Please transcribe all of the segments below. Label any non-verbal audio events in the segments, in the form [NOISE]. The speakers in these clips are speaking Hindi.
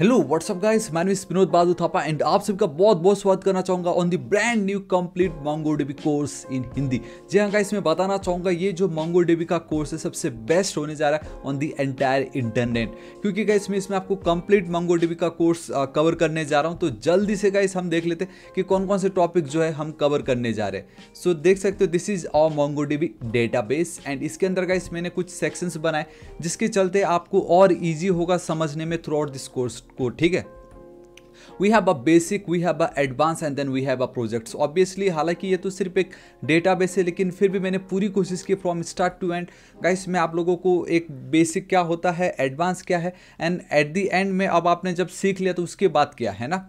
हेलो व्हाट्सअप गाइस मैं विनोद बाजू थापा एंड आप सबका बहुत बहुत स्वागत करना चाहूँगा on the brand new complete Mongo DB course in Hindi जी हाँ गाइस मैं बताना चाहूँगा ये जो मांगो डेबी का कोर्स है सबसे बेस्ट होने जा रहा है ऑन दी एंटायर इंटरनेट क्योंकि गाइस मैं इसमें आपको कंप्लीट मांगो डेबी का कोर्स कवर करने जा रहा हूँ तो जल्दी से गाइस हम देख लेते कि कौन कौन से टॉपिक जो है हम कवर करने जा रहे हैं सो देख सकते हो this is our Mongo DB data and इसके अंदर गाइस मैंने कुछ सेक्शंस बनाए जिसके चलते आपको और ईजी होगा समझने में throughout this course code ठीक है we have a basic we have a advance and then we have a projects obviously हालांकि ये तो सिर्फ एक डेटाबेस है लेकिन फिर भी मैंने पूरी कोशिश की from start to end guys मैं आप लोगों को एक बेसिक क्या होता है एडवांस क्या है एंड एट दी एंड में अब आपने जब सीख लिया तो उसके बाद क्या है ना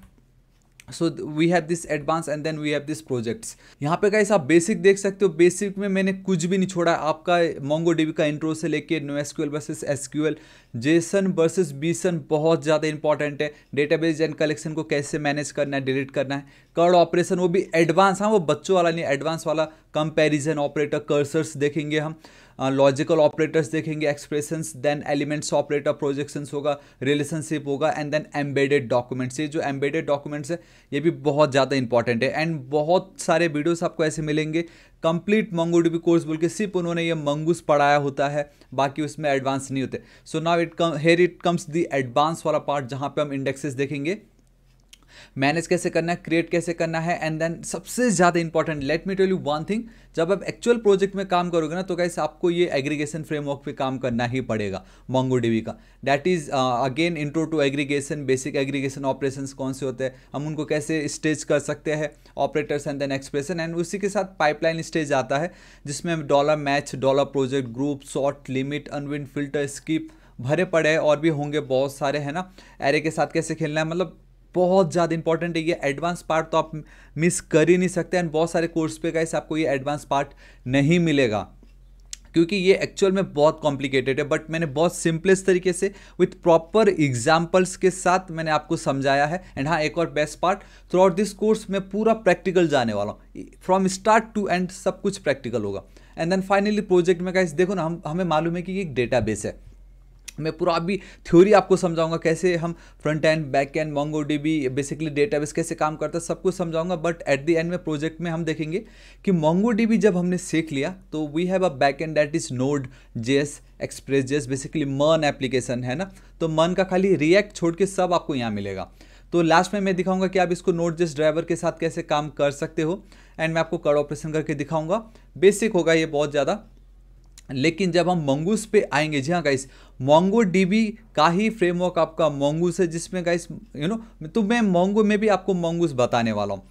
so we have this advance and then we have this projects यहाँ पे गाइस आप बेसिक देख सकते हो बेसिक में मैंने कुछ भी नहीं छोड़ा आपका मोंगो डीबी का इंट्रो से लेके no S Q L versus S Q L JSON versus BSON बहुत ज़्यादा इंपॉर्टेंट है डेटाबेस एंड कलेक्शन को कैसे मैनेज करना है डिलीट करना है कर्ड ऑपरेशन वो भी एडवांस हाँ वो बच्चों वाला नहीं एडवांस वाला कंपेरिजन ऑपरेटर कर्सर्स देखेंगे हम लॉजिकल ऑपरेटर्स देखेंगे expression then elements operator projections होगा रिलेशनशिप होगा एंड देन एम्बेडेड डॉक्यूमेंट्स ये जो एम्बेडेड डॉक्यूमेंट्स है ये भी बहुत ज़्यादा इंपॉर्टेंट है एंड बहुत सारे वीडियोस आपको ऐसे मिलेंगे कंप्लीट मंगो डीबी कोर्स बोल के सिर्फ उन्होंने ये मंगूस पढ़ाया होता है बाकी उसमें एडवांस नहीं होते so now it come here it comes the advance वाला पार्ट जहाँ पे हम इंडेक्सेस देखेंगे मैनेज कैसे करना है क्रिएट कैसे करना है एंड देन सबसे ज़्यादा important let me tell you one thing जब आप एक्चुअल प्रोजेक्ट में काम करोगे ना तो कैसे आपको ये एग्रीगेशन फ्रेमवर्क पे काम करना ही पड़ेगा मोंगो का that is again intro to aggregation basic aggregation operation कौन से होते हैं हम उनको कैसे स्टेज कर सकते हैं operators and then expression and उसी के साथ पाइपलाइन स्टेज आता है जिसमें dollar match dollar project group sort limit unwind filter skip भरे पड़े और भी होंगे बहुत सारे है ना एरे के साथ कैसे खेलना है मतलब बहुत ज़्यादा इंपॉर्टेंट है ये एडवांस पार्ट तो आप मिस कर ही नहीं सकते एंड बहुत सारे कोर्स पे गए आपको ये एडवांस पार्ट नहीं मिलेगा क्योंकि ये एक्चुअल में बहुत कॉम्प्लिकेटेड है बट मैंने बहुत सिंपलेस्ट तरीके से विथ प्रॉपर एग्जाम्पल्स के साथ मैंने आपको समझाया है एंड हाँ एक और best part throughout this course मैं पूरा प्रैक्टिकल जाने वाला हूँ फ्रॉम स्टार्ट टू एंड सब कुछ प्रैक्टिकल होगा एंड देन फाइनली प्रोजेक्ट में कैसे देखो ना हम हमें मालूम है कि ये एक डेटाबेस है मैं पूरा अभी थ्योरी आपको समझाऊंगा कैसे हम front end back end Mongo DB basically database कैसे काम करता है सब कुछ समझाऊंगा बट एट द एंड में प्रोजेक्ट में हम देखेंगे कि मोंगो डीबी जब हमने सीख लिया तो we have a back end that is Node JS Express JS basically मन एप्लीकेशन है ना तो मन का खाली रिएक्ट छोड़ के सब आपको यहाँ मिलेगा तो लास्ट में मैं दिखाऊंगा कि आप इसको नोट जिस ड्राइवर के साथ कैसे काम कर सकते हो एंड मैं आपको कड़ ऑपरेशन करके दिखाऊंगा बेसिक होगा ये बहुत ज़्यादा लेकिन जब हम मंगूस पे आएंगे जी हाँ गाइस मोंगो डीबी का ही फ्रेमवर्क आपका मोंगूस है जिसमें गाइस यू नो तो मैं मोंगो में भी आपको मोंगूस बताने वाला हूँ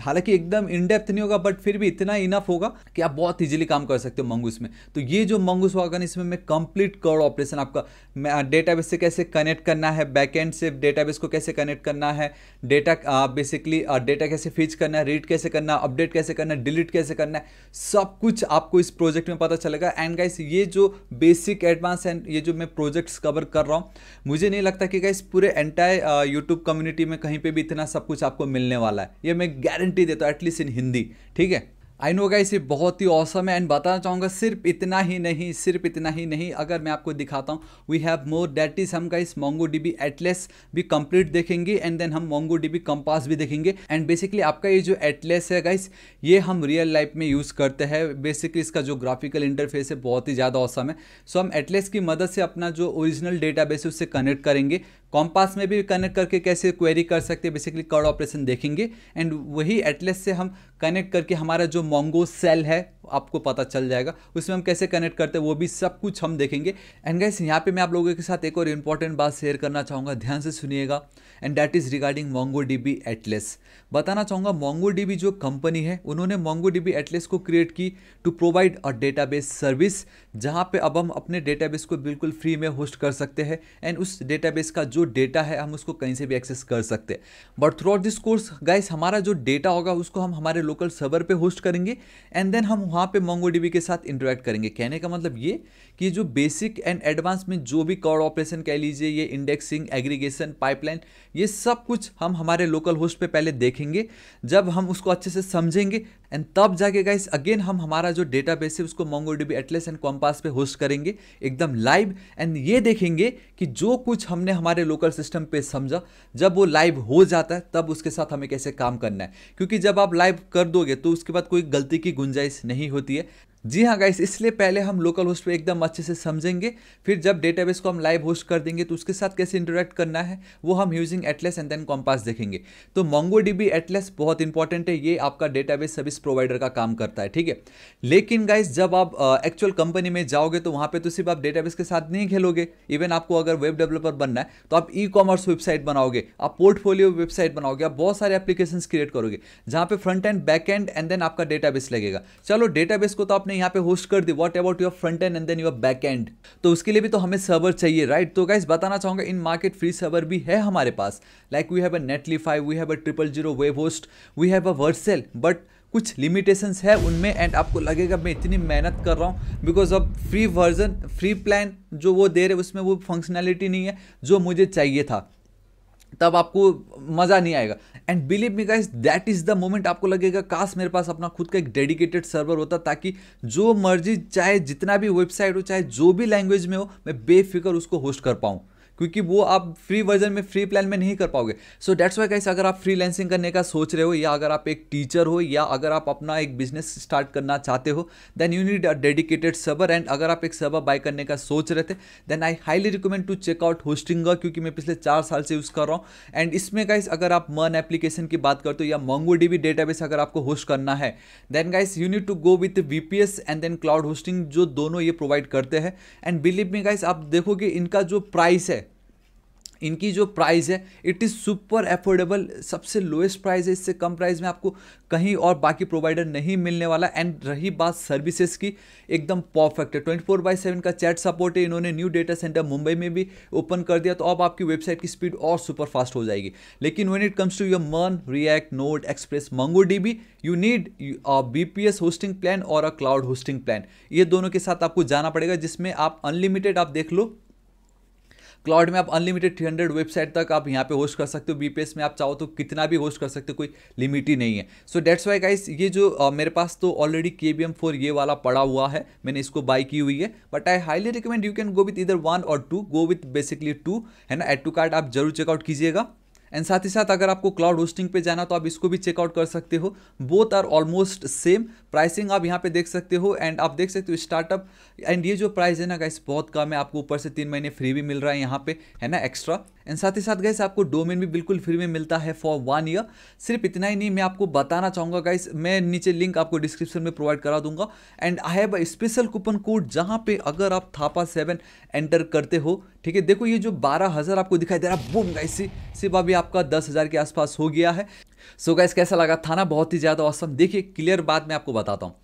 हालांकि एकदम इनडेप्थ नहीं होगा बट फिर भी इतना इनफ होगा कि आप बहुत इजीली काम कर सकते हो मंगूस में तो ये जो मंगूस ना इसमें मैं कंप्लीट कर ऑपरेशन आपका डेटाबेस से कैसे कनेक्ट करना है बैकएंड से डेटाबेस को कैसे कनेक्ट करना है डेटा बेसिकली डेटा कैसे फिच करना है रीड कैसे करना है अपडेट कैसे करना है डिलीट कैसे करना है सब कुछ आपको इस प्रोजेक्ट में पता चलेगा एंड गाइस ये जो बेसिक एडवांस एंड ये जो मैं प्रोजेक्ट्स कवर कर रहा हूँ मुझे नहीं लगता कि गाइस पूरे एंटायर यूट्यूब कम्युनिटी में कहीं पर भी इतना सब कुछ आपको मिलने वाला है ये मैं गारंटी देता हूँ एटलीस्ट इन हिंदी ठीक है आई नो गाइस ये बहुत ही औसम है एंड बताना चाहूँगा सिर्फ इतना ही नहीं सिर्फ इतना ही नहीं अगर मैं आपको दिखाता हूँ we have more that is हम गाइस मोंगो डीबी एटलेस भी कंप्लीट देखेंगे एंड देन हम मोंगो डीबी कंपास भी देखेंगे एंड बेसिकली आपका ये जो एटलेस है गाइस ये हम रियल लाइफ में यूज़ करते हैं बेसिकली इसका जो ग्राफिकल इंटरफेस है बहुत ही ज़्यादा औसम है सो so, हम एटलेस की मदद से अपना जो ओरिजिनल डेटा है उससे कनेक्ट करेंगे कॉम्पास में भी कनेक्ट करके कैसे क्वेरी कर सकते हैं बेसिकली कर्ड ऑपरेशन देखेंगे एंड वही एटलेस से हम कनेक्ट करके हमारा जो मोंगो सेल है आपको पता चल जाएगा उसमें हम कैसे कनेक्ट करते हैं वो भी सब कुछ हम देखेंगे एंड गैस यहाँ पे मैं आप लोगों के साथ एक और इम्पॉर्टेंट बात शेयर करना चाहूँगा ध्यान से सुनिएगा and that is regarding Mongo DB Atlas बताना चाहूँगा मोंगो डीबी जो कंपनी है उन्होंने मोंगो डीबी एटलेस को क्रिएट की to provide a data service जहाँ पर अब हम अपने डेटाबेस को बिल्कुल फ्री में होस्ट कर सकते हैं एंड उस डेटाबेस का जो जो डेटा है हम उसको कहीं से भी एक्सेस कर सकते हैं but throughout this course guys हमारा जो डेटा होगा उसको हम हमारे लोकल सर्वर पे होस्ट करेंगे एंड देन हम वहाँ पे मोंगो के साथ इंटरेक्ट करेंगे कहने का मतलब ये कि जो बेसिक एंड एडवांस में जो भी क्लाउड ऑपरेशन कह लीजिए ये इंडेक्सिंग एग्रीगेशन पाइपलाइन ये सब कुछ हम हमारे लोकल होस्ट पर पहले देखेंगे जब हम उसको अच्छे से समझेंगे एंड तब जाके गाइस अगेन हम हमारा जो डेटा बेस है उसको Mongo D Atlas and Compass पे होस्ट करेंगे एकदम लाइव एंड ये देखेंगे कि जो कुछ हमने हमारे लोकल सिस्टम पे समझा जब वो लाइव हो जाता है तब उसके साथ हमें कैसे काम करना है क्योंकि जब आप लाइव कर दोगे तो उसके बाद कोई गलती की गुंजाइश नहीं होती है जी हाँ गाइस इसलिए पहले हम लोकल होस्ट पे एकदम अच्छे से समझेंगे फिर जब डेटाबेस को हम लाइव होस्ट कर देंगे तो उसके साथ कैसे इंटरेक्ट करना है वो हम using Atlas and then Compass देखेंगे तो मोंगो डीबी एटलेस बहुत इंपॉर्टेंट है ये आपका डेटाबेस सर्विस प्रोवाइडर का काम करता है ठीक है लेकिन गाइस जब आप एक्चुअल कंपनी में जाओगे तो वहाँ पर तो सिर्फ आप डेटाबेस के साथ नहीं खेलोगे इवन आपको अगर वेब डेवलपर बनना है तो आप ई कॉमर्स वेबसाइट बनाओगे आप पोर्टफोलियो वेबसाइट बनाओगे आप बहुत सारे एप्लीकेशन क्रिएट करोगे जहाँ पे front end back end and then आपका डेटाबेस लगेगा चलो डेटाबेस को तो आप आपने यहाँ पे होस्ट कर दी what about your front end and then your back end तो उसके लिए भी तो हमें सर्वर चाहिए राइट तो गाइज बताना चाहूंगा इन मार्केट फ्री सर्वर भी है हमारे पास like we have a Netlify we have a triple zero web host we have a Vercel but कुछ लिमिटेशंस है उनमें एंड आपको लगेगा मैं इतनी मेहनत कर रहा हूँ बिकॉज अब फ्री वर्जन फ्री प्लान जो वो दे रहे उसमें वो फंक्शनैलिटी नहीं है जो मुझे चाहिए था तब आपको मज़ा नहीं आएगा and believe me guys that is the moment आपको लगेगा काश मेरे पास अपना खुद का एक डेडिकेटेड सर्वर होता ताकि जो मर्जी चाहे जितना भी वेबसाइट हो चाहे जो भी लैंग्वेज में हो मैं बेफिक्र उसको होस्ट कर पाऊँ क्योंकि वो आप फ्री वर्जन में फ्री प्लान में नहीं कर पाओगे सो डैट्स वाई कैसे अगर आप फ्रीलैंसिंग करने का सोच रहे हो या अगर आप एक टीचर हो या अगर आप अपना एक बिजनेस स्टार्ट करना चाहते हो then you need a dedicated server and अगर आप एक सर्वर बाय करने का सोच रहे थे then I highly recommend to check out hosting क्योंकि मैं पिछले चार साल से यूज़ कर रहा हूँ एंड इसमें गाइस अगर आप मन एप्लीकेशन की बात करते हो या मंगो डेटाबेस अगर आपको होस्ट करना है then guys you need to go with VPS and then cloud hosting जो दोनों ये प्रोवाइड करते हैं एंड बिलीव में गाइस आप देखोगे इनका जो प्राइस है इनकी जो प्राइस है इट इज़ सुपर एफोर्डेबल सबसे लोएस्ट प्राइस है इससे कम प्राइस में आपको कहीं और बाकी प्रोवाइडर नहीं मिलने वाला एंड रही बात सर्विसेज की एकदम परफेक्ट है ट्वेंटी फोर बाई सेवन का चैट सपोर्ट है इन्होंने न्यू डेटा सेंटर मुंबई में भी ओपन कर दिया तो अब आपकी वेबसाइट की स्पीड और सुपर फास्ट हो जाएगी लेकिन when it comes to your मन React Node Express Mongo DB you need B P S hosting plan और अ क्लाउड होस्टिंग प्लान ये दोनों के साथ आपको जाना पड़ेगा जिसमें आप अनलिमिटेड आप देख लो क्लाउड में आप अनलिमिटेड थ्री हंड्रेड वेबसाइट तक आप यहाँ पे होस्ट कर सकते हो बीपीएस में आप चाहो तो कितना भी होस्ट कर सकते हो कोई लिमिट ही नहीं है सो डेट्स वाई गाइस ये जो uh, मेरे पास तो ऑलरेडी के बी एम फोर ये वाला पड़ा हुआ है मैंने इसको बाई की हुई है but I highly recommend you can go with either one or two go with basically two है ना एड टू कार्ड आप जरूर चेकआउट कीजिएगा एंड साथ ही साथ अगर आपको क्लाउड होस्टिंग पे जाना तो आप इसको भी चेकआउट कर सकते हो both are almost same pricing आप यहाँ पे देख सकते हो एंड आप देख सकते हो स्टार्टअप एंड ये जो प्राइस है ना गाइस बहुत कम है आपको ऊपर से तीन महीने फ्री भी मिल रहा है यहाँ पे है ना एक्स्ट्रा एंड साथ ही साथ गाइस आपको डोमेन भी बिल्कुल फ्री में मिलता है फॉर वन ईयर सिर्फ इतना ही नहीं मैं आपको बताना चाहूँगा गाइस मैं नीचे लिंक आपको डिस्क्रिप्शन में प्रोवाइड करा दूंगा and I have special coupon code जहाँ पे अगर आप थापा सेवन एंटर करते हो ठीक है देखो ये जो बारह हज़ार आपको दिखाई दे रहा है बूम गाइस सिर्फ अभी आपका दस हज़ार के आसपास हो गया है सो गाइस कैसा लगा थाना बहुत ही ज़्यादा औसम देखिए क्लियर बात मैं आपको बताता हूँ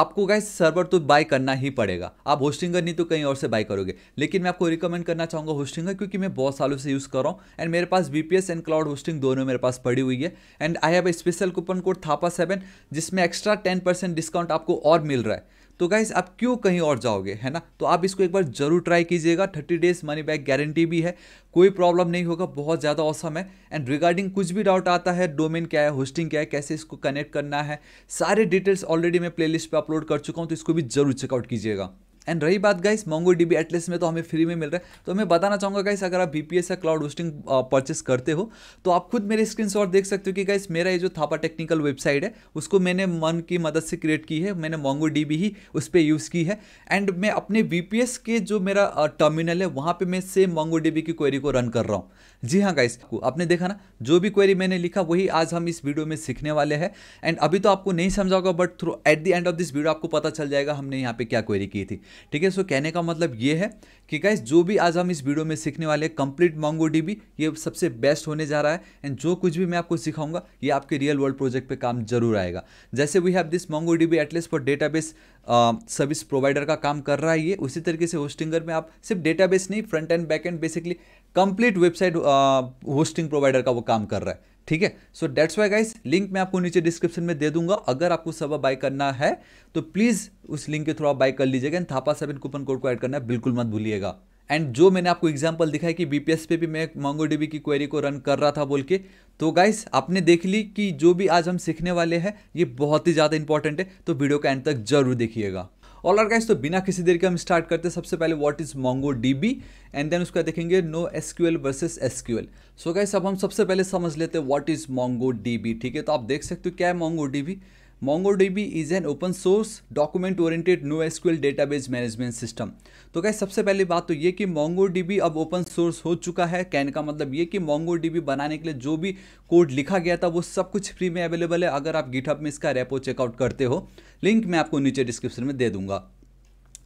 आपको गाइस सर्वर तो बाय करना ही पड़ेगा आप होस्टिंगर नहीं तो कहीं और से बाय करोगे लेकिन मैं आपको रिकमेंड करना चाहूँगा होस्टिंगर क्योंकि मैं बहुत सालों से यूज़ कर रहा हूँ एंड मेरे पास बी एंड क्लाउड होस्टिंग दोनों मेरे पास पड़ी हुई है and I have a special coupon code Thapa seven जिसमें एक्स्ट्रा टेन डिस्काउंट आपको और मिल रहा है तो गाइज आप क्यों कहीं और जाओगे है ना तो आप इसको एक बार जरूर ट्राई कीजिएगा thirty days money back guarantee भी है कोई प्रॉब्लम नहीं होगा बहुत ज़्यादा औसम है एंड रिगार्डिंग कुछ भी डाउट आता है डोमेन क्या है होस्टिंग क्या है कैसे इसको कनेक्ट करना है सारे डिटेल्स ऑलरेडी मैं प्लेलिस्ट पे अपलोड कर चुका हूँ तो इसको भी जरूर चेकआउट कीजिएगा एंड रही बात गाइस मोंगो डी एटलेस में तो हमें फ्री में मिल रहा है तो मैं बताना चाहूँगा गाइस अगर आप बीपीएस या क्लाउड होस्टिंग परचेस करते हो तो आप खुद मेरे स्क्रीनशॉट देख सकते हो कि गाइस मेरा ये जो थापा टेक्निकल वेबसाइट है उसको मैंने मन की मदद से क्रिएट की है मैंने मोंगो ही उस पर यूज़ की है एंड मैं अपने वी के जो मेरा टर्मिनल है वहाँ पर मैं सेम मोंगो की क्वेरी को रन कर रहा हूँ जी हाँ गाइस आपने देखा ना जो भी क्वेरी मैंने लिखा वही आज हम इस वीडियो में सीखने वाले हैं एंड अभी तो आपको नहीं समझा होगा but through at the end of this video आपको पता चल जाएगा हमने यहाँ पे क्या क्वेरी की थी ठीक है सो कहने का मतलब ये है कि गाइस जो भी आज हम इस वीडियो में सीखने वाले हैं कंप्लीट मोंगो डीबी ये सबसे बेस्ट होने जा रहा है एंड जो कुछ भी मैं आपको सिखाऊंगा ये आपके रियल वर्ल्ड प्रोजेक्ट पे काम जरूर आएगा जैसे we have this MongoDB at least for database service provider का काम कर रहा है ये उसी तरीके से होस्टिंगर में आप सिर्फ डेटाबेस नहीं front end back end basically complete website hosting provider का वो काम कर रहा है ठीक है so that's why guys link मैं आपको नीचे डिस्क्रिप्शन में दे दूंगा अगर आपको सवा बाय करना है तो प्लीज़ उस लिंक के थ्रू आप बाय कर लीजिएगा and Thapa seven coupon code को ऐड करना है बिल्कुल मत भूलिएगा एंड जो मैंने आपको एग्जाम्पल दिखाया कि बीपीएस पे भी मैं मांगो डीबी की क्वेरी को रन कर रहा था बोल के तो गाइस आपने देख ली कि जो भी आज हम सीखने वाले हैं ये बहुत ही ज़्यादा इंपॉर्टेंट है तो वीडियो का एंड तक जरूर देखिएगा ऑल आर गाइस तो बिना किसी देर के हम स्टार्ट करते हैं सबसे पहले what is MongoDB and then उसका देखेंगे no S Q L versus S Q L so guys अब हम सबसे पहले समझ लेते हैं व्हाट इज मोंगो डीबी ठीक है तो आप देख सकते हो क्या है MongoDB MongoDB is an open source document oriented no database management management system तो क्या सबसे पहली बात तो ये कि MongoDB अब ओपन सोर्स हो चुका है कहने का मतलब ये कि MongoDB बनाने के लिए जो भी कोड लिखा गया था वो सब कुछ फ्री में अवेलेबल है अगर आप GitHub में इसका रेपो चेकआउट करते हो लिंक मैं आपको नीचे डिस्क्रिप्शन में दे दूंगा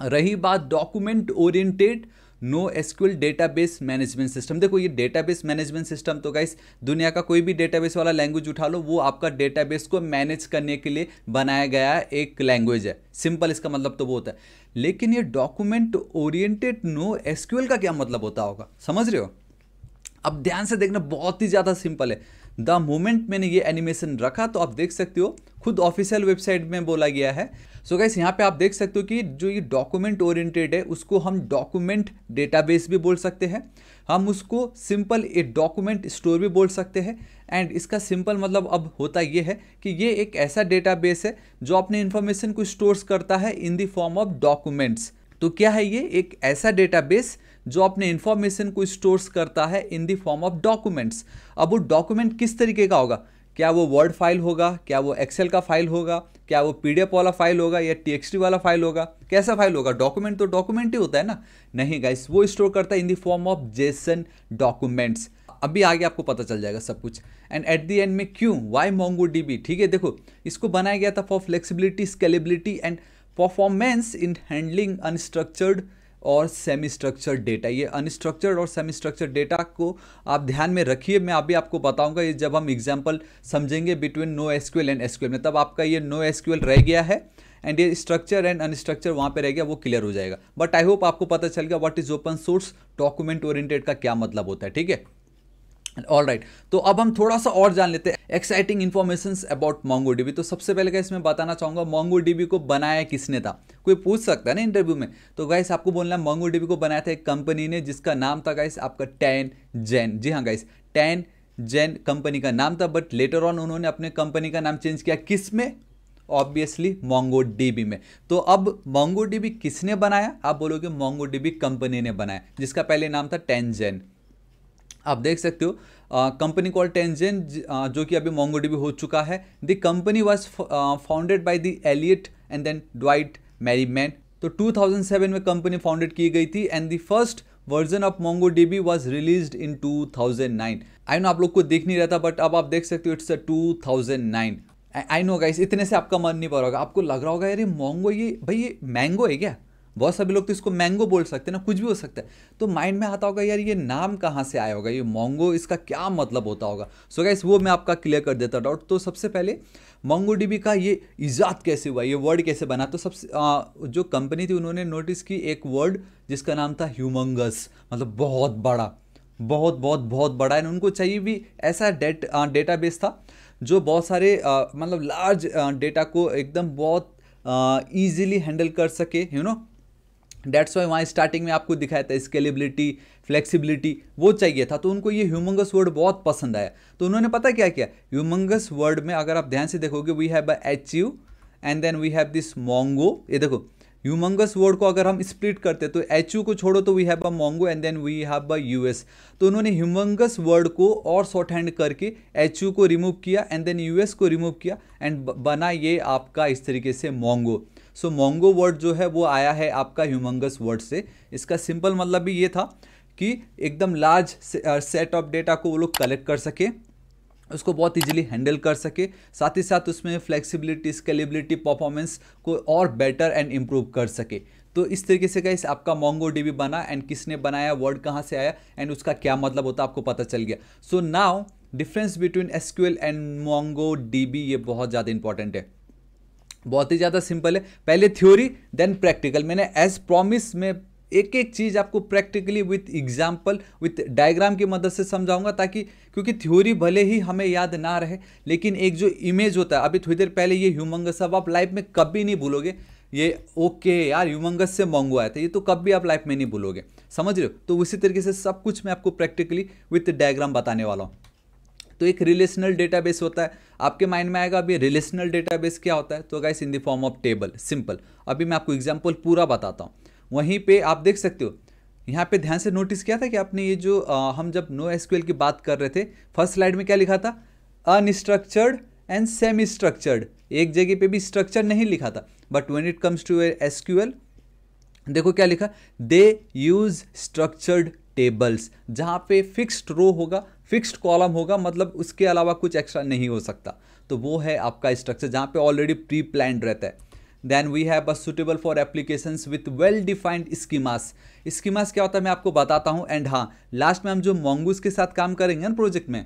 रही बात document oriented no SQL database management system देखो ये डेटाबेस मैनेजमेंट सिस्टम तो गाइस दुनिया का कोई भी डेटाबेस वाला लैंग्वेज उठा लो वो आपका डेटाबेस को मैनेज करने के लिए बनाया गया एक लैंग्वेज है सिंपल इसका मतलब तो वो होता है लेकिन ये डॉक्यूमेंट ओरिएंटेड नो एसक्यूएल का क्या मतलब होता होगा समझ रहे हो अब ध्यान से देखना बहुत ही ज़्यादा सिंपल है द मोमेंट मैंने ये एनिमेशन रखा तो आप देख सकते हो खुद ऑफिशियल वेबसाइट में बोला गया है सो so यहाँ पे आप देख सकते हो कि जो ये डॉक्यूमेंट ओरिएंटेड है उसको हम डॉक्यूमेंट डेटाबेस भी बोल सकते हैं हम उसको सिंपल ए डॉक्यूमेंट स्टोर भी बोल सकते हैं एंड इसका सिंपल मतलब अब होता ये है कि ये एक ऐसा डेटाबेस है जो अपने इन्फॉर्मेशन को स्टोर करता है in the form of documents तो क्या है ये एक ऐसा डेटाबेस जो अपने इन्फॉर्मेशन को स्टोर्स करता है in the form of documents अब वो डॉक्यूमेंट किस तरीके का होगा क्या वो वर्ड फाइल होगा क्या वो एक्सेल का फाइल होगा क्या वो पीडीएफ वाला फाइल होगा या टीएक्सटी वाला फाइल होगा कैसा फाइल होगा डॉक्यूमेंट तो डॉक्यूमेंट ही होता है ना नहीं गाइस वो स्टोर करता है in the form of JSON documents अभी आगे आपको पता चल जाएगा सब कुछ एंड एट द एंड में क्यों वाई मोंगो ठीक है देखो इसको बनाया गया था for flexibility scalability and performance in handling unstructured और सेमी स्ट्रक्चर्ड डेटा ये अनस्ट्रक्चर्ड और सेमी स्ट्रक्चर्ड डेटा को आप ध्यान में रखिए मैं अभी आपको बताऊंगा ये जब हम एग्जाम्पल समझेंगे between no SQL and SQL में तब आपका ये नो एसक्यूएल रह गया है एंड ये स्ट्रक्चर एंड अनस्ट्रक्चर वहाँ पे रह गया वो क्लियर हो जाएगा बट आई होप आपको पता चल गया what is open source document oriented का क्या मतलब होता है ठीक है ऑल राइट right. तो अब हम थोड़ा सा और जान लेते हैं exciting information about Mongo dB तो सबसे पहले गैस मैं बताना चाहूंगा मोंगो डीबी को बनाया किसने था कोई पूछ सकता है ना इंटरव्यू में तो गाइस आपको बोलना मोंगो डीबी को बनाया था एक कंपनी ने जिसका नाम था गाइस आपका टैन जैन जी हाँ गाइस टैन जैन कंपनी का नाम था बट लेटर ऑन उन्होंने अपने कंपनी का नाम चेंज किया किस में ऑब्वियसली मोंगो डीबी में तो अब मोंगो डीबी किसने बनाया आप बोलोगे मोंगो डीबी कंपनी ने बनाया जिसका पहले नाम था जैन आप देख सकते हो कंपनी कॉल टेंजेंट जो कि अभी मोंगोडीबी हो चुका है the company was founded by the Eliot and then Dwight Merriman तो 2007 में कंपनी फाउंडेड की गई थी and the first version of MongoDB was release in 2009 I know आप लोग को दिख नहीं रहा था बट अब आप देख सकते हो it's a 2009 I know guys इतने से आपका मन नहीं पड़ रहा होगा आपको लग रहा होगा यार मोंगो ये भाई ये मैंगो है क्या बहुत सभी लोग तो इसको मैंगो बोल सकते हैं ना कुछ भी हो सकता है तो माइंड में आता होगा यार ये नाम कहाँ से आया होगा ये मोंगो इसका क्या मतलब होता होगा सो so गाइस वो मैं आपका क्लियर कर देता डाउट तो सबसे पहले मोंगो डीबी का ये ईजाद कैसे हुआ ये वर्ड कैसे बना तो सबसे आ, जो कंपनी थी उन्होंने नोटिस की एक वर्ड जिसका नाम था ह्यूमंगस मतलब बहुत बड़ा बहुत बहुत बहुत बड़ा है उनको चाहिए भी ऐसा डेट डेटा था जो बहुत सारे मतलब लार्ज डेटा को एकदम बहुत ईजिली हैंडल कर सके you you know know? That's why वहाँ स्टार्टिंग में आपको दिखाया था स्केलेबिलिटी फ्लेक्सिबिलिटी वो चाहिए था तो उनको ये ह्यूमंगस वर्ड बहुत पसंद आया तो उन्होंने पता क्या किया ह्यूमंगस वर्ड में अगर आप ध्यान से देखोगे we have a H U and then we have this Mongo ये देखो ह्यूमंगस वर्ड को अगर हम स्प्लिट करते तो एच यू को छोड़ो तो we have a Mongo and then we have a U S तो उन्होंने ह्यूमंगस वर्ड को और शॉर्ट हैंड करके एच यू को रिमूव किया एंड देन यू एस को रिमूव किया एंड बना ये आपका इस तरीके से मोंगो सो मोंगो वर्ड जो है वो आया है आपका ह्यूमंगस वर्ड से इसका सिंपल मतलब भी ये था कि एकदम लार्ज सेट ऑफ डेटा को वो लोग कलेक्ट कर सके उसको बहुत इजीली हैंडल कर सके साथ ही साथ उसमें फ्लेक्सिबिलिटी स्केलेबिलिटी परफॉर्मेंस को और बेटर एंड इम्प्रूव कर सके तो इस तरीके से कहीं आपका मोंगो डीबी बना एंड किसने बनाया वर्ड कहाँ से आया एंड उसका क्या मतलब होता है आपको पता चल गया so now difference between SQL and Mongo B ये बहुत ज़्यादा इंपॉर्टेंट है बहुत ही ज़्यादा सिंपल है पहले थ्योरी देन प्रैक्टिकल मैंने एज प्रॉमिस में एक एक चीज़ आपको practically with example with diagram की मदद से समझाऊंगा ताकि क्योंकि थ्योरी भले ही हमें याद ना रहे लेकिन एक जो इमेज होता है अभी थोड़ी देर पहले ये ह्यूमंगस अब आप लाइफ में कभी नहीं भूलोगे ये ओके यार ह्यूमंगस से मंगवाया था ये तो कभी आप लाइफ में नहीं भूलोगे समझ रहे हो तो उसी तरीके से सब कुछ मैं आपको प्रैक्टिकली विथ डायग्राम बताने वाला हूँ तो एक रिलेशनल डेटाबेस होता है आपके माइंड में आएगा अभी रिलेशनल डेटाबेस क्या होता है तो guys in the form of table simple अभी मैं आपको एग्जाम्पल पूरा बताता हूँ वहीं पर आप देख सकते हो यहाँ पे ध्यान से नोटिस किया था कि आपने ये जो आ, हम जब नो एसक्यूएल की बात कर रहे थे फर्स्ट स्लाइड में क्या लिखा था अनस्ट्रक्चर्ड एंड सेमी स्ट्रक्चर्ड एक जगह पे भी स्ट्रक्चर नहीं लिखा था but when it comes to SQL देखो क्या लिखा दे यूज स्ट्रक्चर्ड टेबल्स जहाँ पे फिक्स्ड रो होगा फिक्स्ड कॉलम होगा मतलब उसके अलावा कुछ एक्स्ट्रा नहीं हो सकता तो वो है आपका स्ट्रक्चर जहाँ पे ऑलरेडी प्री प्लान रहता है then we have a suitable for application with well defined schemas schemas क्या होता है मैं आपको बताता हूँ एंड हाँ लास्ट में हम जो मोंगूस के साथ काम करेंगे ना प्रोजेक्ट में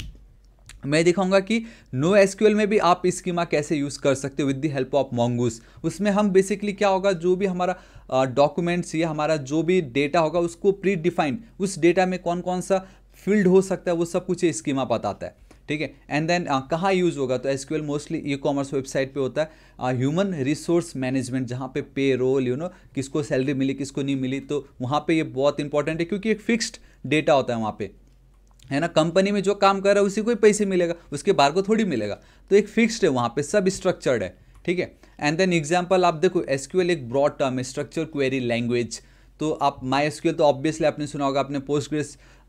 मैं दिखाऊंगा कि नो एसक्यूएल में भी आप स्कीमा कैसे यूज़ कर सकते हो with the help of Mongoose उसमें हम बेसिकली क्या होगा जो भी हमारा डॉक्यूमेंट्स या हमारा जो भी डेटा होगा उसको प्री डिफाइंड उस डेटा में कौन कौन सा फील्ड हो सकता है वो सब कुछ स्कीम स्कीमा बताता है ठीक है एंड देन कहाँ यूज़ होगा तो as mostly e commerce website पे होता है ह्यूमन रिसोर्स मैनेजमेंट जहाँ पे पे रोल यू नो किसको सैलरी मिली किसको नहीं मिली तो वहाँ पे ये बहुत इंपॉर्टेंट है क्योंकि एक फिक्स्ड डेटा होता है वहाँ पे है ना कंपनी में जो काम कर रहा है उसी को ही पैसे मिलेगा उसके बाहर को थोड़ी मिलेगा तो एक फिक्स्ड है वहाँ पे सब स्ट्रक्चर्ड है ठीक है एंड देन एग्जाम्पल आप देखो एस एक ब्रॉड टर्म है स्ट्रक्चर क्वेरी लैंग्वेज तो आप माई तो ऑब्वियसली आपने सुना होगा आपने पोस्ट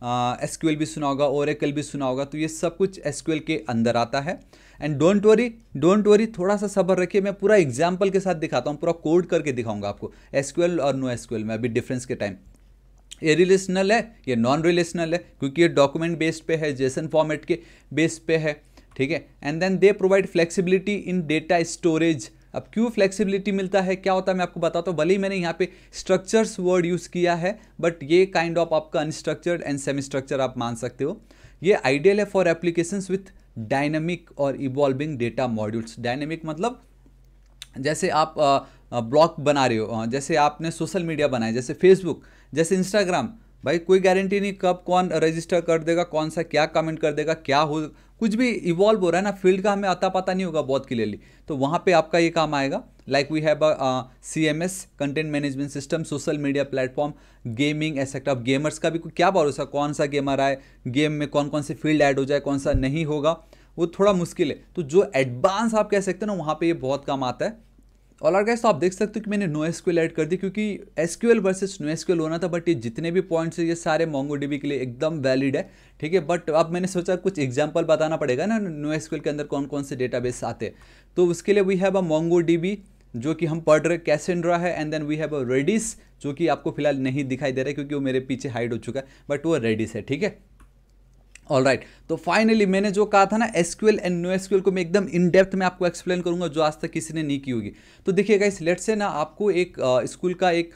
एस uh, भी सुना होगा ओरेकल भी सुना होगा तो ये सब कुछ एस के अंदर आता है and don't worry don't worry थोड़ा सा सब्र रखिए मैं पूरा एग्जाम्पल के साथ दिखाता हूँ पूरा कोड करके दिखाऊंगा आपको एस और नो एस में अभी डिफरेंस के टाइम ये रिलेशनल है ये नॉन रिलेशनल है क्योंकि ये डॉक्यूमेंट बेस्ड पे है जेसन फॉर्मेट के बेस पे है ठीक है and then they provide flexibility in data storage अब क्यों फ्लेक्सिबिलिटी मिलता है क्या होता है मैं आपको बताता हूँ भले ही मैंने यहाँ पे स्ट्रक्चर्स वर्ड यूज़ किया है बट ये काइंड kind ऑफ of आपका अनस्ट्रक्चर्ड एंड सेमी स्ट्रक्चर आप मान सकते हो ये आइडियल है फॉर एप्लीकेशंस विथ डायनेमिक और इवॉल्विंग डेटा मॉड्यूल्स डायनेमिक मतलब जैसे आप ब्लॉग बना रहे हो जैसे आपने सोशल मीडिया बनाए जैसे फेसबुक जैसे इंस्टाग्राम भाई कोई गारंटी नहीं कब कौन रजिस्टर कर देगा कौन सा क्या कमेंट कर देगा क्या हो कुछ भी इवॉल्व हो रहा है ना फील्ड का हमें अता पता नहीं होगा बहुत क्लियरली तो वहाँ पे आपका ये काम आएगा like we have C M S content management system social media platform gaming aspect of gamers का भी क्या भरोसा कौन सा गेमर आए गेम में कौन कौन से फील्ड ऐड हो जाए कौन सा नहीं होगा वो थोड़ा मुश्किल है तो जो एडवांस आप कह सकते हैं ना वहाँ पर ये बहुत काम आता है और और गैस तो आप देख सकते हो कि मैंने नो एसक्यूएल ऐड कर दी क्योंकि एसक्यूएल वर्सेस नो एसक्यूएल होना था बट ये जितने भी पॉइंट्स है ये सारे मोंगो डीबी के लिए एकदम वैलिड है ठीक है बट अब मैंने सोचा कुछ एग्जाम्पल बताना पड़ेगा ना नो एसक्यूएल के अंदर कौन कौन से डेटाबेस आते तो उसके लिए we have a Mongo dB जो कि हम पढ़ रहे कैसेंड्रा है and then we have a Redis जो कि आपको फिलहाल नहीं दिखाई दे रहा है क्योंकि वो मेरे पीछे हाइड हो चुका है बट वो रेडिस है ठीक है ऑल राइट right. तो फाइनली मैंने जो कहा था ना एसक्यूएल एंड नो एसक्यूएल को मैं एकदम इन डेप्थ में आपको एक्सप्लेन करूंगा जो आज तक किसी ने नहीं की होगी तो देखिएगा इस लेट से ना आपको एक स्कूल का एक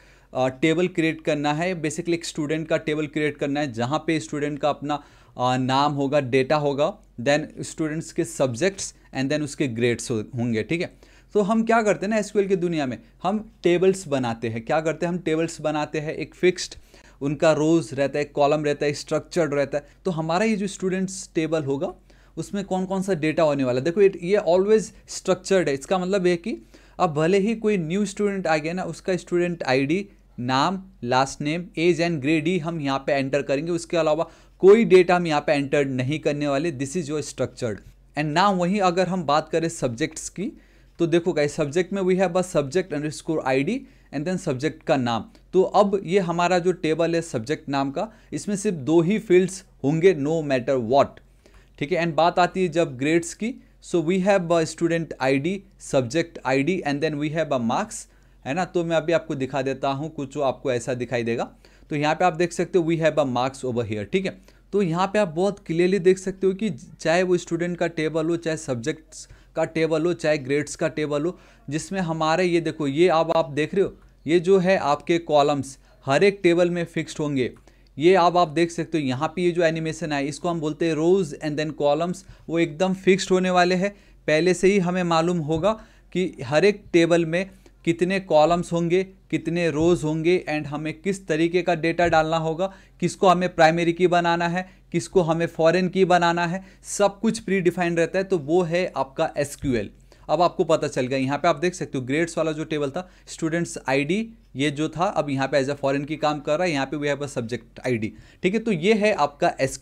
टेबल क्रिएट करना है बेसिकली एक स्टूडेंट का टेबल क्रिएट करना है जहाँ पे स्टूडेंट का अपना आ, नाम होगा डेटा होगा देन स्टूडेंट्स के सब्जेक्ट्स एंड देन उसके ग्रेड्स होंगे ठीक है तो हम क्या करते हैं ना एसक्यूएल की दुनिया में हम टेबल्स बनाते हैं क्या करते हैं हम टेबल्स बनाते हैं एक फिक्स्ड उनका रोज़ रहता है कॉलम रहता है स्ट्रक्चर्ड रहता है तो हमारा ये जो स्टूडेंट्स टेबल होगा उसमें कौन कौन सा डेटा होने वाला है देखो ये ऑलवेज स्ट्रक्चर्ड है इसका मतलब है कि अब भले ही कोई न्यू स्टूडेंट आ गया ना उसका स्टूडेंट आईडी नाम last name age and grade ही हम यहाँ पे एंटर करेंगे उसके अलावा कोई डेटा हम यहाँ पे एंटर नहीं करने वाले this is your structured and ना वहीं अगर हम बात करें सब्जेक्ट्स की तो देखो गाइस सब्जेक्ट में वही है बस subject underscore I and then subject का नाम तो अब ये हमारा जो टेबल है सब्जेक्ट नाम का इसमें सिर्फ दो ही फील्ड्स होंगे नो मैटर वॉट ठीक है एंड बात आती है जब ग्रेड्स की so we have a student I D subject I D and then we have a marks है ना तो मैं अभी आपको दिखा देता हूँ कुछ आपको ऐसा दिखाई देगा तो यहाँ पे आप देख सकते हो we have a marks over here ठीक है तो यहाँ पे आप बहुत क्लियरली देख सकते हो कि चाहे वो स्टूडेंट का टेबल हो चाहे सब्जेक्ट्स का टेबल हो चाहे ग्रेड्स का टेबल हो जिसमें हमारे ये देखो ये अब आप, देख रहे हो ये जो है आपके कॉलम्स हर एक टेबल में फिक्स्ड होंगे ये अब आप, आप देख सकते हो यहाँ पे ये जो एनिमेशन है इसको हम बोलते हैं रोज़ एंड देन कॉलम्स वो एकदम फिक्स्ड होने वाले हैं पहले से ही हमें मालूम होगा कि हर एक टेबल में कितने कॉलम्स होंगे कितने रोज़ होंगे एंड हमें किस तरीके का डेटा डालना होगा किसको हमें प्राइमरी की बनाना है किसको हमें फॉरेन की बनाना है सब कुछ प्री डिफाइंड रहता है तो वो है आपका एस अब आपको पता चल गया यहाँ पे आप देख सकते हो ग्रेड्स वाला जो टेबल था स्टूडेंट्स आईडी ये जो था अब यहाँ पे एज ए फॉरेन की काम कर रहा है यहाँ पे we have a subject ID ठीक है तो ये है आपका एस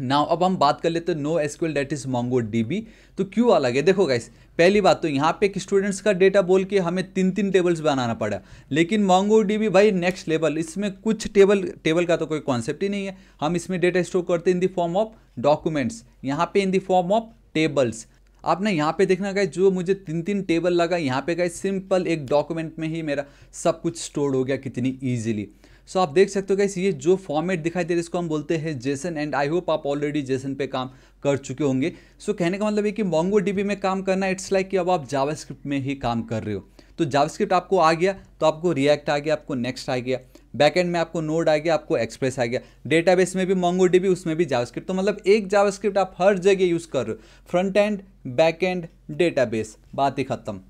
नाउ अब हम बात कर लेते हैं no SQL that is Mongo dB तो क्यों अलग है देखो गाइस पहली बात तो यहाँ पे एक स्टूडेंट्स का डेटा बोल के हमें तीन तीन टेबल्स बनाना पड़ा लेकिन मोंगो डीबी भाई नेक्स्ट लेवल इसमें कुछ टेबल टेबल का तो कोई कॉन्सेप्ट ही नहीं है हम इसमें डेटा स्टोर करते हैं in the form of documents यहाँ पे in the form of tables आपने यहाँ पे देखना गए जो मुझे तीन तीन टेबल लगा यहाँ पे गए सिंपल एक डॉक्यूमेंट में ही मेरा सब कुछ स्टोर हो गया कितनी ईजिली सो आप देख सकते हो कैसे ये जो फॉर्मेट दिखाई दे रहा है इसको हम बोलते हैं जेसन एंड आई होप आप ऑलरेडी जेसन पे काम कर चुके होंगे सो so, कहने का मतलब है कि मोंगो डीबी में काम करना इट्स लाइक like कि अब आप जावास्क्रिप्ट में ही काम कर रहे हो तो जावास्क्रिप्ट आपको आ गया तो आपको रिएक्ट आ गया आपको नेक्स्ट आ गया बैकएंड में आपको नोड आ गया आपको एक्सप्रेस आ गया डेटाबेस में भी मोंगो डीबी उसमें भी जावास्क्रिप्ट तो मतलब एक जावास्क्रिप्ट आप हर जगह यूज़ कर रहे हो front end back end database बात ही खत्म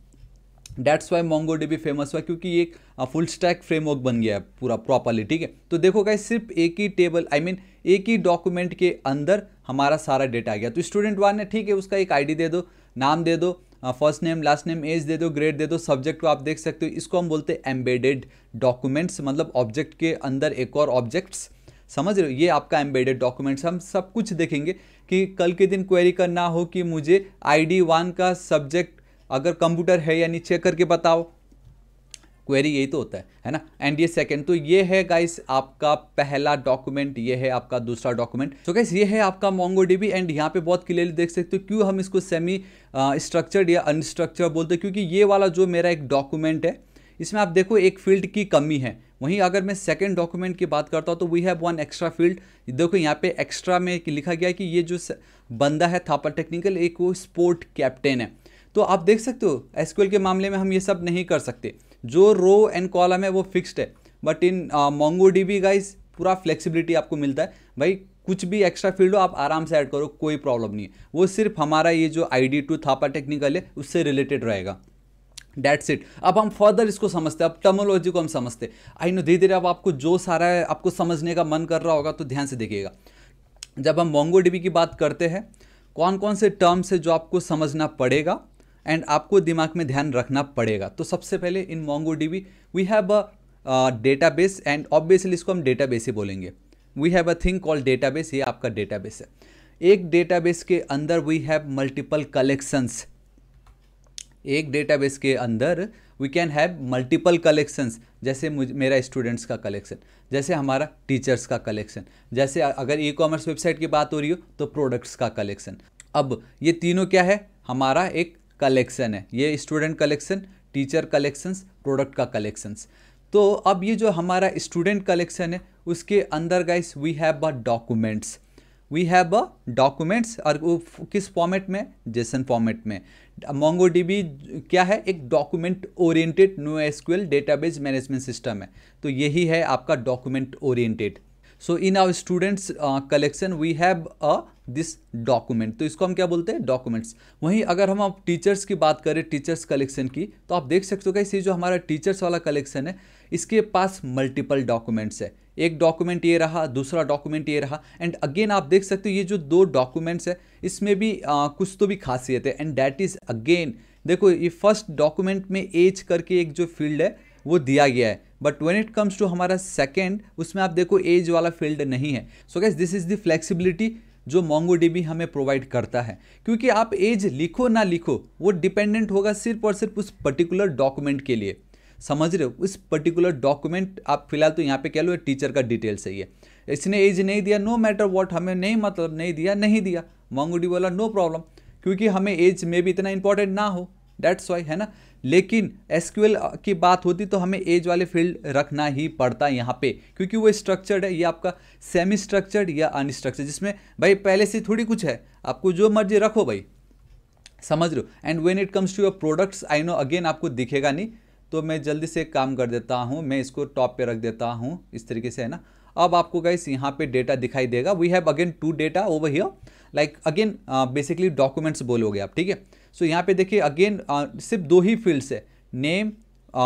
डैट्स वाई मोंगो भी फेमस हुआ क्योंकि ये एक फुल स्टैक फ्रेमवर्क बन गया है पूरा प्रॉपरली ठीक है तो देखो गाइस सिर्फ एक ही table I I mean mean, एक ही डॉक्यूमेंट के अंदर हमारा सारा डेटा आ गया तो स्टूडेंट वन ने ठीक है उसका एक आईडी दे दो नाम दे दो first name last name age दे दो ग्रेड दे दो सब्जेक्ट को आप देख सकते हो इसको हम बोलते हैं एम्बेडेड डॉक्यूमेंट्स मतलब ऑब्जेक्ट के अंदर एक और ऑब्जेक्ट्स समझ रहे हो ये आपका एम्बेडेड डॉक्यूमेंट्स हम सब कुछ देखेंगे कि कल के दिन क्वेरी करना हो कि मुझे आई डी वन का सब्जेक्ट अगर कंप्यूटर है या नहीं चेक करके बताओ क्वेरी यही तो होता है है ना एंड ये सेकेंड तो ये है गाइस आपका पहला डॉक्यूमेंट ये है आपका दूसरा डॉक्यूमेंट तो गाइस ये है आपका मोंगो डीबी एंड यहाँ पे बहुत क्लियरली देख सकते हो क्यों हम इसको सेमी स्ट्रक्चर्ड या अनस्ट्रक्चर बोलते हैं क्योंकि ये वाला जो मेरा एक डॉक्यूमेंट है इसमें आप देखो एक फील्ड की कमी है वहीं अगर मैं सेकेंड डॉक्यूमेंट की बात करता हूँ तो we have one extra field देखो यहाँ पे एक्स्ट्रा में लिखा गया है कि ये जो बंदा है थापा टेक्निकल एक वो स्पोर्ट कैप्टन है तो आप देख सकते हो एसक्यूएल के मामले में हम ये सब नहीं कर सकते जो रो एंड कॉलम है वो फिक्स्ड है but in Mongo D B guys पूरा फ्लेक्सिबिलिटी आपको मिलता है भाई कुछ भी एक्स्ट्रा फील्ड हो आप आराम से ऐड करो कोई प्रॉब्लम नहीं है वो सिर्फ हमारा ये जो I D two Thapa technical है उससे रिलेटेड रहेगा डैट्स इट अब हम फर्दर इसको समझते हैं अब टर्मोलॉजी को हम समझते हैं आई नो धीरे धीरे अब आपको जो सारा है आपको समझने का मन कर रहा होगा तो ध्यान से देखिएगा जब हम मोंगो की बात करते हैं कौन कौन से टर्म्स है जो आपको समझना पड़ेगा एंड आपको दिमाग में ध्यान रखना पड़ेगा तो सबसे पहले in Mongo dB we have a database and obviously इसको हम डेटा बेस ही बोलेंगे we have a thing call database ये आपका डेटा बेस है एक डेटा बेस के अंदर वी हैव मल्टीपल कलेक्शंस एक डेटा बेस के अंदर we can have multiple collections जैसे मेरा स्टूडेंट्स का कलेक्शन जैसे हमारा टीचर्स का कलेक्शन जैसे अगर ई कॉमर्स वेबसाइट की बात हो रही हो तो प्रोडक्ट्स का कलेक्शन अब ये तीनों क्या है हमारा एक कलेक्शन है ये student collection teacher collections product का कलेक्शंस तो अब ये जो हमारा स्टूडेंट कलेक्शन है उसके अंदर guys we have a documents we have a documents और वो किस फॉर्मेट में जेसन फॉर्मेट में मोंगो क्या है एक document oriented no SQL database management system है तो यही है आपका document oriented so in our students collection we have a this document तो इसको हम क्या बोलते हैं डॉक्यूमेंट्स वहीं अगर हम आप टीचर्स की बात करें टीचर्स कलेक्शन की तो आप देख सकते हो कि ये जो हमारा टीचर्स वाला कलेक्शन है इसके पास मल्टीपल डॉक्यूमेंट्स है एक डॉक्यूमेंट ये रहा दूसरा डॉक्यूमेंट ये रहा एंड अगेन आप देख सकते हो ये जो दो डॉक्यूमेंट्स है इसमें भी आ, कुछ तो भी खासियत है एंड दैट इज़ अगेन देखो ये फर्स्ट डॉक्यूमेंट में एज करके एक जो फील्ड है वो दिया गया है but when it comes to हमारा सेकेंड उसमें आप देखो एज वाला फील्ड नहीं है so guys this is the flexibility जो मोंगो हमें प्रोवाइड करता है क्योंकि आप एज लिखो ना लिखो वो डिपेंडेंट होगा सिर्फ और सिर्फ उस पर्टिकुलर डॉक्यूमेंट के लिए समझ रहे हो उस पर्टिकुलर डॉक्यूमेंट आप फिलहाल तो यहाँ पे कह लो टीचर का डिटेल सही है इसने एज नहीं दिया नो मैटर वॉट हमें नहीं मतलब नहीं दिया नहीं दिया मोंगो बोला नो प्रॉब्लम क्योंकि हमें एज में भी इतना इंपॉर्टेंट ना हो डैट्स वाई है ना लेकिन एस की बात होती तो हमें एज वाले फील्ड रखना ही पड़ता यहाँ पे क्योंकि वो स्ट्रक्चर्ड है ये आपका सेमी स्ट्रक्चर्ड या अनस्ट्रक्चर्ड जिसमें भाई पहले से थोड़ी कुछ है आपको जो मर्जी रखो भाई समझ रहे हो and when it comes to your products I know again आपको दिखेगा नहीं तो मैं जल्दी से काम कर देता हूँ मैं इसको टॉप पे रख देता हूँ इस तरीके से है ना अब आपको गाइस यहाँ पे डेटा दिखाई देगा we have again two data over here like again basically documents बोलोगे आप ठीक है सो so, यहाँ पे देखिए अगेन सिर्फ दो ही फील्ड्स है name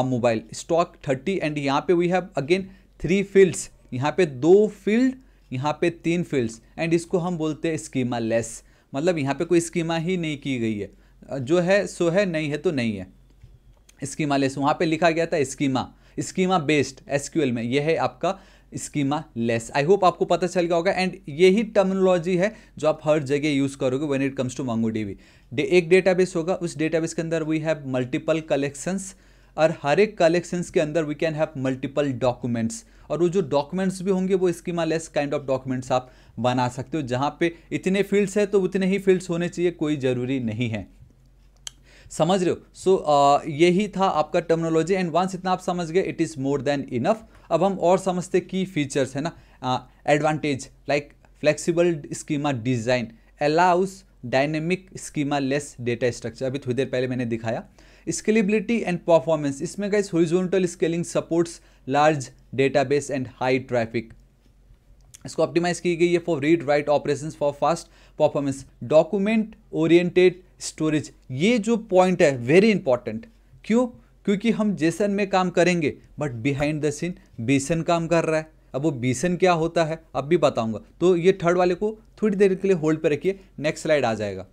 mobile stock thirty and यहाँ पे we have again three fields यहाँ पे दो फील्ड यहाँ पे तीन फील्ड्स एंड इसको हम बोलते हैं स्कीमा लेस मतलब यहाँ पे कोई स्कीमा ही नहीं की गई है जो है सो है नहीं है तो नहीं है स्कीमा लेस वहाँ पे लिखा गया था स्कीमा स्कीमा बेस्ड एसक्यूएल में यह है आपका स्कीमा लेस आई होप आपको पता चल गया होगा एंड यही टर्मिनोलॉजी है जो आप हर जगह यूज़ करोगे when it comes to Mongo DB एक डेटाबेस होगा उस डेटाबेस के अंदर वी हैव मल्टीपल कलेक्शंस और हर एक कलेक्शंस के अंदर we can have multiple documents और वो जो डॉक्यूमेंट्स भी होंगे वो schema less kind of documents आप बना सकते हो जहाँ पे इतने फील्ड्स है तो उतने ही फील्ड्स होने चाहिए कोई ज़रूरी नहीं है समझ रहे हो सो so, यही था आपका टर्मनोलॉजी एंड वंस इतना आप समझ गए it is more than enough अब हम और समझते की फीचर्स है ना advantage like flexible schema design allows dynamic schema less data structure अभी थोड़ी देर पहले मैंने दिखाया स्केलेबिलिटी एंड परफॉर्मेंस इसमें इस horizontal scaling supports large database and high traffic इसको ऑप्टिमाइज की गई है for read write operations for fast performance document oriented storage ये जो पॉइंट है वेरी इंपॉर्टेंट क्यों क्योंकि हम जेसन में काम करेंगे बट बिहाइंड द सीन बेसन काम कर रहा है अब वो बेसन क्या होता है अब भी बताऊंगा तो ये थर्ड वाले को थोड़ी देर के लिए होल्ड पर रखिए नेक्स्ट स्लाइड आ जाएगा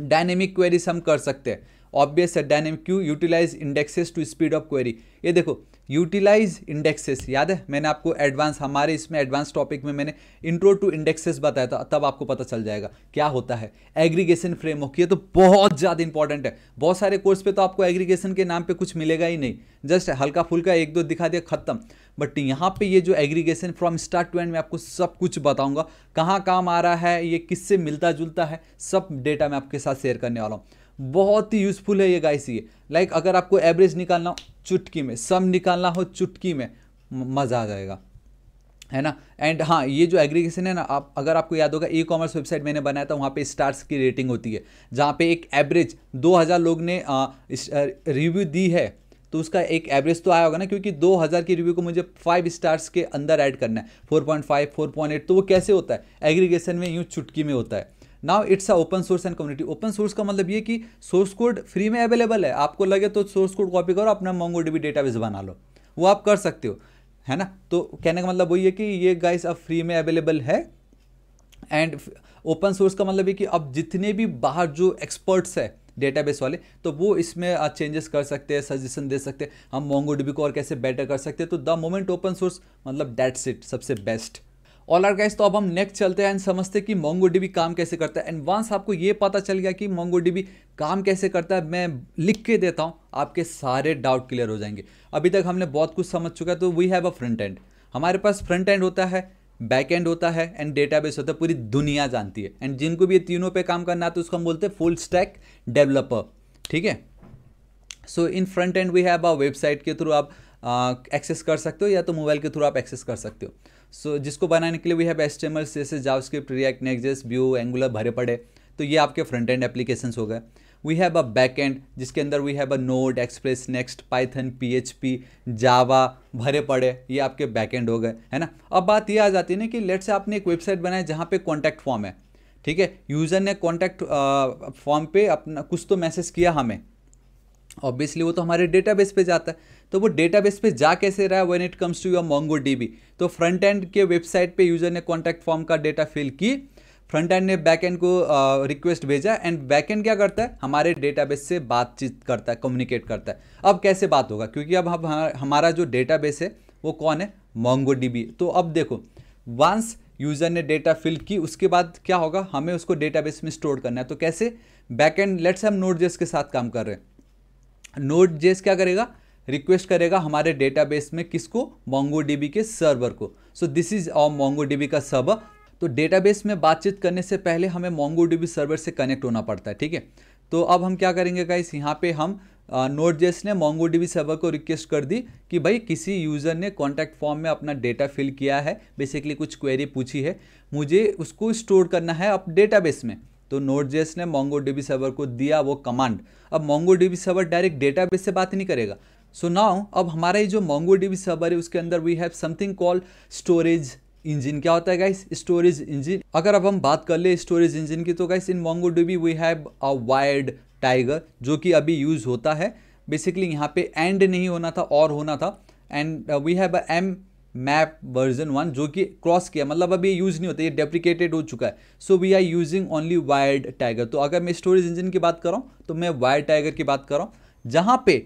डायनेमिक क्वेरीज हम कर सकते हैं ऑब्वियस है dynamic queue utilize indexes to speed of query ये देखो यूटिलाइज इंडेक्सेस याद है मैंने आपको एडवांस हमारे इसमें एडवांस टॉपिक में मैंने इंट्रो टू इंडेक्सेस बताया था तब आपको पता चल जाएगा क्या होता है एग्रीगेशन फ्रेमवर्क ये तो बहुत ज़्यादा इंपॉर्टेंट है बहुत सारे कोर्स पे तो आपको एग्रीगेशन के नाम पे कुछ मिलेगा ही नहीं जस्ट हल्का फुल्का एक दो दिखा दिया खत्म बट यहाँ पे ये जो aggregation from start to end मैं आपको सब कुछ बताऊंगा कहाँ काम आ रहा है ये किससे मिलता जुलता है सब डेटा मैं आपके साथ शेयर करने वाला हूँ बहुत ही यूजफुल है ये गाइस ये लाइक अगर आपको एवरेज निकालना हो चुटकी में सम निकालना हो चुटकी में मज़ा आ जाएगा है ना एंड हाँ ये जो एग्रीगेशन है ना आप अगर आपको याद होगा ई कॉमर्स वेबसाइट मैंने बनाया था वहाँ पे स्टार्स की रेटिंग होती है जहाँ पे एक एवरेज 2000 लोग ने रिव्यू दी है तो उसका एक एवरेज तो आया होगा ना क्योंकि 2000 की रिव्यू को मुझे फाइव स्टार्स के अंदर ऐड करना है 4.5 4.8 तो वो कैसे होता है एग्रीगेशन में यूँ चुटकी में होता है now it's a open source and community open source का मतलब ये कि सोर्स कोड फ्री में अवेलेबल है आपको लगे तो सोर्स कोड कॉपी करो अपना मोंगो डी डेटाबेस बना लो वो आप कर सकते हो है ना तो कहने का मतलब वही है कि ये गाइस अब फ्री में अवेलेबल है एंड ओपन सोर्स का मतलब ये कि अब जितने भी बाहर जो एक्सपर्ट्स है डेटाबेस वाले तो वो इसमें चेंजेस कर सकते हैं सजेशन दे सकते हैं हम मोंगो को और कैसे बेटर कर सकते हैं तो द मोमेंट ओपन सोर्स मतलब डेट्स इट सबसे बेस्ट ऑल आर गाइस तो अब हम नेक्स्ट चलते हैं एंड समझते हैं कि मोंगो डीबी काम कैसे करता है एंड वंस आपको ये पता चल गया कि मोंगो डीबी काम कैसे करता है मैं लिख के देता हूँ आपके सारे डाउट क्लियर हो जाएंगे अभी तक हमने बहुत कुछ समझ चुका है तो we have a front end हमारे पास फ्रंट एंड होता है बैक एंड होता है एंड डेटा होता है पूरी दुनिया जानती है एंड जिनको भी ये तीनों पर काम करना आता है तो उसको हम बोलते हैं फुल स्टैक डेवलपर ठीक है so in front end we have a website के थ्रू आप एक्सेस uh, कर सकते हो या तो मोबाइल के थ्रू आप एक्सेस कर सकते हो सो जिसको बनाने के लिए वी हैव एस्टेमल जैसे JavaScript React Next JS Vue Angular भरे पड़े तो ये आपके फ्रंट एंड एप्लीकेशन हो गए we have a back end जिसके अंदर we have a Node Express Next Python P Java भरे पड़े ये आपके बैक एंड हो गए है ना अब बात ये आ जाती है ना कि लेट से आपने एक वेबसाइट बनाई जहाँ पे कॉन्टैक्ट फॉर्म है ठीक है यूज़र ने कॉन्टैक्ट फॉर्म पे अपना कुछ तो मैसेज किया हमें ऑब्वियसली वो तो हमारे डेटाबेस पे जाता है तो वो डेटाबेस पे जा कैसे रहा है when it comes to your Mongo dB तो फ्रंट एंड के वेबसाइट पे यूजर ने कॉन्टैक्ट फॉर्म का डेटा फिल की फ्रंट एंड ने बैक एंड को रिक्वेस्ट uh, भेजा एंड बैक एंड क्या करता है हमारे डेटाबेस से बातचीत करता है कम्युनिकेट करता है अब कैसे बात होगा क्योंकि अब हम हमारा जो डेटाबेस है वो कौन है मोंगो तो अब देखो वंस यूज़र ने डेटा फिल की उसके बाद क्या होगा हमें उसको डेटाबेस में स्टोर करना है तो कैसे बैक एंड लेट्स हम नोट जेस के साथ काम कर रहे हैं नोट जेस क्या करेगा रिक्वेस्ट करेगा हमारे डेटाबेस में किसको मोंगो के सर्वर को so this is a Mongo का सर्वर तो डेटाबेस में बातचीत करने से पहले हमें मोंगो सर्वर से कनेक्ट होना पड़ता है ठीक है तो अब हम क्या करेंगे गाइस यहाँ पे हम नोट जेस ने मोंगो सर्वर को रिक्वेस्ट कर दी कि भाई किसी यूज़र ने कॉन्टैक्ट फॉर्म में अपना डेटा फिल किया है बेसिकली कुछ क्वेरी पूछी है मुझे उसको स्टोर करना है अब डेटाबेस में तो नोट जेस ने मोंगो सर्वर को दिया वो कमांड अब मोंगो सर्वर डायरेक्ट डेटाबेस से बात नहीं करेगा सो नाउ अब हमारा ये जो मोंगो डीबी सर्वर है उसके अंदर we have something called storage engine क्या होता है गाइस स्टोरेज इंजन अगर अब हम बात कर ले स्टोरेज इंजन की तो guys in Mongo dB we have a Wired Tiger जो कि अभी यूज होता है बेसिकली यहाँ पे एंड नहीं होना था और होना था and we have a M map version one जो कि क्रॉस किया मतलब अभी ये यूज़ नहीं होता ये डेप्रिकेटेड हो चुका है so we are using only Wired Tiger तो अगर मैं स्टोरेज इंजन की बात कर रहा हूँ तो मैं वायर्ड टाइगर की बात कर रहा हूँ जहाँ पे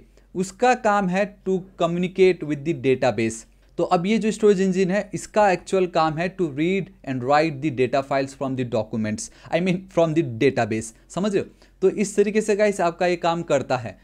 उसका काम है to communicate with the database तो अब ये जो स्टोरेज इंजन है इसका एक्चुअल काम है to read and write the data files from the documents I mean from the database समझ रहे हो तो इस तरीके से गाइस आपका ये काम करता है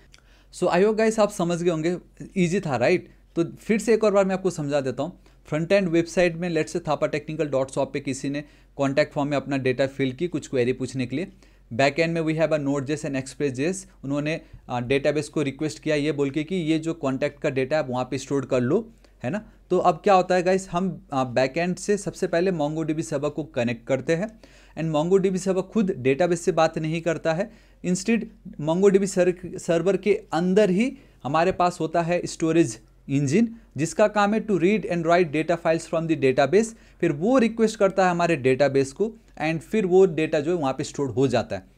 सो आई होप गाइस आप समझ गए होंगे ईजी था राइट तो फिर से एक और बार मैं आपको समझा देता हूँ फ्रंट एंड वेबसाइट में let's Thapa technical dot shop पर किसी ने कॉन्टैक्ट फॉर्म में अपना डेटा फिल की कुछ क्वेरी पूछने के लिए बैक एंड में we have a note JS and Express JS उन्होंने डेटाबेस को रिक्वेस्ट किया ये बोल के कि ये जो कॉन्टैक्ट का डेटा है वहाँ पे स्टोर कर लो है ना तो अब क्या होता है गाइस हम बैक एंड से सबसे पहले मोंगो डीबी सबक को कनेक्ट करते हैं एंड मोंगो डीबी सबक खुद डेटाबेस से बात नहीं करता है इंस्टेड मोंगो डीबी सर्वर के अंदर ही हमारे पास होता है स्टोरेज इंजिन जिसका काम है to read and write data files from the database फिर वो रिक्वेस्ट करता है हमारे डेटाबेस को एंड फिर वो डेटा जो है वहाँ पे स्टोर हो जाता है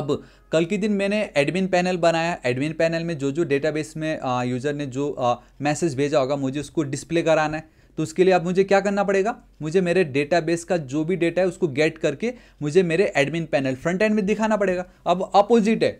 अब कल के दिन मैंने एडमिन पैनल बनाया एडमिन पैनल में जो जो डेटाबेस में आ, यूज़र ने जो मैसेज भेजा होगा मुझे उसको डिस्प्ले कराना है तो उसके लिए अब मुझे क्या करना पड़ेगा मुझे मेरे डेटाबेस का जो भी डेटा है उसको गेट करके मुझे मेरे एडमिन पैनल फ्रंट एंड में दिखाना पड़ेगा अब अपोजिट है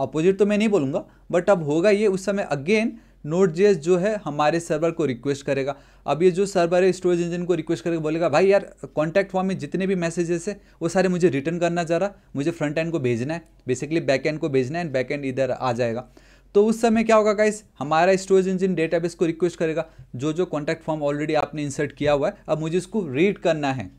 अपोजिट तो मैं नहीं बोलूँगा बट अब होगा ये उस समय अगेन नोट जे जो है हमारे सर्वर को रिक्वेस्ट करेगा अब ये जो सर्वर है स्टोरेज इंजन को रिक्वेस्ट करेगा बोलेगा भाई यार कॉन्टैक्ट फॉर्म में जितने भी मैसेजेस है वो सारे मुझे रिटर्न करना जा रहा मुझे फ्रंट एंड को भेजना है बेसिकली बैक एंड को भेजना है बैक एंड इधर आ जाएगा तो उस समय क्या होगा गाइस हमारा स्टोरेज इंजन डेटाबेस को रिक्वेस्ट करेगा जो जो कॉन्टैक्ट फॉर्म ऑलरेडी आपने इंसर्ट किया हुआ है अब मुझे इसको रीड करना है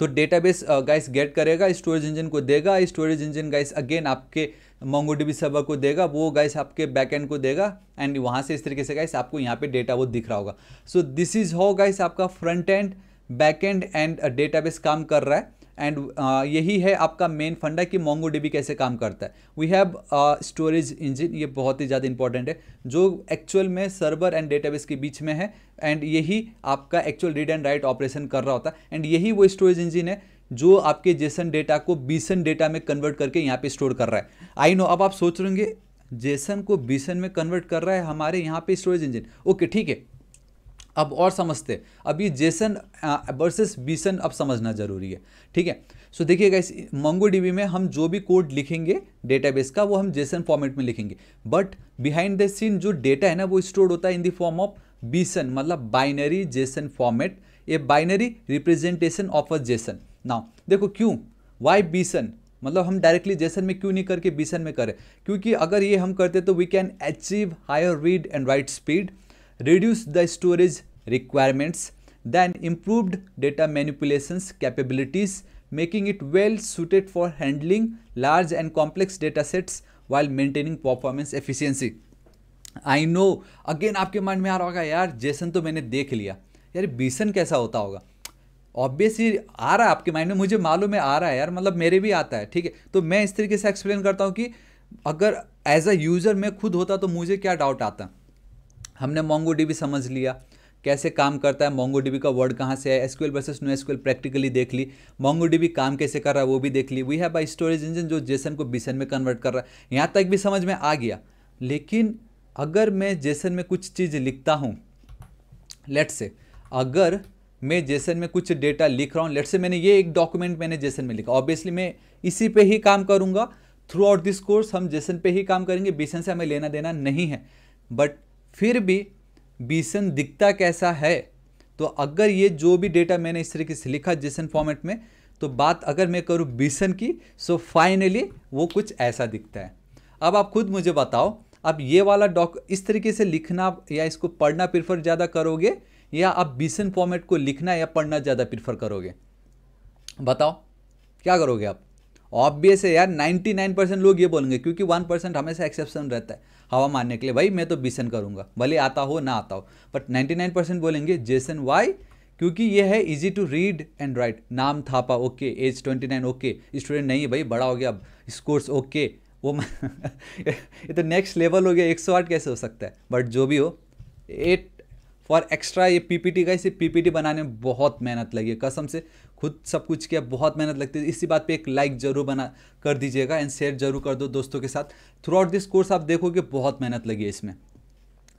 तो डेटाबेस गाइस गेट करेगा स्टोरेज इंजन को देगा स्टोरेज इंजन गाइस अगेन आपके मोंगो डीबी सर्वर को देगा वो गाइस आपके बैक एंड को देगा एंड वहाँ से इस तरीके से गाइस आपको यहाँ पे डेटा वो दिख रहा होगा so this is how guys आपका front end back end and database काम कर रहा है एंड uh, यही है आपका मेन फंडा कि मोंगो डीबी कैसे काम करता है वी हैव स्टोरेज इंजन ये बहुत ही ज़्यादा इंपॉर्टेंट है जो एक्चुअल में सर्वर एंड डेटाबेस के बीच में है एंड यही आपका actual read and write operation कर रहा होता है एंड यही वो स्टोरेज इंजन है जो आपके जेसन डेटा को बीसन डेटा में कन्वर्ट करके यहाँ पे स्टोर कर रहा है आई नो अब आप सोच रहे जेसन को बीसन में कन्वर्ट कर रहा है हमारे यहाँ पे स्टोरेज इंजन ओके ठीक है अब और समझते अभी जेसन वर्सेस बीसन अब समझना जरूरी है ठीक है सो देखिएगा इस मंगो डीबी में हम जो भी कोड लिखेंगे डेटाबेस का वो हम जेसन फॉर्मेट में लिखेंगे बट बिहाइंड द सीन जो डेटा है ना वो स्टोर होता है in the form of BSON मतलब binary JSON format a binary representation of a JSON now देखो क्यों वाई बीसन मतलब हम डायरेक्टली जेसन में क्यों नहीं करके बीसन में करें क्योंकि अगर ये हम करते तो we can achieve higher read and write speed reduce the storage requirements then improved data manipulations capabilities making it well suited for handling large and complex data sets while maintaining performance efficiency I know again आपके माइंड में आ रहा होगा यार जेसन तो मैंने देख लिया यार बीसन कैसा होता होगा ऑब्वियसली आ रहा है आपके माइंड में मुझे मालूम है आ रहा है यार मतलब मेरे भी आता है ठीक है तो मैं इस तरीके से एक्सप्लेन करता हूँ कि अगर एज अ यूज़र मैं खुद होता तो मुझे क्या डाउट आता हमने मोंगो समझ लिया कैसे काम करता है मोंगो का वर्ड कहाँ से है SQL versus no SQL practically देख ली मोंगो काम कैसे कर रहा है वो भी देख ली we have by storage engine जो जेसन को बीसन में कन्वर्ट कर रहा है यहाँ तक भी समझ में आ गया लेकिन अगर मैं जेसन में कुछ चीज़ लिखता हूँ लेट से अगर मैं जेसन में कुछ डेटा लिख रहा हूँ लेट से मैंने ये एक डॉक्यूमेंट मैंने जेसन में लिखा ऑब्वियसली मैं इसी पे ही काम करूँगा थ्रू आउट दिस कोर्स हम जेसन पे ही काम करेंगे बीसन से हमें लेना देना नहीं है बट फिर भी बीसन दिखता कैसा है तो अगर ये जो भी डेटा मैंने इस तरीके से लिखा जेसन फॉर्मेट में तो बात अगर मैं करूँ बीसन की सो फाइनली वो कुछ ऐसा दिखता है अब आप खुद मुझे बताओ आप ये वाला डॉक इस तरीके से लिखना या इसको पढ़ना प्रिफर ज़्यादा करोगे या आप बीसन फॉर्मेट को लिखना या पढ़ना ज़्यादा प्रीफर करोगे बताओ क्या करोगे आप ऑब्वियस है यार 99 परसेंट लोग ये बोलेंगे क्योंकि 1 परसेंट हमेशा एक्सेप्शन रहता है हवा मारने के लिए भाई मैं तो बीसन करूँगा भले आता हो ना आता हो बट 99 परसेंट बोलेंगे जेसन वाई क्योंकि ये है easy to read and write नाम Thapa okay age 29 okay student नहीं है भाई बड़ा हो गया अब स्कोर्स ओके वो [LAUGHS] ये तो नेक्स्ट लेवल हो गया एक सौ आठ कैसे हो सकता है बट जो भी हो एट फॉर एक्स्ट्रा ये पीपीटी का इसे पीपीटी बनाने में बहुत मेहनत लगी है कसम से खुद सब कुछ किया बहुत मेहनत लगती है इसी बात पे एक लाइक जरूर बना कर दीजिएगा एंड शेयर जरूर कर दो दोस्तों के साथ थ्रू आउट दिस कोर्स आप देखोगे बहुत मेहनत लगी है इसमें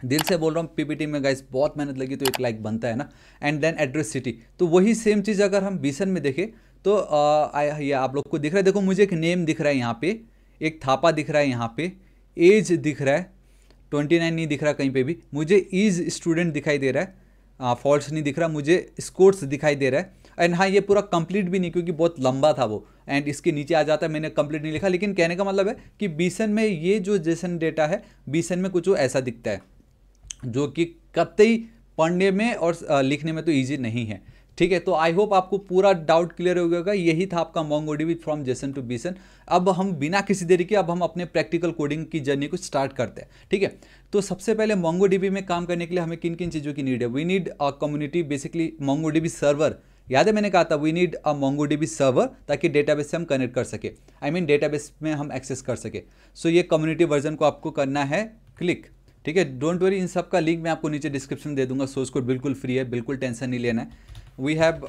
दिल से बोल रहा हूँ पीपीटी में गाइस बहुत मेहनत लगी तो एक लाइक बनता है ना एंड देन एड्रेस सिटी तो वही सेम चीज़ अगर हम बीसन में देखें तो ये आप लोग को दिख रहा है देखो मुझे एक नेम दिख रहा है यहाँ पे एक थापा दिख रहा है यहाँ पे एज दिख रहा है ट्वेंटी नाइन नहीं दिख रहा कहीं पे भी मुझे ईज स्टूडेंट दिखाई दे रहा है फॉल्ट हाँ, नहीं दिख रहा मुझे स्कोर्स दिखाई दे रहा है एंड हाँ ये पूरा कंप्लीट भी नहीं क्योंकि बहुत लंबा था वो एंड इसके नीचे आ जाता है मैंने कंप्लीट नहीं लिखा लेकिन कहने का मतलब है कि बीसन में ये जो जेसन डेटा है बीसन में कुछ ऐसा दिखता है जो कि कतई पढ़ने में और लिखने में तो ईजी नहीं है ठीक है तो आई होप आपको पूरा डाउट क्लियर हो गया यही था आपका Mongo DB from JSON to BSON अब हम बिना किसी देरी के अब हम अपने प्रैक्टिकल कोडिंग की जर्नी को स्टार्ट करते हैं ठीक है तो सबसे पहले मोंगोडीबी डीबी में काम करने के लिए हमें किन किन चीज़ों की नीड है we need a community basically MongoDB DB server याद है मैंने कहा था we need a MongoDB DB server ताकि डेटाबेस से हम कनेक्ट कर सके आई मीन डेटाबेस में हम एक्सेस कर सके सो so, ये कम्युनिटी वर्जन को आपको करना है क्लिक ठीक है डोंट वरी इन सब का लिंक मैं आपको नीचे डिस्क्रिप्शन दे दूंगा सोर्स कोड बिल्कुल फ्री है बिल्कुल टेंशन नहीं लेना है वी हैव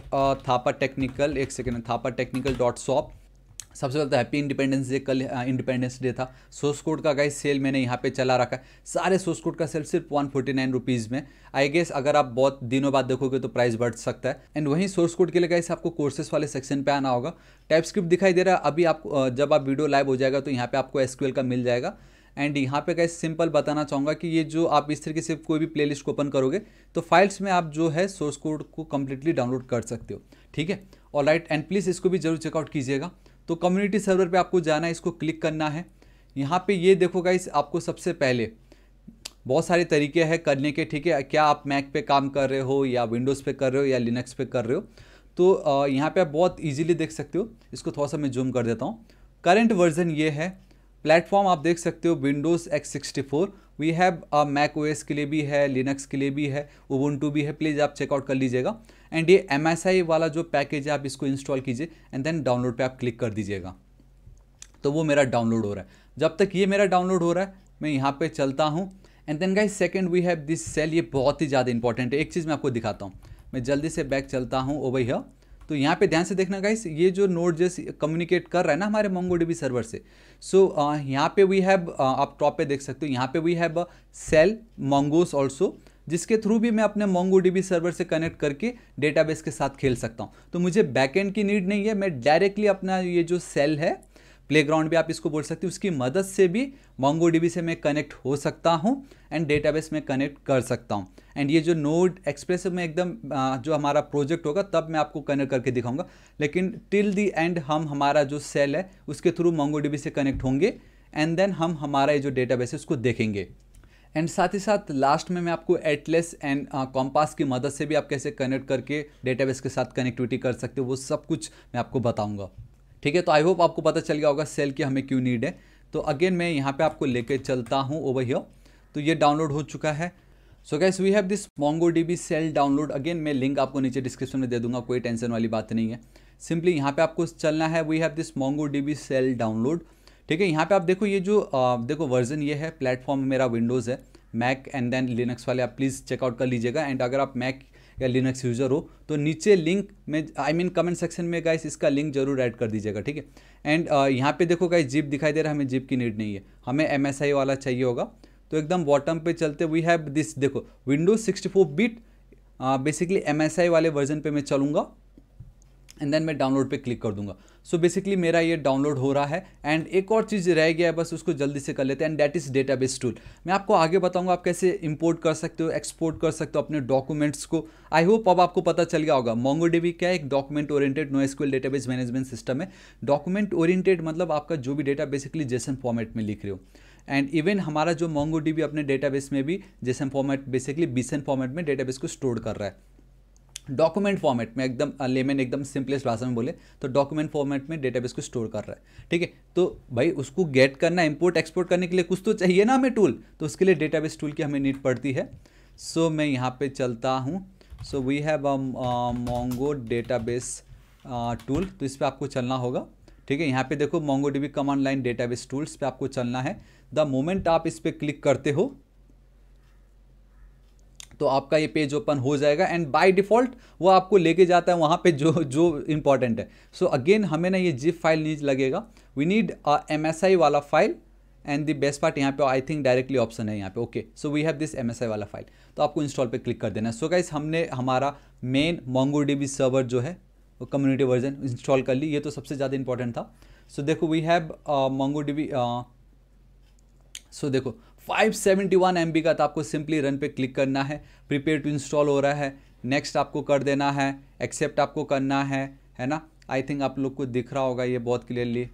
थापा टेक्निकल एक second Thapa technical dot shop सबसे पहले तो हैप्पी इंडिपेंडेंस डे कल इंडिपेंडेंस uh, डे था सोर्स कोड का गाइस सेल मैंने यहाँ पे चला रखा है सारे सोर्स कोड का सेल सिर्फ वन फोर्टी नाइन रुपीज़ में आई गेस अगर आप बहुत दिनों बाद देखोगे तो प्राइस बढ़ सकता है एंड वहीं सोर्स कोड के लिए गाइस आपको कोर्सेस वाले सेक्शन पे आना होगा टाइप स्क्रिप्ट दिखाई दे रहा है अभी आप uh, जब आप वीडियो लाइव हो जाएगा तो यहाँ पर आपको एस का मिल जाएगा एंड यहाँ पे कैसे सिंपल बताना चाहूँगा कि ये जो आप इस तरीके से कोई भी प्लेलिस्ट को ओपन करोगे तो फाइल्स में आप जो है सोर्स कोड को कम्प्लीटली डाउनलोड कर सकते हो ठीक है और राइट एंड प्लीज़ इसको भी जरूर चेकआउट कीजिएगा तो कम्युनिटी सर्वर पर आपको जाना है इसको क्लिक करना है यहाँ पर ये देखो गाइस आपको सबसे पहले बहुत सारे तरीके हैं करने के ठीक है क्या आप मैक पे काम कर रहे हो या विंडोज़ पे कर रहे हो या लिनक्स पे कर रहे हो तो यहाँ पे आप बहुत इजीली देख सकते हो इसको थोड़ा सा मैं जूम कर देता हूँ करंट वर्जन ये है प्लेटफॉर्म आप देख सकते हो Windows X sixty four we have Mac O के लिए भी है लिनक्स के लिए भी है टू भी है प्लीज़ आप चेकआउट कर लीजिएगा एंड ये एम वाला जो पैकेज है आप इसको इंस्टॉल कीजिए एंड देन डाउनलोड पर आप क्लिक कर दीजिएगा तो वो मेरा डाउनलोड हो रहा है जब तक ये मेरा डाउनलोड हो रहा है मैं यहाँ पे चलता हूँ and then guys second we have this shell ये बहुत ही ज़्यादा इंपॉर्टेंट है एक चीज़ मैं आपको दिखाता हूँ मैं जल्दी से बैक चलता हूँ ओ भैया तो यहाँ पे ध्यान से देखना गाइस ये जो नोड जस कम्युनिकेट कर रहा है ना हमारे डीबी सर्वर से सो so, uh, यहाँ पे वी हैव uh, आप टॉप पे देख सकते हो यहाँ पे we have shell mongosh also जिसके थ्रू भी मैं अपने डीबी सर्वर से कनेक्ट करके डेटाबेस के साथ खेल सकता हूँ तो मुझे बैकएंड की नीड नहीं है मैं डायरेक्टली अपना ये जो सेल है प्लेग्राउंड भी आप इसको बोल सकते हो उसकी मदद से भी मोंगो डीबी से मैं कनेक्ट हो सकता हूँ एंड डेटाबेस में कनेक्ट कर सकता हूँ एंड ये जो नोड एक्सप्रेस में एकदम जो हमारा प्रोजेक्ट होगा तब मैं आपको कनेक्ट करके दिखाऊंगा लेकिन टिल दी एंड हम हमारा जो सेल है उसके थ्रू मोंगो डीबी से कनेक्ट होंगे एंड देन हम हमारा ये जो बेस है उसको देखेंगे एंड साथ ही साथ लास्ट में मैं आपको एटलेस एंड कॉम्पास की मदद से भी आप कैसे कनेक्ट करके डेटाबेस के साथ कनेक्टिविटी कर सकते हो वो सब कुछ मैं आपको बताऊंगा ठीक है तो आई होप आपको पता चल गया होगा सेल की हमें क्यों नीड है तो अगेन मैं यहाँ पे आपको लेके चलता हूँ ओवर हियर तो ये डाउनलोड हो चुका है so guys we have this Mongo D shell download again मैं लिंक आपको नीचे डिस्क्रिप्शन में दे दूंगा कोई टेंशन वाली बात नहीं है सिंपली यहाँ पे आपको चलना है we have this Mongo D shell download ठीक है यहाँ पे आप देखो ये जो आ, देखो वर्जन ये है प्लेटफॉर्म मेरा विंडोज़ है मैक एंड देन लिनक्स वाले आप प्लीज़ चेकआउट कर लीजिएगा एंड अगर आप मैक या लिनक्स यूज़र हो तो नीचे लिंक में आई मीन कमेंट सेक्शन में गाइस इसका लिंक जरूर ऐड कर दीजिएगा ठीक है एंड uh, यहाँ पे देखो गाइस जीप दिखाई दे रहा है हमें जीप की नीड नहीं है हमें एम वाला चाहिए होगा तो एकदम बॉटम पे चलते वी हैव दिस देखो Windows sixty bit basically M वाले वर्जन पर मैं चलूँगा एंड देन मैं डाउनलोड पे क्लिक कर दूंगा सो so बेसिकली मेरा ये डाउनलोड हो रहा है एंड एक और चीज़ रह गया है बस उसको जल्दी से कर लेते हैं and that is base tool मैं आपको आगे बताऊंगा आप कैसे इंपोर्ट कर सकते हो एक्सपोर्ट कर सकते हो अपने डॉक्यूमेंट्स को आई होप अब आपको पता चल गया होगा मोंगो डेबी क्या एक document oriented no SQL database management system है डॉक्यूमेंट ओरिएटेड मतलब आपका जो भी डेटा बेसिकली जेसन फॉर्मेट में लिख रहे हो एंड इवन हमारा जो मोंगो अपने डेटाबेस में भी JSON format basically BSON format में डेटाबेस को स्टोर कर रहा है डॉक्यूमेंट फॉर्मेट में एकदम लेमेन एकदम सिंपलेस्ट भाषा में बोले तो डॉक्यूमेंट फॉर्मेट में डेटाबेस को स्टोर कर रहा है ठीक है तो भाई उसको गेट करना इंपोर्ट एक्सपोर्ट करने के लिए कुछ तो चाहिए ना हमें टूल तो उसके लिए डेटाबेस टूल की हमें नीड पड़ती है सो so, मैं यहाँ पे चलता हूँ so we have a Mongo database tool तो इस पर आपको चलना होगा ठीक है यहाँ पे देखो Mongo command line database tools पर आपको चलना है द मोमेंट आप इस पर क्लिक करते हो तो आपका ये पेज ओपन हो जाएगा एंड बाय डिफ़ॉल्ट वो आपको लेके जाता है वहाँ पे जो जो इंपॉर्टेंट है सो so अगेन हमें ना ये जिप फाइल नीच लगेगा we need M S I वाला file and the best part यहाँ पे आई थिंक डायरेक्टली ऑप्शन है यहाँ पे okay so we have this M S I वाला फाइल तो आपको इंस्टॉल पर क्लिक कर देना है सो so गाइज हमने हमारा मेन मोंगो सर्वर जो है वो कम्युनिटी वर्जन इंस्टॉल कर ली ये तो सबसे ज़्यादा इंपॉर्टेंट था सो so, देखो वी हैव मोंगो सो देखो 571 बी का तो आपको सिंपली रन पे क्लिक करना है प्रिपेयर टू इंस्टॉल हो रहा है नेक्स्ट आपको कर देना है एक्सेप्ट आपको करना है है ना आई थिंक आप लोग को दिख रहा होगा ये बहुत क्लियरली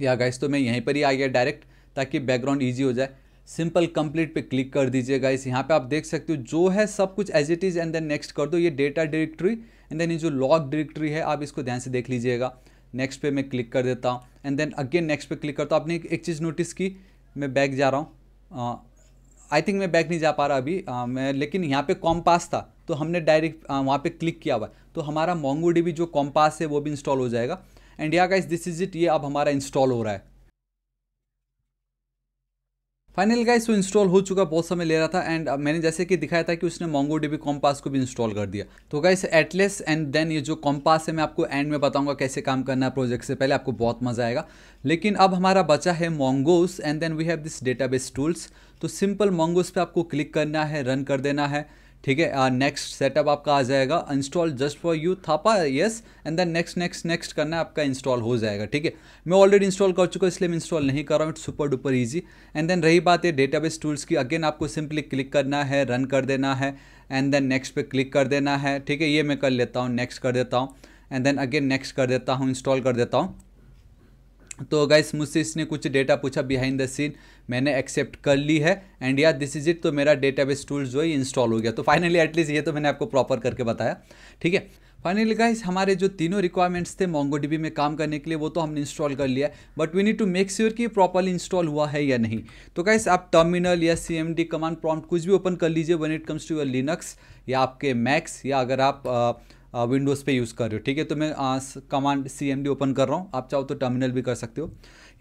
या गाइस तो मैं यहीं पर ही आ गया डायरेक्ट ताकि बैकग्राउंड ईजी हो जाए सिंपल कंप्लीट पे क्लिक कर दीजिए गाइस यहाँ पे आप देख सकते हो जो है सब कुछ as it is and then next कर दो ये डेटा डायरेक्टरी एंड देन ये जो लॉग डायरेक्टरी है आप इसको ध्यान से देख लीजिएगा नेक्स्ट पे मैं क्लिक कर देता हूँ एंड देन अगेन नेक्स्ट पे क्लिक करता हूँ आपने एक चीज़ नोटिस की मैं बैक जा रहा हूँ आई थिंक मैं बैक नहीं जा पा रहा अभी आ, मैं लेकिन यहाँ पे कॉम्पास था तो हमने डायरेक्ट वहाँ पे क्लिक किया हुआ तो हमारा मोंगो जो कॉम्पास है वो भी इंस्टॉल हो जाएगा and yeah guys this is it ये अब हमारा इंस्टॉल हो रहा है फाइनल गाइस वो इंस्टॉल हो चुका बहुत समय ले रहा था एंड uh, मैंने जैसे कि दिखाया था कि उसने मोंगो डीबी कॉम्पास को भी इंस्टॉल कर दिया तो गाइस एटलेस एंड देन ये जो कॉम्पास है मैं आपको एंड में बताऊंगा कैसे काम करना है प्रोजेक्ट से पहले आपको बहुत मजा आएगा लेकिन अब हमारा बचा है mongosh and then we have this database tools तो सिंपल मोंगोस पर आपको क्लिक करना है रन कर देना है ठीक है नेक्स्ट uh, सेटअप आपका आ जाएगा इंस्टॉल जस्ट फॉर यू थापा yes and then next next next करना आपका इंस्टॉल हो जाएगा ठीक है मैं ऑलरेडी इंस्टॉल कर चुका इसलिए मैं इंस्टॉल नहीं कर रहा हूँ it's super duper easy and then रही बात है डेटाबेस टूल्स की अगेन आपको सिंपली क्लिक करना है रन कर देना है एंड देन नेक्स्ट पे क्लिक कर देना है ठीक है ये मैं कर लेता हूँ नेक्स्ट कर देता हूँ एंड देन अगेन नेक्स्ट कर देता हूँ इंस्टॉल कर देता हूँ तो गाइस मुझसे इसने कुछ डेटा पूछा बिहाइंड द सीन मैंने एक्सेप्ट कर ली है एंड या दिस इज इट तो मेरा डेटाबेस टूल जो है इंस्टॉल हो गया तो फाइनली एटलीस्ट ये तो मैंने आपको प्रॉपर करके बताया ठीक है फाइनली गाइस हमारे जो तीनों रिक्वायरमेंट्स थे मोंगो में काम करने के लिए वो तो हमने इंस्टॉल कर लिया but we need to make sure कि प्रॉपरली इंस्टॉल हुआ है या नहीं तो गाइस आप टर्मिनल या C M D command prompt कुछ भी ओपन कर लीजिए when it comes to your Linux या आपके मैक्स या अगर आप uh, विंडोज़ पे यूज़ कर रहे हो ठीक है तो मैं command C M D open कर रहा हूँ आप चाहो तो टर्मिनल भी कर सकते हो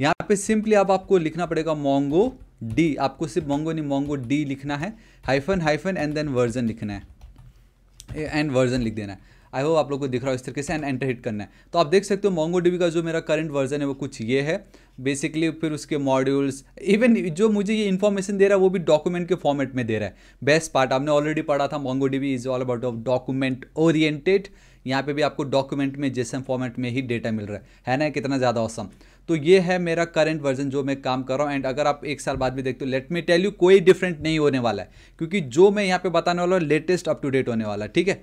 यहाँ पे सिंपली अब आप आपको लिखना पड़ेगा मोंगो डी आपको सिर्फ मोंगो नहीं मोंगो डी लिखना है hyphen hyphen and then version लिखना है एंड वर्जन लिख देना है आई होप आप लोग को दिख रहा हो इस तरीके से एंड एंटर हिट करना है तो आप देख सकते हो मोंगो का जो मेरा करंट वर्जन है वो कुछ ये है बेसिकली फिर उसके मॉड्यूल्स इवन जो मुझे ये इन्फॉर्मेशन दे रहा है वो भी डॉक्यूमेंट के फॉर्मेट में दे रहा है बेस्ट पार्ट आपने ऑलरेडी पढ़ा था Mongo is all about of document oriented यहाँ पे भी आपको डॉक्यूमेंट में जैसे फॉर्मेट में ही डेटा मिल रहा है है ना कितना ज़्यादा औसम तो ये है मेरा करंट वर्जन जो मैं काम कर रहा हूँ एंड अगर आप एक साल बाद भी देखते हो लेट मी टेल यू कोई डिफरेंट नहीं होने वाला है क्योंकि जो मैं यहाँ पे बताने वाला हूँ लेटेस्ट अप टू डेट होने वाला है ठीक है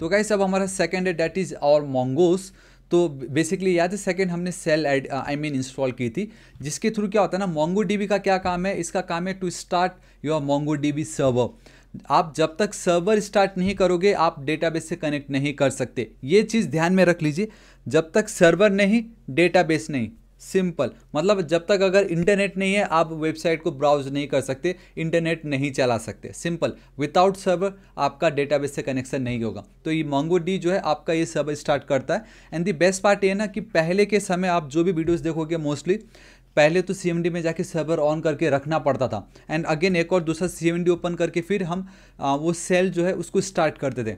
तो गाइस अब हमारा सेकेंड है डेट इज़ और मोंगोस तो बेसिकली याद है सेकेंड हमने shell add I mean install की थी जिसके थ्रू क्या होता है ना मोंगो डीबी का क्या काम है इसका काम है to start your Mongo dB server आप जब तक सर्वर स्टार्ट नहीं करोगे आप डेटाबेस से कनेक्ट नहीं कर सकते ये चीज़ ध्यान में रख लीजिए जब तक सर्वर नहीं डेटाबेस नहीं सिंपल मतलब जब तक अगर इंटरनेट नहीं है आप वेबसाइट को ब्राउज नहीं कर सकते इंटरनेट नहीं चला सकते सिंपल विदाउट सर्वर आपका डेटाबेस से कनेक्शन नहीं होगा तो ये मोंगो डी जो है आपका ये सर्वर स्टार्ट करता है एंड दी बेस्ट पार्ट ये ना कि पहले के समय आप जो भी वीडियोज़ देखोगे मोस्टली पहले तो सी में जाके सर्वर ऑन करके रखना पड़ता था एंड अगेन एक और दूसरा सी ओपन करके फिर हम आ, वो सेल जो है उसको स्टार्ट करते थे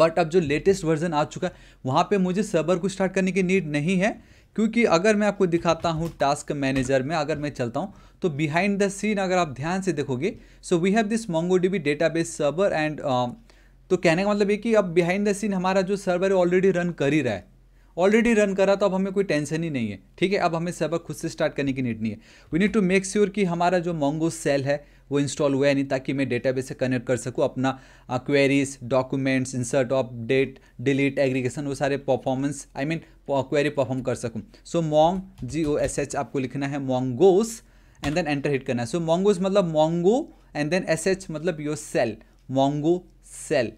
बट अब जो लेटेस्ट वर्जन आ चुका है वहाँ पे मुझे सर्वर को स्टार्ट करने की नीड नहीं है क्योंकि अगर मैं आपको दिखाता हूँ टास्क मैनेजर में अगर मैं चलता हूँ तो बिहाइंड द सीन अगर आप ध्यान से देखोगे so we have this Mongo mongod database server and तो कहने का मतलब ये कि अब बिहाइंड द सीन हमारा जो सर्वर है ऑलरेडी रन कर ही रहा है ऑलरेडी रन करा तो अब हमें कोई टेंशन ही नहीं है ठीक है अब हमें सर्वर खुद से स्टार्ट करने की नीड नहीं है we need to make sure कि हमारा जो मोंगो सेल है वो इंस्टॉल हुआ है नहीं ताकि मैं डेटाबेस से कनेक्ट कर सकूँ अपना queries documents insert update delete aggregation वो सारे performance I mean query perform कर सकूँ सो मोंग जी ओ एस एच आपको लिखना है mongosh and then enter hit करना है सो so, मोंगोस मतलब Mongo and then S H मतलब your shell Mongo shell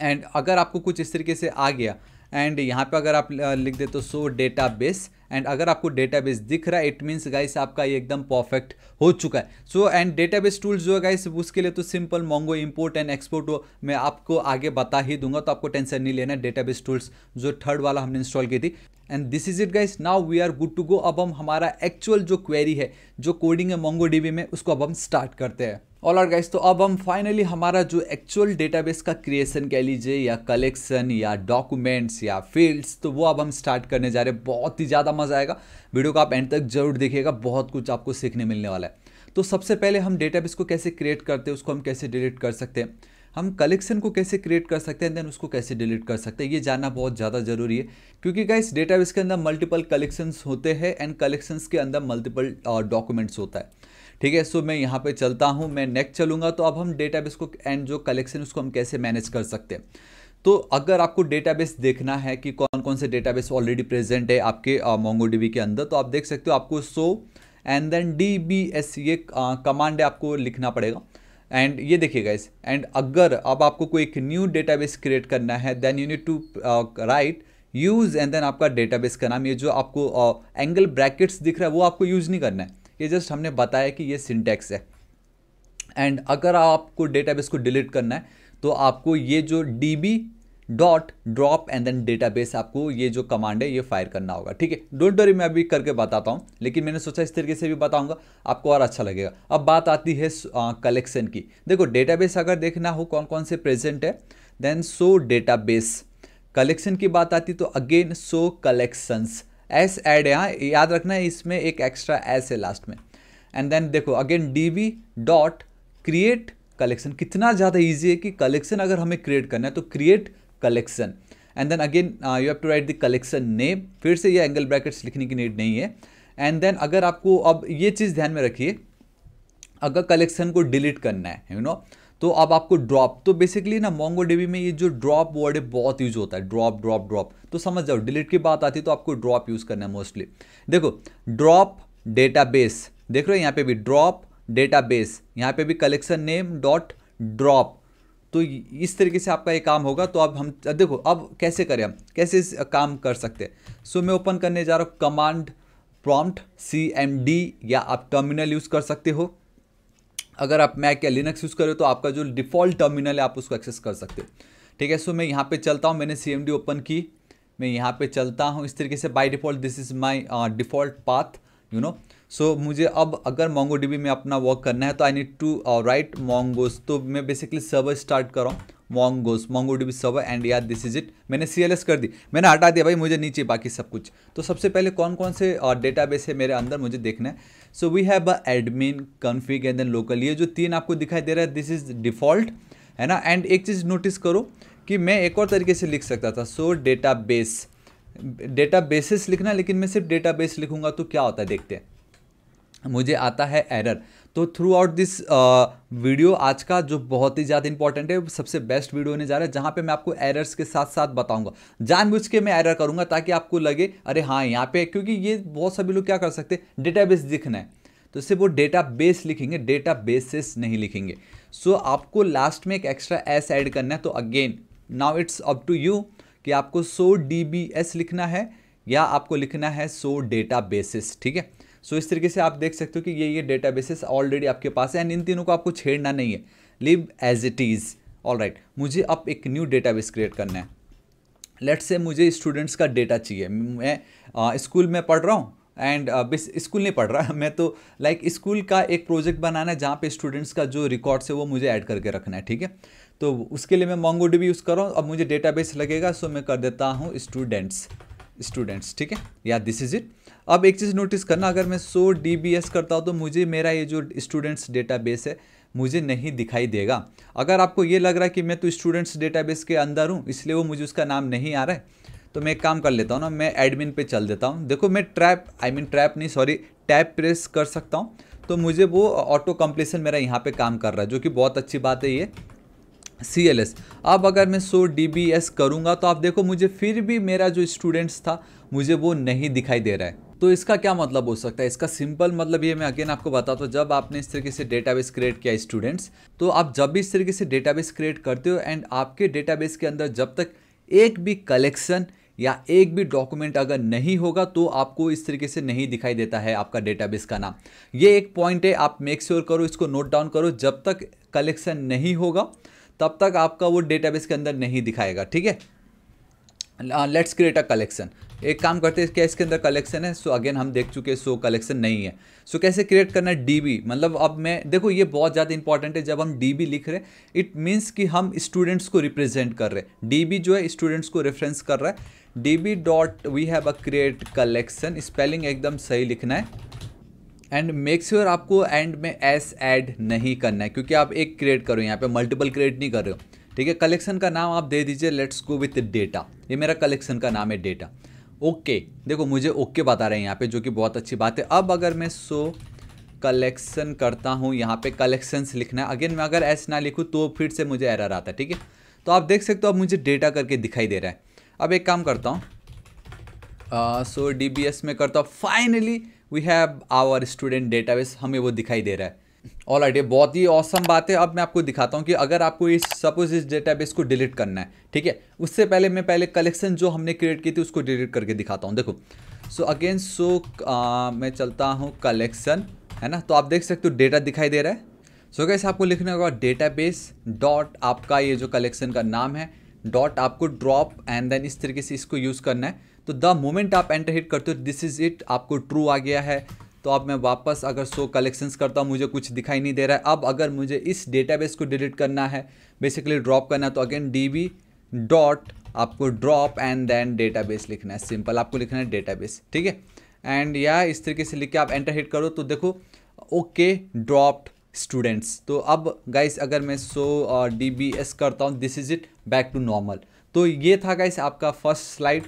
and अगर आपको कुछ इस तरीके से आ गया एंड यहाँ पे अगर आप लिख दे तो सो डेटा बेस एंड अगर आपको डेटाबेस दिख रहा है इट मीन्स गाइस आपका ये एकदम परफेक्ट हो चुका है सो एंड डेटाबेस टूल्स जो है गाइस उसके लिए तो simple Mongo import and export हो मैं आपको आगे बता ही दूंगा तो आपको टेंशन नहीं लेना डेटाबेस टूल्स जो थर्ड वाला हमने इंस्टॉल की थी and this is it guys now we are good to go अब हम हमारा एक्चुअल जो क्वेरी है जो कोडिंग है मोंगो में उसको अब हम स्टार्ट करते हैं ऑल आर गाइस तो अब हम फाइनली हमारा जो एक्चुअल डेटाबेस का क्रिएशन कह लीजिए या कलेक्शन या डॉक्यूमेंट्स या फील्ड्स तो वो अब हम स्टार्ट करने जा रहे हैं बहुत ही ज़्यादा मज़ा आएगा वीडियो को आप एंड तक जरूर देखिएगा बहुत कुछ आपको सीखने मिलने वाला है तो सबसे पहले हम डेटाबेस को कैसे क्रिएट करते हैं उसको हम कैसे डिलीट कर सकते हैं हम कलेक्शन को कैसे क्रिएट कर सकते हैं देन उसको कैसे डिलीट कर सकते हैं ये जानना बहुत ज़्यादा ज़रूरी है क्योंकि गाइस डेटाबेस के अंदर मल्टीपल कलेक्शंस होते हैं एंड कलेक्शंस के अंदर मल्टीपल डॉक्यूमेंट्स uh, होता है ठीक है सो मैं यहाँ पे चलता हूँ मैं नेक्स्ट चलूँगा तो अब हम डेटाबेस को एंड जो कलेक्शन उसको हम कैसे मैनेज कर सकते हैं तो अगर आपको डेटाबेस देखना है कि कौन कौन से डेटाबेस ऑलरेडी प्रेजेंट है आपके मोंगो uh, के अंदर तो आप देख सकते हो आपको so and then D B S ये कमांड है आपको लिखना पड़ेगा एंड ये देखिएगा इस एंड अगर अब आपको कोई एक न्यू डेटाबेस क्रिएट करना है then you need to write use and then आपका डेटाबेस का नाम ये जो आपको एंगल uh, ब्रैकेट्स दिख रहा है वो आपको यूज़ नहीं करना है ये जस्ट हमने बताया कि ये सिंटेक्स है एंड अगर आपको डेटाबेस को डिलीट करना है तो आपको ये जो D B dot drop and then database आपको ये जो कमांड है ये फायर करना होगा ठीक है डोंट डरी मैं अभी करके बताता हूँ लेकिन मैंने सोचा इस तरीके से भी बताऊंगा आपको और अच्छा लगेगा अब बात आती है कलेक्शन की देखो डेटाबेस अगर देखना हो कौन कौन से प्रेजेंट है देन सो डेटाबेस कलेक्शन की बात आती तो again so collections S add यहाँ याद रखना है इसमें एक एक्स्ट्रा एस है लास्ट में एंड देन देखो again D we dot create collection कितना ज़्यादा ईजी है कि कलेक्शन अगर हमें क्रिएट करना है तो create collection and then again you have to write the collection name फिर से ये एंगल ब्रैकेट्स लिखने की नीड नहीं है एंड देन अगर आपको अब ये चीज़ ध्यान में रखिए अगर कलेक्शन को डिलीट करना है यू you नो know, तो अब आपको ड्रॉप तो बेसिकली ना मोंगो डेबी में ये जो ड्रॉप वर्ड है बहुत यूज होता है ड्रॉप ड्रॉप ड्रॉप तो समझ जाओ डिलीट की बात आती है तो आपको ड्रॉप यूज़ करना है मोस्टली देखो ड्रॉप डेटाबेस देख रहे हो यहाँ पे भी ड्रॉप डेटाबेस यहाँ पे भी कलेक्शन नेम डॉट ड्रॉप तो इस तरीके से आपका ये काम होगा तो अब हम देखो अब कैसे करें हम कैसे इस काम कर सकते हैं सो मैं ओपन करने जा रहा हूँ command prompt C M D या आप टर्मिनल यूज़ कर सकते हो अगर आप मैक या लिनक्स यूज़ करें तो आपका जो डिफ़ॉल्ट टर्मिनल है आप उसको एक्सेस कर सकते हो ठीक है सो मैं यहाँ पे चलता हूँ मैंने सी ओपन की मैं यहाँ पे चलता हूँ इस तरीके से by default this is my default path you know so so, मुझे अब अगर मोंगो डी में अपना वर्क करना है तो I need to write mongosh तो मैं बेसिकली सर्वर स्टार्ट कर रहा हूँ mongosh mongod server and यार दिस इज इट मैंने सी कर दी मैंने हटा दिया भाई मुझे नीचे बाकी सब कुछ तो सबसे पहले कौन कौन से डेटा uh, बेस है मेरे अंदर मुझे देखना है so we have a admin config and then local ये जो तीन आपको दिखाई दे रहा है दिस इज डिफॉल्ट है ना एंड एक चीज़ नोटिस करो कि मैं एक और तरीके से लिख सकता था सो डेटा बेस डेटा लिखना लेकिन मैं सिर्फ डेटा बेस लिखूंगा तो क्या होता है देखते हैं मुझे आता है एरर तो थ्रू आउट दिस वीडियो आज का जो बहुत ही ज़्यादा इंपॉर्टेंट है सबसे बेस्ट वीडियो होने जा रहा है जहाँ पे मैं आपको एरर्स के साथ साथ बताऊंगा जानबूझ के मैं एरर करूँगा ताकि आपको लगे अरे हाँ यहाँ पे क्योंकि ये बहुत सभी लोग क्या कर सकते हैं बेस दिखना है तो सिर्फ वो डेटा बेस लिखेंगे डेटा बेसिस नहीं लिखेंगे सो so, आपको लास्ट में एक एक्स्ट्रा एस ऐड करना है तो again now it's up to you कि आपको सो डी लिखना है या आपको लिखना है सो डेटा बेसिस ठीक है सो इस तरीके से आप देख सकते हो कि ये ये डेटा बेसिस ऑलरेडी आपके पास है एंड इन तीनों को आपको छेड़ना नहीं है leave as it is all right मुझे अब एक न्यू डेटा बेस क्रिएट करना है लेट से मुझे स्टूडेंट्स का डेटा चाहिए मैं स्कूल uh, में पढ़ रहा हूँ एंड बेस स्कूल नहीं पढ़ रहा [LAUGHS] मैं तो लाइक like, स्कूल का एक प्रोजेक्ट बनाना है जहाँ पे स्टूडेंट्स का जो रिकॉर्ड्स है वो मुझे ऐड करके रखना है ठीक है तो उसके लिए मैं मोंगो डी यूज़ कर रहा हूँ अब मुझे डेटाबेस लगेगा सो मैं कर देता हूँ स्टूडेंट्स स्टूडेंट्स ठीक है या दिस इज़ इट अब एक चीज़ नोटिस करना अगर मैं सो डी करता हूँ तो मुझे मेरा ये जो स्टूडेंट्स डेटाबेस है मुझे नहीं दिखाई देगा अगर आपको ये लग रहा है कि मैं तो स्टूडेंट्स डेटाबेस के अंदर हूँ इसलिए वो मुझे उसका नाम नहीं आ रहा है तो मैं एक काम कर लेता हूँ ना मैं एडमिन पे चल देता हूँ देखो मैं ट्रैप आई मीन ट्रैप नहीं सॉरी टैप प्रेस कर सकता हूँ तो मुझे वो ऑटो कम्प्लीसन मेरा यहाँ पे काम कर रहा है जो कि बहुत अच्छी बात है ये सी एल एस अब अगर मैं सो डी बी एस करूँगा तो आप देखो मुझे फिर भी मेरा जो स्टूडेंट्स था मुझे वो नहीं दिखाई दे रहा है तो इसका क्या मतलब हो सकता है इसका सिंपल मतलब ये मैं अगेन आपको बताता हूँ जब आपने इस तरीके से डेटाबेस क्रिएट किया स्टूडेंट्स तो आप जब भी इस तरीके से डेटाबेस क्रिएट करते हो एंड आपके डेटाबेस के अंदर जब तक एक भी कलेक्शन या एक भी डॉक्यूमेंट अगर नहीं होगा तो आपको इस तरीके से नहीं दिखाई देता है आपका डेटाबेस का नाम ये एक पॉइंट है आप मेक श्योर sure करो इसको नोट डाउन करो जब तक कलेक्शन नहीं होगा तब तक आपका वो डेटाबेस के अंदर नहीं दिखाएगा ठीक है लेट्स क्रिएट अ कलेक्शन एक काम करते हैं क्या इसके अंदर कलेक्शन है सो अगेन हम देख चुके हैं सो कलेक्शन नहीं है सो कैसे क्रिएट करना है डी मतलब अब मैं देखो ये बहुत ज़्यादा इंपॉर्टेंट है जब हम डी लिख रहे हैं इट मीन्स कि हम स्टूडेंट्स को रिप्रेजेंट कर रहे हैं डी जो है स्टूडेंट्स को रेफरेंस कर रहा है D B dot we have a create collection spelling एकदम सही लिखना है एंड मेक श्योर आपको एंड में एस एड नहीं करना है क्योंकि आप एक क्रिएट करो यहाँ पे मल्टीपल क्रिएट नहीं कर रहे हो ठीक है कलेक्शन का नाम आप दे दीजिए लेट्स गो विथ डेटा ये मेरा कलेक्शन का नाम है डेटा ओके देखो मुझे ओके बता रहे हैं यहाँ पे जो कि बहुत अच्छी बात है अब अगर मैं सो कलेक्शन करता हूँ यहाँ पे कलेक्शंस लिखना है अगेन मैं अगर ऐसे ना लिखूँ तो फिर से मुझे एरर आता है ठीक है तो आप देख सकते हो अब मुझे डेटा करके दिखाई दे रहा है अब एक काम करता हूँ सो डी में करता हूँ finally we have our student database हमें वो दिखाई दे रहा है ऑल आइट ये बहुत ही औसम बात है अब मैं आपको दिखाता हूँ कि अगर आपको इस सपोज इस डेटाबेस को डिलीट करना है ठीक है उससे पहले मैं पहले कलेक्शन जो हमने क्रिएट की थी उसको डिलीट करके दिखाता हूँ देखो सो अगेन सो मैं चलता हूँ कलेक्शन है ना तो आप देख सकते हो डेटा दिखाई दे रहा है सो so, कैसे आपको लिखना होगा डेटा बेस डॉट आपका ये जो कलेक्शन का नाम है डॉट आपको ड्रॉप एंड देन इस तरीके से इसको यूज़ करना है तो द मोमेंट आप एंटर हिट करते हो दिस इज़ इट आपको ट्रू आ गया है तो अब मैं वापस अगर सो कलेक्शंस करता हूँ मुझे कुछ दिखाई नहीं दे रहा है अब अगर मुझे इस डेटाबेस को डिलीट करना है बेसिकली ड्रॉप करना है तो अगेन डी डॉट आपको ड्रॉप एंड देन डेटाबेस लिखना है सिंपल आपको लिखना है डेटाबेस ठीक है एंड या इस तरीके से लिख के आप एंटर हिट करो तो देखो ओके ड्रॉप्ड स्टूडेंट्स तो अब गाइस अगर मैं सो डी बी एस करता हूँ this is it back to normal तो ये था गाइस आपका फर्स्ट स्लाइड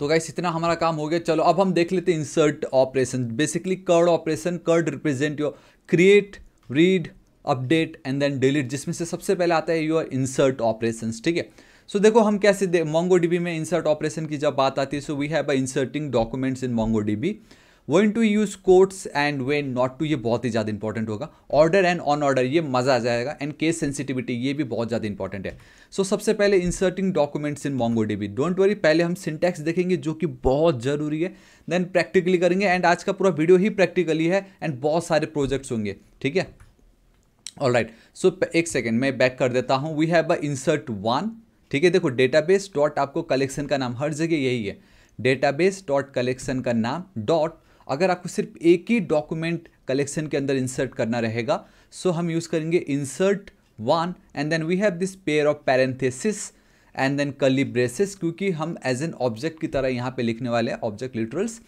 तो गाइस इतना हमारा काम हो गया चलो अब हम देख लेते हैं insert operation basically CRUD operation CRUD represent your create read update and then delete जिसमें से सबसे पहले आता है योर इंसर्ट ऑपरेशन ठीक है सो देखो हम कैसे मोंगो डीबी में इंसर्ट ऑपरेशन की जब बात आती है so we have inserting documents in Mongo MongoDB when to use quotes and when not to ये बहुत ही ज़्यादा इंपॉर्टेंट होगा ऑर्डर एंड ऑन ऑर्डर ये मज़ा आ जाएगा एंड केस सेंसिटिविटी ये भी बहुत ज़्यादा इंपॉर्टेंट है सो so, सबसे पहले inserting documents in Mongo MongoDB don't worry पहले हम सिंटैक्स देखेंगे जो कि बहुत ज़रूरी है देन प्रैक्टिकली करेंगे एंड आज का पूरा वीडियो ही प्रैक्टिकली है एंड बहुत सारे प्रोजेक्ट्स होंगे ठीक है ऑल राइट सो एक सेकेंड मैं बैक कर देता हूँ we have a insert one ठीक है देखो डेटाबेस डॉट आपको कलेक्शन का नाम हर जगह यही है डेटाबेस डॉट कलेक्शन का नाम डॉट अगर आपको सिर्फ एक ही डॉक्यूमेंट कलेक्शन के अंदर इंसर्ट करना रहेगा सो हम यूज़ करेंगे insert one and then we have this pair of parenthesis and then curly braces क्योंकि हम एज एन ऑब्जेक्ट की तरह यहाँ पे लिखने वाले हैं object literals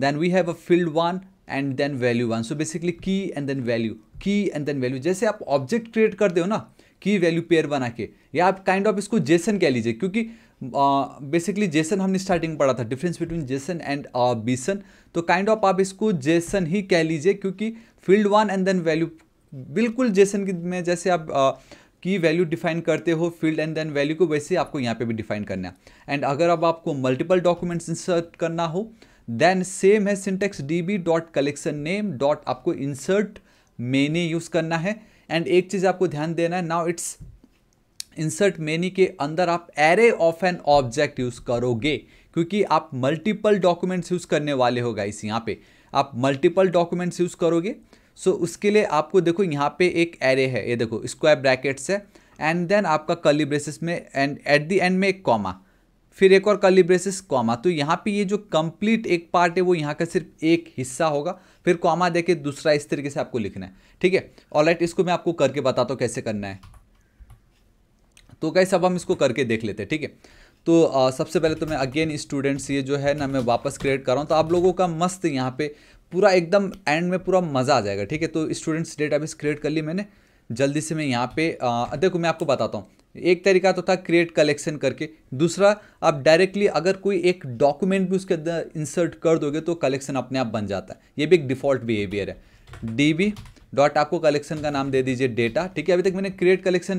then we have a field one and then value one so basically key and then value key and then value जैसे आप ऑब्जेक्ट क्रिएट करते हो ना की वैल्यू पेयर बना के या आप काइंड kind ऑफ of इसको जेसन कह लीजिए क्योंकि बेसिकली जेसन हमने स्टार्टिंग पढ़ा था difference between JSON and BSON तो काइंड kind ऑफ आप इसको जेसन ही कह लीजिए क्योंकि field one and then value बिल्कुल जेसन में जैसे आप की वैल्यू डिफाइन करते हो फील्ड एंड देन वैल्यू को वैसे आपको यहाँ पे भी डिफाइन करना है एंड अगर अब आपको मल्टीपल डॉक्यूमेंट्स इंसर्ट करना हो देन सेम है syntax D B dot collection name dot आपको इंसर्ट मेने यूज़ करना है एंड एक चीज़ आपको ध्यान देना है नाउ इट्स इंसर्ट मेनी के अंदर आप array of an object use करोगे क्योंकि आप मल्टीपल डॉक्यूमेंट्स यूज़ करने वाले हो गाइस यहाँ पे आप मल्टीपल डॉक्यूमेंट्स यूज़ करोगे सो so, उसके लिए आपको देखो यहाँ पे एक एरे है ये देखो स्क्वायर ब्रैकेट्स है एंड देन आपका कली ब्रेसिस में एंड एट द एंड में एक कॉमा फिर एक और कली ब्रेसिस कॉमा तो यहाँ पे ये जो कंप्लीट एक पार्ट है वो यहाँ का सिर्फ एक हिस्सा होगा फिर कॉमा देके दूसरा इस तरीके से आपको लिखना है ठीक है ऑलराइट इसको मैं आपको करके बताता हूँ कैसे करना है तो कैसे अब हम इसको करके देख लेते हैं ठीक है तो आ, सबसे पहले तो मैं अगेन स्टूडेंट्स ये जो है ना मैं वापस क्रिएट कर रहा हूँ तो आप लोगों का मस्त यहाँ पे पूरा एकदम एंड में पूरा मज़ा आ जाएगा ठीक है तो स्टूडेंट्स डेटाबेस क्रिएट कर ली मैंने जल्दी से मैं यहाँ पे आ, देखो मैं आपको बताता हूँ एक तरीका तो था क्रिएट कलेक्शन करके दूसरा आप डायरेक्टली अगर कोई एक डॉक्यूमेंट भी उसके अंदर इंसर्ट कर दोगे तो कलेक्शन अपने आप बन जाता है ये भी एक डिफ़ॉल्ट बिहेवियर है डी डॉट आपको कलेक्शन का नाम दे दीजिए डेटा ठीक है अभी तक मैंने क्रिएट कलेक्शन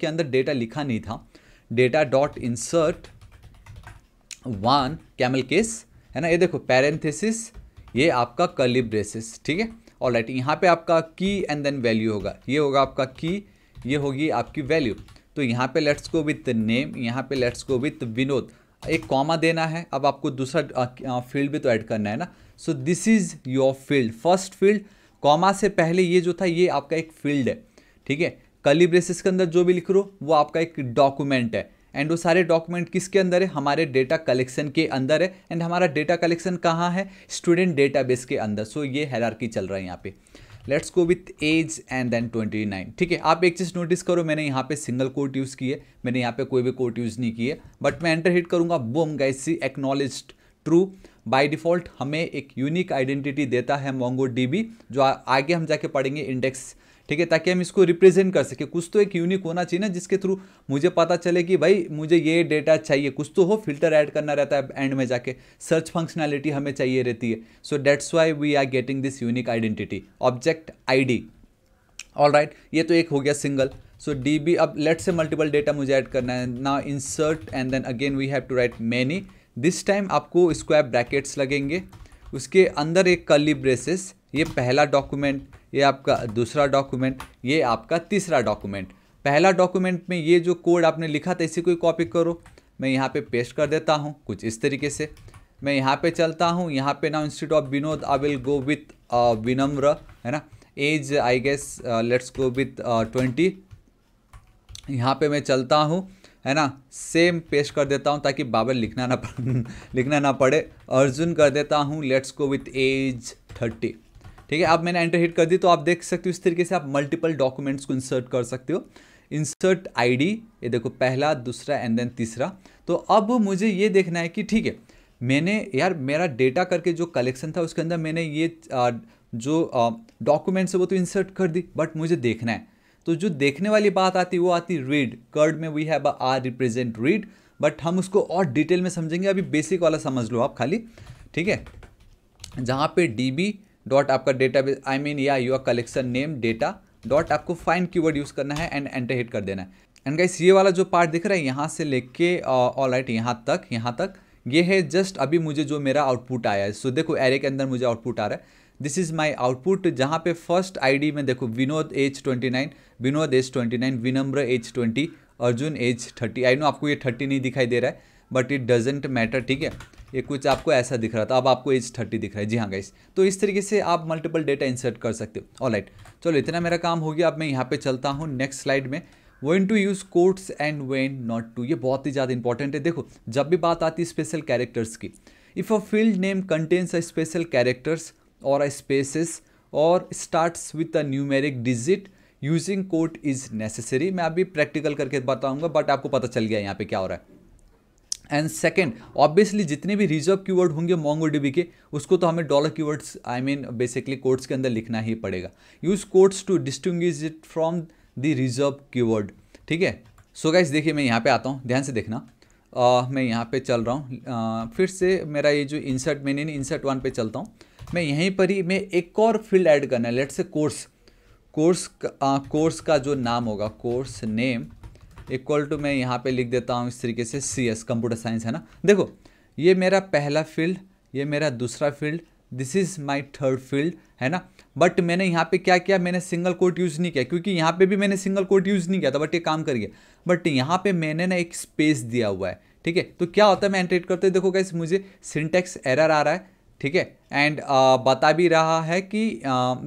के अंदर डेटा लिखा नहीं था data dot insert one camel case है ना ये देखो पैरेंथेसिस ये आपका कलिब्रेसिस ठीक है और राइट यहाँ पे आपका की एंड देन वैल्यू होगा ये होगा आपका की ये होगी आपकी वैल्यू तो यहाँ पे लेट्स गो विथ नेम यहाँ पे लेट्स गो विथ विनोद एक कॉमा देना है अब आपको दूसरा फील्ड भी तो ऐड करना है ना so this is your field first field comma से पहले ये जो था ये आपका एक फील्ड है ठीक है कली ब्रेसिस के अंदर जो भी लिख रहे हो वो आपका एक डॉक्यूमेंट है एंड वो सारे डॉक्यूमेंट किसके अंदर है हमारे डेटा कलेक्शन के अंदर है एंड हमारा डेटा कलेक्शन कहाँ है स्टूडेंट डेटाबेस के अंदर सो so, ये हैरारकी चल रहा है यहाँ पे let's go with age and then twenty nine ठीक है आप एक चीज़ नोटिस करो मैंने यहाँ पे सिंगल कोर्ट यूज़ की है मैंने यहाँ पे कोई भी कोर्ट यूज़ नहीं किए है बट मैं एंटर हिट करूँगा boom guys see acknowledge true by default हमें एक यूनिक आइडेंटिटी देता है मोंगो जो आ, आगे हम जाके पढ़ेंगे इंडेक्स ठीक है ताकि हम इसको रिप्रेजेंट कर सके कुछ तो एक यूनिक होना चाहिए ना जिसके थ्रू मुझे पता चले कि भाई मुझे ये डेटा चाहिए कुछ तो हो फिल्टर ऐड करना रहता है एंड में जाके सर्च फंक्शनैलिटी हमें चाहिए रहती है so that's why we are getting this unique identity object ID all right ये तो एक हो गया सिंगल सो डी बी अब लेट से मल्टीपल डेटा मुझे ऐड करना है ना insert and then again we have to write many this time आपको स्क्वायर ब्रैकेट्स लगेंगे उसके अंदर एक कली ब्रेसेस ये पहला डॉक्यूमेंट ये आपका दूसरा डॉक्यूमेंट ये आपका तीसरा डॉक्यूमेंट पहला डॉक्यूमेंट में ये जो कोड आपने लिखा था इसी को कॉपी करो मैं यहाँ पे पेस्ट कर देता हूँ कुछ इस तरीके से मैं यहाँ पे चलता हूँ यहाँ पे ना instead of Vinod I will go with Vinamra है ना age I guess let's go with twenty यहाँ पे मैं चलता हूँ है ना सेम पेश कर देता हूँ ताकि बाबर लिखना ना [LAUGHS] लिखना ना पड़े अर्जुन कर देता हूँ let's go with age thirty ठीक है अब मैंने एंटर हिट कर दी तो आप देख सकते हो इस तरीके से आप मल्टीपल डॉक्यूमेंट्स को इंसर्ट कर सकते हो इंसर्ट आईडी ये देखो पहला दूसरा एंड देन तीसरा तो अब मुझे ये देखना है कि ठीक है मैंने यार मेरा डेटा करके जो कलेक्शन था उसके अंदर मैंने ये जो डॉक्यूमेंट्स है वो तो इंसर्ट कर दी बट मुझे देखना है तो जो देखने वाली बात आती है वो आती रीड कर्ड में we have R represent read but हम उसको और डिटेल में समझेंगे अभी बेसिक वाला समझ लो आप खाली ठीक है जहाँ पे डी बी डॉट आपका डेटा बेस आई मीन या your collection name data dot आपको फाइन वर्ड यूज़ करना है एंड एंटर हिट कर देना है एंड गाइस ये वाला जो पार्ट दिख रहा है यहाँ से लेके ऑल uh, राइट यहाँ तक यहाँ तक ये यह है जस्ट अभी मुझे जो मेरा आउटपुट आया है सो देखो एरे के अंदर मुझे आउटपुट आ रहा है दिस इज़ माई आउटपुट जहाँ पे फर्स्ट आई डी में देखो Vinod age twenty nine Vinod age twenty nine Vinamra age twenty Arjun age thirty I know आपको ये थर्टी नहीं दिखाई दे रहा है बट इट डजेंट मैटर ठीक है ये कुछ आपको ऐसा दिख रहा था अब आपको एज थर्टी दिख रहा है जी हाँ गाइस तो इस तरीके से आप मल्टीपल डेटा इंसर्ट कर सकते हो ऑल राइट चलो इतना मेरा काम हो गया अब मैं यहाँ पे चलता हूँ नेक्स्ट स्लाइड में when to use quotes and when not to ये बहुत ही ज़्यादा इंपॉर्टेंट है देखो जब भी बात आती है स्पेशल कैरेक्टर्स की if a field name contains a special characters or spaces और starts with a numeric digit using quote is necessary मैं अभी प्रैक्टिकल करके बताऊंगा बट आपको पता चल गया यहाँ पे क्या हो रहा है एंड सेकेंड ऑब्वियसली जितने भी रिजर्व कीवर्ड होंगे मोंगो डिबी के उसको तो हमें dollar keywords I mean basically quotes के अंदर लिखना ही पड़ेगा use quotes to distinguish it from the reserve keyword ठीक है सो गाइज देखिए मैं यहाँ पे आता हूँ ध्यान से देखना uh, मैं यहाँ पे चल रहा हूँ uh, फिर से मेरा ये जो इंसर्ट मैंने इंसर्ट वन पे चलता हूँ मैं यहीं पर ही मैं एक और फील्ड ऐड करना है लेट से कोर्स कोर्स का कोर्स का जो नाम होगा कोर्स नेम इक्वल टू मैं यहाँ पे लिख देता हूँ इस तरीके से सी एस कंप्यूटर साइंस है ना देखो ये मेरा पहला फील्ड ये मेरा दूसरा field this is my third field है ना बट मैंने यहाँ पे क्या किया मैंने सिंगल कोट यूज़ नहीं किया क्योंकि यहाँ पे भी मैंने सिंगल कोट यूज़ नहीं किया था बट ये काम करिए बट यहाँ पे मैंने ना एक स्पेस दिया हुआ है ठीक है तो क्या होता है मैं एंट्रेट करते देखो कैसे मुझे सिंटेक्स एरर आ रहा है ठीक है एंड uh, बता भी रहा है कि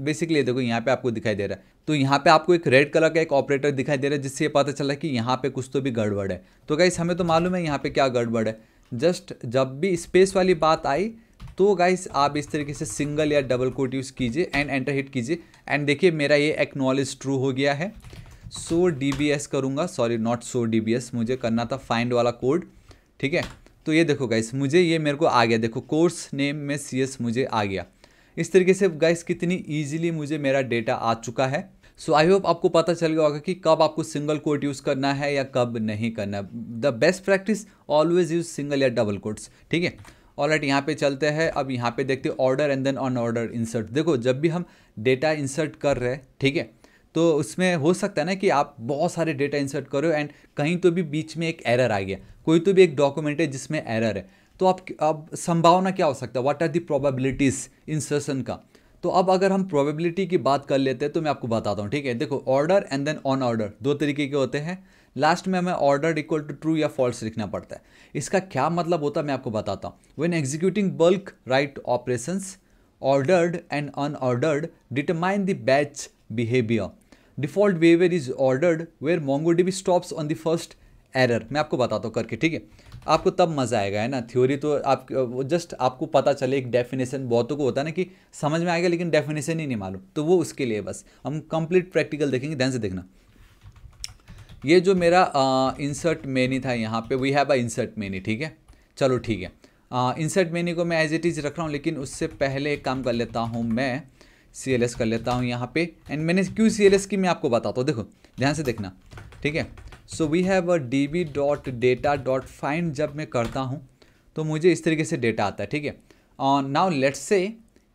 बेसिकली uh, देखो यहाँ पे आपको दिखाई दे रहा है तो यहाँ पे आपको एक रेड कलर का एक ऑपरेटर दिखाई दे रहा है जिससे ये पता चला कि यहाँ पे कुछ तो भी गड़बड़ है तो गाइस हमें तो मालूम है यहाँ पे क्या गड़बड़ है जस्ट जब भी स्पेस वाली बात आई तो गाइस आप इस तरीके से सिंगल या डबल कोट यूज़ कीजिए एंड एंटर हिट कीजिए एंड देखिए मेरा ये एक्नॉलेज ट्रू हो गया है सो डी करूँगा सॉरी नॉट सो डी मुझे करना था फाइंड वाला कोड ठीक है तो ये देखो गाइस मुझे ये मेरे को आ गया देखो कोर्स नेम में सी मुझे आ गया इस तरीके से गाइस कितनी ईजिली मुझे मेरा डेटा आ चुका है सो आई होप आपको पता चल गया होगा कि कब आपको सिंगल कोट यूज़ करना है या कब नहीं करना the best practice always use single या डबल कोट्स ठीक है ऑल राइट यहाँ पे चलते हैं अब यहाँ पे देखते order and then on order insert देखो जब भी हम डेटा इंसर्ट कर रहे हैं ठीक है तो उसमें हो सकता है ना कि आप बहुत सारे डेटा इंसर्ट करो एंड कहीं तो भी बीच में एक एरर आ गया कोई तो भी एक डॉक्यूमेंट है जिसमें एरर है तो आप अब संभावना क्या हो सकता है what are the probabilities insertion का तो अब अगर हम प्रोबेबिलिटी की बात कर लेते हैं तो मैं आपको बताता हूँ ठीक है देखो order and then on order दो तरीके के होते हैं लास्ट में हमें ऑर्डर इक्वल टू ट्रू या फॉल्स लिखना पड़ता है इसका क्या मतलब होता है मैं आपको बताता हूँ when executing bulk write operations ordered and unordered determine the batch behaviour default behaviour is ordered where MongoDB stops on the first error मैं आपको बताता हूँ करके ठीक है आपको तब मज़ा आएगा है ना थ्योरी तो आप जस्ट आपको पता चले एक डेफिनेशन बहुतों को होता है ना कि समझ में आएगा लेकिन डेफिनेशन ही नहीं मालूम तो वो उसके लिए बस हम कंप्लीट प्रैक्टिकल देखेंगे ध्यान से देखना ये जो मेरा इंसर्ट मेनी था यहाँ पे we have a insert many ठीक है चलो ठीक है इंसर्ट मेनी को मैं एज इट इज़ रख रहा हूँ लेकिन उससे पहले एक काम कर लेता हूँ मैं सी एल एस कर लेता हूँ यहाँ पे एंड मैंने क्यों सी एल एस की मैं आपको बताता हूँ देखो ध्यान से देखना ठीक है so we have a D B dot data dot find जब मैं करता हूँ तो मुझे इस तरीके से डेटा आता है ठीक है नाउ लेट्स से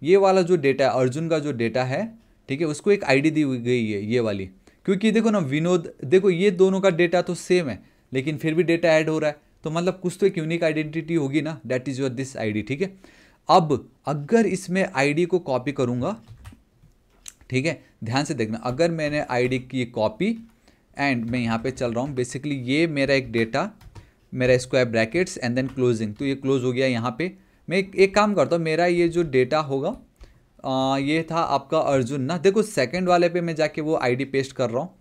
ये वाला जो डेटा है अर्जुन का जो डेटा है ठीक है उसको एक आईडी दी गई है ये वाली क्योंकि देखो ना विनोद देखो ये दोनों का डेटा तो सेम है लेकिन फिर भी डेटा ऐड हो रहा है तो मतलब कुछ तो एक यूनिक आइडेंटिटी होगी ना that is your this ID ठीक है अब अगर इसमें आईडी को कॉपी करूँगा ठीक है ध्यान से देखना अगर मैंने आईडी की कॉपी एंड मैं यहाँ पे चल रहा हूँ बेसिकली ये मेरा एक डेटा मेरा square brackets and then closing तो ये क्लोज हो गया यहाँ पे मैं एक, एक काम करता हूँ मेरा ये जो डेटा होगा आ, ये था आपका अर्जुन ना देखो सेकंड वाले पे मैं जाके वो आईडी पेस्ट कर रहा हूँ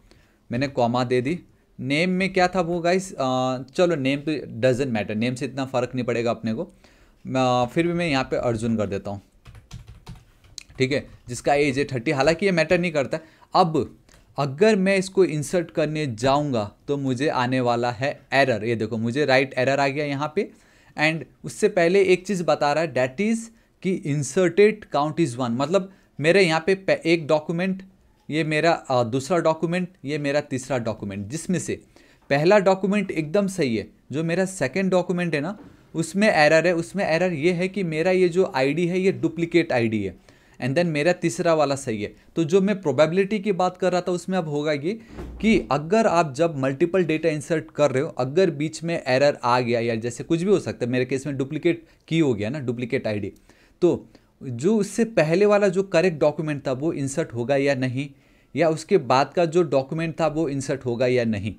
मैंने कॉमा दे दी नेम में क्या था वो गाइस चलो नेम तो डजेंट मैटर नेम से इतना फ़र्क नहीं पड़ेगा अपने को आ, फिर भी मैं यहाँ पर अर्जुन कर देता हूँ ठीक है जिसका एज है थर्टी हालांकि ये मैटर नहीं करता अब अगर मैं इसको इंसर्ट करने जाऊंगा तो मुझे आने वाला है एरर ये देखो मुझे राइट right एरर आ गया यहाँ पे एंड उससे पहले एक चीज़ बता रहा है डैट इज़ कि इंसर्टेड काउंट इज़ वन मतलब मेरे यहाँ पे एक डॉक्यूमेंट ये मेरा दूसरा डॉक्यूमेंट ये मेरा तीसरा डॉक्यूमेंट जिसमें से पहला डॉक्यूमेंट एकदम सही है जो मेरा सेकेंड डॉक्यूमेंट है ना उसमें एरर है उसमें एरर ये है कि मेरा ये जो आईडी है ये डुप्लीकेट आईडी है एंड देन मेरा तीसरा वाला सही है तो जो मैं प्रोबेबिलिटी की बात कर रहा था उसमें अब होगा ये कि अगर आप जब मल्टीपल डेटा इंसर्ट कर रहे हो अगर बीच में एरर आ गया या जैसे कुछ भी हो सकता है मेरे केस में डुप्लीकेट की हो गया ना डुप्लीकेट आईडी तो जो उससे पहले वाला जो करेक्ट डॉक्यूमेंट था वो इंसर्ट होगा या नहीं या उसके बाद का जो डॉक्यूमेंट था वो इंसर्ट होगा या नहीं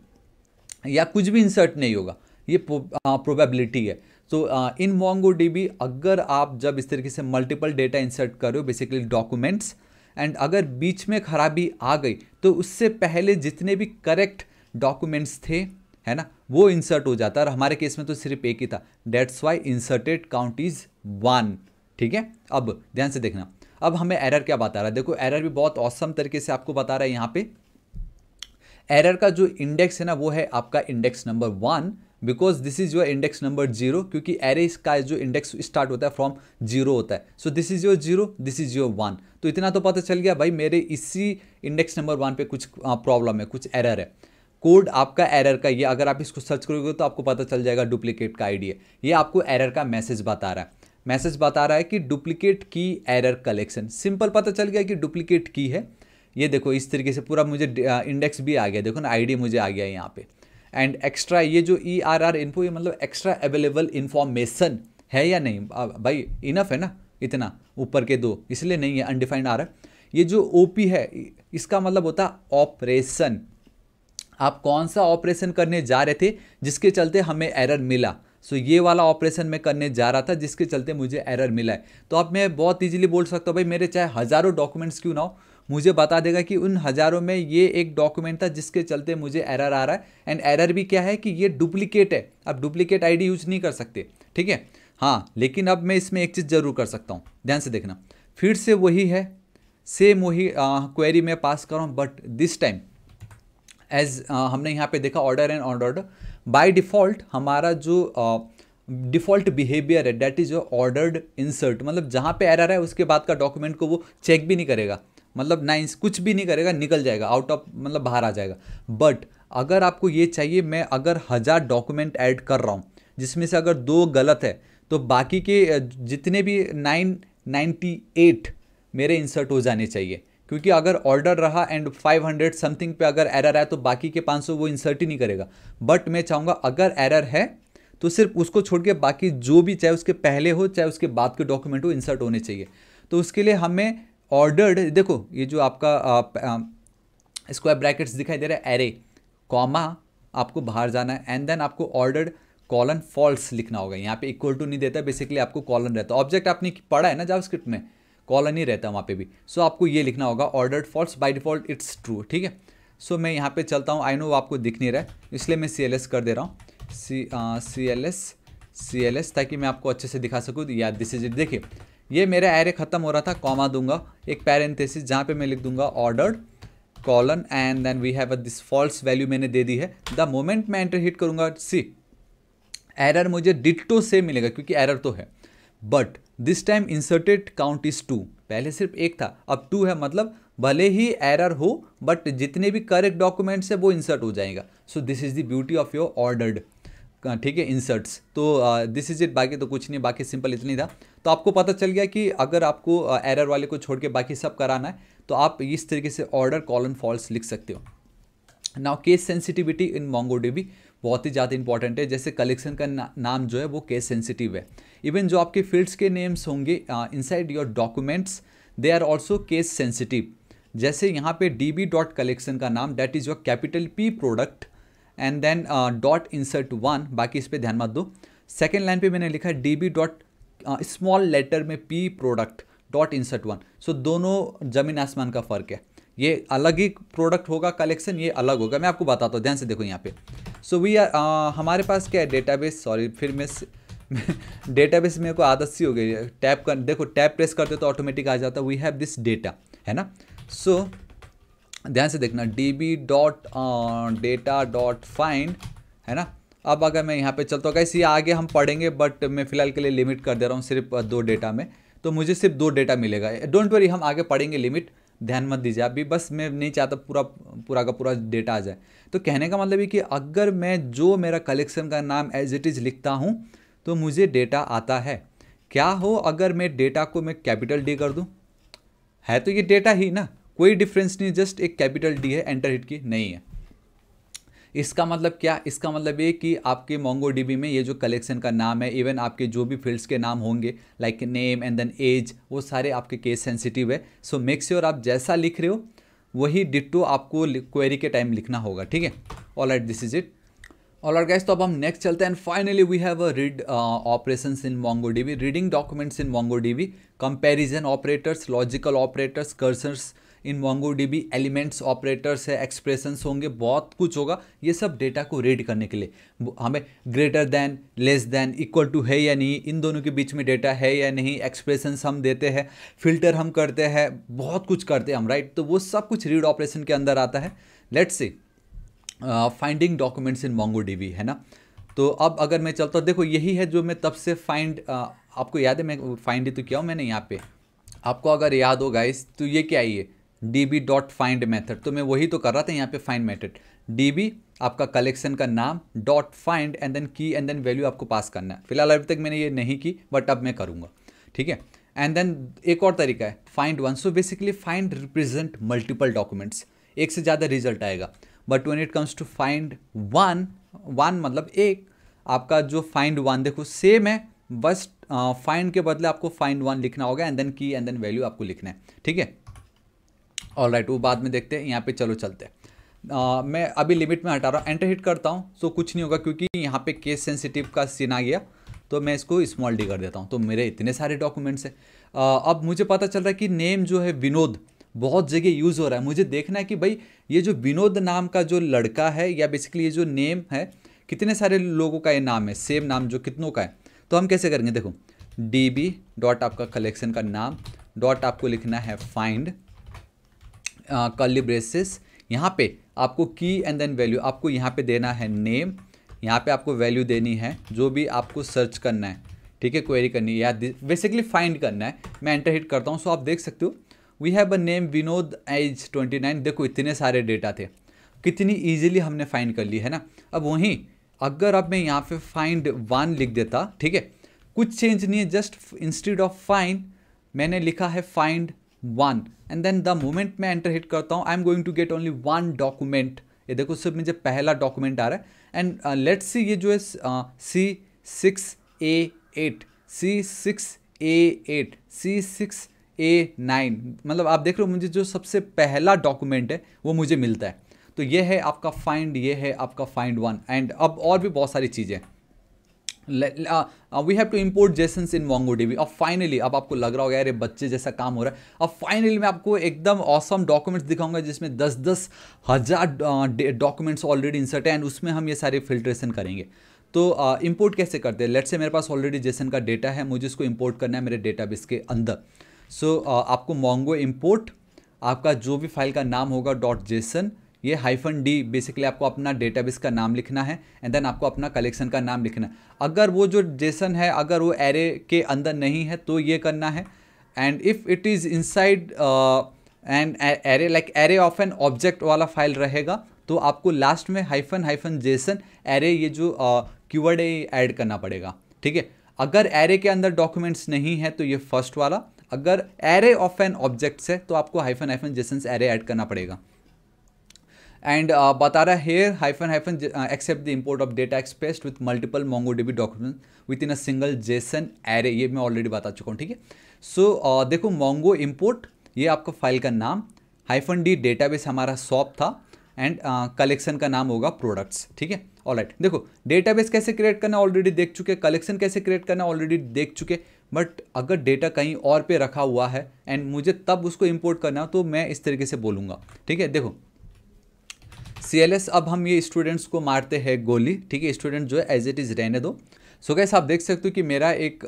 या कुछ भी इंसर्ट नहीं होगा ये प्रोबेबिलिटी हाँ, है सो तो, इन मोंगो डीबी अगर आप जब इस तरीके से मल्टीपल डेटा इंसर्ट करो बेसिकली डॉक्यूमेंट्स एंड अगर बीच में खराबी आ गई तो उससे पहले जितने भी करेक्ट डॉक्यूमेंट्स थे है ना वो इंसर्ट हो जाता है और हमारे केस में तो सिर्फ एक ही था that's why inserted count is one ठीक है अब ध्यान से देखना अब हमें एरर क्या बता रहा है देखो एरर भी बहुत औसम तरीके से आपको बता रहा है यहाँ पे एरर का जो इंडेक्स है ना वो है आपका index number one because this is your index number zero क्योंकि एरे का जो इंडेक्स स्टार्ट होता है फ्रॉम जीरो होता है so this is your zero this is your one तो इतना तो पता चल गया भाई मेरे इसी इंडेक्स नंबर वन पे कुछ प्रॉब्लम है कुछ एरर है कोड आपका एरर का ये अगर आप इसको सर्च करोगे तो आपको पता चल जाएगा डुप्लीकेट का आईडी है ये आपको एरर का मैसेज बता रहा है मैसेज बता रहा है कि डुप्लीकेट की एरर कलेक्शन सिंपल पता चल गया कि डुप्लीकेट की है ये देखो इस तरीके से पूरा मुझे इंडेक्स भी आ गया देखो ना आईडी मुझे आ गया यहाँ पे एंड एक्स्ट्रा ये जो ई आर आर इनपो ये मतलब एक्स्ट्रा अवेलेबल इन्फॉर्मेशन है या नहीं भाई इनफ है ना इतना ऊपर के दो इसलिए नहीं है अनडिफाइंड आर ये जो ओ पी है इसका मतलब होता ऑपरेशन आप कौन सा ऑपरेशन करने जा रहे थे जिसके चलते हमें एरर मिला सो so, ये वाला ऑपरेशन मैं करने जा रहा था जिसके चलते मुझे एरर मिला है तो आप मैं बहुत इजीली बोल सकता हूँ भाई मेरे चाहे हज़ारों डॉक्यूमेंट्स क्यों ना हो मुझे बता देगा कि उन हज़ारों में ये एक डॉक्यूमेंट था जिसके चलते मुझे एरर आ रहा है एंड एरर भी क्या है कि ये डुप्लीकेट है आप डुप्लीकेट आईडी यूज नहीं कर सकते ठीक है हाँ लेकिन अब मैं इसमें एक चीज़ ज़रूर कर सकता हूँ ध्यान से देखना फिर से वही है सेम वही क्वेरी मैं पास कर रहा हूँ बट दिस टाइम एज हमने यहाँ पे देखा order and order by default हमारा जो डिफ़ॉल्ट बिहेवियर है that is your ordered insert मतलब जहाँ पे एरर है उसके बाद का डॉक्यूमेंट को वो चेक भी नहीं करेगा मतलब नाइन कुछ भी नहीं करेगा निकल जाएगा आउट ऑफ मतलब बाहर आ जाएगा बट अगर आपको ये चाहिए मैं अगर हज़ार डॉक्यूमेंट ऐड कर रहा हूँ जिसमें से अगर दो गलत है तो बाकी के जितने भी नाइन नाइन्टी एट मेरे इंसर्ट हो जाने चाहिए क्योंकि अगर ऑर्डर रहा एंड 500 समथिंग पे अगर एरर आया तो बाकी के 500 वो इंसर्ट ही नहीं करेगा बट मैं चाहूँगा अगर एरर है तो सिर्फ उसको छोड़ के बाकी जो भी चाहे उसके पहले हो चाहे उसके बाद के डॉक्यूमेंट हो इंसर्ट होने चाहिए तो उसके लिए हमें ऑर्डर्ड देखो ये जो आपका स्क्वायर ब्रैकेट्स दिखाई दे रहा है एरे कॉमा आपको बाहर जाना है एंड देन आपको ऑर्डर्ड कॉलन फॉल्स लिखना होगा यहाँ पे इक्वल टू नहीं देता बेसिकली आपको कॉलन रहता है ऑब्जेक्ट आपने पढ़ा है ना स्क्रिप्ट में कॉलन ही रहता है वहाँ पे भी सो so, आपको ये लिखना होगा ordered false by default it's true ठीक है सो मैं यहाँ पे चलता हूँ आई नो आपको दिख नहीं रहा है इसलिए मैं सी कर दे रहा हूँ C C L S C L S ताकि मैं आपको अच्छे से दिखा सकूँ या दिस इज इट देखिए ये मेरा एरे ख़त्म हो रहा था कॉमा दूंगा एक पैरेंथेसिस जहाँ पे मैं लिख दूंगा order colon and then we have this false value मैंने दे दी है द मोमेंट मैं एंटर हिट करूंगा सी एरर मुझे डिटो से मिलेगा क्योंकि एरर तो है but this time inserted count is two पहले सिर्फ एक था अब टू है मतलब भले ही एरर हो बट जितने भी करेक्ट डॉक्यूमेंट्स है वो इंसर्ट हो जाएगा so this is the beauty of your ordered ठीक है इंसर्ट्स तो दिस इज़ इट बाकी तो कुछ नहीं बाकी सिंपल इतनी था तो आपको पता चल गया कि अगर आपको एरर वाले को छोड़ के बाकी सब कराना है तो आप इस तरीके से ऑर्डर कॉलन फॉल्स लिख सकते हो now case sensitivity in Mongo बहुत ही ज़्यादा इंपॉर्टेंट है जैसे कलेक्शन का ना, नाम जो है वो केस सेंसिटिव है इवन जो आपके फील्ड्स के नेम्स होंगे inside your documents they are also case sensitive जैसे यहाँ पे डी बी डॉट कलेक्शन का नाम that is your capital P product and then dot insert one बाकी इस पर ध्यान मत दो सेकेंड लाइन पे मैंने लिखा है D B dot small letter में P product dot insert one so दोनों जमीन आसमान का फ़र्क है ये अलग ही प्रोडक्ट होगा कलेक्शन ये अलग होगा मैं आपको बताता हूँ ध्यान से देखो यहाँ पे सो वी आर हमारे पास क्या है डेटाबेस सॉरी फिर मैं डेटाबेस [LAUGHS] मेरे को आदत सी हो गई टैप कर देखो टैप प्रेस करते तो ऑटोमेटिक आ जाता वी हैव दिस डेटा है ना सो so, ध्यान से देखना D B dot data dot find है ना अब अगर मैं यहाँ पे चलता हूँ कैसे आगे हम पढ़ेंगे बट मैं फिलहाल के लिए लिमिट कर दे रहा हूँ सिर्फ दो डेटा में तो मुझे सिर्फ दो डेटा मिलेगा डोंट वरी हम आगे पढ़ेंगे लिमिट ध्यान मत दीजिए अभी बस मैं नहीं चाहता पूरा पूरा का पूरा डेटा आ जाए तो कहने का मतलब ये कि अगर मैं जो मेरा कलेक्शन का नाम एज इट इज़ लिखता हूँ तो मुझे डेटा आता है क्या हो अगर मैं डेटा को मैं कैपिटल डी कर दूँ है तो ये डेटा ही ना कोई डिफरेंस नहीं जस्ट एक कैपिटल डी है एंटर हिट की नहीं है इसका मतलब क्या इसका मतलब ये कि आपके मोंगो डीबी में ये जो कलेक्शन का नाम है इवन आपके जो भी फील्ड्स के नाम होंगे like name and then age वो सारे आपके केस सेंसिटिव है सो मेक श्योर आप जैसा लिख रहे हो वही डिटो आपको क्वेरी के टाइम लिखना होगा ठीक है all right this is it all are guys तो अब हम नेक्स्ट चलते हैं and finally we have a read operation in Mongo MongoDB reading documents in Mongo MongoDB comparison operators logical operators cursors in Mongo MongoDB elements operators है एक्सप्रेशंस होंगे बहुत कुछ होगा ये सब डेटा को रीड करने के लिए हमें greater than less than equal to है या नहीं इन दोनों के बीच में डेटा है या नहीं एक्सप्रेशंस हम देते हैं फिल्टर हम करते हैं बहुत कुछ करते हैं हम राइट तो वो सब कुछ रीड ऑपरेशन के अंदर आता है let's see finding documents in Mongo MongoDB है ना तो अब अगर मैं चलता हूँ देखो यही है जो मैं तब से फाइंड uh, आपको याद है मैं फाइंड ही तो किया हूँ मैंने यहाँ पे आपको अगर याद हो गाइस तो ये क्या है D B dot find method तो मैं वही तो कर रहा था यहाँ पे फाइंड मैथड डी बी आपका कलेक्शन का नाम dot find and then key and then value आपको पास करना है फिलहाल अभी तक मैंने ये नहीं की बट अब मैं करूँगा ठीक है एंड देन एक और तरीका है find one so basically find represent multiple documents एक से ज़्यादा रिजल्ट आएगा but when it comes to find one one मतलब एक आपका जो फाइंड वन देखो सेम है बस फाइंड uh, के बदले आपको फाइंड वन लिखना होगा and then key and then value आपको लिखना है ठीक है ऑल राइट वो बाद में देखते हैं यहाँ पे चलो चलते हैं आ, मैं अभी लिमिट में हटा रहा हूँ एंटर हिट करता हूँ सो कुछ नहीं होगा क्योंकि यहाँ पे केस सेंसिटिव का सीन आ गया तो मैं इसको स्मॉल डी कर देता हूँ तो मेरे इतने सारे डॉक्यूमेंट्स हैं अब मुझे पता चल रहा है कि नेम जो है विनोद बहुत जगह यूज़ हो रहा है मुझे देखना है कि भाई ये जो विनोद नाम का जो लड़का है या बेसिकली ये जो नेम है कितने सारे लोगों का ये नाम है सेम नाम जो कितनों का है तो हम कैसे करेंगे देखो डी बी डॉट आपका कलेक्शन का नाम डॉट आपको लिखना है फाइंड कर्ली ब्रेसेस यहाँ पे आपको की एंड देन वैल्यू आपको यहाँ पे देना है नेम यहाँ पे आपको वैल्यू देनी है जो भी आपको सर्च करना है ठीक है क्वेरी करनी है या बेसिकली फाइंड करना है मैं एंटर हिट करता हूँ सो आप देख सकते हो we have a name Vinod age twenty nine देखो इतने सारे डेटा थे कितनी ईजिली हमने फाइंड कर ली है ना अब वहीं अगर अब मैं यहाँ पे फाइंड वन लिख देता ठीक है कुछ चेंज नहीं है जस्ट इंस्टीड ऑफ फाइंड मैंने लिखा है find one and then the moment मैं एंटर हिट करता हूँ I am going to get only one document ये देखो सिर्फ मुझे पहला डॉक्यूमेंट आ रहा है एंड लेट्स सी ये जो है C six A eight C six A eight C six A nine मतलब आप देख रहे हो मुझे जो सबसे पहला डॉक्यूमेंट है वो मुझे मिलता है तो ये है आपका फाइंड ये है आपका फाइंड वन एंड अब और भी बहुत सारी चीज़ें we have to import JSONs in Mongo MongoDB अब फाइनली अब आपको लग रहा होगा अरे बच्चे जैसा काम हो रहा है अब uh, फाइनली मैं आपको एकदम ऑसम डॉक्यूमेंट्स दिखाऊंगा जिसमें दस दस हज़ार डॉक्यूमेंट्स ऑलरेडी इंसर्ट है एंड उसमें हम ये सारे फिल्ट्रेशन करेंगे तो इम्पोर्ट uh, कैसे करते हैं लेट से मेरे पास ऑलरेडी जेसन का डेटा है मुझे इसको इम्पोर्ट करना है मेरे बेस के अंदर सो so, uh, आपको मोंगो इम्पोर्ट आपका जो भी फाइल का नाम होगा डॉट जेसन ये हाइफन डी बेसिकली आपको अपना डेटाबेस का नाम लिखना है एंड देन आपको अपना कलेक्शन का नाम लिखना है अगर वो जो जेसन है अगर वो एरे के अंदर नहीं है तो ये करना है and if it is inside and array like array of an object वाला फाइल रहेगा तो आपको लास्ट में हाइफन हाइफन जेसन एरे ये जो क्यूवर्ड uh, है ये ऐड करना पड़ेगा ठीक है अगर एरे के अंदर डॉक्यूमेंट्स नहीं है तो ये फर्स्ट वाला अगर एरे ऑफ एन ऑब्जेक्ट्स है तो आपको hyphen hyphen JSON array add करना पड़ेगा and uh, here hyphen hyphen accept the import of data of with multiple MongoDB document within a single JSON array ये मैं ऑलरेडी बता चुका हूँ ठीक है सो uh, देखो मोंगो इम्पोर्ट ये आपका फाइल का नाम हाइफन डी डेटाबेस हमारा शॉप था एंड कलेक्शन uh, का नाम होगा प्रोडक्ट्स ठीक है ऑल राइट देखो डेटाबेस कैसे क्रिएट करना ऑलरेडी देख चुके कलेक्शन कैसे क्रिएट करना ऑलरेडी देख चुके बट अगर डेटा कहीं और पे रखा हुआ है एंड मुझे तब उसको इंपोर्ट करना हो तो मैं इस तरीके से बोलूँगा ठीक है देखो सी अब हम ये स्टूडेंट्स को मारते हैं गोली ठीक है स्टूडेंट जो है एज इट इज़ रहने दो सो so गैस आप देख सकते हो कि मेरा एक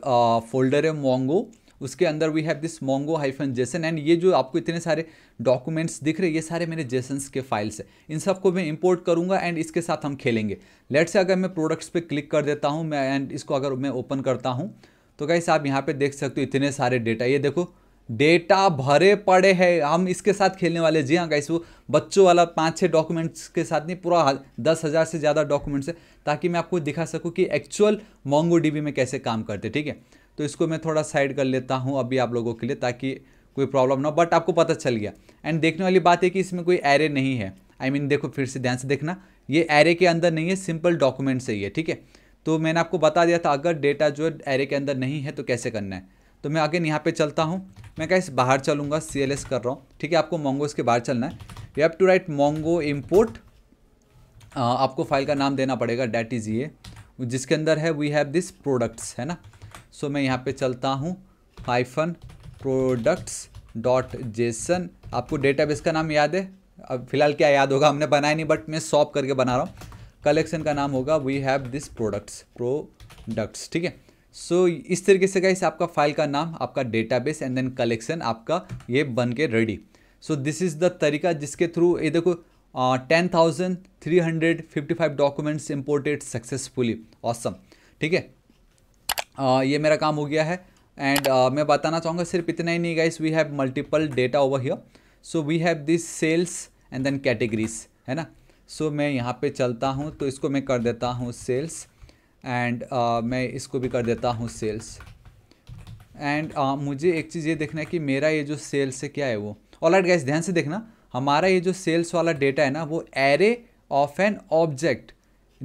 फोल्डर है मोंगो उसके अंदर we have this Mongo hyphen JSON and ये जो आपको इतने सारे डॉक्यूमेंट्स दिख रहे हैं ये सारे मेरे जेसन्स के फाइल्स हैं इन सबको मैं इंपोर्ट करूँगा एंड इसके साथ हम खेलेंगे लेट से अगर मैं प्रोडक्ट्स पे क्लिक कर देता हूँ मैं एंड इसको अगर मैं ओपन करता हूँ तो गैस आप यहाँ पे देख सकते हो इतने सारे डेटा ये देखो डेटा भरे पड़े हैं हम इसके साथ खेलने वाले जी हाँ गाइस वो बच्चों वाला पाँच छः डॉक्यूमेंट्स के साथ नहीं पूरा दस हज़ार से ज़्यादा डॉक्यूमेंट्स है ताकि मैं आपको दिखा सकूँ कि एक्चुअल मोंगो डीबी में कैसे काम करते ठीक है तो इसको मैं थोड़ा साइड कर लेता हूँ अभी आप लोगों के लिए ताकि कोई प्रॉब्लम ना हो बट आपको पता चल गया एंड देखने वाली बात है कि इसमें कोई एरे नहीं है आई I मीन mean, देखो फिर से ध्यान से देखना ये एरे के अंदर नहीं है सिंपल डॉक्यूमेंट से ही है ठीक है तो मैंने आपको बता दिया था अगर डेटा जो है एरे के अंदर नहीं है तो कैसे करना है तो मैं अगेन यहाँ पे चलता हूँ मैं कैसे बाहर चलूँगा सी एल एस कर रहा हूँ ठीक है आपको मोंगो इसके बाहर चलना है you have to write Mongo import आपको फाइल का नाम देना पड़ेगा डैट इज़ ये जिसके अंदर है वी हैव दिस प्रोडक्ट्स है ना सो so, मैं यहाँ पे चलता हूँ हाइफन प्रोडक्ट्स डॉट जेसन आपको डेटा का नाम याद है अब फिलहाल क्या याद होगा हमने बनाया नहीं बट मैं सॉप करके बना रहा हूँ कलेक्शन का नाम होगा we have this products products ठीक है सो so, इस तरीके से गाइस आपका फाइल का नाम आपका डेटाबेस एंड देन कलेक्शन आपका ये बन के ready so this is the तरीका जिसके थ्रू ये देखो ten thousand three hundred fifty five documents imported successfully awesome ठीक है ये मेरा काम हो गया है एंड uh, मैं बताना चाहूँगा सिर्फ इतना ही नहीं guys we have multiple data over here so we have this sales and then categories है ना सो so, मैं यहाँ पे चलता हूँ तो इसको मैं कर देता हूँ सेल्स एंड uh, मैं इसको भी कर देता हूँ सेल्स एंड uh, मुझे एक चीज़ ये देखना है कि मेरा ये जो सेल्स है क्या है वो ऑल आइट गैस ध्यान से देखना हमारा ये जो सेल्स वाला डेटा है ना वो एरे ऑफ एन ऑब्जेक्ट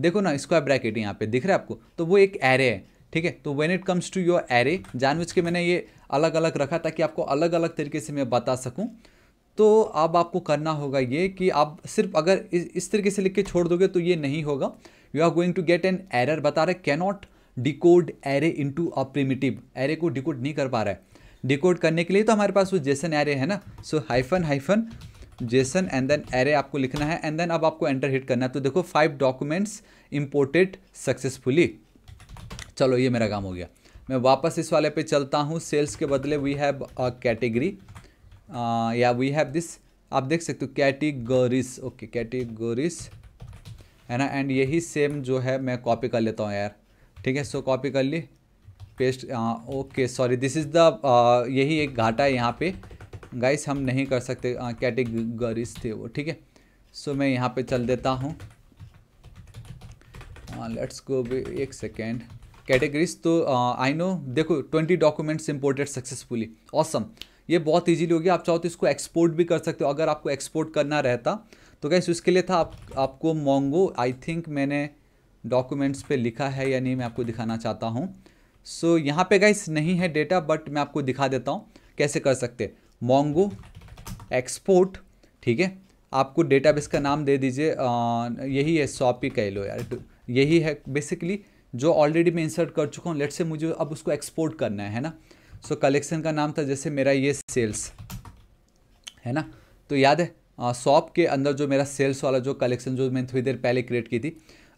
देखो ना स्क्वायर ब्रैकेट यहाँ पे दिख रहा है आपको तो वो एक एरे है ठीक है तो when it comes to your array जानबूझ के मैंने ये अलग अलग रखा ताकि आपको अलग अलग तरीके से मैं बता सकूँ तो अब आपको करना होगा ये कि आप सिर्फ अगर इस, इस तरीके से लिख के छोड़ दोगे तो ये नहीं होगा you are going to get an error बता रहे cannot decode array to a primitive array को डिकोड नहीं कर पा रहा है डिकोड करने के लिए तो हमारे पास वो जेसन एरे है ना so hyphen hyphen JSON and then array आपको लिखना है एंड देन अब आपको एंटर हिट करना है तो देखो फाइव डॉक्यूमेंट्स इम्पोर्टेड सक्सेसफुली चलो ये मेरा काम हो गया मैं वापस इस वाले पे चलता हूँ सेल्स के बदले वी हैव अ कैटेगरी या वी हैव दिस आप देख सकते हो कैटेगरीज ओके कैटेगरीज है ना एंड यही सेम जो है मैं कॉपी कर लेता हूँ यार ठीक है सो कॉपी कर ली paste okay sorry this is the यही एक घाटा है यहाँ पे गाइस हम नहीं कर सकते कैटेगरीज थे वो ठीक है सो मैं यहाँ पे चल देता हूँ लेट्स गो भी एक सेकेंड कैटेगरीज तो आई नो देखो twenty documents imported successfully awesome ये बहुत इजीली होगी आप चाहो तो इसको एक्सपोर्ट भी कर सकते हो अगर आपको एक्सपोर्ट करना रहता तो गैस उसके लिए था आप आपको मोंगो आई थिंक मैंने डॉक्यूमेंट्स पे लिखा है या नहीं मैं आपको दिखाना चाहता हूँ सो so, यहाँ पे गैस नहीं है डेटा बट मैं आपको दिखा देता हूँ कैसे कर सकते मोंगो एक्सपोर्ट ठीक है आपको डेटाबेस का नाम दे दीजिए यही है सॉपी कह लो यार तो यही है बेसिकली जो ऑलरेडी मैं इंसर्ट कर चुका हूँ लेट से मुझे अब उसको एक्सपोर्ट करना है है ना सो so, कलेक्शन का नाम था जैसे मेरा ये सेल्स है ना तो याद है शॉप के अंदर जो मेरा सेल्स वाला जो कलेक्शन जो मैंने थोड़ी देर पहले क्रिएट की थी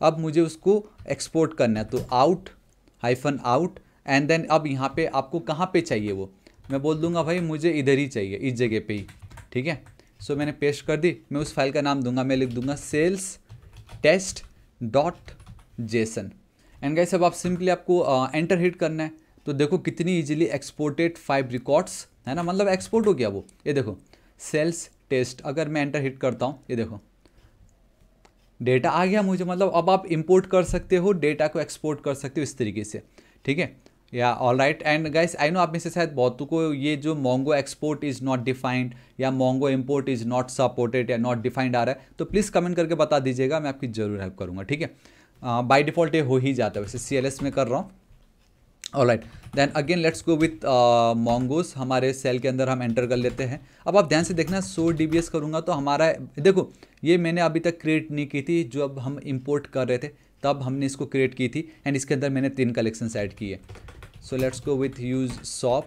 अब मुझे उसको एक्सपोर्ट करना है तो out hyphen out and then अब यहाँ पे आपको कहाँ पे चाहिए वो मैं बोल दूंगा भाई मुझे इधर ही चाहिए इस जगह पे ही ठीक है सो मैंने पेस्ट कर दी मैं उस फाइल का नाम दूंगा मैं लिख दूंगा sales test dot JSON and guys अब आप सिंपली आपको एंटर हिट करना है तो देखो कितनी इजीली एक्सपोर्टेड फाइव रिकॉर्ड्स है ना मतलब एक्सपोर्ट हो गया वो ये देखो सेल्स टेस्ट अगर मैं एंटर हिट करता हूँ ये देखो डेटा आ गया मुझे मतलब अब आप इंपोर्ट कर सकते हो डेटा को एक्सपोर्ट कर सकते हो इस तरीके से ठीक है या all right and guys I know आप में से शायद बहुत को ये जो Mongo export is not defined या Mongo import is not supported या नॉट डिफाइंड आ रहा है तो प्लीज़ कमेंट करके बता दीजिएगा मैं आपकी ज़रूर हेल्प करूँगा ठीक है बाई डिफ़ॉल्ट ये हो ही जाता है वैसे सी में कर रहा हूँ all right then again let's go with mongosh हमारे सेल के अंदर हम एंटर कर लेते हैं अब आप ध्यान से देखना सो डी करूँगा तो हमारा देखो ये मैंने अभी तक क्रिएट नहीं की थी जो अब हम इम्पोर्ट कर रहे थे तब हमने इसको क्रिएट की थी एंड इसके अंदर मैंने तीन कलेक्शन ऐड किए so let's go with use shop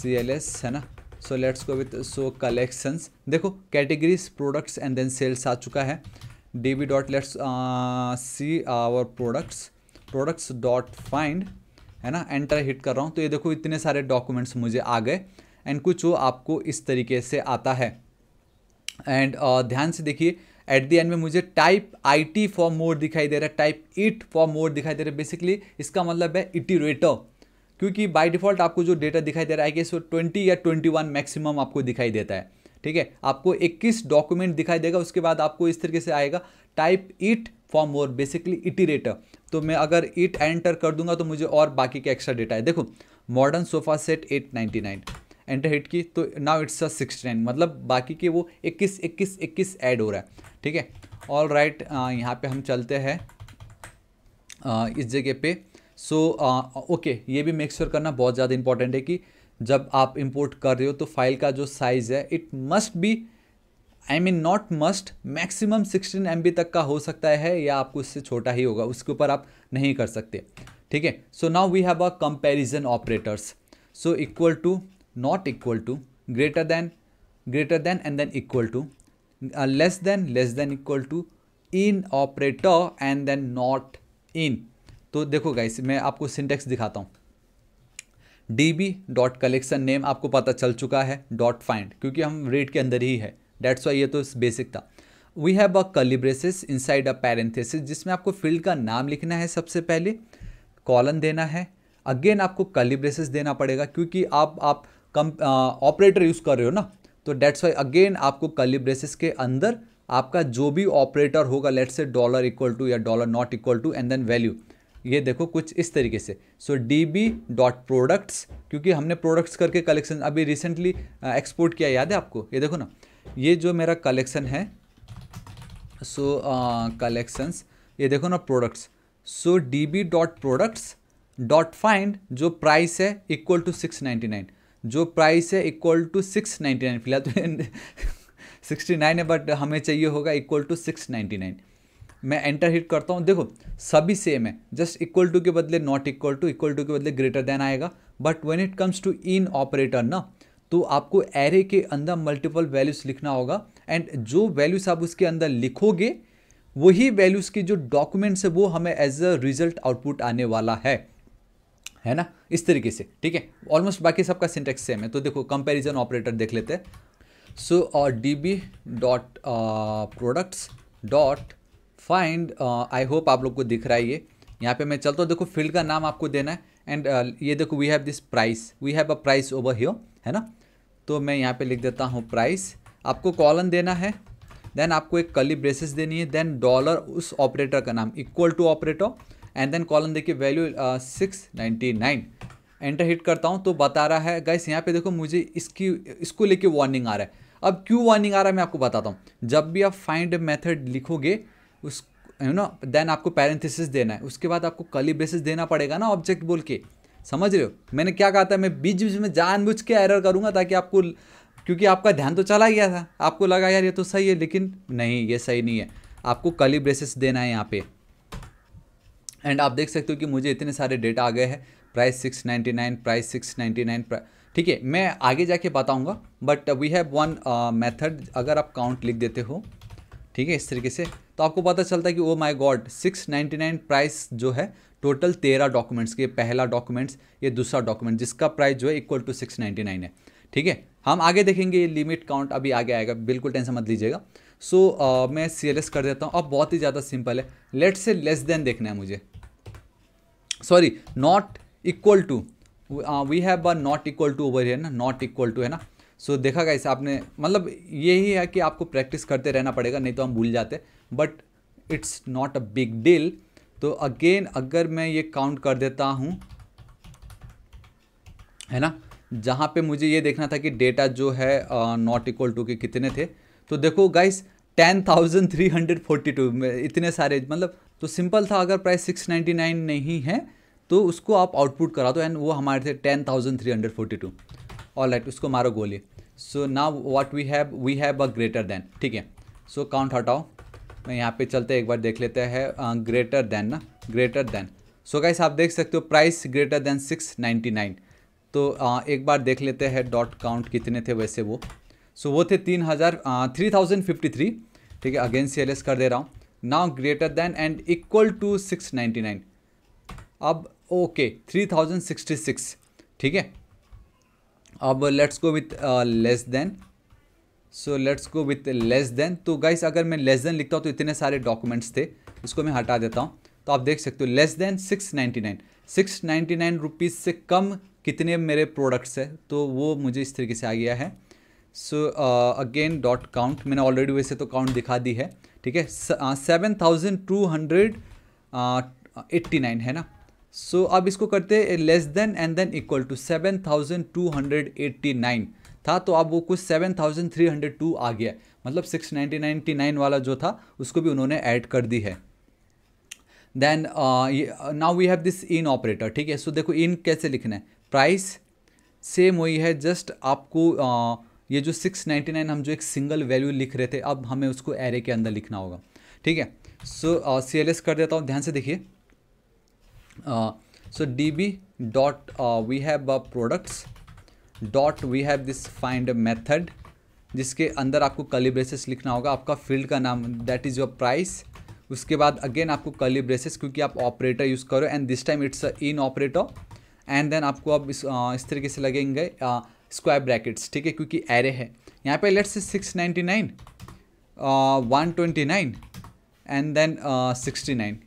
C L S है ना so let's go with so collections देखो categories products and then sales आ चुका है D B dot let's see our products products dot find है ना एंटर हिट कर रहा हूँ तो ये देखो इतने सारे डॉक्यूमेंट्स मुझे आ गए एंड कुछ वो आपको इस तरीके से आता है एंड uh, ध्यान से देखिए एट द एंड में मुझे type I T for more दिखाई दे रहा है टाइप इट फॉर मोड दिखाई दे रहा है बेसिकली इसका मतलब है इटिरेटर क्योंकि बाय डिफ़ॉल्ट आपको जो डेटा दिखाई दे रहा है आई गेस वो ट्वेंटी या ट्वेंटी वन मैक्सिमम आपको दिखाई देता है ठीक है आपको 21 डॉक्यूमेंट दिखाई देगा उसके बाद आपको इस तरीके से आएगा type it for more basically iterator तो मैं अगर इट एंटर कर दूंगा तो मुझे और बाकी के एक्स्ट्रा डेटा है देखो modern sofa set eight ninety nine enter hit की तो now it's a sixty nine मतलब बाकी के वो इक्कीस इक्कीस इक्कीस ऐड हो रहा है ठीक है ऑल राइट यहाँ पे हम चलते हैं इस जगह पे so so, okay uh, okay, ये भी मेक श्योर sure करना बहुत ज़्यादा इंपॉर्टेंट है कि जब आप इम्पोर्ट कर रहे हो तो फाइल का जो साइज़ है it must be I mean not must maximum sixteen M तक का हो सकता है या आपको उससे छोटा ही होगा उसके ऊपर आप नहीं कर सकते ठीक है so now we have a comparison operators so equal to not equal to greater than greater than and then equal to less than less than equal to in operator and then not in तो देखो गाइस मैं आपको सिंटेक्स दिखाता हूँ D B dot collection name आपको पता चल चुका है डॉट फाइंड क्योंकि हम रेट के अंदर ही है डेट्स वाई ये तो बेसिक था we have a curly braces inside a parenthesis जिसमें आपको फील्ड का नाम लिखना है सबसे पहले कॉलन देना है अगेन आपको कलिब्रेसिस देना पड़ेगा क्योंकि आप आप कम ऑपरेटर यूज़ कर रहे हो ना तो डेट्स वाई अगेन आपको कलिब्रेसिस के अंदर आपका जो भी ऑपरेटर होगा let's say dollar equal to या dollar not equal to and then value ये देखो कुछ इस तरीके से so D B dot products क्योंकि हमने प्रोडक्ट्स करके कलेक्शन अभी रिसेंटली एक्सपोर्ट किया याद है आपको ये देखो ना ये जो मेरा कलेक्शन है सो कलेक्शंस ये देखो ना products so D B dot products dot find जो प्राइस है equal to six ninety nine जो प्राइस है equal to six ninety nine फिलहाल तो सिक्सटी नाइन [LAUGHS] है बट हमें चाहिए होगा equal to six ninety nine मैं एंटर हिट करता हूँ देखो सभी सेम है जस्ट इक्वल टू के बदले not equal to equal to के बदले ग्रेटर देन आएगा but when it comes to in operator ना तो आपको एरे के अंदर मल्टीपल वैल्यूज लिखना होगा एंड जो वैल्यूज आप उसके अंदर लिखोगे वही वैल्यूज की जो डॉक्यूमेंट्स है वो हमें एज अ रिजल्ट आउटपुट आने वाला है है ना इस तरीके से ठीक है ऑलमोस्ट बाकी सबका सिंटेक्स सेम है तो देखो कंपैरिजन ऑपरेटर देख लेते हैं सो और D B dot products dot find I hope आप लोग को दिख रहा है ये यहाँ पे मैं चलता हूँ देखो फील्ड का नाम आपको देना है एंड uh, ये देखो we have this price we have a price over here है ना तो मैं यहाँ पे लिख देता हूँ प्राइस आपको कॉलन देना है देन आपको एक कली ब्रेसेस देनी है देन डॉलर उस ऑपरेटर का नाम equal to operator and then colon देखिए value six ninety nine enter hit करता हूँ तो बता रहा है गाइस यहाँ पे देखो मुझे इसकी इसको लेके वार्निंग आ रहा है अब क्यों वार्निंग आ रहा है मैं आपको बताता हूँ जब भी आप फाइंड मेथड लिखोगे उस यू नो देन आपको पैरेंथिस देना है उसके बाद आपको कली ब्रेसिस देना पड़ेगा ना ऑब्जेक्ट बोल के समझ रहे हो मैंने क्या कहा था मैं बीच बीच में जानबूझ के एरर करूँगा ताकि आपको क्योंकि आपका ध्यान तो चला गया था आपको लगा यार ये तो सही है लेकिन नहीं ये सही नहीं है आपको कली ब्रेसेस देना है यहाँ पे एंड आप देख सकते हो कि मुझे इतने सारे डेटा आ गए हैं price six ninety nine price six ninety nine ठीक है मैं आगे जाके बताऊंगा but we have one method अगर आप काउंट लिख देते हो ठीक है इस तरीके से तो आपको पता चलता है कि ओ माय गॉड 699 प्राइस जो है टोटल तेरह डॉक्यूमेंट्स के पहला डॉक्यूमेंट्स ये दूसरा डॉक्यूमेंट जिसका प्राइस जो है equal to six ninety nine है ठीक है हम आगे देखेंगे ये लिमिट काउंट अभी आगे आएगा बिल्कुल टेंशन मत लीजिएगा सो so, uh, मैं सी कर देता हूँ अब बहुत ही ज़्यादा सिंपल है लेट से लेस देन देखना है मुझे sorry not equal to we have a not equal to over है ना नॉट इक्वल टू है ना सो so, देखा गया इसे आपने मतलब यही है कि आपको प्रैक्टिस करते रहना पड़ेगा नहीं तो हम भूल जाते but it's not a big deal तो अगेन अगर मैं ये काउंट कर देता हूँ है ना जहाँ पे मुझे ये देखना था कि डेटा जो है नॉट इक्वल टू के कितने थे तो देखो guys ten thousand three hundred forty two में इतने सारे मतलब तो सिंपल था अगर प्राइस सिक्स नाइन्टी नाइन नहीं है तो उसको आप आउटपुट करा दो एंड वो हमारे थे ten thousand three hundred forty two और लाइट उसको मारो गोली so now what we have we have a greater than ठीक है सो काउंट हटाओ यहाँ पे चलते एक बार देख लेते हैं ग्रेटर देन ना ग्रेटर देन सो गाइस आप देख सकते हो price greater than six ninety nine तो आ, एक बार देख लेते हैं डॉट काउंट कितने थे वैसे वो सो so, वो थे तीन हज़ार थ्री थाउजेंड फिफ्टी थ्री ठीक है अगेन सी एल एस कर दे रहा हूँ now greater than and equal to six ninety nine अब okay three thousand sixty six ठीक है अब let's go with less than so let's go with less than तो गाइस अगर मैं लेस देन लिखता हूँ तो इतने सारे डॉक्यूमेंट्स थे उसको मैं हटा देता हूँ तो आप देख सकते हो less than six ninety nine six ninety nine rupees से कम कितने मेरे प्रोडक्ट्स है तो वो मुझे इस तरीके से आ गया है सो अगेन डॉट काउंट मैंने ऑलरेडी वैसे तो काउंट दिखा दी है ठीक है seven thousand two hundred eighty nine है ना सो so, अब इसको करते less than and then equal to seven thousand two hundred eighty nine था तो अब वो कुछ seven thousand three hundred two आ गया मतलब सिक्स नाइन्टी नाइनटी नाइन वाला जो था उसको भी उन्होंने ऐड कर दी है then now we have this in operator ठीक है सो देखो इन कैसे लिखना है प्राइस सेम वही है जस्ट आपको uh, ये जो 699 हम जो एक सिंगल वैल्यू लिख रहे थे अब हमें उसको एरे के अंदर लिखना होगा ठीक है सो सी एल एस कर देता हूँ ध्यान से देखिए so D B dot we have products dot we have this find method जिसके अंदर आपको कलिब्रेसेस लिखना होगा आपका फील्ड का नाम दैट इज़ योर प्राइस उसके बाद अगेन आपको कलिब्रेसेस क्योंकि आप ऑपरेटर यूज़ करो and this time it's a in operator and then आपको अब इस, आ, इस तरीके से लगेंगे स्क्वायर ब्रैकेट्स ठीक है क्योंकि एरे है यहाँ पे let's six ninety nine one twenty nine and then sixty nine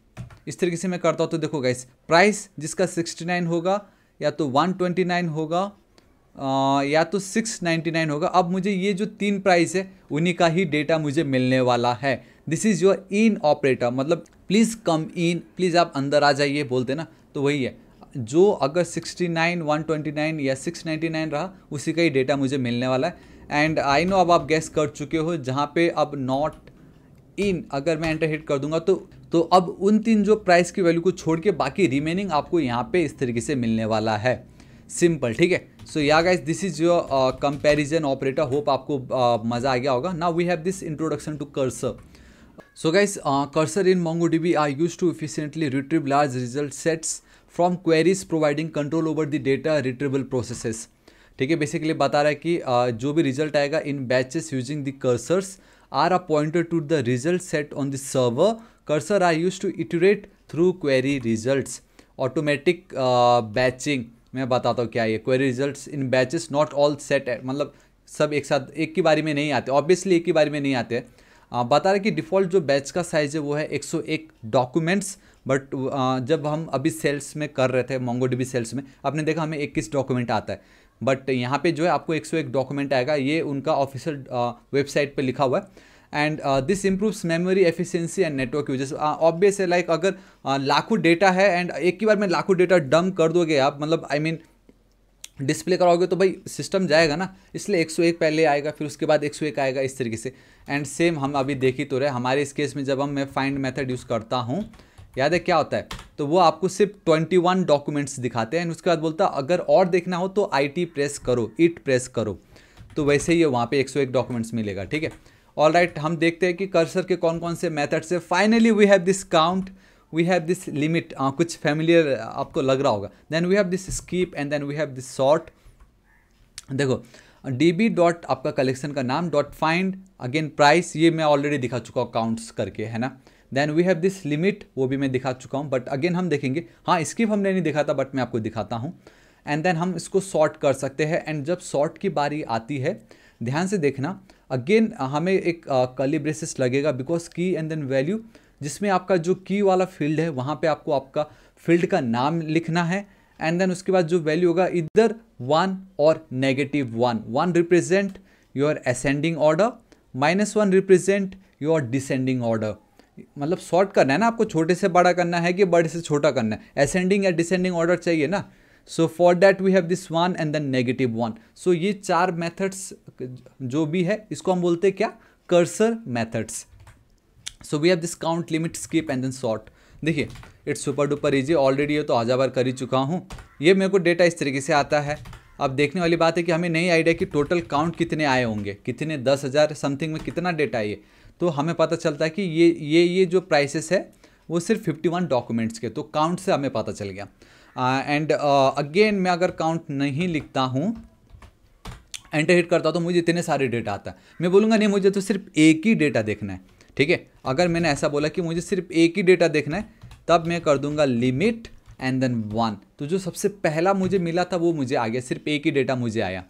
इस तरीके से मैं करता हूँ तो देखो गाइस प्राइस जिसका सिक्सटी नाइन होगा या तो वन ट्वेंटी नाइन होगा या तो 699 होगा अब मुझे ये जो तीन प्राइस है उन्हीं का ही डेटा मुझे मिलने वाला है this is your in operator मतलब प्लीज़ कम इन प्लीज़ आप अंदर आ जाइए बोलते ना तो वही है जो अगर 69, 129 या 699 रहा उसी का ही डेटा मुझे मिलने वाला है एंड आई नो अब आप गैस कर चुके हो जहाँ पे अब नॉट इन अगर मैं एंटर हिट कर दूंगा तो तो अब उन तीन जो प्राइस की वैल्यू को छोड़ के बाकी रिमेनिंग आपको यहाँ पे इस तरीके से मिलने वाला है सिंपल ठीक है सो या guys this is your comparison operator hope आपको uh, मज़ा आ गया होगा now we have this introduction to cursor so guys cursor in DB are use to efficiently retrieve large result sets from queries providing control over the data retrieval processes ठीक है बेसिकली बता रहा है कि uh, जो भी रिजल्ट आएगा in batches using the cursors are appointed to the result set on the server cursor are use to iterate through query results automatic batching मैं बताता हूँ क्या ये query results in batches not all set मतलब सब एक साथ एक की बारी में नहीं आते ऑब्वियसली एक की बारी में नहीं आते आ, बता रहे कि डिफ़ॉल्ट जो बैच का साइज़ है वो है 101 डॉक्यूमेंट्स बट जब हम अभी सेल्स में कर रहे थे मोंगो सेल्स में आपने देखा हमें इक्कीस डॉक्यूमेंट आता है बट यहाँ पर जो है आपको एक डॉक्यूमेंट आएगा ये उनका ऑफिशियल वेबसाइट पर लिखा हुआ है and this improves memory efficiency and network uses obvious है लाइक अगर uh, लाखों डेटा है एंड एक ही बार में लाखों डेटा डम कर दोगे आप मतलब I I mean mean, display कराओगे तो भाई सिस्टम जाएगा ना इसलिए 101 पहले आएगा फिर उसके बाद 101 आएगा इस तरीके से एंड सेम हम अभी देख ही तो रहे हमारे इस केस में जब हम मैं फाइंड मेथड यूज़ करता हूँ याद है क्या होता है तो वो आपको सिर्फ 21 डॉक्यूमेंट्स दिखाते हैं एंड उसके बाद बोलता है अगर और देखना हो तो आई प्रेस करो इट प्रेस करो तो वैसे ही वहाँ पर एक डॉक्यूमेंट्स मिलेगा ठीक है ऑल राइट right, हम देखते हैं कि कर्सर के कौन कौन से मैथड से finally we have this count we have this limit कुछ फैमिलियर आपको लग रहा होगा then we have this skip and then we have this sort देखो डी बी डॉट आपका कलेक्शन का नाम डॉट फाइंड अगेन प्राइस ये मैं ऑलरेडी दिखा चुका हूँ काउंट्स करके है ना then we have this limit वो भी मैं दिखा चुका हूँ बट अगेन हम देखेंगे हाँ स्कीप हमने नहीं दिखा था बट मैं आपको दिखाता हूँ एंड देन हम इसको शॉर्ट कर सकते हैं एंड जब शॉर्ट की बारी आती है ध्यान से देखना अगेन हमें एक कली ब्रेसिस लगेगा बिकॉज की एंड देन वैल्यू जिसमें आपका जो की वाला फील्ड है वहाँ पे आपको आपका फील्ड का नाम लिखना है एंड देन उसके बाद जो वैल्यू होगा इधर वन और negative one one represent your ascending order minus one represent your descending order मतलब शॉर्ट करना है ना आपको छोटे से बड़ा करना है कि बड़े से छोटा करना है असेंडिंग या डिसेंडिंग ऑर्डर चाहिए ना so for that we have this one and then negative one so ये चार मेथड्स जो भी है इसको हम बोलते हैं क्या cursor methods so we have this count limit skip and then sort देखिए it's super duper easy already ये तो हज़ार बार कर ही चुका हूँ ये मेरे को डेटा इस तरीके से आता है अब देखने वाली बात है कि हमें नहीं आइडिया कि टोटल काउंट कितने आए होंगे कितने दस हज़ार समथिंग में कितना डेटा आए ये तो हमें पता चलता है कि ये ये ये जो प्राइसेस है वो सिर्फ 51 डॉक्यूमेंट्स के तो काउंट से हमें पता चल गया एंड uh, अगेन uh, मैं अगर काउंट नहीं लिखता हूँ एंटर हिट करता हूँ तो मुझे इतने सारे डेटा आता है मैं बोलूँगा नहीं मुझे तो सिर्फ एक ही डेटा देखना है ठीक है अगर मैंने ऐसा बोला कि मुझे सिर्फ एक ही डेटा देखना है तब मैं कर दूंगा लिमिट एंड देन वन तो जो सबसे पहला मुझे मिला था वो मुझे आ गया सिर्फ एक ही डेटा मुझे आया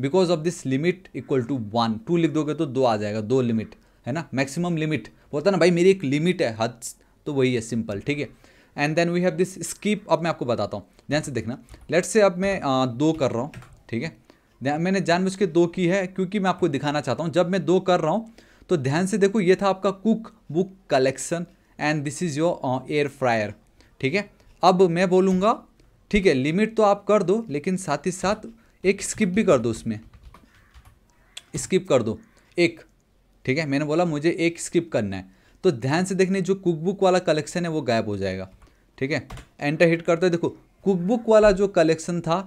because of this limit equal to one two लिख दोगे तो दो आ जाएगा दो लिमिट है ना मैक्सिमम लिमिट बोलता ना भाई मेरी एक लिमिट है हद तो वही है सिंपल ठीक है and then we have this skip अब मैं आपको बताता हूँ ध्यान से देखना लेट्स से अब मैं आ, दो कर रहा हूँ ठीक है मैंने जानबूझ के दो की है क्योंकि मैं आपको दिखाना चाहता हूँ जब मैं दो कर रहा हूँ तो ध्यान से देखो ये था आपका cook book collection and this is your air fryer ठीक है अब मैं बोलूँगा ठीक है लिमिट तो आप कर दो लेकिन साथ ही साथ एक स्किप भी कर दो उसमें स्किप कर दो एक ठीक है मैंने बोला मुझे एक स्किप करना है तो ध्यान से देखने जो कुकबुक वाला कलेक्शन है वो गायब हो जाएगा ठीक है एंटर हिट करते देखो कुकबुक वाला जो कलेक्शन था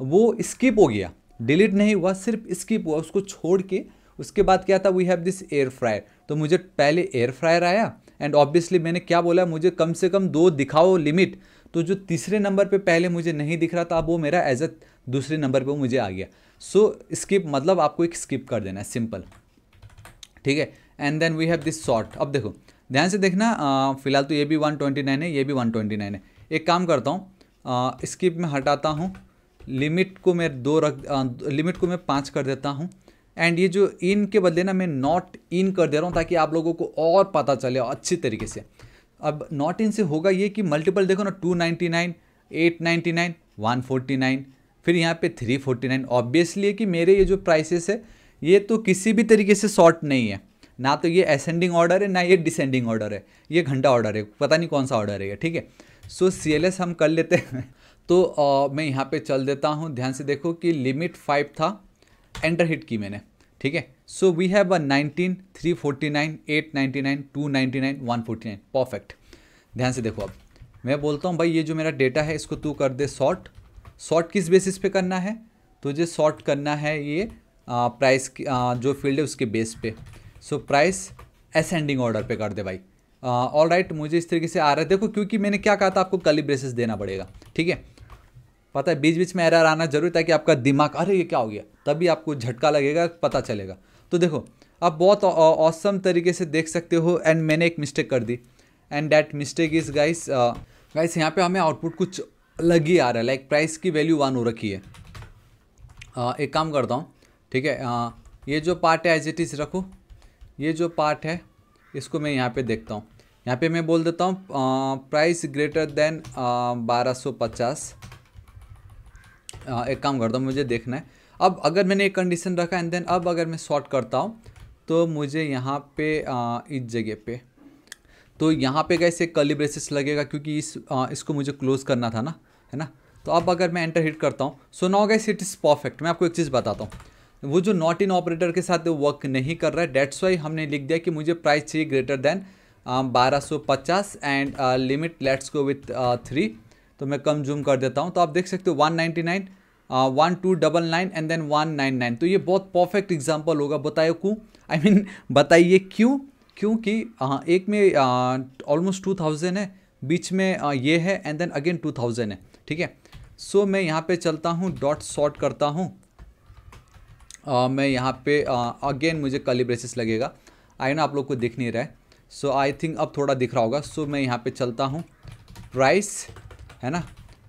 वो स्किप हो गया डिलीट नहीं हुआ सिर्फ स्किप हुआ उसको छोड़ के उसके बाद क्या था we have this air fryer तो मुझे पहले एयर फ्रायर आया एंड ऑब्वियसली मैंने क्या बोला मुझे कम से कम दो दिखाओ लिमिट तो जो तीसरे नंबर पे पहले मुझे नहीं दिख रहा था अब वो मेरा एज अ दूसरे नंबर पे मुझे आ गया सो so, स्किप मतलब आपको एक स्किप कर देना है सिंपल ठीक है and then we have this sort अब देखो ध्यान से देखना फ़िलहाल तो ये भी 129 है ये भी 129 है एक काम करता हूँ स्किप में हटाता हूँ लिमिट को मैं दो रख लिमिट को मैं पाँच कर देता हूँ एंड ये जो इन के बदले ना मैं नॉट इन कर दे रहा हूँ ताकि आप लोगों को और पता चले अच्छी तरीके से अब नॉट इन से होगा ये कि मल्टीपल देखो ना two ninety nine eight ninety nine one forty nine फिर यहाँ पे थ्री फोर्टी नाइन ऑब्वियसली है कि मेरे ये जो प्राइसेस है ये तो किसी भी तरीके से शॉर्ट नहीं है ना तो ये असेंडिंग ऑर्डर है ना ये डिसेंडिंग ऑर्डर है ये घंटा ऑर्डर है पता नहीं कौन सा ऑर्डर है ठीक है सो सी हम कर लेते हैं तो आ, मैं यहाँ पे चल देता हूँ ध्यान से देखो कि लिमिट फाइव था एंटर हिट की मैंने ठीक है so we have a nineteen three forty nine eight ninety nine two ninety nine one forty nine perfect ध्यान से देखो अब मैं बोलता हूँ भाई ये जो मेरा डेटा है इसको तू कर दे शॉर्ट शॉर्ट किस बेसिस पे करना है तुझे शॉर्ट करना है ये आ, प्राइस की आ, जो फील्ड है उसके बेस पे सो प्राइस असेंडिंग ऑर्डर पे कर दे भाई ऑल राइट right, मुझे इस तरीके से आ रहा है देखो क्योंकि मैंने क्या कहा था आपको कलिब्रेसिस देना पड़ेगा ठीक है पता है बीच बीच में एरर आना जरूरी ताकि आपका दिमाग अरे ये क्या हो गया तभी आपको झटका लगेगा पता चलेगा तो देखो आप बहुत औसम तरीके से देख सकते हो एंड मैंने एक मिस्टेक कर दी and that mistake is guys guys यहाँ पे हमें आउटपुट कुछ अलग ही आ रहा है लाइक प्राइस की वैल्यू वन हो रखी है आ, uh, एक काम करता हूँ ठीक है आ, uh, ये जो पार्ट है एज इट इज़ रखो ये जो पार्ट है इसको मैं यहाँ पे देखता हूँ यहाँ पे मैं बोल देता हूँ प्राइस ग्रेटर देन बारह सौ पचास हाँ, एक काम करता हूँ मुझे देखना है अब अगर मैंने एक कंडीशन रखा एंड देन अब अगर मैं शॉर्ट करता हूँ तो मुझे यहाँ पे आ, इस जगह पे तो यहाँ पे कैसे कली ब्रेसिस लगेगा क्योंकि इस आ, इसको मुझे क्लोज़ करना था ना है ना तो अब अगर मैं एंटर हिट करता हूँ so now guess it is perfect मैं आपको एक चीज़ बताता हूँ वो जो नॉट इन ऑपरेटर के साथ वर्क नहीं कर रहा है डेट्स वाई हमने लिख दिया कि मुझे प्राइस चाहिए ग्रेटर दैन बारह सौ पचास and limit let's go with three तो मैं कम जूम कर देता हूँ तो आप देख सकते हो one nine one two double nine and then one nine nine तो ये बहुत परफेक्ट एग्जाम्पल होगा बताइए क्यों आई मीन बताइए क्यों क्योंकि uh, एक में ऑलमोस्ट टू थाउजेंड है बीच में आ, uh, ये है and then again two thousand है ठीक है सो मैं यहाँ पे चलता हूँ डॉट सॉर्ट करता हूँ uh, मैं यहाँ पे अगेन मुझे कलिब्रेसिस लगेगा आई ना आप लोग को दिख नहीं रहा है सो आई थिंक अब थोड़ा दिख रहा होगा सो so, मैं यहाँ पर चलता हूँ प्राइस है ना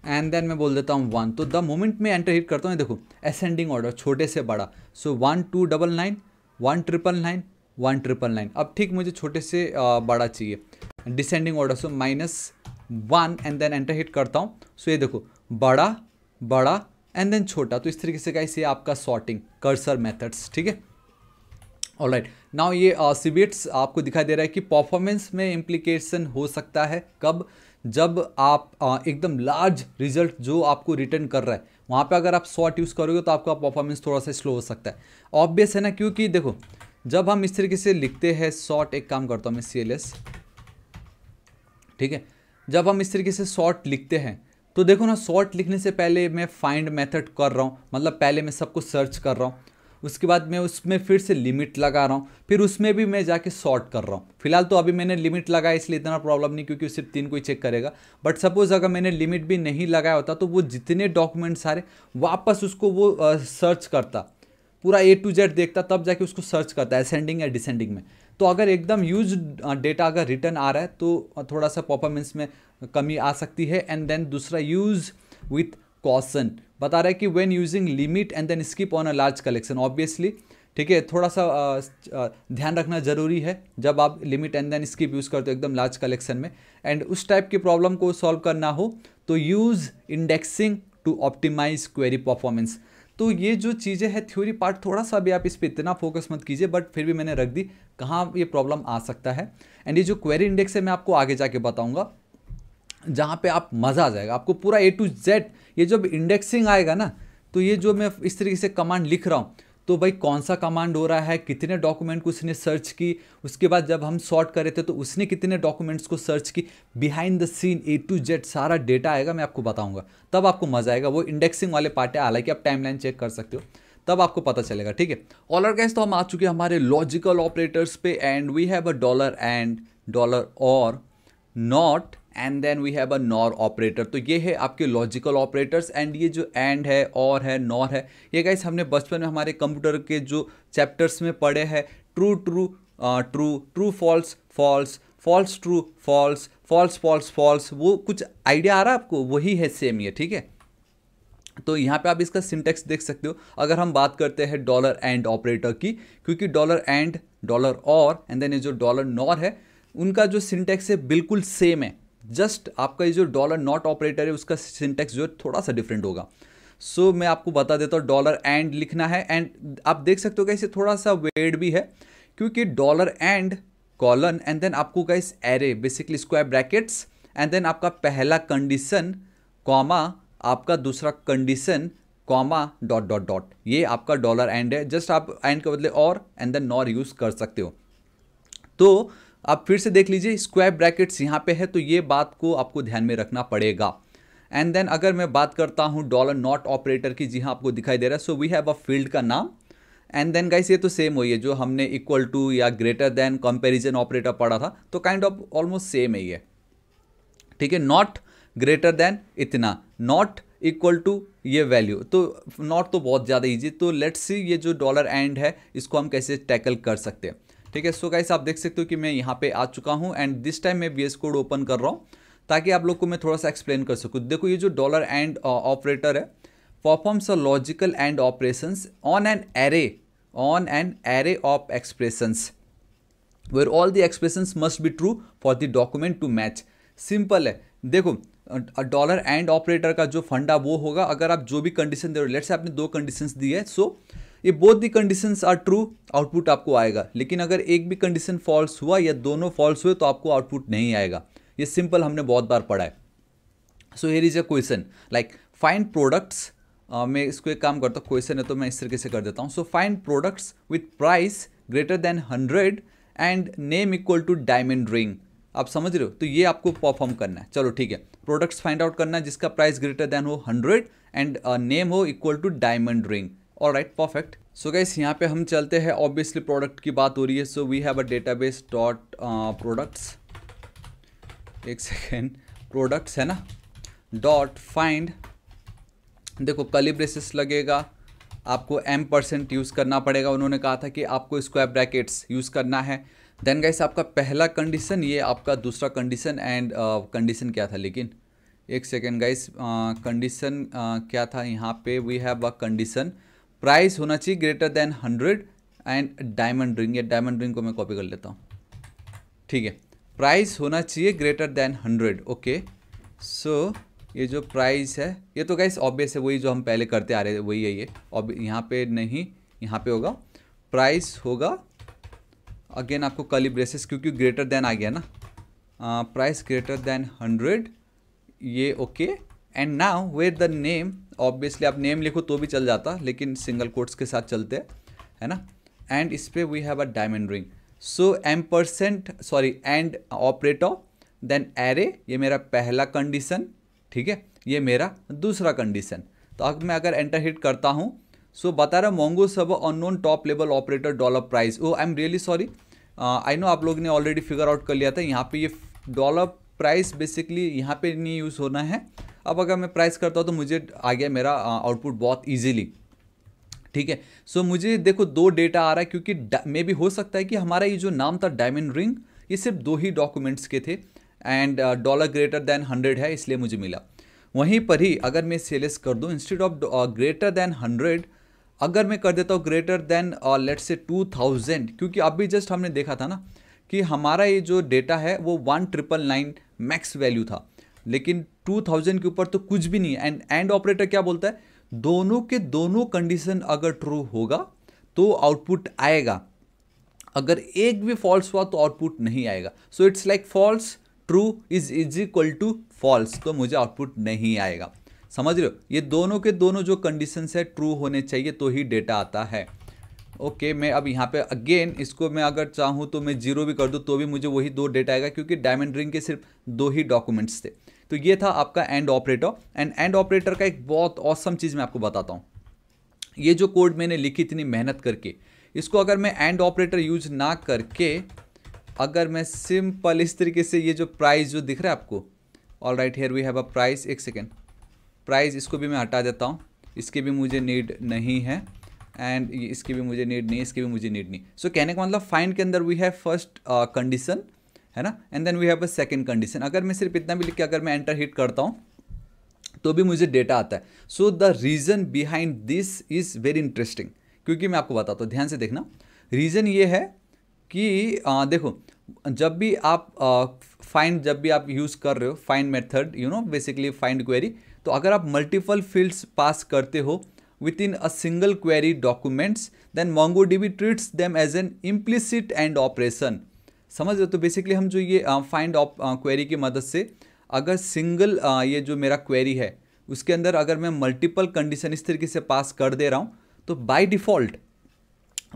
एंड देन मैं बोल देता हूँ वन तो द मोमेंट में एंटर हिट करता हूँ देखो असेंडिंग ऑर्डर छोटे से बड़ा so one two double nine one triple nine one triple nine अब ठीक मुझे छोटे से आ, बड़ा चाहिए descending order so minus one and then enter hit करता हूँ सो ये देखो बड़ा बड़ा एंड देन छोटा तो इस तरीके से गाइस इसे आपका सॉर्टिंग कर्सर मेथड्स ठीक है ऑल राइट नाउ ये सीबीएट्स uh, आपको दिखाई दे रहा है कि परफॉर्मेंस में इम्प्लीकेशन हो सकता है कब जब आप एकदम लार्ज रिजल्ट जो आपको रिटर्न कर रहा है वहाँ पे अगर आप शॉर्ट यूज़ करोगे तो आपका परफॉर्मेंस थोड़ा सा स्लो हो सकता है ऑब्वियस है ना क्योंकि देखो जब हम इस तरीके से लिखते हैं शॉर्ट एक काम करता हूँ मैं सी ठीक है जब हम इस तरीके से शॉर्ट लिखते हैं तो देखो ना शॉर्ट लिखने से पहले मैं फाइंड मेथड कर रहा हूँ मतलब पहले मैं सबको सर्च कर रहा हूँ उसके बाद मैं उसमें फिर से लिमिट लगा रहा हूँ फिर उसमें भी मैं जाके सॉर्ट कर रहा हूँ फिलहाल तो अभी मैंने लिमिट लगाया इसलिए इतना प्रॉब्लम नहीं क्योंकि सिर्फ तीन को ही चेक करेगा बट सपोज़ अगर मैंने लिमिट भी नहीं लगाया होता तो वो जितने डॉक्यूमेंट्स सारे वापस उसको वो सर्च करता पूरा ए टू जेड देखता तब जाके उसको सर्च करता है असेंडिंग या डिसेंडिंग में तो अगर एकदम यूज डेटा अगर रिटर्न आ रहा है तो थोड़ा सा परफॉर्मेंस में कमी आ सकती है एंड देन दूसरा यूज़ विथ कॉसन बता रहा है कि when using limit and then skip on a large collection obviously ठीक है थोड़ा सा ध्यान रखना ज़रूरी है जब आप limit and then skip use करते हो एकदम लार्ज कलेक्शन में एंड उस टाइप की प्रॉब्लम को सॉल्व करना हो तो use indexing to optimize query performance तो ये जो चीज़ें हैं थ्योरी पार्ट थोड़ा सा भी आप इस पर इतना फोकस मत कीजिए बट फिर भी मैंने रख दी कहाँ ये प्रॉब्लम आ सकता है एंड ये जो क्वेरी इंडेक्स है मैं आपको आगे जाके बताऊँगा जहाँ पे आप मज़ा आ जाएगा आपको पूरा ए टू जेड ये जब इंडेक्सिंग आएगा ना तो ये जो मैं इस तरीके से कमांड लिख रहा हूँ तो भाई कौन सा कमांड हो रहा है कितने डॉक्यूमेंट को उसने सर्च की उसके बाद जब हम सॉर्ट करे थे तो उसने कितने डॉक्यूमेंट्स को सर्च की behind the scene A to Z सारा डेटा आएगा मैं आपको बताऊंगा तब आपको मजा आएगा वो इंडेक्सिंग वाले पार्ट है हालांकि आप टाइमलाइन चेक कर सकते हो तब आपको पता चलेगा ठीक है ऑलर गैस तो हम आ चुके हैं हमारे लॉजिकल ऑपरेटर्स पे and we have a dollar and dollar or not and then we have a nor operator तो ये है आपके लॉजिकल ऑपरेटर्स एंड ये जो एंड है और है नॉर है ये गाइस हमने बचपन में हमारे कंप्यूटर के जो चैप्टर्स में पढ़े हैं true true true true false false false true false false false false वो कुछ आइडिया आ रहा है आपको वही है सेम ये ठीक है तो यहाँ पे आप इसका सिंटेक्स देख सकते हो अगर हम बात करते हैं डॉलर एंड ऑपरेटर की क्योंकि dollar and dollar or and then ये जो डॉलर नॉर है उनका जो सिंटेक्स है बिल्कुल सेम है जस्ट आपका ये जो डॉलर नॉट ऑपरेटर है उसका सिंटेक्स जो है थोड़ा सा डिफरेंट होगा सो so, मैं आपको बता देता हूँ डॉलर एंड लिखना है एंड आप देख सकते हो कैसे थोड़ा सा वेड भी है क्योंकि dollar and colon and then आपको guys array basically square brackets and then आपका पहला कंडीशन कॉमा आपका दूसरा condition comma dot dot dot ये आपका डॉलर एंड है जस्ट आप एंड के बदले और एंड देन नॉर यूज़ कर सकते हो तो आप फिर से देख लीजिए स्क्वायर ब्रैकेट्स यहाँ पे है तो ये बात को आपको ध्यान में रखना पड़ेगा एंड देन अगर मैं बात करता हूँ डॉलर नॉट ऑपरेटर की जी हाँ आपको दिखाई दे रहा है so we have a field का नाम एंड देन गाइस ये तो सेम वही है जो हमने इक्वल टू या ग्रेटर देन कंपेरिजन ऑपरेटर पढ़ा था तो काइंड ऑफ ऑलमोस्ट सेम है ये ठीक है नॉट ग्रेटर देन इतना नॉट इक्वल टू ये वैल्यू तो नॉट तो बहुत ज़्यादा ईजी तो लेट्स सी ये जो डॉलर एंड है इसको हम कैसे टैकल कर सकते हैं ठीक है सो गाइस आप देख सकते हो कि मैं यहाँ पे आ चुका हूँ एंड दिस टाइम मैं वी कोड ओपन कर रहा हूँ ताकि आप लोग को मैं थोड़ा सा एक्सप्लेन कर सकूँ देखो ये जो डॉलर एंड ऑपरेटर है performs a logical and operations on an array on an array of expressions where all the expressions must be true for the document to match simple है देखो डॉलर एंड ऑपरेटर का जो फंडा वो होगा अगर आप जो भी कंडीशन दे रहे हो लेट्स आपने दो कंडीशंस दी है सो so, ये both the condition are true output आपको आएगा लेकिन अगर एक भी कंडीशन फॉल्स हुआ या दोनों फॉल्स हुए तो आपको आउटपुट नहीं आएगा ये सिंपल हमने बहुत बार पढ़ा है so here is a question like find products मैं इसको एक काम करता हूँ क्वेश्चन है तो मैं इस तरीके से कर देता हूँ so find products with price greater than hundred and name equal to diamond ring आप समझ रहे हो तो ये आपको परफॉर्म करना है चलो ठीक है प्रोडक्ट्स फाइंड आउट करना है जिसका प्राइस ग्रेटर देन हो हंड्रेड एंड नेम हो इक्वल टू डायमंड रिंग और राइट परफेक्ट सो गैस यहाँ पे हम चलते हैं ऑब्वियसली प्रोडक्ट की बात हो रही है so we have a database dot products एक सेकेंड प्रोडक्ट्स है ना डॉट फाइंड देखो कलिब्रेसिस लगेगा आपको एम परसेंट यूज़ करना पड़ेगा उन्होंने कहा था कि आपको स्क्वायर ब्रैकेट्स यूज़ करना है देन गाइस आपका पहला कंडीशन ये आपका दूसरा कंडीशन एंड कंडीशन क्या था लेकिन एक सेकेंड गाइस कंडीशन क्या था यहाँ पे we have a condition price होना चाहिए greater than hundred and diamond ring या डायमंड रिंग को मैं कॉपी कर लेता हूँ ठीक है प्राइस होना चाहिए greater than hundred okay so ये जो प्राइस है ये तो गाइस ऑब्वियस है वही जो हम पहले करते आ रहे थे वही है ये अब यहाँ पे नहीं यहाँ पे होगा प्राइस होगा अगेन आपको कली ब्रेसेस क्योंकि ग्रेटर देन आ गया ना प्राइस ग्रेटर देन हंड्रेड ये okay okay. And now with the name obviously आप नेम लिखो तो भी चल जाता लेकिन सिंगल कोट्स के साथ चलते हैं है ना एंड इस पर we have a diamond ring so ampersand sorry and operator then array ये मेरा पहला कंडीशन ठीक है ये मेरा दूसरा कंडीशन तो अब मैं अगर एंटर हिट करता हूँ सो so, बता रहा मोंगो सब unknown top level operator dollar price oh I am really sorry I know आप लोग ने ऑलरेडी फिगर आउट कर लिया था यहाँ पे ये डॉलर प्राइस बेसिकली यहाँ पे नहीं यूज़ होना है अब अगर मैं प्राइस करता हूँ तो मुझे आ गया मेरा आउटपुट बहुत ईजिली ठीक है सो so, मुझे देखो दो डेटा आ रहा है क्योंकि मे भी हो सकता है कि हमारा ये जो नाम था डायमंड रिंग ये सिर्फ दो ही डॉक्यूमेंट्स के थे and dollar greater than hundred है इसलिए मुझे मिला वहीं पर ही अगर मैं सेलेस कर दूँ instead of greater than hundred अगर मैं कर देता हूँ greater than let's say two thousand क्योंकि अभी जस्ट हमने देखा था ना कि हमारा ये जो डेटा है वो one triple nine max value था लेकिन 2000 के ऊपर तो कुछ भी नहीं है एंड एंड ऑपरेटर क्या बोलता है दोनों के दोनों कंडीशन अगर ट्रू होगा तो आउटपुट आएगा अगर एक भी फॉल्स हुआ तो आउटपुट नहीं आएगा so it's like false true is is equal to false तो मुझे आउटपुट नहीं आएगा समझ रहे हो ये दोनों के दोनों जो कंडीशन है ट्रू होने चाहिए तो ही डेटा आता है ओके okay, मैं अब यहाँ पे अगेन इसको मैं अगर चाहूँ तो मैं जीरो भी कर दूँ तो भी मुझे वही दो डेटा आएगा क्योंकि डायमंड रिंग के सिर्फ दो ही डॉक्यूमेंट्स थे तो ये था आपका and operator and and operator का एक बहुत औसम चीज़ मैं आपको बताता हूँ ये जो कोड मैंने लिखी इतनी मेहनत करके इसको अगर मैं एंड ऑपरेटर यूज ना करके अगर मैं सिंपल इस तरीके से ये जो प्राइस जो दिख रहा है आपको all right here we have a price एक सेकेंड प्राइस इसको भी मैं हटा देता हूँ इसके भी मुझे नीड नहीं है एंड इसकी भी मुझे नीड नहीं इसकी भी मुझे नीड नहीं सो so, कहने का मतलब फाइंड के अंदर वी हैव फर्स्ट कंडीशन है ना and then we have a second condition अगर मैं सिर्फ इतना भी लिख के अगर मैं एंटर हिट करता हूँ तो भी मुझे डेटा आता है so the reason behind this is very interesting क्योंकि मैं आपको बताता हूँ ध्यान से देखना रीज़न ये है कि आ, देखो जब भी आप फाइंड जब भी आप यूज़ कर रहे हो find method you know basically find query तो अगर आप मल्टीपल फील्ड्स पास करते हो within a single query documents then Mongo D treats them as an implicit and operation समझ रहे हो तो बेसिकली हम जो ये फाइंड ऑप क्वेरी की मदद से अगर सिंगल uh, ये जो मेरा क्वेरी है उसके अंदर अगर मैं मल्टीपल कंडीशन इस तरीके से पास कर दे रहा हूँ तो by default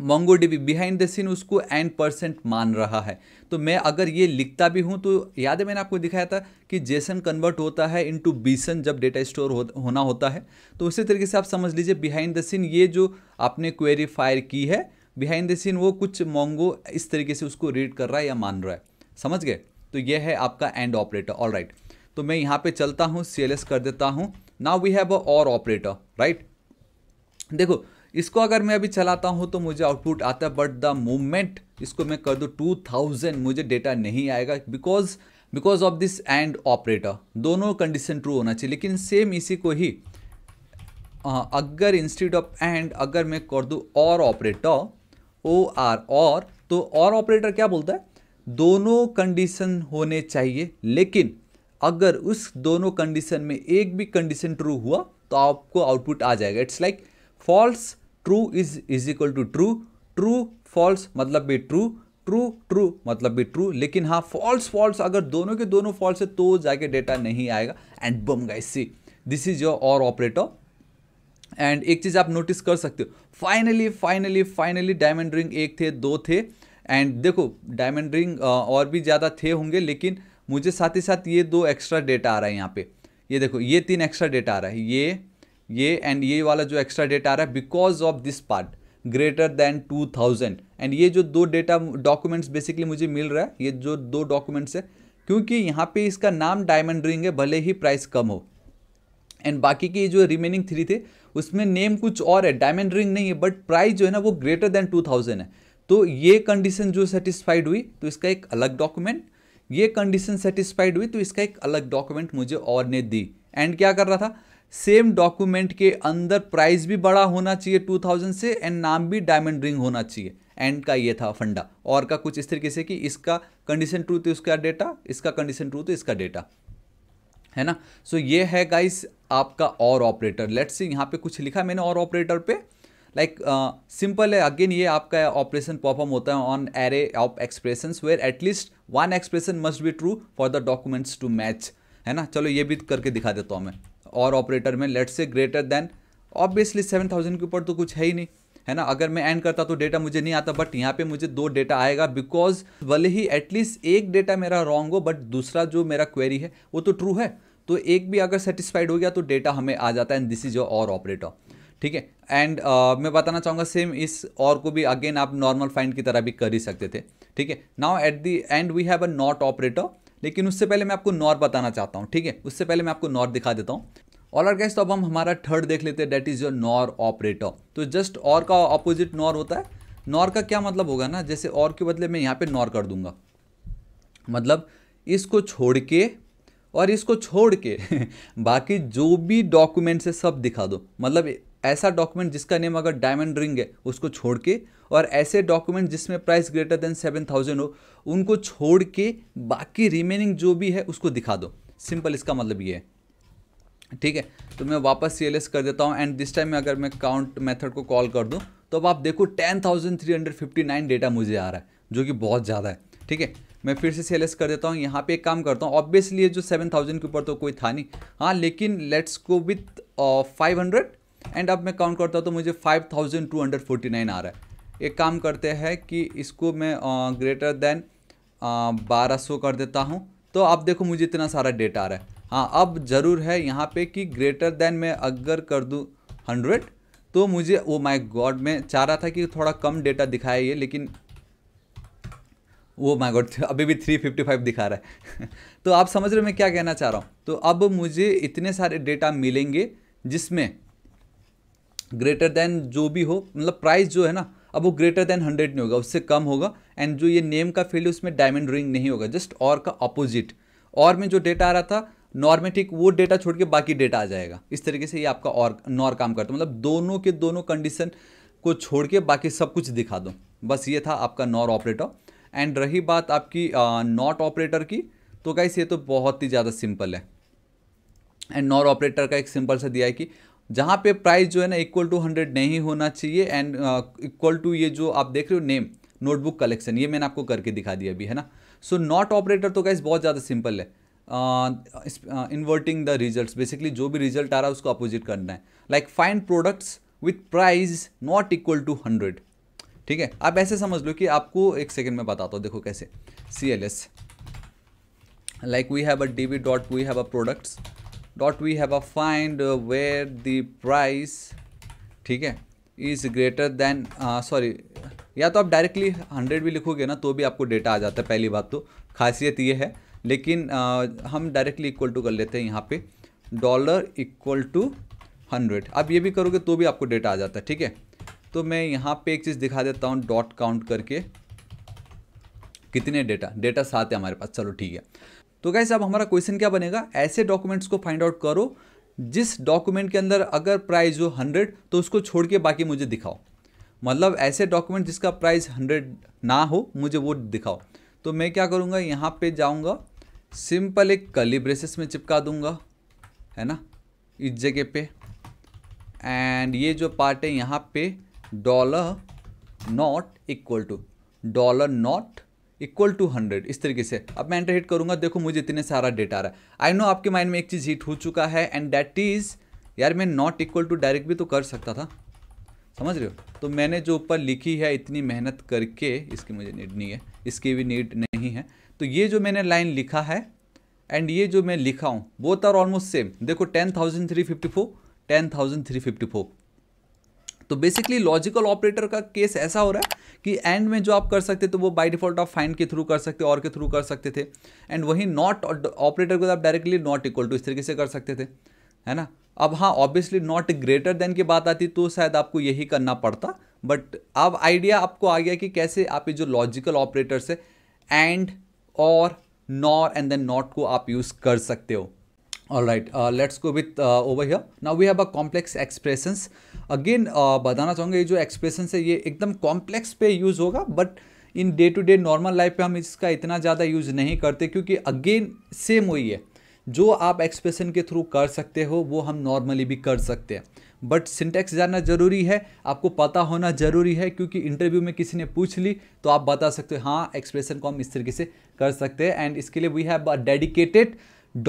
Mongo DB behind the scene उसको एन परसेंट मान रहा है तो मैं अगर ये लिखता भी हूँ तो याद है मैंने आपको दिखाया था कि जेसन कन्वर्ट होता है इनटू बीसन जब डेटा स्टोर हो, होना होता है तो उसी तरीके से आप समझ लीजिए बिहाइंड द सीन ये जो आपने क्वेरी फायर की है बिहाइंड द सीन वो कुछ मोंगो इस तरीके से उसको रीड कर रहा है या मान रहा है समझ गए तो ये है आपका एंड ऑपरेटर ऑल राइट तो मैं यहाँ पे चलता हूँ सी कर देता हूँ नाउ वी हैव अ और ऑपरेटर राइट देखो इसको अगर मैं अभी चलाता हूँ तो मुझे आउटपुट आता है बट द मूवमेंट इसको मैं कर दूँ टू थाउजेंड मुझे डेटा नहीं आएगा because because of this and operator दोनों कंडीशन ट्रू होना चाहिए लेकिन सेम इसी को ही अगर इंस्टीड ऑफ एंड अगर मैं कर दूँ और ऑपरेटर ओ आर और तो और ऑपरेटर क्या बोलता है दोनों कंडीशन होने चाहिए लेकिन अगर उस दोनों कंडीशन में एक भी कंडीशन ट्रू हुआ तो आपको आउटपुट आ जाएगा it's like false true is is equal to true true false मतलब भी ट्रू ट्रू ट्रू मतलब भी ट्रू लेकिन हाँ फॉल्स फॉल्स अगर दोनों के दोनों फॉल्स है तो जाके डेटा नहीं आएगा एंड बम guys see this is your or operator and एक चीज़ आप नोटिस कर सकते हो finally finally finally diamond ring एक थे दो थे एंड देखो डायमंड रिंग और भी ज़्यादा थे होंगे लेकिन मुझे साथ ही साथ ये दो एक्स्ट्रा डेटा आ रहा है यहाँ पे ये देखो ये तीन एक्स्ट्रा डेटा आ रहा है ये ये एंड ये वाला जो एक्स्ट्रा डेटा आ रहा है because of this part greater than two thousand and ये जो दो डेटा डॉक्यूमेंट्स बेसिकली मुझे मिल रहा है ये जो दो डॉक्यूमेंट्स है क्योंकि यहाँ पे इसका नाम डायमंड रिंग है भले ही प्राइस कम हो एंड बाकी के जो रिमेनिंग थ्री थे उसमें नेम कुछ और है डायमंड रिंग नहीं है बट प्राइस जो है ना वो ग्रेटर देन टू थाउजेंड है तो ये कंडीशन जो सेटिस्फाइड हुई तो इसका एक अलग डॉक्यूमेंट ये कंडीशन सेटिस्फाइड हुई तो इसका एक अलग डॉक्यूमेंट मुझे और ने दी एंड क्या कर रहा था सेम डॉक्यूमेंट के अंदर प्राइस भी बड़ा होना चाहिए 2000 से एंड नाम भी डायमंड रिंग होना चाहिए एंड का ये था फंडा और का कुछ इस तरीके से कि इसका कंडीशन ट्रू तो इसका डेटा इसका कंडीशन ट्रू तो इसका डेटा है ना सो so, ये है गाइस आपका और ऑपरेटर लेट्स सी यहाँ पे कुछ लिखा मैंने और ऑपरेटर पे लाइक like, सिंपल uh, है अगेन ये आपका ऑपरेशन परफॉर्म होता है on array of expression where at least one expression must be true for the documents to match है ना चलो ये भी करके दिखा देता हूँ मैं और ऑपरेटर में let's say greater than obviously seven thousand के ऊपर तो कुछ है ही नहीं है ना अगर मैं एंड करता तो डेटा मुझे नहीं आता बट यहाँ पे मुझे दो डेटा आएगा बिकॉज भले ही एटलीस्ट एक डेटा मेरा रॉन्ग हो बट दूसरा जो मेरा क्वेरी है वो तो ट्रू है तो एक भी अगर सेटिस्फाइड हो गया तो डेटा हमें आ जाता है and this is your or operator ठीक है एंड uh, मैं बताना चाहूँगा सेम इस और को भी अगेन आप नॉर्मल फाइंड की तरह भी कर ही सकते थे ठीक है now at the end we have a not operator लेकिन उससे पहले मैं आपको नॉर बताना चाहता हूँ ठीक है उससे पहले मैं आपको नॉर दिखा देता हूँ ऑल आर गैस तो अब हम हमारा थर्ड देख लेते हैं that is your nor operator तो जस्ट और का ऑपोजिट नॉर होता है नॉर का क्या मतलब होगा ना जैसे और के बदले मैं यहाँ पे नॉर कर दूंगा मतलब इसको छोड़ के और इसको छोड़ के [LAUGHS] बाकी जो भी डॉक्यूमेंट्स है सब दिखा दो मतलब ऐसा डॉक्यूमेंट जिसका नेम अगर डायमंड रिंग है उसको छोड़ के और ऐसे डॉक्यूमेंट जिसमें price greater than seven thousand हो उनको छोड़ के बाकी रिमेनिंग जो भी है उसको दिखा दो सिंपल इसका मतलब ये है ठीक है तो मैं वापस सी कर देता हूँ एंड दिस टाइम में अगर मैं काउंट मेथड को कॉल कर दूँ तो अब आप देखो ten thousand three hundred fifty nine data मुझे आ रहा है जो कि बहुत ज़्यादा है ठीक है मैं फिर से सेलेस कर देता हूँ यहाँ पे एक काम करता हूँ ऑब्वियसली जो सेवन थाउजेंड के ऊपर तो कोई था नहीं हाँ लेकिन let's go with five hundred and अब मैं काउंट करता हूँ तो मुझे five thousand two hundred forty nine आ रहा है एक काम करते हैं कि इसको मैं ग्रेटर uh, देन uh, बारह सौ कर देता हूँ तो आप देखो मुझे इतना सारा डेटा आ रहा है हाँ अब ज़रूर है यहाँ पे कि ग्रेटर देन मैं अगर कर दूँ हंड्रेड तो मुझे वो माय गॉड मैं चाह रहा था कि थोड़ा कम डेटा दिखाया ये लेकिन वो माय गॉड [LAUGHS] अभी भी थ्री फिफ्टी फाइव दिखा रहा है [LAUGHS] तो आप समझ रहे हो मैं क्या कहना चाह रहा हूँ तो अब मुझे इतने सारे डेटा मिलेंगे जिसमें ग्रेटर देन जो भी हो मतलब प्राइस जो है ना अब वो ग्रेटर देन हंड्रेड नहीं होगा उससे कम होगा एंड जो ये नेम का फील्ड उसमें डायमंड रिंग नहीं होगा जस्ट और का अपोजिट और में जो डेटा आ रहा था नॉर्मेटिक वो डेटा छोड़ के बाकी डेटा आ जाएगा इस तरीके से ये आपका और नॉर काम करता है मतलब दोनों के दोनों कंडीशन को छोड़ के बाकी सब कुछ दिखा दो बस ये था आपका नॉर ऑपरेटर एंड रही बात आपकी नॉट ऑपरेटर की तो गाइस ये तो बहुत ही ज़्यादा सिंपल है एंड नॉट ऑपरेटर का एक सिंपल सा दिया है कि जहाँ पे प्राइस जो है ना इक्वल टू हंड्रेड नहीं होना चाहिए एंड इक्वल टू ये जो आप देख रहे हो नेम नोटबुक कलेक्शन ये मैंने आपको करके दिखा दिया अभी है ना सो नॉट ऑपरेटर तो गाइस बहुत ज़्यादा सिंपल है इन्वर्टिंग द रिजल्ट बेसिकली जो भी रिजल्ट आ रहा है उसको अपोजिट करना है like find products with price not equal to hundred ठीक है आप ऐसे समझ लो कि आपको एक सेकेंड में बताता हूँ देखो कैसे C L S like we have a D we dot we have a products dot we have a find where the price ठीक है इज ग्रेटर देन सॉरी या तो आप डायरेक्टली हंड्रेड भी लिखोगे ना तो भी आपको डेटा आ जाता है पहली बात तो खासियत ये है लेकिन uh, हम डायरेक्टली इक्वल टू कर लेते हैं यहाँ पे डॉलर इक्वल टू हंड्रेड आप ये भी करोगे तो भी आपको डेटा आ जाता है ठीक है तो मैं यहाँ पे एक चीज़ दिखा देता हूँ डॉट काउंट करके कितने डेटा डेटा सात है हमारे पास चलो ठीक है तो कैसे अब हमारा क्वेश्चन क्या बनेगा ऐसे डॉक्यूमेंट्स को फाइंड आउट करो जिस डॉक्यूमेंट के अंदर अगर प्राइस हो हंड्रेड तो उसको छोड़ के बाकी मुझे दिखाओ मतलब ऐसे डॉक्यूमेंट जिसका प्राइस हंड्रेड ना हो मुझे वो दिखाओ तो मैं क्या करूँगा यहाँ पे जाऊँगा सिंपल एक कली ब्रेसेस में चिपका दूँगा है ना इस जगह पे एंड ये जो पार्ट है यहाँ पे dollar not equal to dollar not equal to hundred इस तरीके से अब मैं एंटर हिट करूंगा देखो मुझे इतने सारा डेटा आ रहा है आई नो आपके माइंड में एक चीज़ हिट हो चुका है एंड डैट इज़ यार मैं नॉट इक्वल टू डायरेक्ट भी तो कर सकता था समझ रहे हो तो मैंने जो ऊपर लिखी है इतनी मेहनत करके इसकी मुझे नीड नहीं है इसकी भी नीड नहीं है तो ये जो मैंने लाइन लिखा है एंड ये जो मैं लिखा हूँ वो तो ऑलमोस्ट सेम देखो ten thousand three fifty four ten thousand three fifty four तो बेसिकली लॉजिकल ऑपरेटर का केस ऐसा हो रहा है कि एंड में जो आप कर सकते तो वो बाई डिफॉल्ट आप फाइंड के थ्रू कर सकते और के थ्रू कर सकते थे एंड वही नॉट ऑपरेटर को आप डायरेक्टली नॉट इक्वल टू इस तरीके से कर सकते थे है ना अब हाँ ऑब्वियसली नॉट ग्रेटर देन की बात आती तो शायद आपको यही करना पड़ता बट अब आइडिया आपको आ गया कि कैसे आप ये जो लॉजिकल ऑपरेटर्स है and or nor and then not को आप यूज़ कर सकते हो all right let's go with over here now we have a complex expressions again uh, बताना चाहूँगा ये जो एक्सप्रेशन है ये एकदम कॉम्प्लेक्स पे यूज़ होगा but in day to day normal life पे हम इसका इतना ज़्यादा यूज़ नहीं करते क्योंकि अगेन सेम वही है जो आप एक्सप्रेशन के थ्रू कर सकते हो वो हम नॉर्मली भी कर सकते हैं बट सिंटेक्स जानना ज़रूरी है आपको पता होना ज़रूरी है क्योंकि इंटरव्यू में किसी ने पूछ ली तो आप बता सकते हो हाँ एक्सप्रेशन को हम इस तरीके से कर सकते हैं एंड इसके लिए we have a dedicated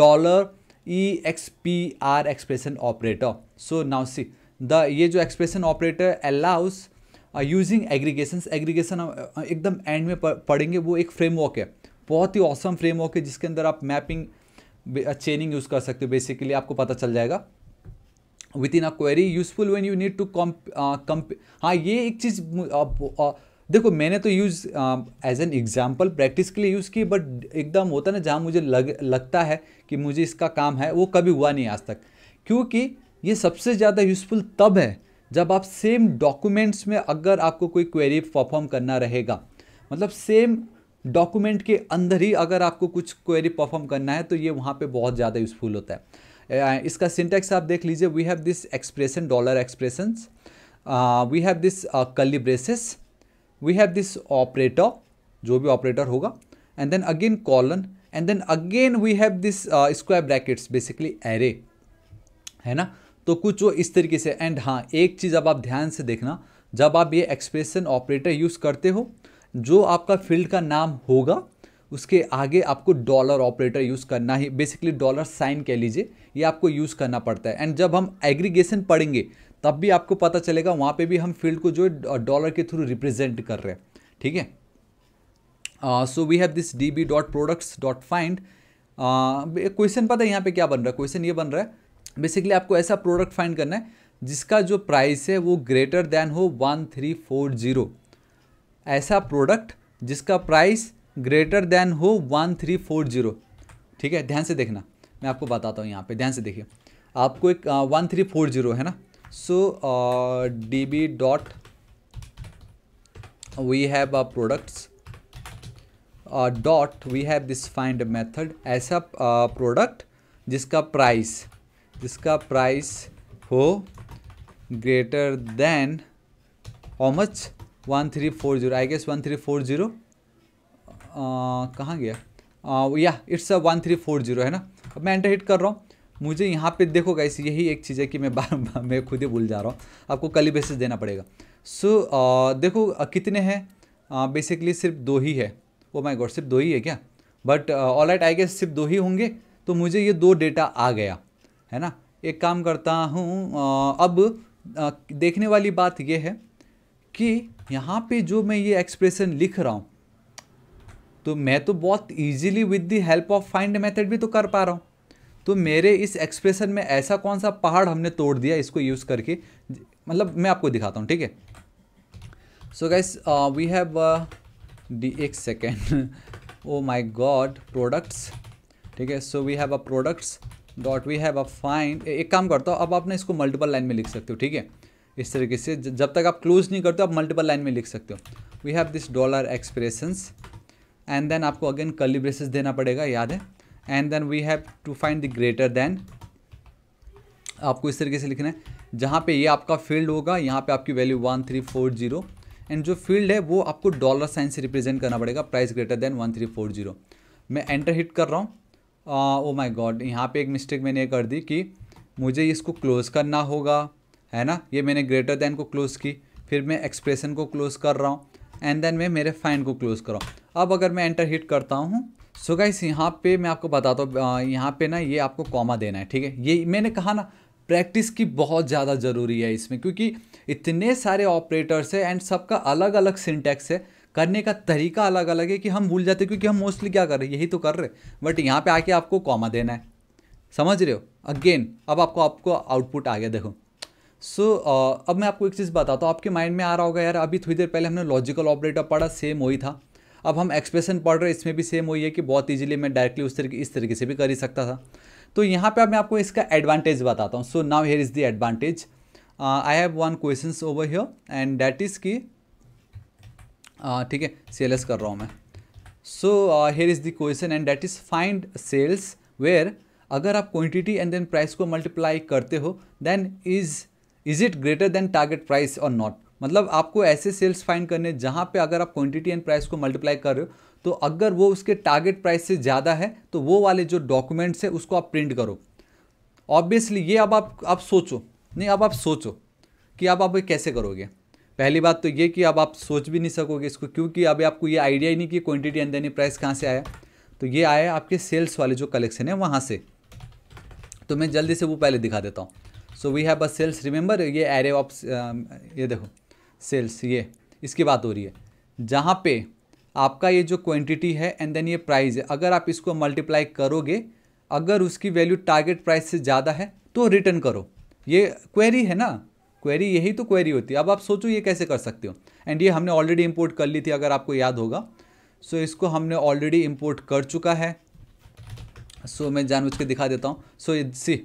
dollar E X P R expression operator so now see the ये जो expression operator allows using aggregation aggregation एकदम एंड में पढ़ेंगे वो एक फ्रेमवर्क है बहुत ही औसम फ्रेमवर्क है जिसके अंदर आप मैपिंग चेनिंग यूज़ कर सकते हो बेसिकली आपको पता चल जाएगा within a query useful when you need to कम्प हाँ ये एक चीज़ देखो मैंने तो use as an example practice के लिए यूज़ की बट एकदम होता है ना जहाँ मुझे लग लगता है कि मुझे इसका काम है वो कभी हुआ नहीं आज तक क्योंकि ये सबसे ज़्यादा यूज़फुल तब है जब आप सेम डॉक्यूमेंट्स में अगर आपको कोई क्वेरी परफॉर्म करना रहेगा मतलब सेम डॉक्यूमेंट के अंदर ही अगर आपको कुछ क्वेरी परफॉर्म करना है तो ये वहाँ पे बहुत ज़्यादा यूज़फुल होता है इसका सिंटेक्स आप देख लीजिए we have this expression dollar expression we have this curly braces we have this operator जो भी ऑपरेटर होगा and then again colon and then again we have this square brackets basically array है ना तो कुछ वो इस तरीके से एंड हाँ एक चीज़ अब आप ध्यान से देखना जब आप ये एक्सप्रेशन ऑपरेटर यूज़ करते हो जो आपका फील्ड का नाम होगा उसके आगे आपको डॉलर ऑपरेटर यूज़ करना ही बेसिकली डॉलर साइन कह लीजिए ये आपको यूज़ करना पड़ता है एंड जब हम एग्रीगेशन पढ़ेंगे तब भी आपको पता चलेगा वहाँ पे भी हम फील्ड को जो है डॉलर के थ्रू रिप्रेजेंट कर रहे हैं ठीक है so we have this D B dot products dot find question पता है यहाँ पे क्या बन रहा है क्वेश्चन ये बन रहा है बेसिकली आपको ऐसा प्रोडक्ट फाइंड करना है जिसका जो प्राइस है वो ग्रेटर दैन हो वन थ्री फोर ज़ीरो ऐसा प्रोडक्ट जिसका प्राइस ग्रेटर दैन हो वन थ्री फोर ज़ीरो ठीक है ध्यान से देखना मैं आपको बताता हूँ यहाँ पे ध्यान से देखिए आपको एक वन थ्री फोर ज़ीरो है ना so D B dot we have a products dot we have this find method ऐसा प्रोडक्ट uh, जिसका प्राइस जिसका प्राइस हो greater than how much one three four zero I guess one three four zero कहाँ गया या it's a one three four zero है ना अब मैं एंटर हिट कर रहा हूँ मुझे यहाँ पे देखो गाइस यही एक चीज़ है कि मैं बार बार मैं खुद ही भूल जा रहा हूँ आपको कल ही बेसिस देना पड़ेगा सो so, uh, देखो uh, कितने हैं बेसिकली uh, सिर्फ दो ही है वो माय गॉड सिर्फ दो ही है क्या but all right I guess सिर्फ दो ही होंगे तो मुझे ये दो डेटा आ गया है ना एक काम करता हूँ अब आ, देखने वाली बात यह है कि यहाँ पे जो मैं ये एक्सप्रेशन लिख रहा हूँ तो मैं तो बहुत easily with the help of find method भी तो कर पा रहा हूँ तो मेरे इस एक्सप्रेशन में ऐसा कौन सा पहाड़ हमने तोड़ दिया इसको यूज़ करके मतलब मैं आपको दिखाता हूँ ठीक है so guys we have D एक second oh my god products ठीक है so we have a products dot we have a find एक काम करता हूँ अब आप ना इसको मल्टीपल लाइन में लिख सकते हो ठीक है इस तरीके से जब तक आप क्लोज नहीं करते हो आप मल्टीपल लाइन में लिख सकते हो we have this dollar expressions and then आपको अगेन कर्ली देना पड़ेगा याद है and then we have to find the greater than आपको इस तरीके से लिखना है जहाँ पे ये आपका फील्ड होगा यहाँ पे आपकी value one three four zero and जो फील्ड है वो आपको डॉलर साइन से रिप्रेजेंट करना पड़ेगा price greater than one three four zero मैं एंटर हिट कर रहा हूँ ओ माय गॉड यहाँ पे एक मिस्टेक मैंने ये कर दी कि मुझे इसको क्लोज़ करना होगा है ना ये मैंने ग्रेटर देन को क्लोज़ की फिर मैं एक्सप्रेशन को क्लोज़ कर रहा हूँ एंड देन मैं मेरे फाइन को क्लोज़ कर रहा हूँ अब अगर मैं एंटर हिट करता हूँ सो so गाइस यहाँ पे मैं आपको बताता हूँ यहाँ पे ना ये आपको कॉमा देना है ठीक है ये मैंने कहा ना प्रैक्टिस की बहुत ज़्यादा ज़रूरी है इसमें क्योंकि इतने सारे ऑपरेटर्स हैं एंड सबका अलग अलग सिंटैक्स है करने का तरीका अलग अलग है कि हम भूल जाते क्योंकि हम मोस्टली क्या कर रहे हैं यही तो कर रहे बट यहाँ पे आके आपको कॉमा देना है समझ रहे हो अगेन अब आपको आपको आउटपुट आ गया देखो सो so, uh, अब मैं आपको एक चीज़ बताता हूँ आपके माइंड में आ रहा होगा यार अभी थोड़ी देर पहले हमने लॉजिकल ऑपरेटर पढ़ा सेम वही था अब हम एक्सप्रेशन पढ़ रहे इसमें भी सेम वही है कि बहुत ईजिली मैं डायरेक्टली उस तरीके इस तरीके से भी कर ही सकता था तो यहाँ पे अब मैं आपको इसका एडवांटेज बताता हूँ so now here is the advantage I have one question over here and that is की ठीक है सेल्स कर रहा हूँ मैं so here is the question and that is find sales where अगर आप क्वान्टिटी एंड देन प्राइस को मल्टीप्लाई करते हो then is is it greater than target price or not मतलब आपको ऐसे सेल्स फाइंड करने जहाँ पे अगर आप क्वांटिटी एंड प्राइस को मल्टीप्लाई कर रहे हो तो अगर वो उसके टारगेट प्राइस से ज़्यादा है तो वो वाले जो डॉक्यूमेंट्स है उसको आप प्रिंट करो ऑब्वियसली ये अब आप आप सोचो नहीं अब आप सोचो कि अब आप, आप कैसे करोगे पहली बात तो ये कि अब आप सोच भी नहीं सकोगे इसको क्योंकि अभी आपको ये आइडिया ही नहीं कि क्वांटिटी एंड देन प्राइस कहाँ से आया तो ये आया आपके सेल्स वाले जो कलेक्शन है वहाँ से तो मैं जल्दी से वो पहले दिखा देता हूँ so we have a sales remember ये एरे ऑफ um, ये देखो सेल्स ये इसकी बात हो रही है जहाँ पे आपका ये जो क्वान्टिटी है एंड देन ये प्राइस है अगर आप इसको मल्टीप्लाई करोगे अगर उसकी वैल्यू टारगेट प्राइस से ज़्यादा है तो रिटर्न करो ये क्वेरी है ना क्वेरी यही तो क्वेरी होती है अब आप सोचो ये कैसे कर सकते हो एंड ये हमने ऑलरेडी इम्पोर्ट कर ली थी अगर आपको याद होगा सो so, इसको हमने ऑलरेडी इम्पोर्ट कर चुका है सो so, मैं जानबूझ के दिखा देता हूँ सो सी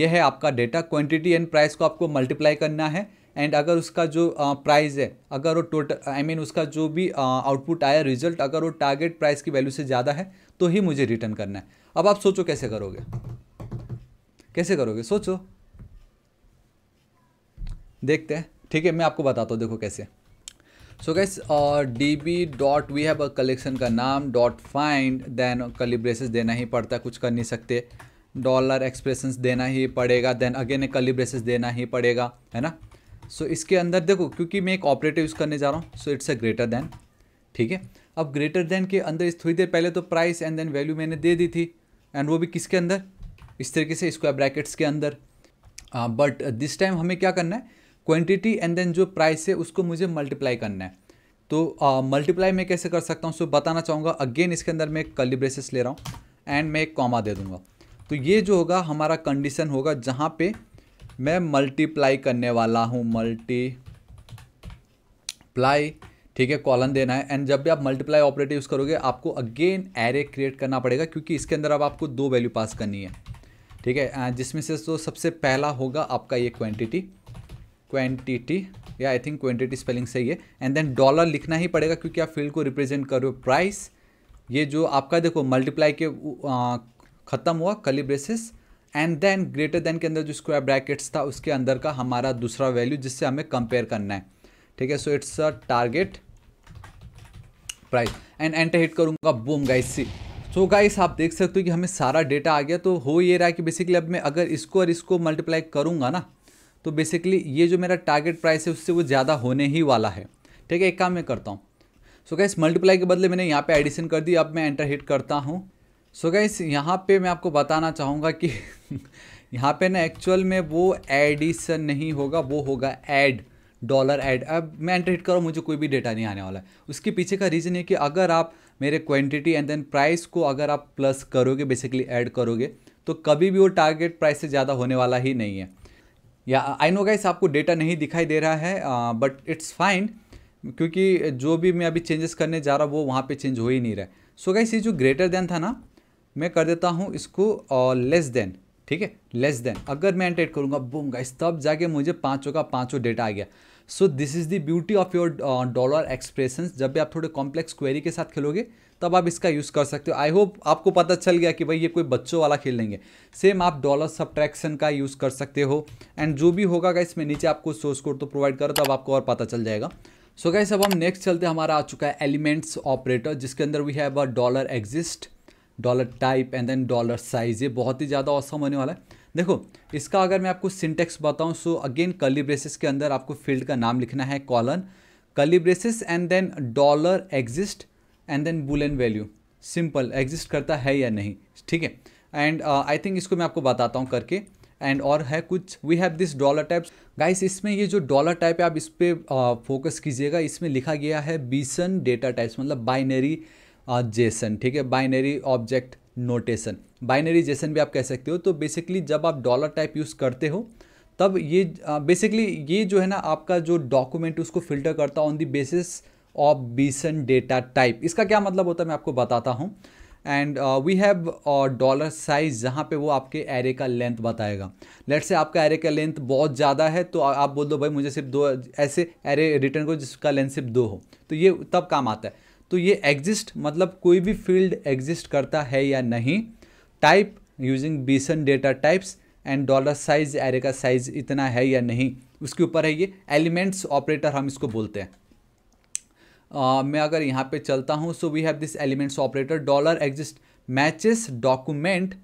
ये है आपका डेटा क्वांटिटी एंड प्राइस को आपको मल्टीप्लाई करना है एंड अगर उसका जो प्राइस है अगर वो टोटल आई मीन उसका जो भी आउटपुट आया रिजल्ट अगर वो टारगेट प्राइस की वैल्यू से ज़्यादा है तो ही मुझे रिटर्न करना है अब आप सोचो कैसे करोगे कैसे करोगे सोचो देखते हैं ठीक है मैं आपको बताता हूँ देखो कैसे so guys D B dot we have a collection का नाम डॉट फाइंड देन कलिब्रेसेस देना ही पड़ता है कुछ कर नहीं सकते डॉलर एक्सप्रेशंस देना ही पड़ेगा देन अगेन कलिब्रेसेस देना ही पड़ेगा है ना सो so, इसके अंदर देखो क्योंकि मैं एक ऑपरेटिव यूज़ करने जा रहा हूँ so it's a greater than ठीक है अब ग्रेटर देन के अंदर इस थोड़ी देर पहले तो प्राइस एंड देन वैल्यू मैंने दे दी थी एंड वो भी किसके अंदर इस तरीके से स्क्वायर ब्रैकेट्स के अंदर बट दिस टाइम हमें क्या करना है क्वांटिटी एंड देन जो प्राइस है उसको मुझे मल्टीप्लाई करना है तो मल्टीप्लाई uh, मैं कैसे कर सकता हूँ सो बताना चाहूँगा अगेन इसके अंदर मैं कलिब्रेसिस ले रहा हूँ एंड मैं एक कॉमा दे दूँगा तो ये जो होगा हमारा कंडीशन होगा जहाँ पे मैं मल्टीप्लाई करने वाला हूँ मल्टी प्लाई ठीक है कॉलन देना है एंड जब भी आप मल्टीप्लाई ऑपरेटिव यूज़ करोगे आपको अगेन एरे क्रिएट करना पड़ेगा क्योंकि इसके अंदर अब आपको दो वैल्यू पास करनी है ठीक है जिसमें से तो सबसे पहला होगा आपका ये क्वांटिटी क्वान्टिटी या आई थिंक क्वान्टिटी स्पेलिंग सही है एंड देन डॉलर लिखना ही पड़ेगा क्योंकि आप फील्ड को रिप्रेजेंट करो प्राइस ये जो आपका देखो मल्टीप्लाई के ख़त्म हुआ curly braces and then greater than के अंदर जो स्क्वायर ब्रैकेट्स था उसके अंदर का हमारा दूसरा वैल्यू जिससे हमें कंपेयर करना है ठीक है so it's a target price and enter hit करूँगा boom guys see so guys आप देख सकते हो कि हमें सारा डेटा आ गया तो हो ये रहा है कि बेसिकली अब मैं अगर इसको और इसको मल्टीप्लाई करूँगा ना तो बेसिकली ये जो मेरा टारगेट प्राइस है उससे वो ज़्यादा होने ही वाला है ठीक है एक काम मैं करता हूँ सो गैस मल्टीप्लाई के बदले मैंने यहाँ पे एडिशन कर दी अब मैं एंटर हिट करता हूँ सो गैस यहाँ पे मैं आपको बताना चाहूँगा कि [LAUGHS] यहाँ पे ना एक्चुअल में वो एडिशन नहीं होगा वो होगा एड डॉलर एड अब मैं एंटर हिट करूँ मुझे कोई भी डेटा नहीं आने वाला है उसके पीछे का रीज़न है कि अगर आप मेरे क्वान्टिटी एंड देन प्राइस को अगर आप प्लस करोगे बेसिकली एड करोगे तो कभी भी वो टारगेट प्राइस से ज़्यादा होने वाला ही नहीं है या आई नो गाइस आपको डेटा नहीं दिखाई दे रहा है बट इट्स फाइन क्योंकि जो भी मैं अभी चेंजेस करने जा रहा वो वहाँ पे चेंज हो ही नहीं रहा सो गाइस ये जो ग्रेटर देन था ना मैं कर देता हूँ इसको लेस देन ठीक है लेस देन अगर मैं एंटेड करूँगा बूम गाइस तब जाके मुझे पाँचों का पाँचों डेटा आ गया so this is the beauty of your dollar expression जब भी आप थोड़े कॉम्प्लेक्स क्वेरी के साथ खेलोगे तब आप इसका यूज़ कर सकते हो आई होप आपको पता चल गया कि भाई ये कोई बच्चों वाला खेल नहीं है सेम आप डॉलर सब्ट्रैक्शन का यूज़ कर सकते हो एंड जो भी होगा गाइस मैं नीचे आपको सोर्स कोड तो प्रोवाइड करो तब आपको और पता चल जाएगा सो so गाइस अब हम नेक्स्ट चलते हमारा आ चुका है एलिमेंट्स ऑपरेटर जिसके अंदर we have a dollar exist dollar type and then dollar size ये बहुत ही ज़्यादा औसम होने वाला है देखो इसका अगर मैं आपको सिंटेक्स बताऊँ सो अगेन कलिब्रेसिस के अंदर आपको फील्ड का नाम लिखना है colon curly braces and then dollar exist and then boolean value simple exist करता है या नहीं ठीक है एंड आई थिंक इसको मैं आपको बताता हूँ करके एंड और है कुछ we have this dollar types guys इसमें ये जो डॉलर टाइप है आप इस पर फोकस uh, कीजिएगा इसमें लिखा गया है बीसन डेटा टाइप्स मतलब बाइनरी जेसन uh, ठीक है binary object notation binary JSON भी आप कह सकते हो तो बेसिकली जब आप डॉलर टाइप यूज़ करते हो तब ये बेसिकली uh, ये जो है ना आपका जो डॉक्यूमेंट उसको फिल्टर करता on the basis of BSON data type इसका क्या मतलब होता है मैं आपको बताता हूँ and we have dollar size जहाँ पे वो आपके एरे का लेंथ बताएगा लेट से आपका एरे का लेंथ बहुत ज़्यादा है तो आप बोल दो भाई मुझे सिर्फ दो ऐसे एरे रिटर्न को जिसका लेंथ सिर्फ दो हो तो ये तब काम आता है तो ये एग्जिस्ट मतलब कोई भी फील्ड एग्जिस्ट करता है या नहीं type using BSON data types and dollar size array का साइज इतना है या नहीं उसके ऊपर है ये एलिमेंट्स ऑपरेटर हम इसको बोलते हैं मैं अगर यहाँ पे चलता हूँ so we have this elements operator dollar exist matches document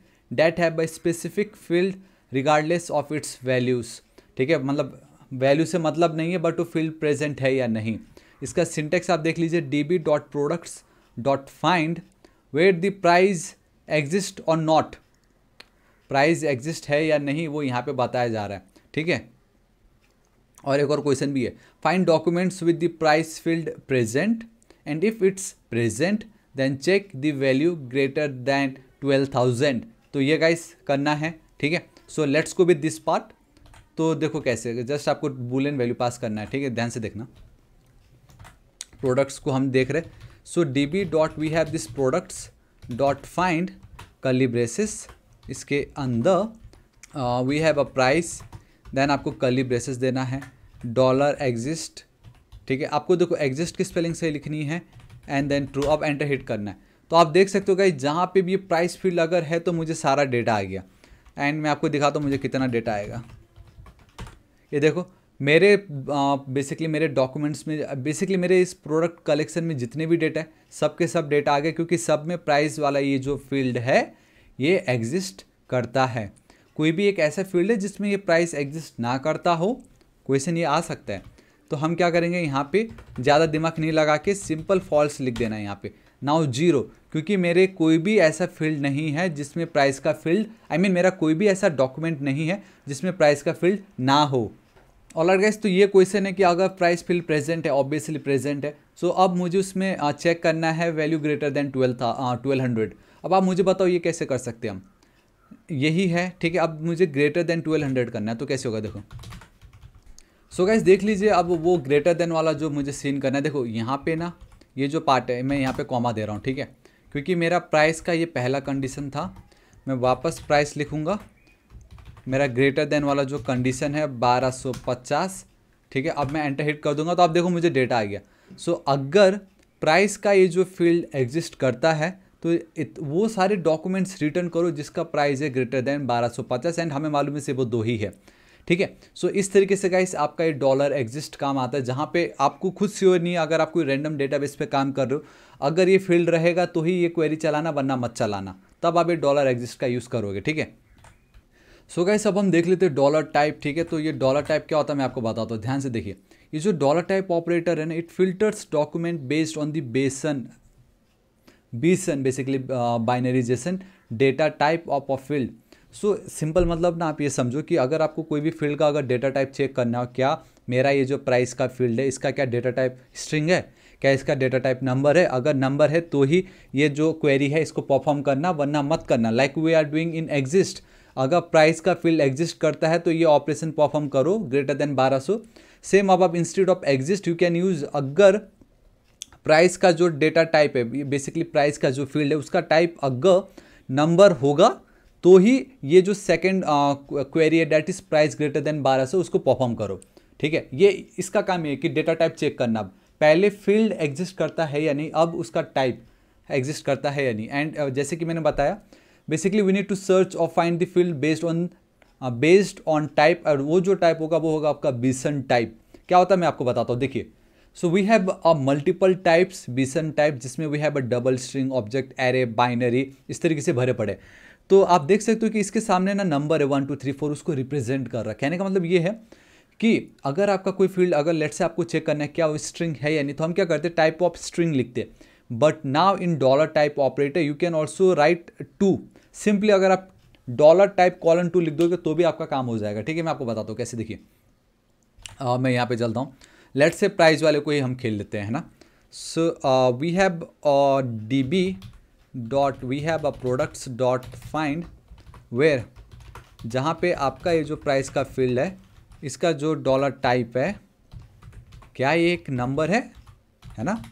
that have a specific field regardless of its values ठीक है मतलब वैल्यू से मतलब नहीं है बट वो फील्ड प्रेजेंट है या नहीं इसका सिंटेक्स आप देख लीजिए D B dot products dot find where the price exist or not price exist है या नहीं वो यहाँ पे बताया जा रहा है ठीक है और एक और क्वेश्चन भी है find documents with the price field present and if it's present then check the value greater than twelve thousand तो ये गाइस करना है ठीक है so let's go with this part तो देखो कैसे जस्ट आपको बुल एंड वैल्यू पास करना है ठीक है ध्यान से देखना प्रोडक्ट्स को हम देख रहे so D B dot we have this products dot find curly braces इसके अंदर we have a price then आपको कली ब्रेसेस देना है डॉलर एग्जिस्ट ठीक है आपको देखो एग्जिस्ट की स्पेलिंग से लिखनी है एंड देन ट्रू अब एंटर हिट करना है तो आप देख सकते हो गाइज जहाँ पे भी ये प्राइस फील्ड अगर है तो मुझे सारा डेटा आ गया एंड मैं आपको दिखाता हूँ मुझे कितना डेटा आएगा ये देखो मेरे बेसिकली मेरे डॉक्यूमेंट्स में बेसिकली मेरे इस प्रोडक्ट कलेक्शन में जितने भी डेटा है सब के सब डेटा आ गए क्योंकि सब में प्राइस वाला ये जो फील्ड है ये एग्जिस्ट करता है कोई भी एक ऐसा फील्ड है जिसमें ये प्राइस एग्जिस्ट ना करता हो क्वेश्चन ये आ सकता है तो हम क्या करेंगे यहाँ पे ज़्यादा दिमाग नहीं लगा के सिंपल फॉल्स लिख देना है यहाँ पे नाउ जीरो क्योंकि मेरे कोई भी ऐसा फील्ड नहीं है जिसमें प्राइस का field I I mean mean, मेरा कोई भी ऐसा डॉक्यूमेंट नहीं है जिसमें प्राइस का फील्ड ना हो ऑलर गैस तो ये क्वेश्चन है कि अगर प्राइस फील्ड प्रेजेंट है ऑब्वियसली प्रेजेंट है सो so, अब मुझे उसमें चेक करना है वैल्यू ग्रेटर देन ट्वेल्व था ट्वेल्व हंड्रेड अब आप मुझे बताओ ये कैसे कर सकते हैं हम यही है ठीक है अब मुझे ग्रेटर देन ट्वेल्व हंड्रेड करना है तो कैसे होगा देखो सो so गैस देख लीजिए अब वो ग्रेटर देन वाला जो मुझे सीन करना है देखो यहाँ पे ना ये जो पार्ट है मैं यहाँ पे कॉमा दे रहा हूँ ठीक है क्योंकि मेरा प्राइस का ये पहला कंडीशन था मैं वापस प्राइस लिखूँगा मेरा ग्रेटर देन वाला जो कंडीशन है बारह ठीक है अब मैं एंटर हिट कर दूंगा तो आप देखो मुझे डेटा आ गया सो so, अगर प्राइस का ये जो फील्ड एग्जिस्ट करता है तो इत, वो सारे डॉक्यूमेंट्स रिटर्न करो जिसका प्राइस है ग्रेटर देन 1250 एंड हमें मालूम है से वो दो ही है ठीक है सो इस तरीके से गाइस आपका ये डॉलर एग्जिस्ट काम आता है जहाँ पे आपको खुद श्योर नहीं अगर आप कोई रैंडम बेस पर काम कर रहे हो अगर ये फील्ड रहेगा तो ही ये क्वेरी चलाना वरना मत चलाना तब आप ये डॉलर एग्जिस्ट का यूज़ करोगे ठीक है सो गाइस अब हम देख लेते हैं डॉलर टाइप ठीक है तो ये डॉलर टाइप क्या होता है मैं आपको बताता हूँ ध्यान से देखिए ये जो डॉलर टाइप ऑपरेटर है ना it filters document based on the BSON BSON basically binary JSON data type of a field so simple मतलब ना आप ये समझो कि अगर आपको कोई भी फील्ड का अगर डेटा टाइप चेक करना हो क्या मेरा ये जो प्राइस का फील्ड है इसका क्या डेटा टाइप स्ट्रिंग है क्या इसका डेटा टाइप नंबर है अगर नंबर है तो ही ये जो क्वेरी है इसको परफॉर्म करना वरना मत करना like we are doing in exist अगर प्राइस का फील्ड एग्जिस्ट करता है तो ये ऑपरेशन परफॉर्म करो ग्रेटर देन 1200 सेम अब आप instead of exist you can use अगर प्राइस का जो डेटा टाइप है बेसिकली प्राइस का जो फील्ड है उसका टाइप अगर नंबर होगा तो ही ये जो सेकेंड क्वेरी है that is price greater than बारह सौ उसको परफॉर्म करो ठीक है ये इसका काम है कि डेटा टाइप चेक करना पहले फील्ड एग्जिस्ट करता है या नहीं अब उसका टाइप एग्जिस्ट करता है या नहीं एंड जैसे कि मैंने बताया basically we need to search और find the field based on based on type और वो जो टाइप होगा वो होगा आपका बीसन टाइप क्या होता है मैं आपको बताता हूँ देखिए so we have a multiple types BSON type जिसमें we have a double string object array binary इस तरीके से भरे पड़े तो आप देख सकते हो कि इसके सामने ना नंबर है वन टू थ्री फोर उसको रिप्रेजेंट कर रहा है कहने का मतलब ये है कि अगर आपका कोई फील्ड अगर लेट से आपको चेक करना है क्या वो स्ट्रिंग है या नहीं तो हम क्या करते टाइप ऑफ स्ट्रिंग लिखते but now in dollar type operator you can also write to simply अगर आप डॉलर टाइप कॉलन टू लिख दोगे तो भी आपका काम हो जाएगा ठीक है मैं आपको बताता हूँ कैसे देखिए मैं यहाँ पे चलता हूँ लेट से प्राइज़ वाले को ही हम खेल लेते हैं ना so we have D B dot we have a products dot find where जहाँ पे आपका ये जो प्राइस का फील्ड है इसका जो डॉलर टाइप है क्या ये एक नंबर है है ना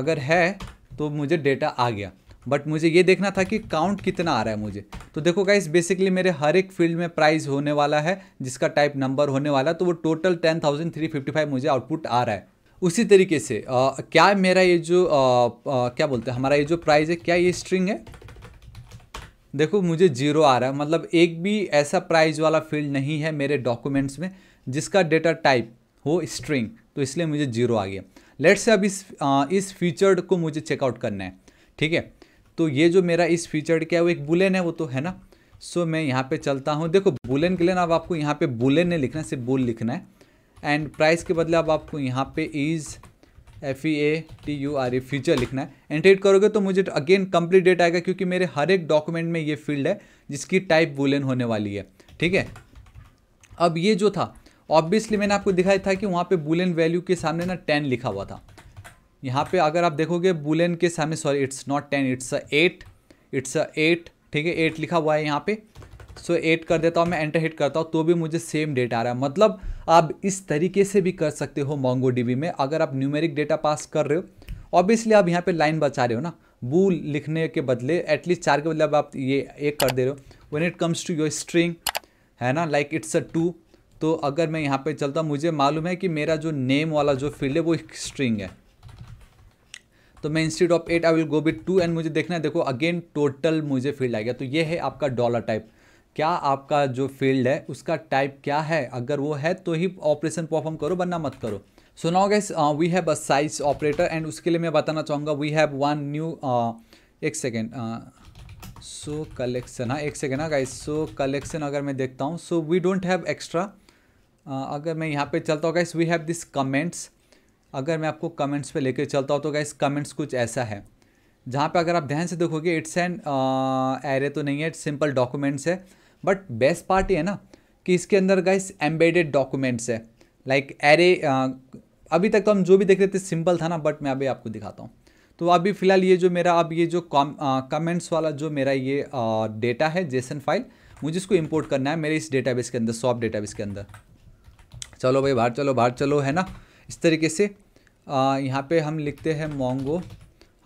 अगर है तो मुझे डेटा आ गया बट मुझे ये देखना था कि काउंट कितना आ रहा है मुझे तो देखो गाइस बेसिकली मेरे हर एक फील्ड में प्राइस होने वाला है जिसका टाइप नंबर होने वाला है तो वो total ten thousand three fifty five मुझे आउटपुट आ रहा है उसी तरीके से आ, क्या मेरा ये जो आ, आ, क्या बोलते हैं हमारा ये जो प्राइस है क्या ये स्ट्रिंग है देखो मुझे जीरो आ रहा है मतलब एक भी ऐसा प्राइज वाला फील्ड नहीं है मेरे डॉक्यूमेंट्स में जिसका डेटा टाइप हो स्ट्रिंग तो इसलिए मुझे जीरो आ गया लेट्स अब इस आ, इस फीचर्ड को मुझे चेकआउट करना है ठीक है तो ये जो मेरा इस फीचर्ड क्या है वो एक बुलेन है वो तो है ना सो so, मैं यहाँ पे चलता हूँ देखो बुलेन के लिए ना अब आपको यहाँ पे बुलेन नहीं लिखना है सिर्फ बुल लिखना है एंड प्राइस के बदले अब आपको यहाँ पे is F E A T U R A feature लिखना है एंट्रेट करोगे तो मुझे अगेन कंप्लीट डेट आएगा क्योंकि मेरे हर एक डॉक्यूमेंट में ये फील्ड है जिसकी टाइप बुलेन होने वाली है ठीक है अब ये जो था ऑब्वियसली मैंने आपको दिखाया था कि वहाँ पे बुलेन वैल्यू के सामने ना टेन लिखा हुआ था यहाँ पे अगर आप देखोगे बुलेन के सामने sorry it's not ten it's a eight it's a eight ठीक है एट लिखा हुआ है यहाँ पे सो so, एट कर देता हूँ मैं एंटर हिट करता हूँ तो भी मुझे सेम डेटा आ रहा है मतलब आप इस तरीके से भी कर सकते हो मोंगो में अगर आप न्यूमेरिक डेटा पास कर रहे हो ऑब्वियसली आप यहाँ पर लाइन बचा रहे हो ना बू लिखने के बदले एटलीस्ट चार के बदले आप ये एक कर दे रहे हो when it comes to your string है ना लाइक इट्स अ टू तो अगर मैं यहाँ पे चलता हूँ मुझे मालूम है कि मेरा जो नेम वाला जो फील्ड है वो एक स्ट्रिंग है तो मैं instead of eight I will go with two and मुझे देखना है देखो अगेन टोटल मुझे फील्ड आएगा तो ये है आपका डॉलर टाइप क्या आपका जो फील्ड है उसका टाइप क्या है अगर वो है तो ही ऑपरेशन परफॉर्म करो वरना मत करो so now guys we have a size operator and उसके लिए मैं बताना चाहूँगा वी हैव वन न्यू एक सेकेंड सो कलेक्शन हाँ एक सेकेंड ना गाइस सो कलेक्शन अगर मैं देखता हूँ so we don't have extra अगर मैं यहाँ पे चलता हूँ guys we have this comments अगर मैं आपको कमेंट्स पे लेकर चलता हूँ तो गाइस कमेंट्स कुछ ऐसा है जहाँ पे अगर आप ध्यान से देखोगे इट्स एन एरे तो नहीं है सिंपल डॉक्यूमेंट्स है बट बेस्ट पार्ट ये है ना कि इसके अंदर गाइस एम्बेडेड डॉक्यूमेंट्स है लाइक एरे uh, अभी तक तो हम जो भी देख रहे थे सिंपल था ना बट मैं अभी आपको दिखाता हूँ तो अभी फ़िलहाल ये जो मेरा अब ये जो कमेंट्स uh, वाला जो मेरा ये डेटा uh, है जेसन फाइल मुझे इसको इम्पोर्ट करना है मेरे इस डेटाबेस के अंदर सॉफ्ट डेटाबेस के अंदर चलो भाई बाहर चलो बाहर चलो है ना इस तरीके से यहाँ पे हम लिखते हैं मोंगो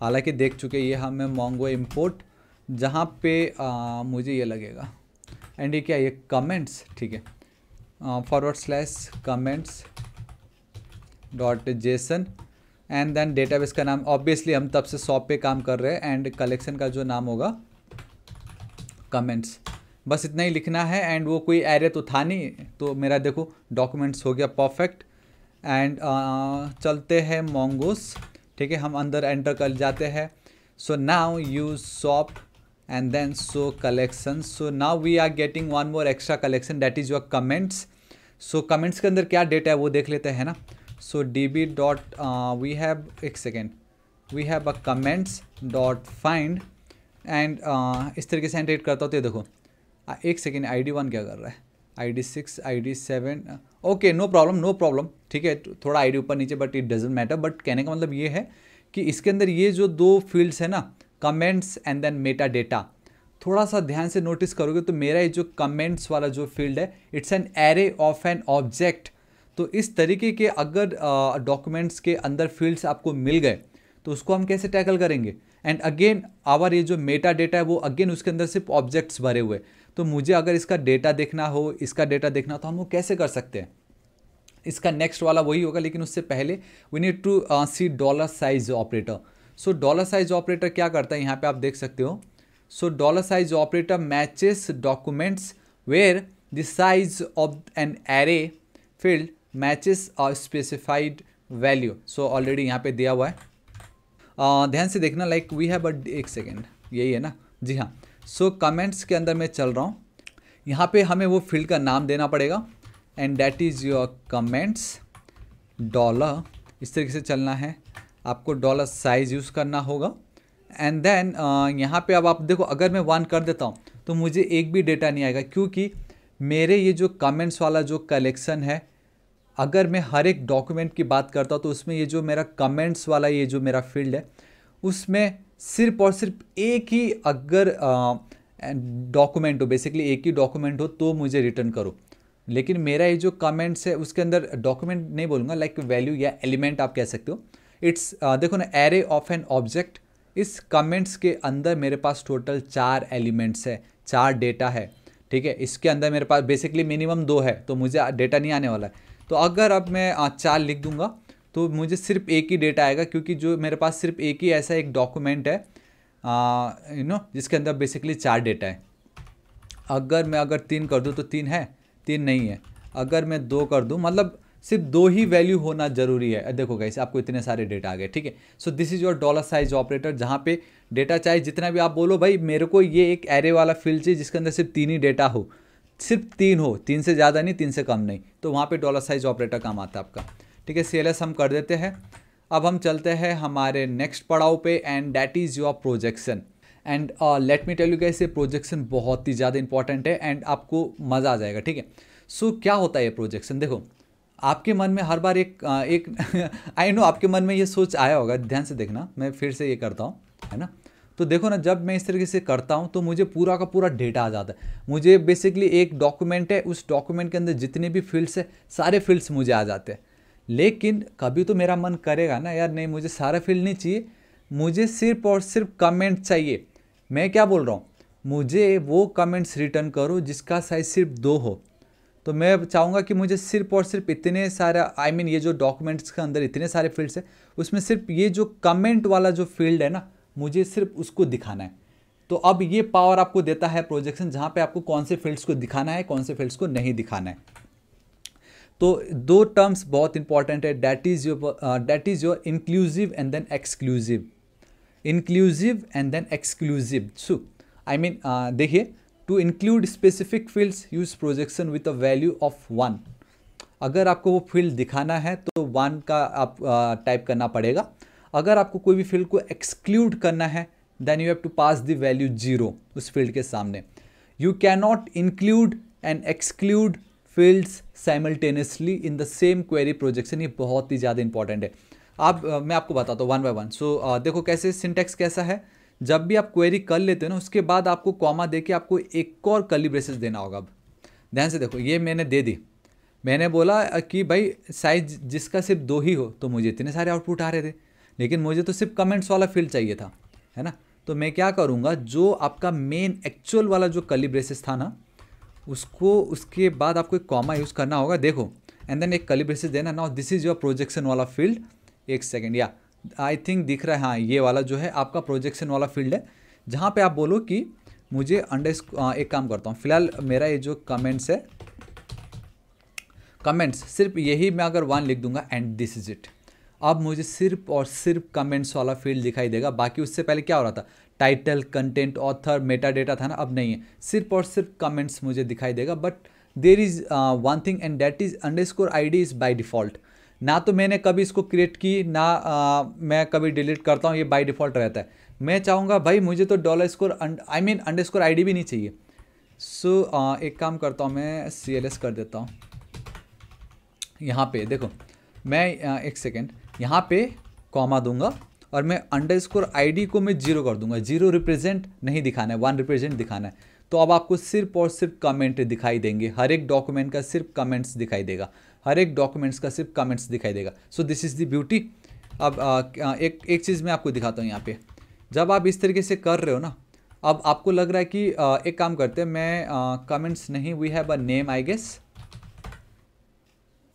हालांकि देख चुके ये हमें मोंगो इम्पोर्ट जहाँ पे आ, मुझे ये लगेगा एंड ये क्या ये कमेंट्स ठीक है forward slash comments dot JSON and then database का नाम ऑब्वियसली हम तब से शॉप पे काम कर रहे हैं एंड कलेक्शन का जो नाम होगा कमेंट्स बस इतना ही लिखना है एंड वो कोई एरे तो था नहीं तो मेरा देखो डॉक्यूमेंट्स हो गया परफेक्ट एंड uh, चलते हैं मोंगोस ठीक है हम अंदर एंटर कर जाते हैं so now you shop and then so collection so now we are getting one more extra collection that is your comments so comments के अंदर क्या डेटा है वो देख लेते हैं ना so D B dot we have एक second we have a comments dot find and इस तरीके से एंट्रेट करता होते तो देखो एक सेकेंड आई डी वन क्या कर रहा है I D six I D seven okay no problem no problem ठीक है थोड़ा आईडी ऊपर नीचे but it doesn't matter but कहने का मतलब ये है कि इसके अंदर ये जो दो फील्ड्स है ना comments and then meta data थोड़ा सा ध्यान से नोटिस करोगे तो मेरा ये जो कमेंट्स वाला जो फील्ड है it's an array of an object तो इस तरीके के अगर डॉक्यूमेंट्स के अंदर फील्ड्स आपको मिल गए तो उसको हम कैसे टैकल करेंगे एंड अगेन आवर ये जो मेटा डेटा है वो अगेन उसके अंदर सिर्फ ऑब्जेक्ट्स भरे हुए तो मुझे अगर इसका डेटा देखना हो इसका डेटा देखना तो हम वो कैसे कर सकते हैं इसका नेक्स्ट वाला वही होगा लेकिन उससे पहले we need to see dollar size operator so dollar size operator क्या करता है यहाँ पे आप देख सकते हो so dollar size operator matches documents where the size of an array field matches a specified value so already यहाँ पे दिया हुआ है uh, ध्यान uh, से देखना लाइक वी हैव बट एक सेकेंड यही है ना जी हाँ सो so, कमेंट्स के अंदर मैं चल रहा हूँ यहाँ पे हमें वो फील्ड का नाम देना पड़ेगा and that is your comments dollar इस तरीके से चलना है आपको डॉलर साइज़ यूज़ करना होगा एंड देन uh, यहाँ पे अब आप देखो अगर मैं वन कर देता हूँ तो मुझे एक भी डेटा नहीं आएगा क्योंकि मेरे ये जो कमेंट्स वाला जो कलेक्शन है अगर मैं हर एक डॉक्यूमेंट की बात करता हूँ तो उसमें ये जो मेरा कमेंट्स वाला ये जो मेरा फील्ड है उसमें सिर्फ और सिर्फ एक ही अगर डॉक्यूमेंट हो बेसिकली एक ही डॉक्यूमेंट हो तो मुझे रिटर्न करो लेकिन मेरा ये जो कमेंट्स है उसके अंदर डॉक्यूमेंट नहीं बोलूँगा लाइक वैल्यू या एलिमेंट आप कह सकते हो इट्स देखो ना एरे ऑफ एन ऑब्जेक्ट इस कमेंट्स के अंदर मेरे पास टोटल चार एलिमेंट्स है चार डेटा है ठीक है इसके अंदर मेरे पास बेसिकली मिनिमम दो है तो मुझे डेटा नहीं आने वाला है तो अगर अब मैं चार लिख दूंगा तो मुझे सिर्फ एक ही डेटा आएगा क्योंकि जो मेरे पास सिर्फ एक ही ऐसा एक डॉक्यूमेंट है यू नो जिसके अंदर बेसिकली चार डेटा है अगर मैं अगर तीन कर दूँ तो तीन है तीन नहीं है अगर मैं दो कर दूँ मतलब सिर्फ दो ही वैल्यू होना जरूरी है देखो गैसे आपको इतने सारे डेटा आ गए ठीक है so this is your dollar size operator जहाँ पे डेटा चाहे जितना भी आप बोलो भाई मेरे को ये एक एरे वाला फील्ड चाहिए जिसके अंदर सिर्फ तीन ही डेटा हो सिर्फ तीन हो तीन से ज़्यादा नहीं तीन से कम नहीं तो वहाँ पे डॉलर साइज ऑपरेटर काम आता है आपका ठीक है सी हम कर देते हैं अब हम चलते हैं हमारे नेक्स्ट पड़ाव पे and that is your projection and let me tell you guys ये प्रोजेक्शन बहुत ही ज़्यादा इंपॉर्टेंट है एंड आपको मज़ा आ जाएगा ठीक है सो क्या होता है ये प्रोजेक्शन देखो आपके मन में हर बार एक uh, एक आई [LAUGHS] नो आपके मन में ये सोच आया होगा ध्यान से देखना मैं फिर से ये करता हूँ है ना तो देखो ना जब मैं इस तरीके से करता हूँ तो मुझे पूरा का पूरा डेटा आ जाता है मुझे बेसिकली एक डॉक्यूमेंट है उस डॉक्यूमेंट के अंदर जितने भी फील्ड्स है सारे फील्ड्स मुझे आ जाते हैं लेकिन कभी तो मेरा मन करेगा ना यार नहीं मुझे सारा फील्ड नहीं चाहिए मुझे सिर्फ और सिर्फ कमेंट चाहिए मैं क्या बोल रहा हूँ मुझे वो कमेंट्स रिटर्न करो जिसका साइज़ सिर्फ दो हो तो मैं चाहूँगा कि मुझे सिर्फ और सिर्फ इतने सारे आई I मीन mean, ये जो डॉक्यूमेंट्स के अंदर इतने सारे फील्ड्स हैं उसमें सिर्फ ये जो कमेंट वाला जो फील्ड है ना मुझे सिर्फ उसको दिखाना है तो अब ये पावर आपको देता है प्रोजेक्शन जहाँ पे आपको कौन से फील्ड्स को दिखाना है कौन से फील्ड्स को नहीं दिखाना है तो दो टर्म्स बहुत इंपॉर्टेंट है that is your that is your inclusive and then exclusive inclusive and then exclusive so I mean देखिए to include specific fields use projection with a value of one अगर आपको वो फील्ड दिखाना है तो वन का आप टाइप uh, करना पड़ेगा अगर आपको कोई भी फील्ड को एक्सक्लूड करना है then you have to pass the value zero उस फील्ड के सामने you can not include and exclude fields simultaneously in the same query projection ये बहुत ही ज़्यादा इंपॉर्टेंट है आप मैं आपको बताता हूँ वन बाय वन सो देखो कैसे सिंटेक्स कैसा है जब भी आप क्वेरी कर लेते हो ना उसके बाद आपको कॉमा दे के आपको एक और ब्रेसेस देना होगा अब ध्यान से देखो ये मैंने दे दी मैंने बोला कि भाई साइज जिसका सिर्फ दो ही हो तो मुझे इतने सारे आउटपुट आ रहे थे लेकिन मुझे तो सिर्फ कमेंट्स वाला फील्ड चाहिए था है ना तो मैं क्या करूँगा जो आपका मेन एक्चुअल वाला जो ब्रेसेस था ना उसको उसके बाद आपको एक कॉमा यूज़ करना होगा देखो एंड देन एक कलिब्रेसिस देना now this is your projection वाला फील्ड एक सेकेंड या आई थिंक दिख रहा है हाँ ये वाला जो है आपका प्रोजेक्शन वाला फील्ड है जहाँ पे आप बोलो कि मुझे अंडर हाँ, एक काम करता हूँ फिलहाल मेरा ये जो कमेंट्स है कमेंट्स सिर्फ यही मैं अगर वन लिख दूंगा एंड दिस इज इट अब मुझे सिर्फ और सिर्फ कमेंट्स वाला फील्ड दिखाई देगा बाकी उससे पहले क्या हो रहा था title content author meta data था ना अब नहीं है सिर्फ और सिर्फ कमेंट्स मुझे दिखाई देगा but there is one thing and that is underscore I D is by default ना तो मैंने कभी इसको क्रिएट की ना uh, मैं कभी डिलीट करता हूँ ये बाई डिफ़ॉल्ट रहता है मैं चाहूँगा भाई मुझे तो dollar score I mean underscore I भी नहीं चाहिए सो so, uh, एक काम करता हूँ मैं सी एल एस कर देता हूँ यहाँ पे देखो मैं uh, एक सेकेंड यहाँ पे कॉमा दूंगा और मैं अंडर स्कोर आई को मैं जीरो कर दूंगा जीरो रिप्रेजेंट नहीं दिखाना है वन रिप्रेजेंट दिखाना है तो अब आपको सिर्फ और सिर्फ कमेंट दिखाई देंगे हर एक डॉक्यूमेंट का सिर्फ कमेंट्स दिखाई देगा हर एक डॉक्यूमेंट्स का सिर्फ कमेंट्स दिखाई देगा so this is the beauty अब आ, एक एक चीज़ मैं आपको दिखाता हूँ यहाँ पे जब आप इस तरीके से कर रहे हो ना अब आपको लग रहा है कि आ, एक काम करते हैं मैं कमेंट्स नहीं we have a name I guess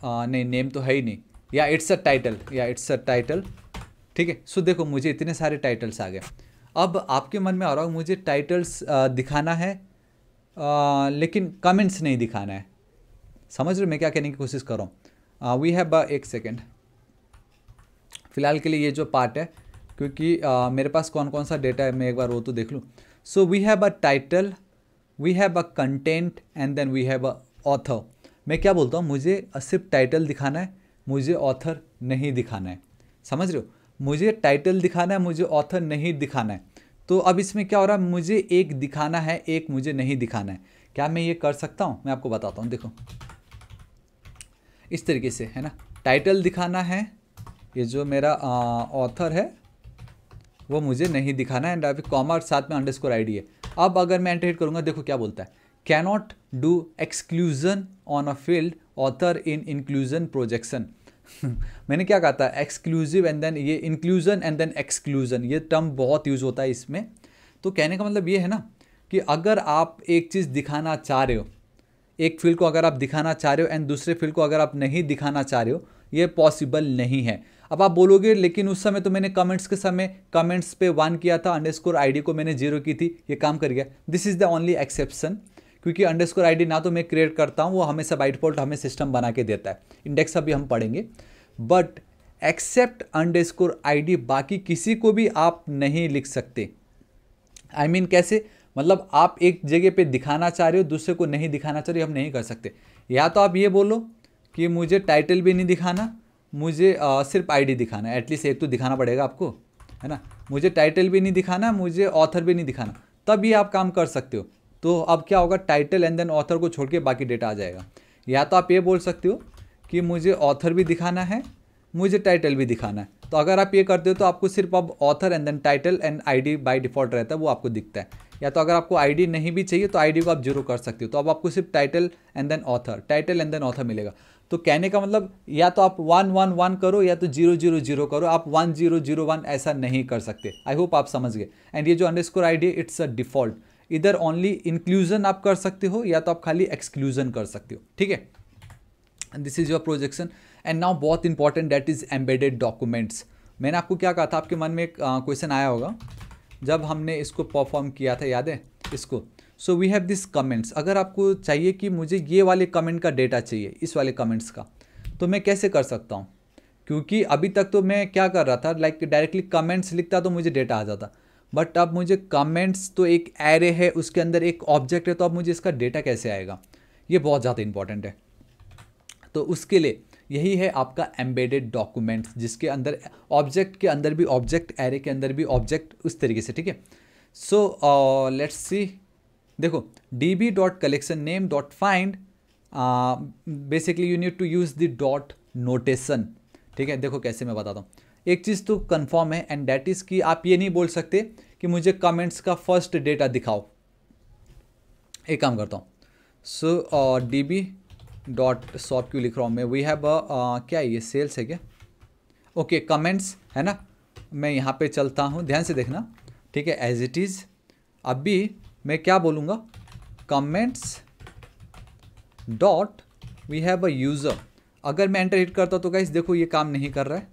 नहीं नेम तो है ही नहीं या इट्स अ टाइटल या इट्स अ टाइटल ठीक है सो देखो मुझे इतने सारे टाइटल्स आ गए अब आपके मन में आ रहा हो मुझे टाइटल्स दिखाना है आ, लेकिन कमेंट्स नहीं दिखाना है समझ रहे मैं क्या कहने की कोशिश कर रहा हूँ वी हैव एक सेकेंड फ़िलहाल के लिए ये जो पार्ट है क्योंकि आ, मेरे पास कौन कौन सा डेटा है मैं एक बार वो तो देख लूँ so we have a title we have a content and then we have a author मैं क्या बोलता हूँ मुझे सिर्फ टाइटल दिखाना है मुझे ऑथर नहीं दिखाना है समझ रहे हो मुझे टाइटल दिखाना है मुझे ऑथर नहीं दिखाना है तो अब इसमें क्या हो रहा है मुझे एक दिखाना है एक मुझे नहीं दिखाना है क्या मैं ये कर सकता हूँ मैं आपको बताता हूँ देखो इस तरीके से है ना टाइटल दिखाना है ये जो मेरा ऑथर है वो मुझे नहीं दिखाना है एंड अभी कॉमा साथ में अंडर स्कोर आई है अब अगर मैं एंटरहेट करूँगा देखो क्या बोलता है cannot do exclusion on a field author in inclusion projection [LAUGHS] मैंने क्या कहा था एक्सक्लूसिव एंड देन ये इंक्लूजन एंड देन एक्सक्लूजन ये टर्म बहुत यूज़ होता है इसमें तो कहने का मतलब ये है ना कि अगर आप एक चीज़ दिखाना चाह रहे हो एक फील्ड को अगर आप दिखाना चाह रहे हो एंड दूसरे फील्ड को अगर आप नहीं दिखाना चाह रहे हो ये पॉसिबल नहीं है अब आप बोलोगे लेकिन उस समय तो मैंने कमेंट्स के समय कमेंट्स पे वन किया था अंडरस्कोर आईडी को मैंने जीरो की थी ये काम कर गया this is the only exception क्योंकि अंडरस्कोर आईडी ना तो मैं क्रिएट करता हूँ वो हमेशा बाइट पोल्ट हमें सिस्टम बना के देता है इंडेक्स अभी हम पढ़ेंगे बट एक्सेप्ट अंडरस्कोर आईडी बाकी किसी को भी आप नहीं लिख सकते आई I मीन mean, कैसे मतलब आप एक जगह पे दिखाना चाह रहे हो दूसरे को नहीं दिखाना चाह रहे हो हम नहीं कर सकते या तो आप ये बोलो कि मुझे टाइटल भी नहीं दिखाना मुझे आ, सिर्फ आईडी दिखाना एटलीस्ट एक तो दिखाना पड़ेगा आपको है ना मुझे टाइटल भी नहीं दिखाना मुझे ऑथर भी नहीं दिखाना तब ये आप काम कर सकते हो तो अब क्या होगा टाइटल एंड देन ऑथर को छोड़ के बाकी डेटा आ जाएगा या तो आप ये बोल सकते हो कि मुझे ऑथर भी दिखाना है मुझे टाइटल भी दिखाना है तो अगर आप ये करते हो तो आपको सिर्फ अब author and then title and ID by default रहता है वो आपको दिखता है या तो अगर आपको आईडी नहीं भी चाहिए तो आईडी को आप जीरो कर सकते हो तो अब आपको सिर्फ title and then author title and then author मिलेगा तो कहने का मतलब या तो आप वन वन वन करो या तो जीरो जीरो जीरो करो आप वन जीरो जीरो वन ऐसा नहीं कर सकते आई होप आप समझ गए एंड ये जो underscore I D it's a default इधर ओनली इंक्लूजन आप कर सकते हो या तो आप खाली एक्सक्लूजन कर सकते हो ठीक है this is your projection and now बहुत important that is embedded documents मैंने आपको क्या कहा था आपके मन में एक क्वेश्चन आया होगा जब हमने इसको परफॉर्म किया था याद है इसको so we have this comments अगर आपको चाहिए कि मुझे ये वाले कमेंट का डेटा चाहिए इस वाले कमेंट्स का तो मैं कैसे कर सकता हूँ क्योंकि अभी तक तो मैं क्या कर रहा था लाइक डायरेक्टली कमेंट्स लिखता तो मुझे डेटा आ जाता बट अब मुझे कमेंट्स तो एक एरे है उसके अंदर एक ऑब्जेक्ट है तो अब मुझे इसका डेटा कैसे आएगा ये बहुत ज़्यादा इंपॉर्टेंट है तो उसके लिए यही है आपका एम्बेडेड डॉक्यूमेंट्स जिसके अंदर ऑब्जेक्ट के अंदर भी ऑब्जेक्ट एरे के अंदर भी ऑब्जेक्ट उस तरीके से ठीक है सो लेट्स सी देखो D B dot collection name dot find basically you need to use the dot notation ठीक है देखो कैसे मैं बताता हूँ एक चीज़ तो कन्फर्म है एंड डैट इज़ कि आप ये नहीं बोल सकते कि मुझे कमेंट्स का फर्स्ट डेटा दिखाओ एक काम करता हूँ so D B dot shop Q लिख रहा हूँ मैं वी हैव uh, क्या ये सेल्स है क्या ओके okay, कमेंट्स है ना मैं यहाँ पे चलता हूँ ध्यान से देखना ठीक है एज इट इज़ अभी मैं क्या बोलूँगा comments dot we have a user अगर मैं एंटर हिट करता तो गाइस देखो ये काम नहीं कर रहा है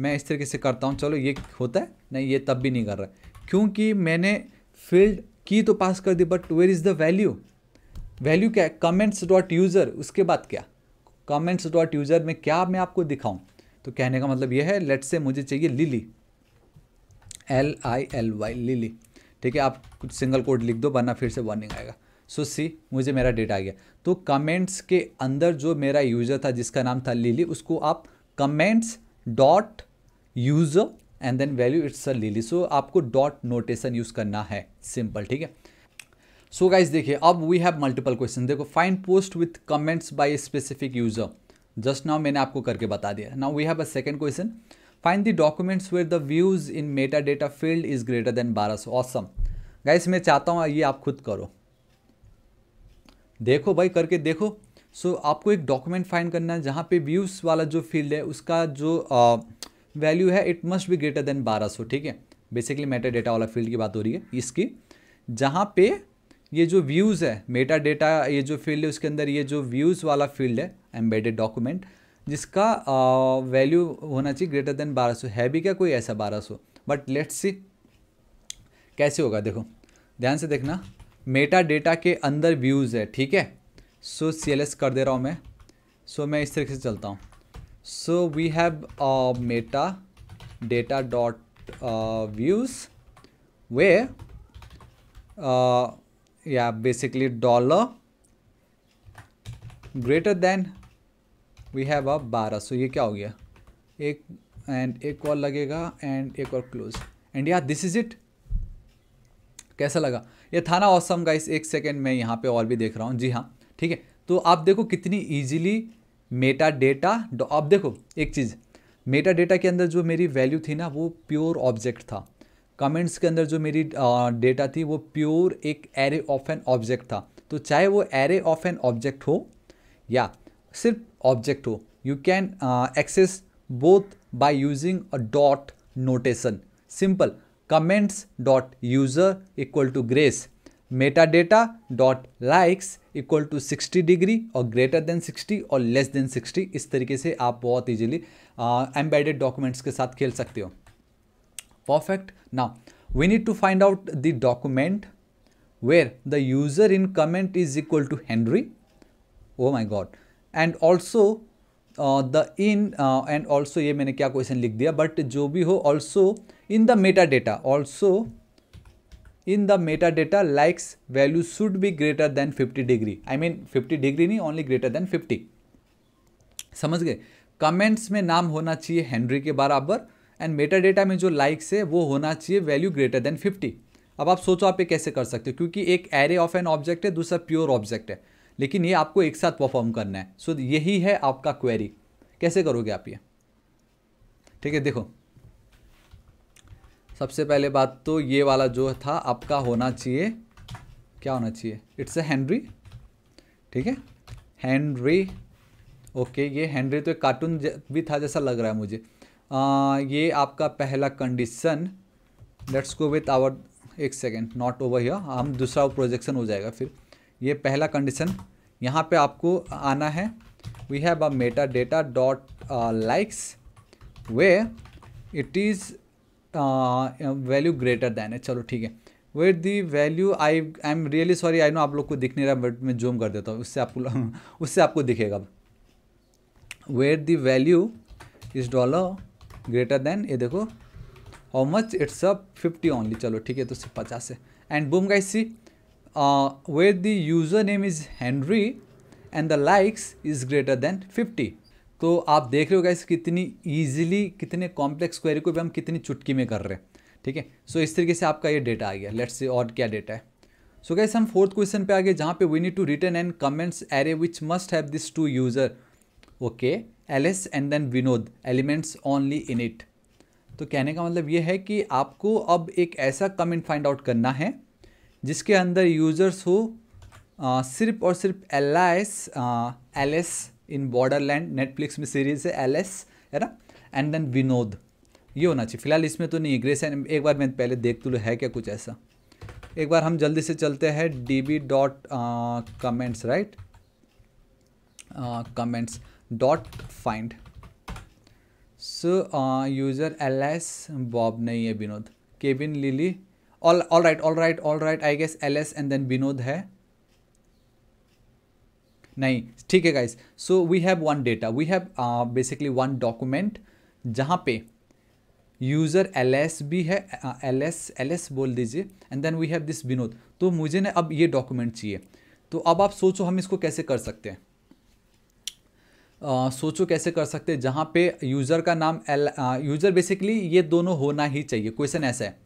मैं इस तरीके से करता हूँ चलो ये होता है नहीं ये तब भी नहीं कर रहा क्योंकि मैंने फील्ड की तो पास कर दी but where is the value value क्या है कमेंट्स डॉट यूज़र उसके बाद क्या कमेंट्स डॉट यूज़र में क्या मैं आपको दिखाऊँ तो कहने का मतलब ये है लेट से मुझे चाहिए Lily L I L Y Lily ठीक है आप कुछ सिंगल कोड लिख दो वरना फिर से वार्निंग आएगा सो so, सी मुझे मेरा डेटा आ गया तो कमेंट्स के अंदर जो मेरा यूज़र था जिसका नाम था लिली उसको आप comments dot user and then value it's a Lily सो आपको डॉट नोटेशन यूज़ करना है सिंपल ठीक है सो गाइज देखिए अब वी हैव मल्टीपल क्वेश्चन देखो find post with comments by a specific user just now मैंने आपको करके बता दिया now we have a second question find the documents where the views in meta data field is greater than बारह सो ऑसम गाइस मैं चाहता हूँ ये आप खुद करो देखो भाई करके देखो सो so, आपको एक डॉक्यूमेंट फाइन करना है जहाँ पे व्यूज़ वाला जो फील्ड है उसका जो uh, वैल्यू है it must be greater than 1200 ठीक है बेसिकली मेटा डेटा वाला फील्ड की बात हो रही है इसकी जहाँ पे ये जो व्यूज़ है मेटा डेटा ये जो फील्ड है उसके अंदर ये जो व्यूज़ वाला फील्ड है एम्बेडेड डॉक्यूमेंट जिसका वैल्यू होना चाहिए ग्रेटर देन 1200 है भी क्या कोई ऐसा 1200 बट लेट्स सी कैसे होगा देखो ध्यान से देखना मेटा डेटा के अंदर व्यूज़ है ठीक है सो सी कर दे रहा हूँ मैं सो so, मैं इस तरीके से चलता हूँ so we have uh, meta data dot uh, views where uh, yeah basically dollar greater than we have a बारह so ye kya ho gaya ek and ek और lagega and ek और close and yeah this is it कैसा लगा ये था ना ऑसम गाइस एक सेकेंड मैं यहाँ पे और भी देख रहा हूँ जी हाँ ठीक है तो आप देखो कितनी इजीली मेटा डेटा अब देखो एक चीज़ मेटा डेटा के अंदर जो मेरी वैल्यू थी ना वो प्योर ऑब्जेक्ट था कमेंट्स के अंदर जो मेरी डेटा थी वो प्योर एक एरे ऑफ एन ऑब्जेक्ट था तो चाहे वो एरे ऑफ एन ऑब्जेक्ट हो या सिर्फ ऑब्जेक्ट हो you can access both by using a dot notation simple comments dot user equal to Grace data dot likes equal to 60 degree और ग्रेटर देन 60 और लेस देन 60 इस तरीके से आप बहुत इजीली एम्बेडेड डॉक्यूमेंट्स के साथ खेल सकते हो परफेक्ट ना we need to find out the document where the user in comment is equal to Henry oh my god and also the in and also ये मैंने क्या क्वेश्चन लिख दिया बट जो भी हो also in the meta data also in the meta data likes value should be greater than 50 degree I mean 50 degree नहीं ओनली ग्रेटर देन 50 समझ गए कमेंट्स में नाम होना चाहिए हेनरी के बराबर एंड मेटा डेटा में जो लाइक्स है वो होना चाहिए वैल्यू ग्रेटर देन 50 अब आप सोचो आप ये कैसे कर सकते हो क्योंकि एक एरे ऑफ एन ऑब्जेक्ट है दूसरा प्योर ऑब्जेक्ट है लेकिन ये आपको एक साथ परफॉर्म करना है सो so, यही है आपका क्वेरी कैसे करोगे आप ये ठीक है देखो सबसे पहले बात तो ये वाला जो था आपका होना चाहिए क्या होना चाहिए इट्स ए हैंनरी ठीक है हैंनरी ओके ये हैंनरी तो एक कार्टून भी था जैसा लग रहा है मुझे आ, ये आपका पहला condition let's go with our एक सेकेंड नॉट ओवर हियर हम दूसरा प्रोजेक्शन हो जाएगा फिर ये पहला कंडीशन यहाँ पे आपको आना है we have a meta data dot likes where it is value greater than है चलो ठीक है where the value I I am really sorry I know आप लोग को दिख नहीं रहा बट मैं जूम कर देता हूँ उससे आपको [LAUGHS] उससे आपको दिखेगा where the value is dollar greater than ये देखो how much it's a fifty only चलो ठीक है तो सिर्फ पचास है and boom guys see where the user name is Henry and the likes is greater than fifty तो आप देख रहे हो गाइस कितनी ईजिली कितने कॉम्प्लेक्स क्वेरी को भी हम कितनी चुटकी में कर रहे हैं ठीक है सो इस तरीके से आपका ये डेटा आ गया लेट्स से और क्या डेटा है सो so गाइस हम फोर्थ क्वेश्चन पे आ गए जहाँ पे we need to return and comments array which must have this two user okay L S and then Vinod elements only in it तो कहने का मतलब ये है कि आपको अब एक ऐसा कमेंट फाइंड आउट करना है जिसके अंदर यूजर्स हो आ, सिर्फ और सिर्फ Alice Alice in Borderland Netflix में सीरीज है एल एस है ना एंड देन विनोद ये होना चाहिए फिलहाल इसमें तो नहीं है ग्रेस एंड एक बार मैं पहले देख तो लो है क्या कुछ ऐसा एक बार हम जल्दी से चलते हैं D B dot comments right comments dot find so user Alice Bob नहीं है Vinod Kevin Lily all all right all right all right I guess L S and then Vinod है नहीं ठीक है guys so we have one data we have basically one document जहाँ पे यूज़र एल भी है एल एस एल एस बोल दीजिए and then we have this Vinod तो मुझे ना अब ये डॉक्यूमेंट चाहिए तो अब आप सोचो हम इसको कैसे कर सकते हैं Uh, सोचो कैसे कर सकते हैं जहाँ पे यूज़र का नाम एल यूज़र बेसिकली ये दोनों होना ही चाहिए क्वेश्चन ऐसा है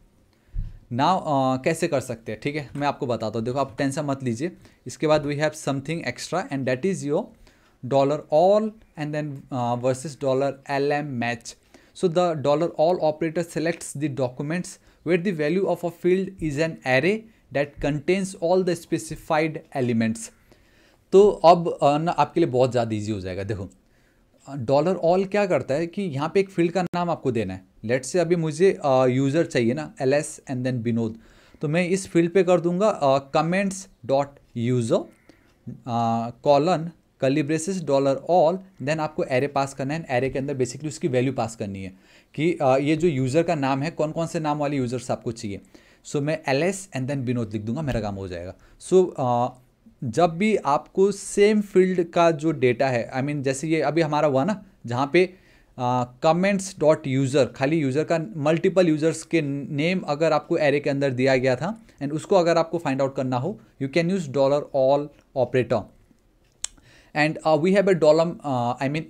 नाव uh, कैसे कर सकते हैं ठीक है मैं आपको बताता हूँ देखो आप टेंशन मत लीजिए इसके बाद we have something extra and that is your dollar all and then versus dollar L M match so the dollar all operator selects the documents where the value of a field is an array that contains all the specified elements तो अब uh, ना आपके लिए बहुत ज़्यादा ईजी हो जाएगा देखो डॉलर uh, ऑल क्या करता है कि यहाँ पे एक फील्ड का नाम आपको देना है लेट से अभी मुझे यूज़र चाहिए ना L S and then Vinod तो मैं इस फील्ड पे कर दूंगा comments dot user colon curly braces dollar all then आपको एरे पास करना है एरे के अंदर बेसिकली उसकी वैल्यू पास करनी है कि uh, ये जो यूज़र का नाम है कौन कौन से नाम वाले यूज़र्स आपको चाहिए सो so, मैं L S and then Vinod लिख दूंगा मेरा काम हो जाएगा सो so, uh, जब भी आपको सेम फील्ड का जो डेटा है आई I मीन mean, जैसे ये अभी हमारा हुआ ना जहाँ पे कमेंट्स डॉट यूज़र खाली यूज़र का मल्टीपल यूज़र्स के नेम अगर आपको एरे के अंदर दिया गया था एंड उसको अगर आपको फाइंड आउट करना हो you can use dollar all operator and we have a dollar I mean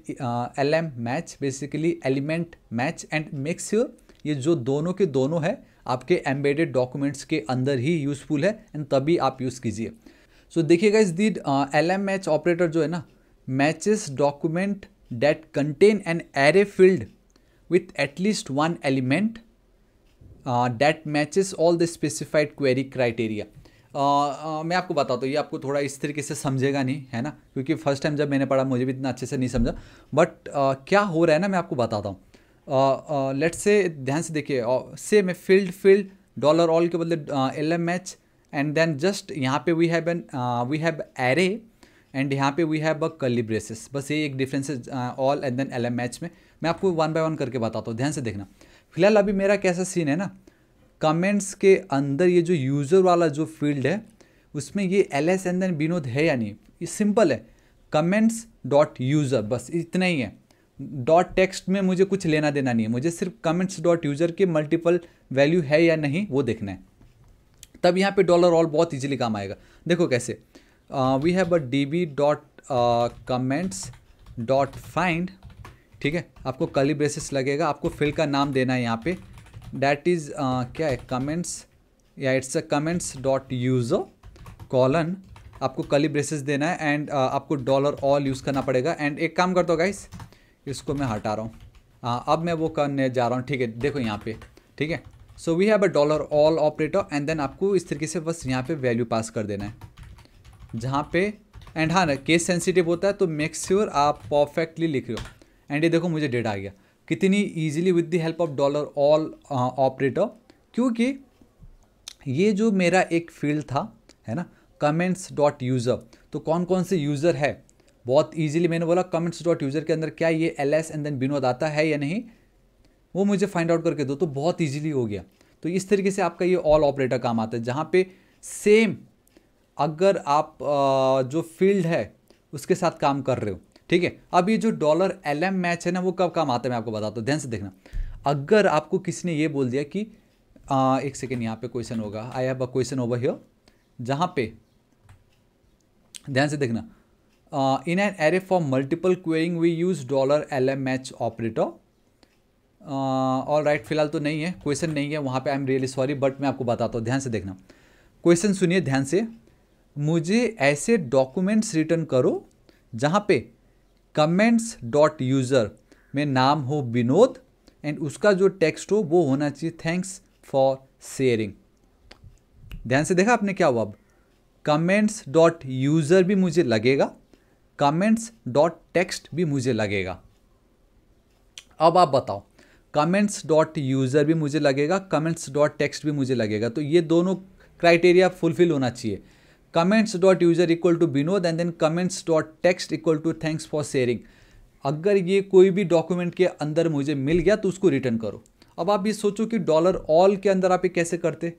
L M match basically element match and makes your ये जो दोनों के दोनों है आपके एम्बेडेड डॉक्यूमेंट्स के अंदर ही यूज़फुल है एंड तभी आप यूज़ कीजिए सो देखिएगा इस दीड एल एम मैच ऑपरेटर जो है ना matches document that contain an array filled with at least one element uh, that matches all the specified query criteria. Uh, uh, मैं आपको बताता हूँ तो ये आपको थोड़ा इस तरीके से समझेगा नहीं है ना क्योंकि फर्स्ट टाइम जब मैंने पढ़ा मुझे भी इतना अच्छे से नहीं समझा बट uh, क्या हो रहा है ना मैं आपको बताता हूँ लेट्स uh, से uh, ध्यान से देखिए से uh, मैं फील्ड फील्ड डॉलर ऑल के बदले L M H and then just यहाँ पे we have an we have array and यहाँ पे we have a curly braces बस ये एक डिफरेंस है all and then L M match में मैं आपको वन बाय वन करके बताता हूँ ध्यान से देखना फिलहाल अभी मेरा कैसा सीन है ना कमेंट्स के अंदर ये जो यूज़र वाला जो फील्ड है उसमें ये L S and then Vinod है या नहीं ये सिंपल है कमेंट्स डॉट यूज़र बस इतना ही है डॉट टेक्स्ट में मुझे कुछ लेना देना नहीं है मुझे सिर्फ कमेंट्स डॉट यूज़र के मल्टीपल वैल्यू है या नहीं वो देखना है तब यहाँ पे डॉलर ऑल बहुत इजीली काम आएगा देखो कैसे uh, we have a db dot comments dot find ठीक है आपको कली बेसिस लगेगा आपको फिल का नाम देना है यहाँ पे डैट इज़ uh, क्या है कमेंट्स या it's a comments dot user colon आपको कली ब्रेसेस देना है एंड uh, आपको डॉलर ऑल यूज़ करना पड़ेगा एंड एक काम कर दो गाइस इसको मैं हटा रहा हूँ uh, अब मैं वो करने जा रहा हूँ ठीक है देखो यहाँ पे ठीक है so we have a dollar all operator and then आपको इस तरीके से बस यहाँ पे वैल्यू पास कर देना है जहाँ पे एंड हाँ ना केस सेंसिटिव होता है तो मेक श्योर sure आप परफेक्टली लिख रहे हो एंड ये देखो मुझे डेटा आ गया कितनी easily with the help of dollar all operator क्योंकि ये जो मेरा एक फील्ड था है ना कमेंट्स डॉट यूज़र तो कौन कौन से यूज़र है बहुत ईजिली मैंने बोला कमेंट्स डॉट यूज़र के अंदर क्या ये L S and then Vinod आता है या नहीं वो मुझे फाइंड आउट करके दो तो बहुत ईजिली हो गया तो इस तरीके से आपका ये ऑल ऑपरेटर काम आता है जहाँ पे सेम अगर आप जो फील्ड है उसके साथ काम कर रहे हो ठीक है अब ये जो डॉलर एल एम मैच है ना वो कब काम आता है मैं आपको बताता हूँ ध्यान से देखना अगर आपको किसी ने ये बोल दिया कि आ, एक सेकेंड यहाँ पे क्वेश्चन होगा I have a question over here जहाँ पे ध्यान से देखना in an array for multiple querying we use dollar L M match operator all right फिलहाल तो नहीं है क्वेश्चन नहीं है वहाँ पे I am really sorry but मैं आपको बताता हूँ ध्यान से देखना क्वेश्चन सुनिए ध्यान से मुझे ऐसे डॉक्यूमेंट्स रिटर्न करो जहाँ पे कमेंट्स डॉट यूज़र में नाम हो विनोद एंड उसका जो टेक्स्ट हो वो होना चाहिए थैंक्स फॉर शेयरिंग ध्यान से देखा आपने क्या हुआ अब कमेंट्स डॉट यूज़र भी मुझे लगेगा कमेंट्स डॉट टेक्स्ट भी मुझे लगेगा अब आप बताओ कमेंट्स डॉट यूज़र भी मुझे लगेगा कमेंट्स डॉट टेक्स्ट भी मुझे लगेगा तो ये दोनों क्राइटेरिया फुलफिल होना चाहिए comments dot user equal to Vinod and then comments dot text equal to thanks for sharing अगर ये कोई भी डॉक्यूमेंट के अंदर मुझे मिल गया तो उसको रिटर्न करो अब आप ये सोचो कि डॉलर ऑल के अंदर आप ये कैसे करते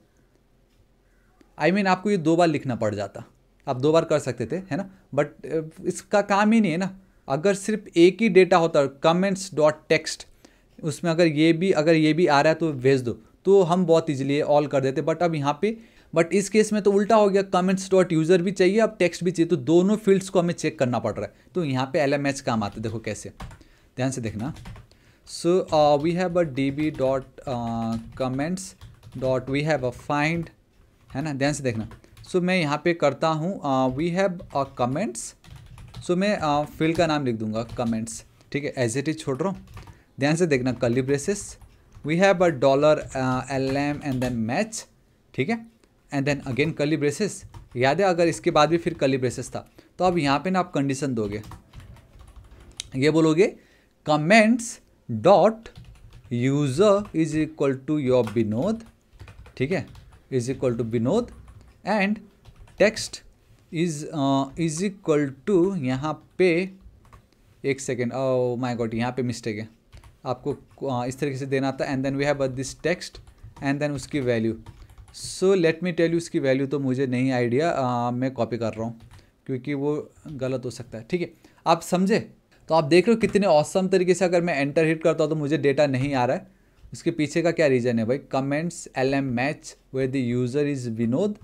आई I मीन mean, आपको ये दो बार लिखना पड़ जाता आप दो बार कर सकते थे है ना बट uh, इसका काम ही नहीं है ना अगर सिर्फ एक ही डेटा होता कमेंट्स डॉट टेक्स्ट उसमें अगर ये भी अगर ये भी आ रहा है तो भेज दो तो हम बहुत ईजिली ऑल कर देते बट अब यहाँ पे बट इस केस में तो उल्टा हो गया कमेंट्स डॉट यूजर भी चाहिए अब टेक्स्ट भी चाहिए तो दोनों फील्ड्स को हमें चेक करना पड़ रहा है तो यहाँ पे एल काम आता है देखो कैसे ध्यान से देखना so we have a D B dot comments dot we have a find है ना ध्यान से देखना सो so, मैं यहाँ पे करता हूँ we have a comments so मैं फील्ड uh, का नाम लिख दूंगा कमेंट्स ठीक है एज इट इज छोड़ रहा हूँ ध्यान से देखना curly braces we have a dollar L M and then match ठीक है and then again curly braces याद है अगर इसके बाद भी फिर कली ब्रेसेस था तो अब यहाँ पे ना आप कंडीशन दोगे ये बोलोगे comments dot user is equal to your Vinod ठीक है is equal to Vinod and text is is equal to यहाँ पे एक सेकेंड माई गॉड यहाँ पे मिस्टेक है आपको uh, इस तरीके से देना था and then we have this text and then उसकी value so let me tell you इसकी वैल्यू तो मुझे नहीं आइडिया मैं कॉपी कर रहा हूँ क्योंकि वो गलत हो सकता है ठीक है आप समझे तो आप देख रहे हो कितने औसम तरीके से अगर मैं एंटर हिट करता हूँ तो मुझे डेटा नहीं आ रहा है उसके पीछे का क्या रीज़न है भाई comments L M match way the user is Vinod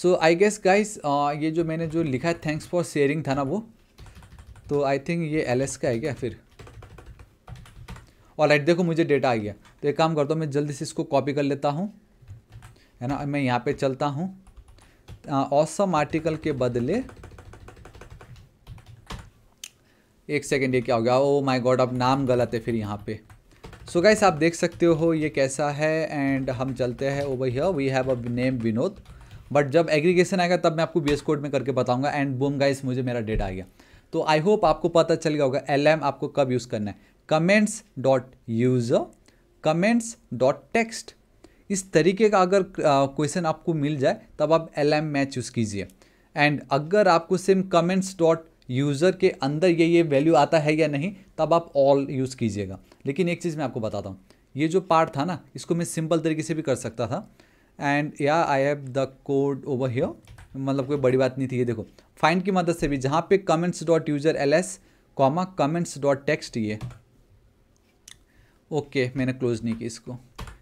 so I guess guys ये जो मैंने जो लिखा है थैंक्स फॉर शेयरिंग था ना वो तो आई थिंक ये एल एस का है क्या फिर और राइट देखो मुझे डेटा आ गया तो एक काम करता हूँ मैं जल्दी से इसको कॉपी कर लेता हूँ है ना मैं यहाँ पे चलता हूँ ऑसम आर्टिकल के बदले एक सेकेंड ये क्या हो गया ओ माय गॉड अब नाम गलत है फिर यहाँ पे सो so गाइस आप देख सकते हो ये कैसा है एंड हम चलते हैं over here we have a name Vinod but जब एग्रीगेशन आएगा तब मैं आपको बेस कोड में करके बताऊंगा एंड बूम गाइस मुझे मेरा डेटा आ गया तो आई होप आपको पता चल गया होगा एल आपको कब यूज़ करना है comments dot user comments dot text इस तरीके का अगर क्वेश्चन आपको मिल जाए तब आप एल एम मैच यूज़ कीजिए एंड अगर आपको सिम कमेंट्स डॉट यूज़र के अंदर ये ये वैल्यू आता है या नहीं तब आप ऑल यूज़ कीजिएगा लेकिन एक चीज़ मैं आपको बताता हूँ ये जो पार्ट था ना इसको मैं सिंपल तरीके से भी कर सकता था एंड या I have the code over here मतलब कोई बड़ी बात नहीं थी ये देखो फाइंड की मदद से भी जहाँ पे comments dot user L S comma comments dot text ये ओके मैंने क्लोज नहीं की इसको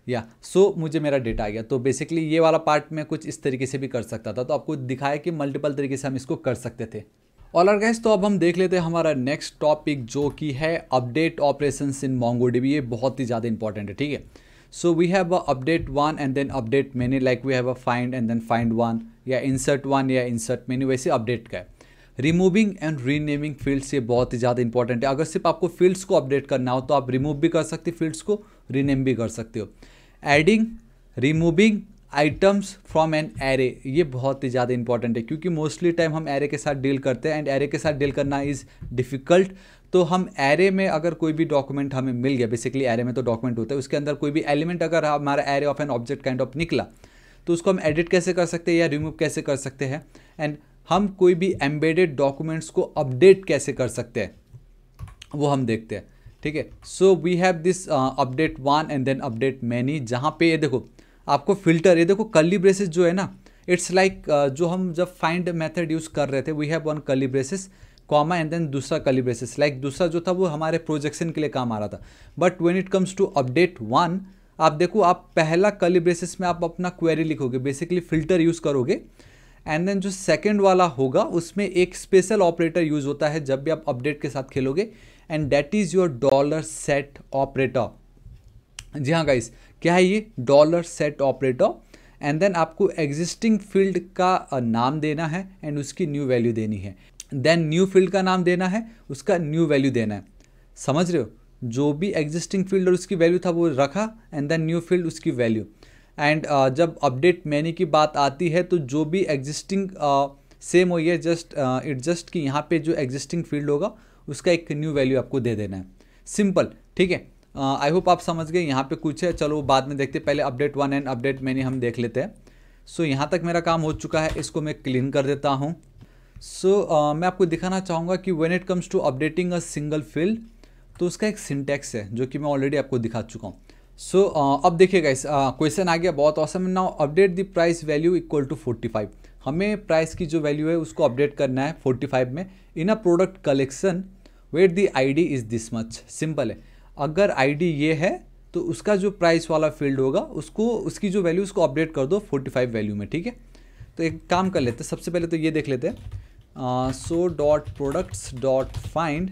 या सो मुझे मेरा डेटा आ गया तो बेसिकली ये वाला पार्ट मैं कुछ इस तरीके से भी कर सकता था तो आपको दिखाया कि मल्टीपल तरीके से हम इसको कर सकते थे ऑल आर गैस तो अब हम देख लेते हैं हमारा नेक्स्ट टॉपिक जो कि है अपडेट ऑपरेशन इन मोंगोडीबी ये बहुत ही ज़्यादा इंपॉर्टेंट है ठीक है so we have a update one and then update many like we have a find and then find one या इंसर्ट वन या इंसर्ट मेनी वैसे अपडेट का है रिमूविंग एंड रीनेमिंग फील्ड्स ये बहुत ही ज़्यादा इंपॉर्टेंट है अगर सिर्फ आपको फील्ड्स को अपडेट करना हो तो आप रिमूव भी कर सकते हो फील्ड्स को रीनेम भी कर सकते हो adding removing items from an array ये बहुत ही ज़्यादा इंपॉर्टेंट है क्योंकि मोस्टली टाइम हम एरे के साथ डील करते हैं एंड एरे के साथ डील करना इज़ डिफ़िकल्ट तो हम एरे में अगर कोई भी डॉक्यूमेंट हमें मिल गया बेसिकली एरे में तो डॉक्यूमेंट होता है उसके अंदर कोई भी एलिमेंट अगर हमारा array of an object kind of निकला तो उसको हम एडिट कैसे कर सकते हैं या रिमूव कैसे कर सकते हैं एंड हम कोई भी एम्बेडेड डॉक्यूमेंट्स को अपडेट कैसे कर सकते हैं वो हम देखते हैं ठीक है so we have this update one and then update many जहाँ पे ये देखो आपको फिल्टर ये देखो कली ब्रेसेस जो है ना इट्स लाइक like, uh, जो हम जब फाइंड मेथड यूज़ कर रहे थे we have one curly braces comma and then दूसरा कली ब्रेसेस लाइक दूसरा जो था वो हमारे प्रोजेक्शन के लिए काम आ रहा था but when it comes to update one आप देखो आप पहला कली ब्रेसेस में आप अपना क्वेरी लिखोगे बेसिकली फिल्टर यूज़ करोगे एंड देन जो सेकेंड वाला होगा उसमें एक स्पेशल ऑपरेटर यूज़ होता है जब भी आप अपडेट के साथ खेलोगे and that is your dollar set operator जी हाँ गाइस क्या है ये dollar set operator and then आपको एग्जिस्टिंग फील्ड का नाम देना है एंड उसकी न्यू वैल्यू देनी है देन न्यू फील्ड का नाम देना है उसका न्यू वैल्यू देना है समझ रहे हो जो भी एग्जिस्टिंग फील्ड और उसकी वैल्यू था वो रखा एंड देन न्यू फील्ड उसकी वैल्यू एंड uh, जब अपडेट मैनी की बात आती है तो जो भी एग्जिस्टिंग सेम हो जस्ट इट जस्ट कि यहाँ पे जो एग्जिस्टिंग फील्ड होगा उसका एक न्यू वैल्यू आपको दे देना है सिंपल ठीक है आई uh, होप आप समझ गए यहाँ पे कुछ है चलो बाद में देखते पहले update one and update many हम देख लेते हैं सो so, यहाँ तक मेरा काम हो चुका है इसको मैं क्लीन कर देता हूँ सो so, uh, मैं आपको दिखाना चाहूँगा कि when it comes to updating a single field तो उसका एक सिंटेक्स है जो कि मैं ऑलरेडी आपको दिखा चुका हूँ सो so, uh, अब देखिएगा इस क्वेश्चन uh, आ गया बहुत awesome now update the price value equal to forty five हमें प्राइस की जो वैल्यू है उसको अपडेट करना है 45 में in a product collection wait the ID is this much simple है अगर आईडी ये है तो उसका जो प्राइस वाला फील्ड होगा उसको उसकी जो वैल्यू उसको अपडेट कर दो 45 वैल्यू में ठीक है तो एक काम कर लेते हैं सबसे पहले तो ये देख लेते हैं so dot products dot find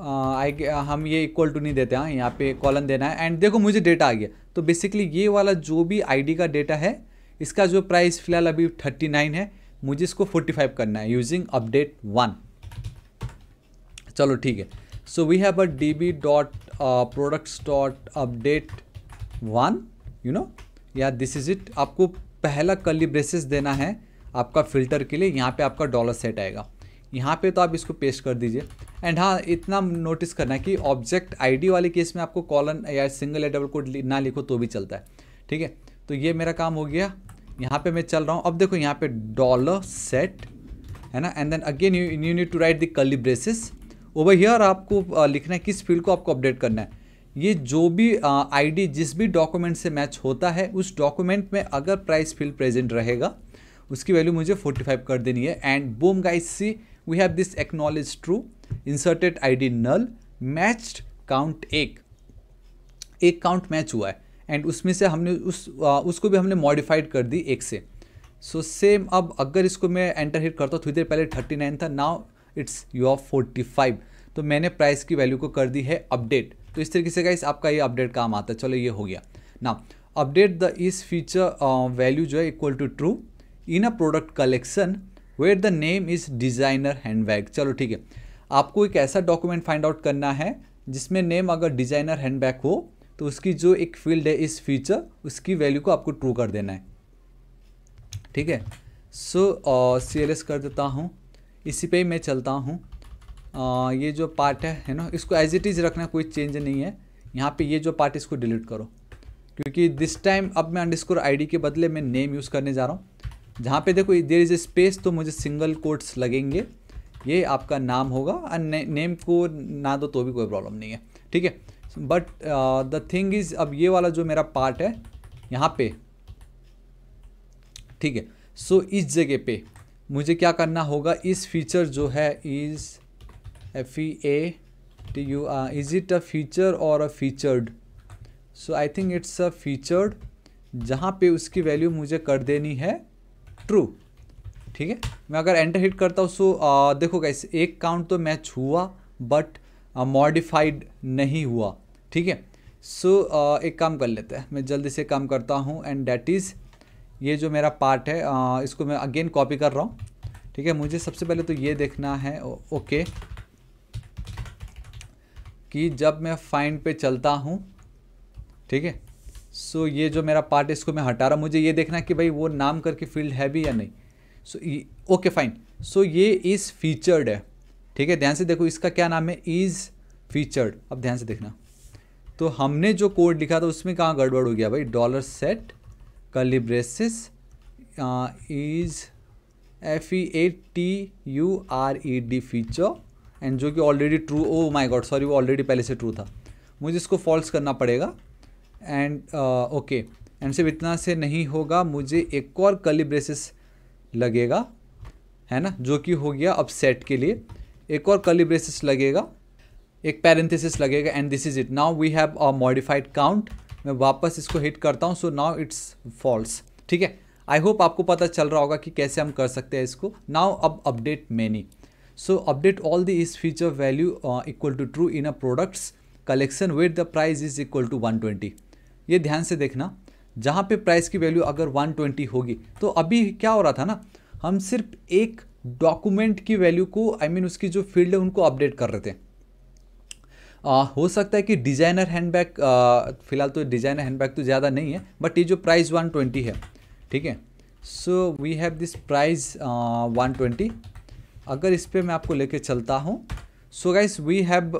I हम ये इक्वल टू नहीं देते हैं हाँ, यहाँ पे कॉलन देना है एंड देखो मुझे डेटा आ गया तो बेसिकली ये वाला जो भी आईडी का डेटा है इसका जो प्राइस फिलहाल अभी थर्टी नाइन है मुझे इसको फोर्टी फाइव करना है यूजिंग अपडेट वन चलो ठीक है so we have a D B dot products dot update one you know या दिस इज इट आपको पहला कलिब्रेसिस देना है आपका फिल्टर के लिए यहाँ पे आपका डॉलर सेट आएगा यहाँ पे तो आप इसको पेस्ट कर दीजिए एंड हाँ इतना नोटिस करना है कि ऑब्जेक्ट आईडी वाले केस में आपको कॉलन या सिंगल या डबल कोड ना लिखो तो भी चलता है ठीक है तो ये मेरा काम हो गया यहाँ पे मैं चल रहा हूँ अब देखो यहाँ पे डॉलर सेट है ना and then again you you need to write the curly braces over here आपको लिखना है किस फील्ड को आपको अपडेट करना है ये जो भी आईडी जिस भी डॉक्यूमेंट से मैच होता है उस डॉक्यूमेंट में अगर प्राइस फील्ड प्रेजेंट रहेगा उसकी वैल्यू मुझे 45 कर देनी है and boom guys see we have this acknowledge true inserted ID null matched count एक एक काउंट मैच हुआ है एंड उसमें से हमने उस आ, उसको भी हमने मॉडिफाइड कर दी एक से सो so, सेम अब अगर इसको मैं एंटर हिट करता हूँ थोड़ी देर पहले थर्टी नाइन था now it's of forty five तो मैंने प्राइस की वैल्यू को कर दी है अपडेट तो इस तरीके से गाइस आपका ये अपडेट काम आता है चलो ये हो गया ना update the is feature value जो है equal to true in a product collection where the name is designer hand bag चलो ठीक है आपको एक ऐसा डॉक्यूमेंट फाइंड आउट करना है जिसमें नेम अगर डिज़ाइनर हैंड बैग हो तो उसकी जो एक फील्ड है इस फीचर उसकी वैल्यू को आपको ट्रू कर देना है ठीक है सो सी एल एस कर देता हूँ इसी पे ही मैं चलता हूँ ये जो पार्ट है है ना इसको एज इट इज़ रखना कोई चेंज नहीं है यहाँ पे ये जो पार्ट इसको डिलीट करो क्योंकि दिस टाइम अब मैं अंडरस्कोर आईडी के बदले मैं नेम यूज़ करने जा रहा हूँ जहाँ पे देखो देर इज़ ए स्पेस तो मुझे सिंगल कोट्स लगेंगे ये आपका नाम होगा और ने, नेम को ना दो तो भी कोई प्रॉब्लम नहीं है ठीक है बट द थिंग इज़ अब ये वाला जो मेरा पार्ट है यहाँ पे ठीक है सो so, इस जगह पे मुझे क्या करना होगा इस फीचर जो है is F E A T U is it a feature और a featured so I think it's a featured जहाँ पे उसकी वैल्यू मुझे कर देनी है ट्रू ठीक है मैं अगर एंटर हिट करता हूँ सो so, uh, देखो कैसे एक काउंट तो मैच हुआ बट मॉडिफाइड uh, नहीं हुआ ठीक है सो uh, एक काम कर लेते हैं मैं जल्दी से काम करता हूँ एंड डैट इज़ ये जो मेरा पार्ट है आ, uh, इसको मैं अगेन कॉपी कर रहा हूँ ठीक है मुझे सबसे पहले तो ये देखना है ओके कि जब मैं फाइंड पे चलता हूँ ठीक है सो ये जो मेरा पार्ट है इसको मैं हटा रहा हूँ मुझे ये देखना है कि भाई वो नाम करके फील्ड है भी या नहीं सो ओके फाइन सो ये इज़ फीचर्ड है ठीक है ध्यान से देखो इसका क्या नाम है इज़ फीचर्ड अब ध्यान से देखना तो हमने जो कोड लिखा था उसमें कहाँ गड़बड़ हो गया भाई dollar set curly braces is F E A T U R E D feature and जो कि already true oh my god sorry वो ऑलरेडी पहले से ट्रू था मुझे इसको फॉल्स करना पड़ेगा एंड ओके एंड सिर्फ इतना से नहीं होगा मुझे एक और कलिब्रेसिस लगेगा है ना जो कि हो गया अब सेट के लिए एक और कलिब्रेसिस लगेगा एक पैरेंथिस लगेगा and this is it now we have a modified count मैं वापस इसको हिट करता हूँ सो नाउ इट्स फॉल्स ठीक है आई होप आपको पता चल रहा होगा कि कैसे हम कर सकते हैं इसको नाउ अब update many so update all the is feature value equal to true in a products collection with the price is equal to 120 ये ध्यान से देखना जहाँ पे प्राइस की वैल्यू अगर 120 होगी तो अभी क्या हो रहा था ना हम सिर्फ एक डॉक्यूमेंट की वैल्यू को आई I मीन mean उसकी जो फील्ड है उनको अपडेट कर रहे थे आ, हो सकता है कि डिज़ाइनर हैंडबैग फ़िलहाल तो डिज़ाइनर हैंडबैग तो ज़्यादा नहीं है बट ये जो प्राइस 120 है ठीक है so we have this price 120 अगर इस पर मैं आपको लेके चलता हूँ so guys we have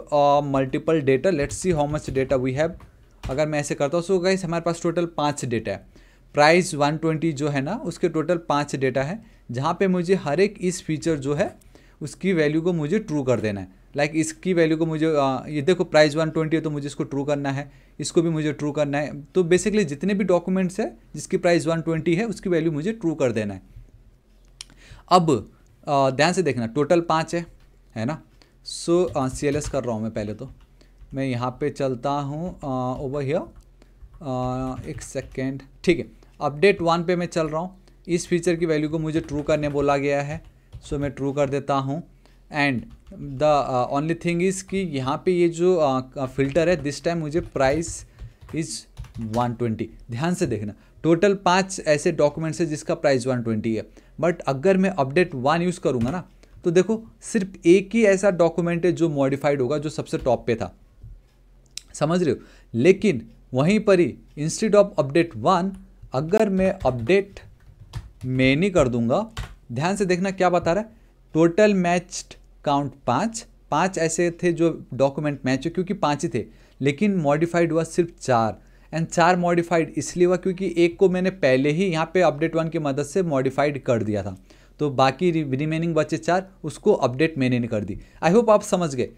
multiple data let's see how much data we have अगर मैं ऐसे करता हूँ सो गाइस हमारे पास टोटल पाँच डेटा है प्राइस 120 जो है ना उसके टोटल पाँच डेटा है जहाँ पे मुझे हर एक इस फीचर जो है उसकी वैल्यू को मुझे ट्रू कर देना है लाइक like इसकी वैल्यू को मुझे ये देखो प्राइस 120 है तो मुझे इसको ट्रू करना है इसको भी मुझे ट्रू करना है तो बेसिकली जितने भी डॉक्यूमेंट्स है जिसकी प्राइस 120 है उसकी वैल्यू मुझे ट्रू कर देना है अब ध्यान से देखना टोटल पाँच है है ना सो सी एल एस कर रहा हूँ मैं पहले तो मैं यहाँ पर चलता हूँ ओवर हियर एक सेकेंड ठीक है अपडेट वन पे मैं चल रहा हूँ इस फीचर की वैल्यू को मुझे ट्रू करने बोला गया है सो so, मैं ट्रू कर देता हूँ and the only thing is कि यहाँ पे ये जो फिल्टर uh, है दिस टाइम मुझे प्राइस इज 120 ध्यान से देखना टोटल पांच ऐसे डॉक्यूमेंट्स है जिसका प्राइस 120 है बट अगर मैं अपडेट वन यूज़ करूँगा ना तो देखो सिर्फ एक ही ऐसा डॉक्यूमेंट है जो मॉडिफाइड होगा जो सबसे टॉप पे था समझ रहे हो लेकिन वहीं पर ही इंस्टेड ऑफ अपडेट वन अगर मैं अपडेट मैनी कर दूंगा ध्यान से देखना क्या बता रहा है टोटल मैच्ड काउंट पाँच पाँच ऐसे थे जो डॉक्यूमेंट मैच हुए क्योंकि पाँच ही थे लेकिन मॉडिफाइड हुआ सिर्फ चार एंड चार मॉडिफाइड इसलिए हुआ क्योंकि एक को मैंने पहले ही यहाँ पे अपडेट वन की मदद से मॉडिफाइड कर दिया था तो बाकी रिमेनिंग बचे चार उसको अपडेट मैंने नहीं कर दी आई होप आप समझ गए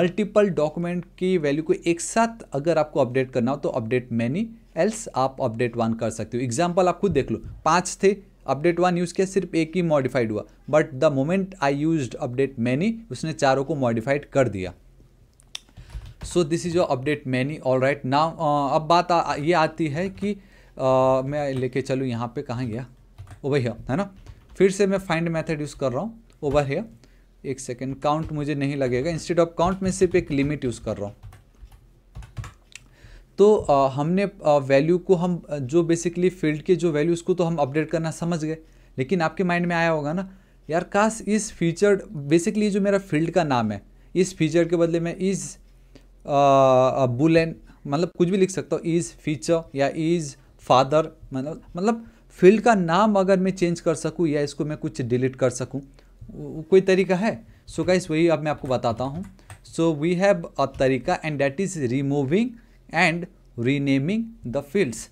मल्टीपल डॉक्यूमेंट की वैल्यू को एक साथ अगर आपको अपडेट करना हो तो अपडेट मैनी एल्स आप अपडेट वन कर सकते हो एग्जाम्पल आप खुद देख लो पाँच थे अपडेट वन यूज़ किया सिर्फ एक ही मॉडिफाइड हुआ but the moment I use update many उसने चारों को मॉडिफाइड कर दिया so this is your update many all right now अब बात आ, ये आती है कि uh, मैं लेके चलूँ यहाँ पे कहाँ गया ओवर हियर है ना फिर से मैं फाइंड मेथड यूज़ कर रहा हूँ ओवर हियर एक सेकेंड काउंट मुझे नहीं लगेगा इंस्टेड ऑफ काउंट मैं सिर्फ एक लिमिट यूज़ कर रहा हूँ तो हमने वैल्यू को हम जो बेसिकली फील्ड के जो वैल्यू उसको तो हम अपडेट करना समझ गए लेकिन आपके माइंड में आया होगा ना यार काश इस फीचर बेसिकली जो मेरा फील्ड का नाम है इस फीचर के बदले में इज़ बुलेन मतलब कुछ भी लिख सकता हूँ इज़ फीचर या इज़ फादर मतलब मतलब फील्ड का नाम अगर मैं चेंज कर सकूँ या इसको मैं कुछ डिलीट कर सकूँ कोई तरीका है सो so गाइस वही अब मैं आपको बताता हूँ सो वी हैव अ तरीका and that is removing and renaming the fields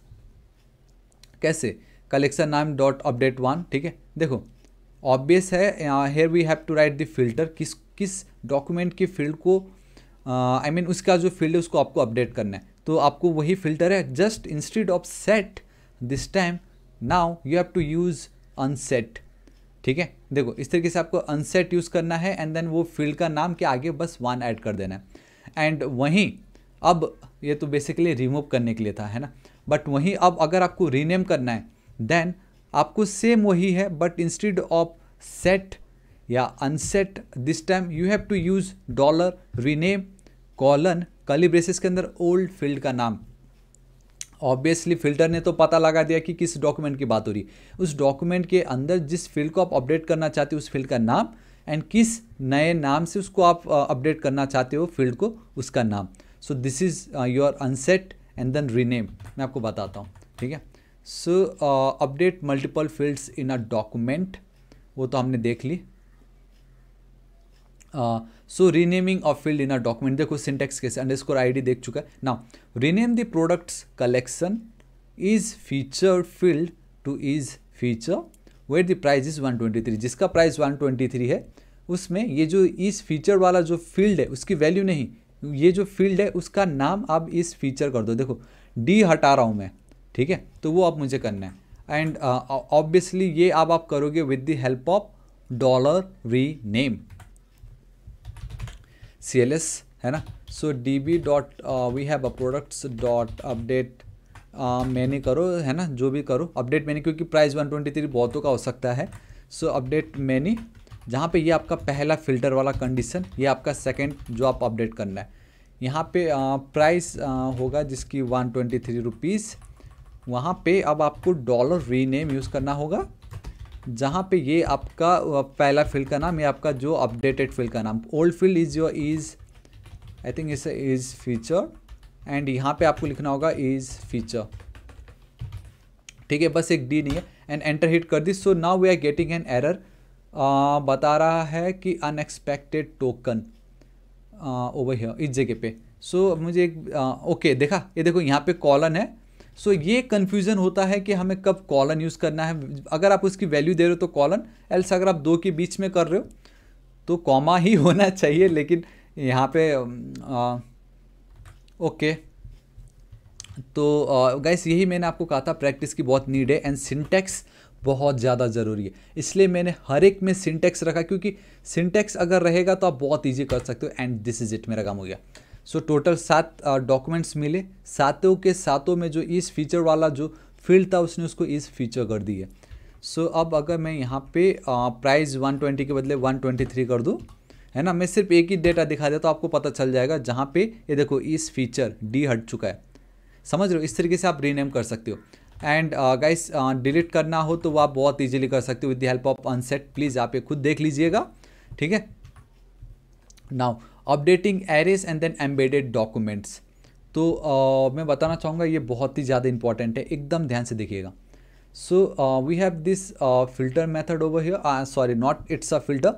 कैसे कलेक्शन नाम डॉट अपडेट वन ठीक है देखो ऑब्वियस है here we have to write the filter किस किस डॉक्यूमेंट की फील्ड को I uh, mean I mean, उसका जो फील्ड है उसको आपको अपडेट करना है तो आपको वही फिल्टर है just instead of set this time now you have to use unset ठीक है देखो इस तरीके से आपको अनसेट यूज़ करना है एंड देन वो फील्ड का नाम के आगे बस वन ऐड कर देना है एंड वहीं अब ये तो बेसिकली रिमूव करने के लिए था है ना बट वहीं अब अगर आपको रीनेम करना है देन आपको सेम वही है बट इंस्टीड ऑफ सेट या unset this time you have to use dollar rename colon curly braces के अंदर ओल्ड फील्ड का नाम ऑब्वियसली फिल्टर ने तो पता लगा दिया कि किस डॉक्यूमेंट की बात हो रही उस डॉक्यूमेंट के अंदर जिस फील्ड को आप अपडेट करना चाहते हो उस फील्ड का नाम एंड किस नए नाम से उसको आप अपडेट करना चाहते हो फील्ड को उसका नाम so this is your unset and then rename मैं आपको बताता हूँ ठीक है so update multiple fields in a document वो तो हमने देख ली so renaming of field in a document देखो सिंटेक्स कैसे अंडरस्कोर आईडी देख चुका है ना rename the products collection is feature field to is feature where the price is 123 जिसका प्राइस 123 है उसमें ये जो इस फीचर वाला जो फील्ड है उसकी वैल्यू नहीं ये जो फील्ड है उसका नाम आप इस फीचर कर दो देखो डी हटा रहा हूँ मैं ठीक है तो वो आप मुझे करना है एंड ऑब्वियसली uh, uh ये आप आप करोगे with the help of dollar rename C L S है ना so D B dot we have a products dot update मैंने करो है ना जो भी करो अपडेट मैंने क्योंकि प्राइस वन ट्वेंटी थ्री बहुतों का हो सकता है सो अपडेट मैनी जहाँ पे ये आपका पहला फ़िल्टर वाला कंडीशन ये आपका सेकेंड जो आप अपडेट करना है यहाँ पे प्राइस होगा जिसकी वन ट्वेंटी थ्री रुपीज़ वहाँ पे अब आपको डॉलर रीनेम यूज़ करना होगा जहाँ पे ये आपका पहला फील्ड का नाम ये आपका जो अपडेटेड फील्ड का नाम old field is your is I think is is feature and यहाँ पे आपको लिखना होगा इज़ फीचर ठीक है बस एक डी नहीं है एंड एंटर हिट कर दी so now we are getting an error बता रहा है कि अनएक्सपेक्टेड टोकन ओवर हियर इस जगह पे सो so, मुझे एक ओके देखा ये देखो यहाँ पे कॉलन है सो so, ये कन्फ्यूज़न होता है कि हमें कब कॉलन यूज़ करना है अगर आप उसकी वैल्यू दे रहे हो तो कॉलन एल्स अगर आप दो के बीच में कर रहे हो तो कॉमा ही होना चाहिए लेकिन यहाँ पे आ, ओके तो गैस यही मैंने आपको कहा था प्रैक्टिस की बहुत नीड है एंड सिंटेक्स बहुत ज़्यादा ज़रूरी है इसलिए मैंने हर एक में सिंटेक्स रखा क्योंकि सिंटेक्स अगर रहेगा तो आप बहुत ईजी कर सकते हो एंड दिस इज़ इट मेरा काम हो गया सो टोटल सात डॉक्यूमेंट्स uh, मिले सातों के सातों में जो इस फीचर वाला जो फील्ड था उसने उसको इस फीचर कर दी है सो so, अब अगर मैं यहाँ पे प्राइस uh, 120 के बदले 123 कर दूँ है ना मैं सिर्फ एक ही डेटा दिखा देता तो आपको पता चल जाएगा जहाँ पे ये देखो इस फीचर डी हट चुका है समझ रहे हो इस तरीके से आप रीनेम कर सकते हो एंड गाइस डिलीट करना हो तो वो आप बहुत इजीली कर सकते हो with the help of unset please आप ये खुद देख लीजिएगा ठीक है now updating arrays and then embedded documents तो uh, मैं बताना चाहूँगा ये बहुत ही ज़्यादा इंपॉर्टेंट है एकदम ध्यान से देखिएगा so we have this filter method over here sorry not it's a filter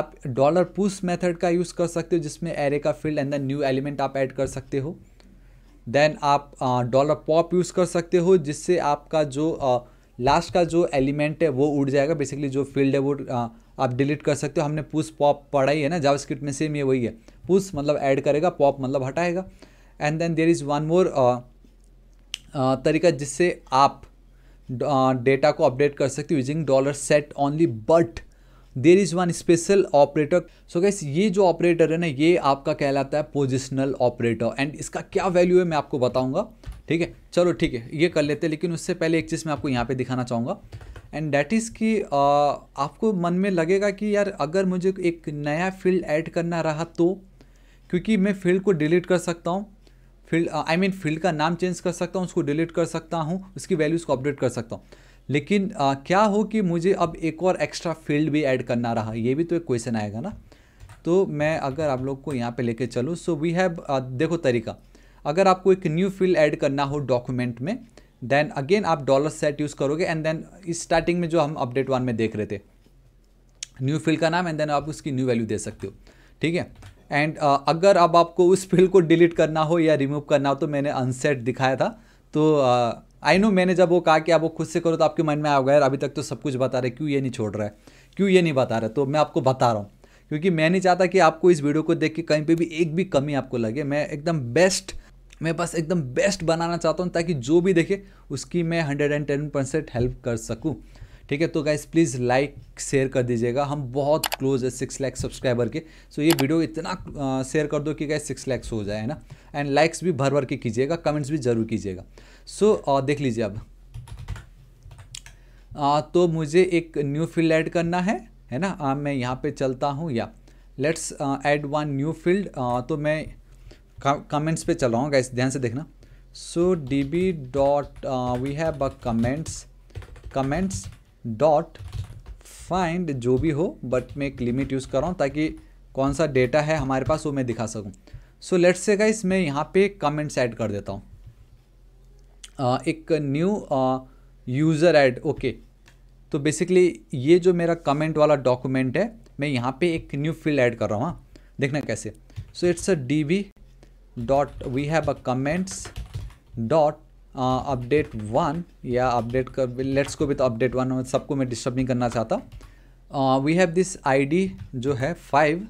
आप डॉलर पुश मेथड का यूज़ कर सकते हो जिसमें एरे का field and then new element आप ऐड कर सकते हो देन आप डॉलर पॉप यूज़ कर सकते हो जिससे आपका जो लास्ट का जो एलिमेंट है वो उड़ जाएगा बेसिकली जो फील्ड है वो आप डिलीट कर सकते हो हमने पुश पॉप पढ़ा ही है ना जावास्क्रिप्ट में सेम ये वही है पुश मतलब ऐड करेगा पॉप मतलब हटाएगा and then there is one more तरीका जिससे आप डेटा को अपडेट कर सकते हो using dollar set only but there is one special operator so guys ये जो ऑपरेटर है ना ये आपका कहलाता है पोजिशनल ऑपरेटर एंड इसका क्या वैल्यू है मैं आपको बताऊँगा ठीक है चलो ठीक है ये कर लेते हैं लेकिन उससे पहले एक चीज़ मैं आपको यहाँ पे दिखाना चाहूँगा एंड डैट इज़ कि आ, आपको मन में लगेगा कि यार अगर मुझे एक नया फील्ड ऐड करना रहा तो क्योंकि मैं फील्ड को डिलीट कर सकता हूँ फील्ड आई मीन फील्ड का नाम चेंज कर सकता हूँ उसको डिलीट कर सकता हूँ उसकी वैल्यूज़ को अपडेट कर सकता हूँ लेकिन आ, क्या हो कि मुझे अब एक और एक्स्ट्रा फील्ड भी ऐड करना रहा ये भी तो एक क्वेश्चन आएगा ना तो मैं अगर आप लोग को यहाँ पे लेके चलूँ सो वी हैव देखो तरीका अगर आपको एक न्यू फील्ड ऐड करना हो डॉक्यूमेंट में देन अगेन आप डॉलर सेट यूज़ करोगे एंड देन इस स्टार्टिंग में जो हम अपडेट वन में देख रहे थे न्यू फील्ड का नाम एंड देन आप उसकी न्यू वैल्यू दे सकते हो ठीक है एंड uh, अगर अब आपको उस फील्ड को डिलीट करना हो या रिमूव करना हो तो मैंने अनसेट दिखाया था तो uh, आई नो मैंने जब वो कहा कि आप वो खुद से करो तो आपके मन में आओगे यार अभी तक तो सब कुछ बता रहे क्यों ये नहीं छोड़ रहा है क्यों ये नहीं बता रहे तो मैं आपको बता रहा हूँ क्योंकि मैं नहीं चाहता कि आपको इस वीडियो को देख के कहीं पर भी एक भी कमी आपको लगे मैं एकदम बेस्ट मैं बस एकदम बेस्ट बनाना चाहता हूँ ताकि जो भी देखे उसकी मैं hundred and ten percent help कर सकूँ ठीक है तो गाइज प्लीज़ लाइक शेयर कर दीजिएगा हम बहुत क्लोज है सिक्स लैक्स सब्सक्राइबर के सो ये वीडियो इतना शेयर कर दो कि गाइज सिक्स लैक्स हो जाए ना एंड लाइक्स भी भर भर के कीजिएगा कमेंट्स भी जरूर कीजिएगा सो so, देख लीजिए अब आ, तो मुझे एक न्यू फील्ड ऐड करना है है ना आ, मैं यहाँ पे चलता हूँ या let's add one new field तो मैं कमेंट्स पे चलाऊँगा गाइस ध्यान से देखना so D B dot we have a comments comments dot find जो भी हो बट मैं एक लिमिट यूज़ कर रहा हूँ ताकि कौन सा डेटा है हमारे पास वो मैं दिखा सकूँ सो लेट्स से गाइस मैं यहाँ पे कमेंट्स ऐड कर देता हूँ एक न्यू यूज़र एड ओके तो बेसिकली ये जो मेरा कमेंट वाला डॉक्यूमेंट है मैं यहाँ पे एक न्यू फील्ड ऐड कर रहा हूँ हाँ देखना कैसे so it's a D B dot we have a comments dot update one या अपडेट कर लेट्स को तो अपडेट वन सबको मैं डिस्टर्ब नहीं करना चाहता वी हैव दिस आईडी जो है फाइव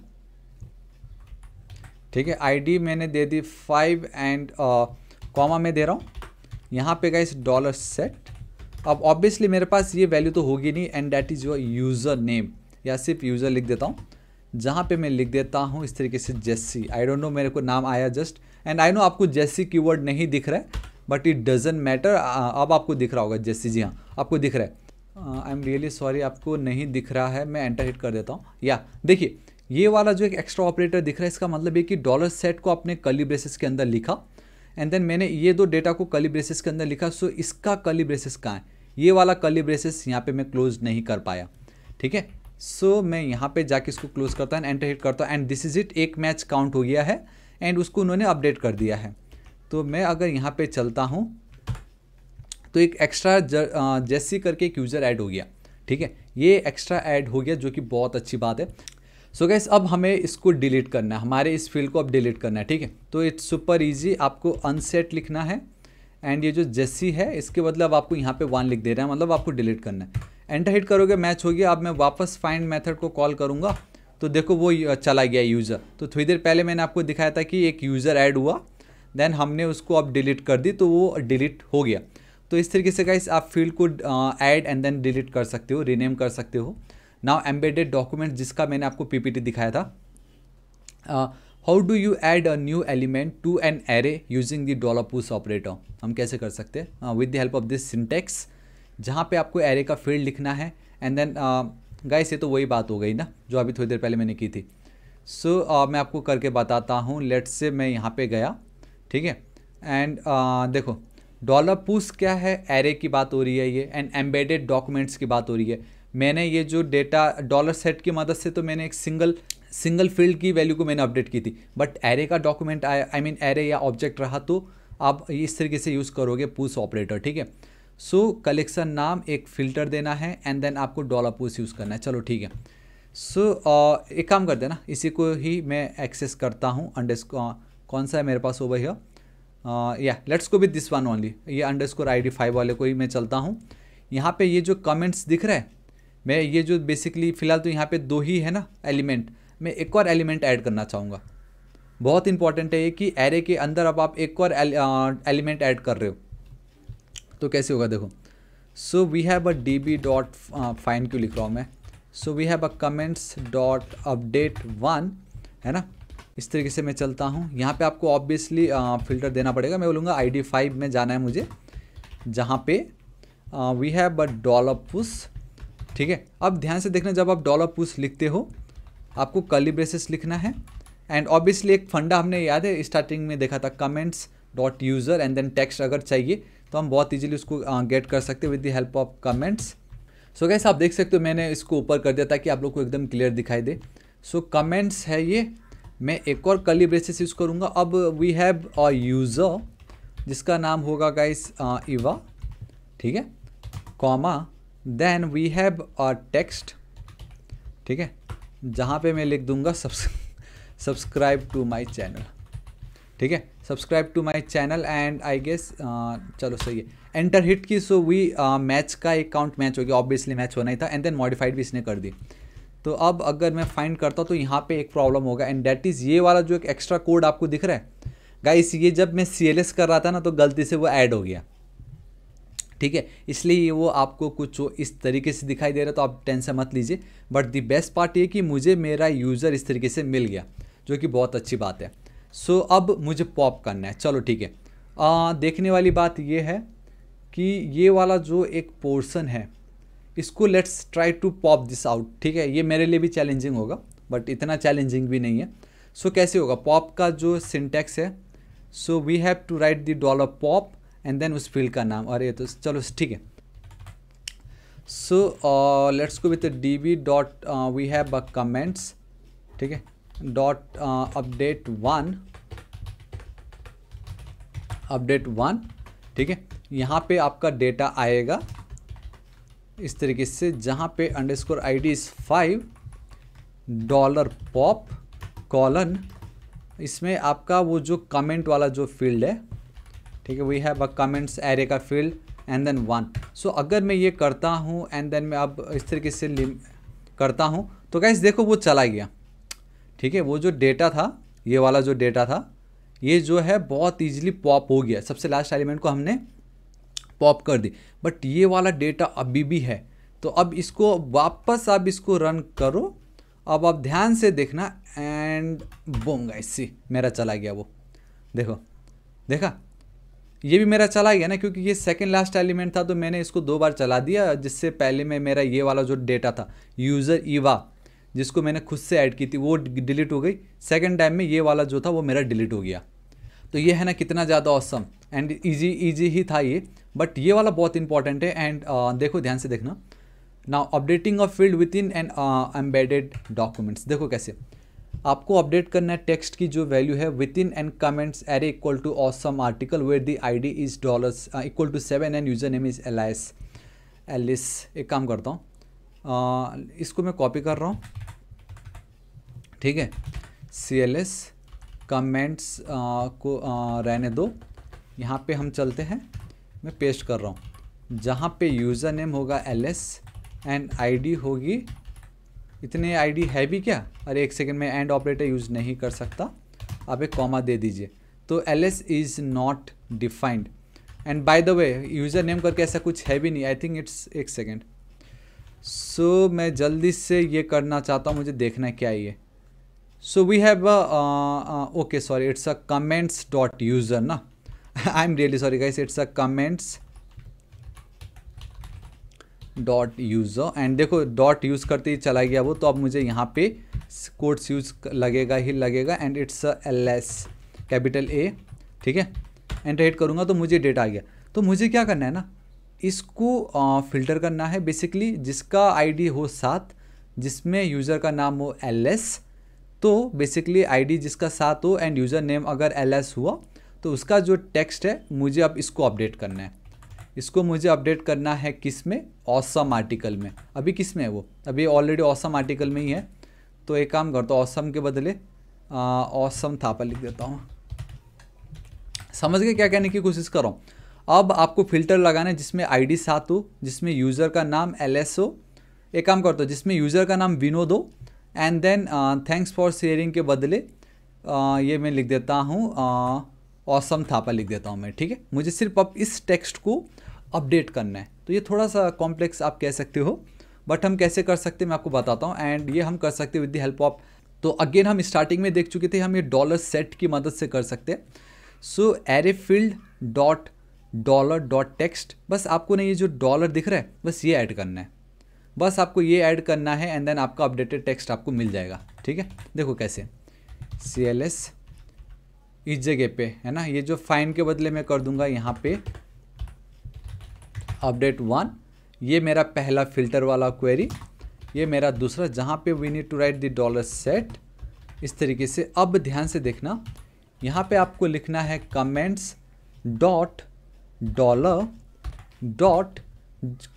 ठीक है आईडी मैंने दे दी फाइव एंड कॉमा में दे रहा हूँ यहाँ पे गए डॉलर सेट अब ऑब्वियसली मेरे पास ये वैल्यू तो होगी नहीं and that is your user name या सिर्फ यूज़र लिख देता हूँ जहाँ पे मैं लिख देता हूँ इस तरीके से जेस्सी आई डोंट नो मेरे को नाम आया जस्ट एंड आई नो आपको जेस्सी कीवर्ड नहीं दिख रहा है बट इट डजेंट मैटर अब आपको दिख रहा होगा जेस्सी जी हाँ आपको दिख रहा है आई एम रियली सॉरी आपको नहीं दिख रहा है मैं एंटर हिट कर देता हूँ या देखिए ये वाला जो एक एक्स्ट्रा ऑपरेटर दिख रहा है इसका मतलब ये कि डॉलर सेट को आपने कली ब्रेसेस के अंदर लिखा एंड देन मैंने ये दो डेटा को कली ब्रेसेस के अंदर लिखा सो इसका कली ब्रेसेस कहाँ है ये वाला कली ब्रेसेस यहाँ पे मैं क्लोज नहीं कर पाया ठीक है सो मैं यहाँ पे जाके इसको क्लोज करता हूँ एंटर हिट करता हूँ एंड दिस इज़ इट एक मैच काउंट हो गया है एंड उसको उन्होंने अपडेट कर दिया है तो मैं अगर यहाँ पर चलता हूँ तो एक एक्स्ट्रा जैसी करके एक यूज़र ऐड हो गया ठीक है ये एक्स्ट्रा ऐड हो गया जो कि बहुत अच्छी बात है सो गैस अब हमें इसको डिलीट करना है हमारे इस फील्ड को अब डिलीट करना है ठीक है तो इट्स सुपर ईजी आपको अनसेट लिखना है एंड ये जो जेसी है इसके अब आपको यहाँ पे वन लिख दे रहा है मतलब आपको डिलीट करना है एंटर हिट करोगे मैच हो गया अब मैं वापस फाइंड मेथड को कॉल करूँगा तो देखो वो चला गया यूज़र तो थोड़ी देर पहले मैंने आपको दिखाया था कि एक यूज़र ऐड हुआ देन हमने उसको अब डिलीट कर दी तो वो डिलीट हो गया तो इस तरीके से गाइस आप फील्ड को ऐड एंड देन डिलीट कर सकते हो रीनेम कर सकते हो नाउ एम्बेडेड डॉक्यूमेंट जिसका मैंने आपको पीपीटी दिखाया था how do you add a new element to an array using the dollar push operator हम कैसे कर सकते हैं with the help of this syntax जहाँ पे आपको एरे का फील्ड लिखना है एंड देन गाइस ये तो वही बात हो गई ना जो अभी थोड़ी देर पहले मैंने की थी सो so, uh, मैं आपको करके बताता हूँ लेट से मैं यहाँ पे गया ठीक है एंड uh, देखो डॉलर पुस क्या है एरे की बात हो रही है ये एंड एम्बेडेड डॉक्यूमेंट्स की बात हो रही है मैंने ये जो डेटा डॉलर सेट की मदद से तो मैंने एक सिंगल सिंगल फील्ड की वैल्यू को मैंने अपडेट की थी बट एरे का डॉक्यूमेंट आया आई मीन एरे या ऑब्जेक्ट रहा तो आप इस तरीके से यूज़ करोगे पुश ऑपरेटर ठीक है सो कलेक्शन नाम एक फ़िल्टर देना है एंड देन आपको डॉलर पुश यूज़ करना है चलो ठीक है सो so, uh, एक काम कर देना इसी को ही मैं एक्सेस करता हूँ अंडर कौन सा है मेरे पास ओवर हियर या let's go with this one only ये अंडर स्कोर आई फाइव वाले को ही मैं चलता हूँ यहाँ पे ये जो कमेंट्स दिख रहे हैं मैं ये जो बेसिकली फ़िलहाल तो यहाँ पे दो ही है ना एलिमेंट मैं एक और एलिमेंट ऐड करना चाहूँगा बहुत इंपॉर्टेंट है ये कि एरे के अंदर अब आप एक और एलिमेंट ऐड कर रहे हो तो कैसे होगा देखो so we have a D B dot fine क्यों लिख रहा हूँ मैं so we have a comments dot update one है ना इस तरीके से मैं चलता हूँ यहाँ पे आपको ऑब्वियसली फिल्टर देना पड़ेगा मैं बोलूँगा आई डी फाइव में जाना है मुझे जहाँ पे वी हैव अ डॉलर ठीक है अब ध्यान से देखना जब आप डॉलर पुश लिखते हो आपको कर्ली ब्रेसेस लिखना है एंड ऑब्वियसली एक फंडा हमने याद है स्टार्टिंग में देखा था comments dot user and then text अगर चाहिए तो हम बहुत ईजिली उसको गेट कर सकते with the help of comments so guys आप देख सकते हो मैंने इसको ऊपर कर दिया ताकि आप लोग को एकदम क्लियर दिखाई दे सो so, कमेंट्स है ये मैं एक और कली ब्रेसेस यूज़ करूँगा अब वी हैव अ यूज़र जिसका नाम होगा गाइस इवा ठीक है comma then we have a text ठीक है जहाँ पे मैं लिख दूंगा सब्सक्राइब टू माय चैनल ठीक है subscribe to my channel and I guess चलो सही है एंटर हिट की सो वी मैच का एक काउंट मैच हो गया ऑब्वियसली मैच होना ही था एंड देन मॉडिफाइड भी इसने कर दी तो अब अगर मैं फाइंड करता हूँ तो यहाँ पे एक प्रॉब्लम होगा एंड डेट इज़ ये वाला जो एक एक्स्ट्रा कोड आपको दिख रहा है गाइस ये जब मैं सी कर रहा था ना तो गलती से वो ऐड हो गया ठीक है इसलिए वो आपको कुछ इस तरीके से दिखाई दे रहा है तो आप टेंशन मत लीजिए बट दी बेस्ट पार्ट ये कि मुझे मेरा यूज़र इस तरीके से मिल गया जो कि बहुत अच्छी बात है सो so, अब मुझे पॉप करना है चलो ठीक है आ, देखने वाली बात ये है कि ये वाला जो एक पोर्सन है इसको let's try to pop this out ठीक है ये मेरे लिए भी चैलेंजिंग होगा बट इतना चैलेंजिंग भी नहीं है सो so, कैसे होगा पॉप का जो सिंटेक्स है so we have to write the dollar pop and then उस फील्ड का नाम अरे तो चलो ठीक है so let's go with D B dot we have a comments ठीक है dot update one update one ठीक है यहाँ पे आपका डेटा आएगा इस तरीके से जहाँ पे underscore I D is five dollar pop colon इसमें आपका वो जो कमेंट वाला जो फील्ड है ठीक है we have a comments array का field and then one so अगर मैं ये करता हूँ एंड देन मैं अब इस तरीके से करता हूँ तो कैसे देखो वो चला गया ठीक है वो जो डेटा था ये वाला जो डेटा था ये जो है बहुत ईजिली पॉप हो गया सबसे लास्ट एलिमेंट को हमने पॉप कर दी बट ये वाला डेटा अभी भी है तो अब इसको वापस आप इसको रन करो अब आप ध्यान से देखना एंड बोंगा इसी मेरा चला गया वो देखो देखा ये भी मेरा चला गया ना क्योंकि ये सेकेंड लास्ट एलिमेंट था तो मैंने इसको दो बार चला दिया जिससे पहले में मेरा ये वाला जो डेटा था यूज़र ईवा जिसको मैंने खुद से ऐड की थी वो डिलीट हो गई सेकेंड टाइम में ये वाला जो था वो मेरा डिलीट हो गया तो ये है ना कितना ज़्यादा औसम एंड ईजी ईजी ही था ये बट ये वाला बहुत इंपॉर्टेंट है एंड uh, देखो ध्यान से देखना now updating of field within and embedded documents देखो कैसे आपको अपडेट करना है टेक्स्ट की जो वैल्यू है within and comments array equal to awesome article where the ID is dollar equal to seven and user name is L S Alice एक काम करता हूँ uh, इसको मैं कॉपी कर रहा हूँ ठीक है सी एल एस कमेंट्स को आ, uh, रहने दो यहाँ पे हम चलते हैं मैं पेस्ट कर रहा हूँ जहाँ पे यूज़र नेम होगा एल एस एंड आईडी होगी इतने आईडी है भी क्या अरे एक सेकेंड में एंड ऑपरेटर यूज़ नहीं कर सकता आप एक कॉमा दे दीजिए तो L S is not defined and by the way user name करके ऐसा कुछ है भी नहीं आई थिंक इट्स एक सेकेंड सो मैं जल्दी से ये करना चाहता हूँ मुझे देखना क्या ये so we have okay sorry it's a comments dot user ना I am really sorry guys it's a comments dot use and देखो डॉट यूज़ करते ही चला गया वो तो अब मुझे यहाँ पे कोड्स यूज लगेगा ही लगेगा and it's L S capital A ठीक है एंटर हिट करूँगा तो मुझे डेटा आ गया तो मुझे क्या करना है ना इसको फिल्टर करना है बेसिकली जिसका आईडी हो सात जिसमें यूज़र का नाम हो एल एस तो बेसिकली आईडी जिसका सात हो एंड यूज़र नेम अगर एल एस हुआ तो उसका जो टेक्स्ट है मुझे अब इसको अपडेट करना है इसको मुझे अपडेट करना है किस में ऑसम आर्टिकल में अभी किस में है वो अभी ऑलरेडी औसम आर्टिकल में ही है तो एक काम करता हूँ ऑसम के बदले औसम थापा लिख देता हूँ समझ के क्या कहने की कोशिश कर रहा हूँ अब आपको फिल्टर लगाना है जिसमें आई डी सात हो जिसमें यूज़र का नाम एल एस हो एक काम करता हूँ जिसमें यूज़र का नाम विनोद हो and then thanks for sharing के बदले uh, ये मैं लिख देता हूँ औसम थापा लिख देता हूँ मैं ठीक है मुझे सिर्फ अब इस टेक्स्ट को अपडेट करना है तो ये थोड़ा सा कॉम्प्लेक्स आप कह सकते हो बट हम कैसे कर सकते हैं मैं आपको बताता हूँ एंड ये हम कर सकते हैं विद द हेल्प ऑफ तो अगेन हम स्टार्टिंग में देख चुके थे हम ये डॉलर सेट की मदद से कर सकते हैं so array field dot dollar dot text बस आपको ना ये जो डॉलर दिख रहा है बस ये ऐड करना है बस आपको ये ऐड करना है एंड देन आपका अपडेटेड टेक्स्ट आपको मिल जाएगा ठीक है देखो कैसे सी एल एस इस जगह पे है ना ये जो फाइन के बदले मैं कर दूंगा यहाँ पे अपडेट वन ये मेरा पहला फिल्टर वाला क्वेरी ये मेरा दूसरा जहाँ पे we need to write the dollar set इस तरीके से अब ध्यान से देखना यहाँ पे आपको लिखना है कमेंट्स डॉट डॉलर डॉट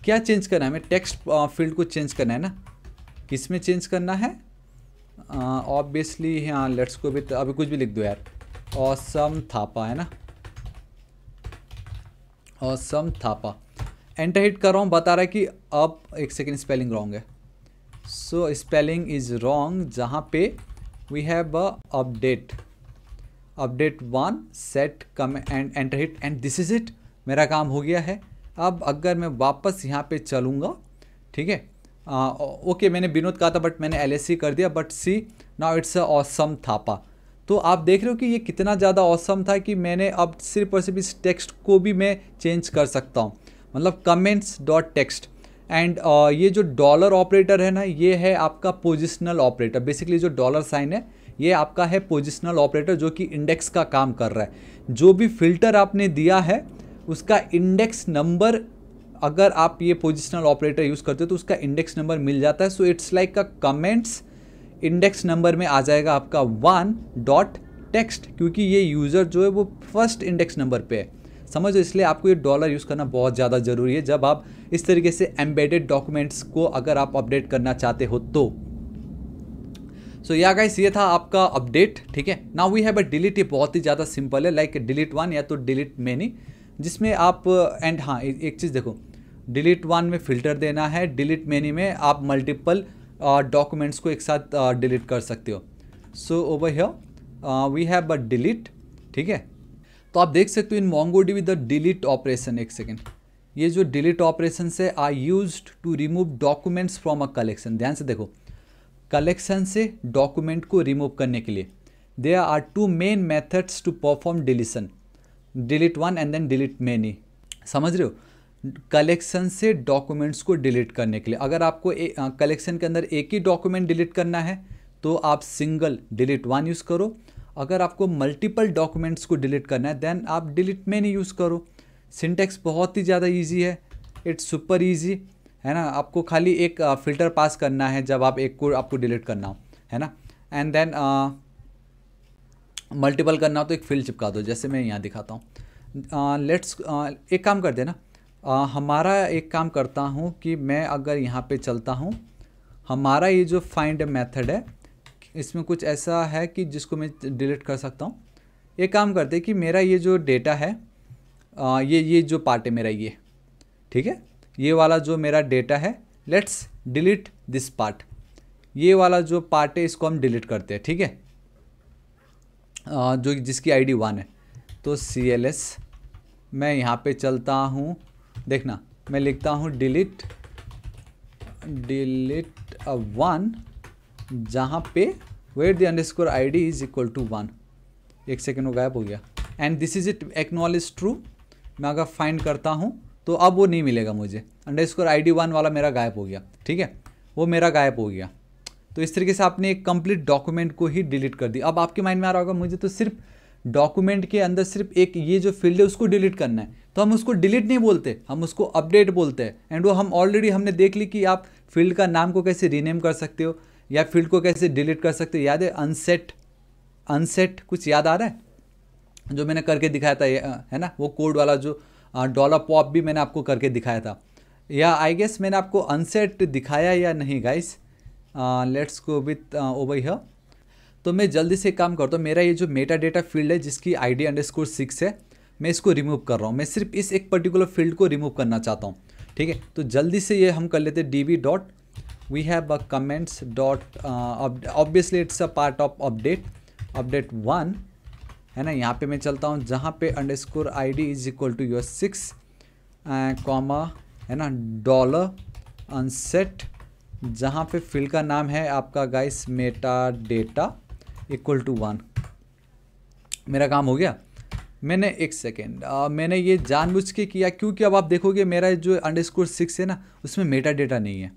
क्या चेंज करना है हमें टेक्स्ट फील्ड को चेंज करना है ना किस में चेंज करना है ऑब्वियसली हाँ लेट्स को भी तो अभी कुछ भी लिख दो यार औसम थापा है ना औसम थापा एंटर हिट कर रहा हूँ बता रहा है कि अब एक सेकेंड स्पेलिंग रॉन्ग है सो स्पेलिंग इज रॉन्ग जहाँ पे we have a update update one set come and enter hit and this is it मेरा काम हो गया है अब अगर मैं वापस यहाँ पे चलूँगा ठीक है ओके मैंने विनोद कहा था बट मैंने एल कर दिया but see now it's a awesome थापा तो आप देख रहे हो कि ये कितना ज़्यादा ऑसम था कि मैंने अब सिर्फ और सिर्फ इस टेक्स्ट को भी मैं चेंज कर सकता हूँ मतलब कमेंट्स डॉट टेक्स्ट एंड ये जो डॉलर ऑपरेटर है ना ये है आपका पोजिशनल ऑपरेटर बेसिकली जो डॉलर साइन है ये आपका है पोजिशनल ऑपरेटर जो कि इंडेक्स का काम कर रहा है जो भी फिल्टर आपने दिया है उसका इंडेक्स नंबर अगर आप ये पोजिशनल ऑपरेटर यूज़ करते हो तो उसका इंडेक्स नंबर मिल जाता है so it's like a comments index number में आ जाएगा आपका वन डॉट टेक्स्ट क्योंकि ये यूज़र जो है वो फर्स्ट इंडेक्स नंबर पे है समझो इसलिए आपको ये डॉलर यूज़ करना बहुत ज़्यादा ज़रूरी है जब आप इस तरीके से एम्बेडेड डॉक्यूमेंट्स को अगर आप अपडेट करना चाहते हो तो सो या गाइस ये था आपका अपडेट ठीक है now we have a delete ये बहुत ही ज़्यादा सिंपल है लाइक डिलीट वन या तो डिलीट मैनी जिसमें आप एंड हाँ ए, एक चीज़ देखो डिलीट वन में फ़िल्टर देना है डिलीट मैनी में आप मल्टीपल डॉक्यूमेंट्स को एक साथ डिलीट कर सकते हो so over here we have a delete ठीक है तो आप देख सकते हो in Mongo MongoDB with the delete operation एक सेकेंड ये जो डिलीट ऑपरेशन है I use to remove documents from a collection ध्यान से देखो कलेक्शन से डॉक्यूमेंट को रिमूव करने के लिए there are two main methods to perform deletion delete one and then delete many समझ रहे हो कलेक्शन से डॉक्यूमेंट्स को डिलीट करने के लिए अगर आपको कलेक्शन के अंदर एक ही डॉक्यूमेंट डिलीट करना है तो आप सिंगल डिलीट वन यूज़ करो अगर आपको मल्टीपल डॉक्यूमेंट्स को डिलीट करना है देन आप डिलीट में नहीं यूज़ करो सिंटेक्स बहुत ही ज़्यादा ईजी है इट्स सुपर ईजी है ना आपको खाली एक फ़िल्टर पास करना है जब आप एक को आपको डिलीट करना हो है ना एंड देन मल्टीपल करना हो तो एक फिल चिपका दो जैसे मैं यहाँ दिखाता हूँ लेट्स uh, uh, एक काम कर देना uh, हमारा एक काम करता हूँ कि मैं अगर यहाँ पे चलता हूँ हमारा ये जो फाइंड मेथड है इसमें कुछ ऐसा है कि जिसको मैं डिलीट कर सकता हूँ ये काम करते कि मेरा ये जो डेटा है आ, ये ये जो पार्ट है मेरा ये ठीक है ये वाला जो मेरा डेटा है लेट्स डिलीट दिस पार्ट ये वाला जो पार्ट है इसको हम डिलीट करते हैं ठीक है थीके? जो जिसकी आईडी वन है तो सी एल एस मैं यहाँ पे चलता हूँ देखना मैं लिखता हूँ डिलीट डिलीट वन जहाँ पे where the underscore I D is equal to one एक सेकेंड वो गायब हो गया and this is it acknowledge true मैं अगर फाइंड करता हूँ तो अब वो नहीं मिलेगा मुझे underscore I D one वाला मेरा गायब हो गया ठीक है वो मेरा गायब हो गया तो इस तरीके से आपने एक कंप्लीट डॉक्यूमेंट को ही डिलीट कर दिया अब आपके माइंड में आ रहा होगा मुझे तो सिर्फ डॉक्यूमेंट के अंदर सिर्फ एक ये जो फील्ड है उसको डिलीट करना है तो हम उसको डिलीट नहीं बोलते हम उसको अपडेट बोलते हैं एंड वो हम ऑलरेडी हमने देख ली कि आप फील्ड का नाम को कैसे रीनेम कर सकते हो या फील्ड को कैसे डिलीट कर सकते याद है अनसेट अनसेट कुछ याद आ रहा है जो मैंने करके दिखाया था है ना वो कोड वाला जो डॉलर पॉप भी मैंने आपको करके दिखाया था या आई गेस मैंने आपको अनसेट दिखाया या नहीं guys let's go with over here तो मैं जल्दी से काम करता हूँ मेरा ये जो मेटा डेटा फील्ड है जिसकी I D underscore six है मैं इसको रिमूव कर रहा हूँ मैं सिर्फ इस एक पर्टिकुलर फील्ड को रिमूव करना चाहता हूँ ठीक है तो जल्दी से ये हम कर लेते D we dot we have a comments dot uh, obviously it's a part of update update one है ना यहाँ पे मैं चलता हूँ जहाँ पे underscore I D is equal to your six comma है ना डॉलर अनसेट जहाँ पे फील्ड का नाम है आपका guys metadata equal to one मेरा काम हो गया मैंने एक सेकेंड uh, मैंने ये जानबूझ के किया क्योंकि अब आप देखोगे मेरा जो अंडर स्कोर सिक्स है ना उसमें मेटा डेटा नहीं है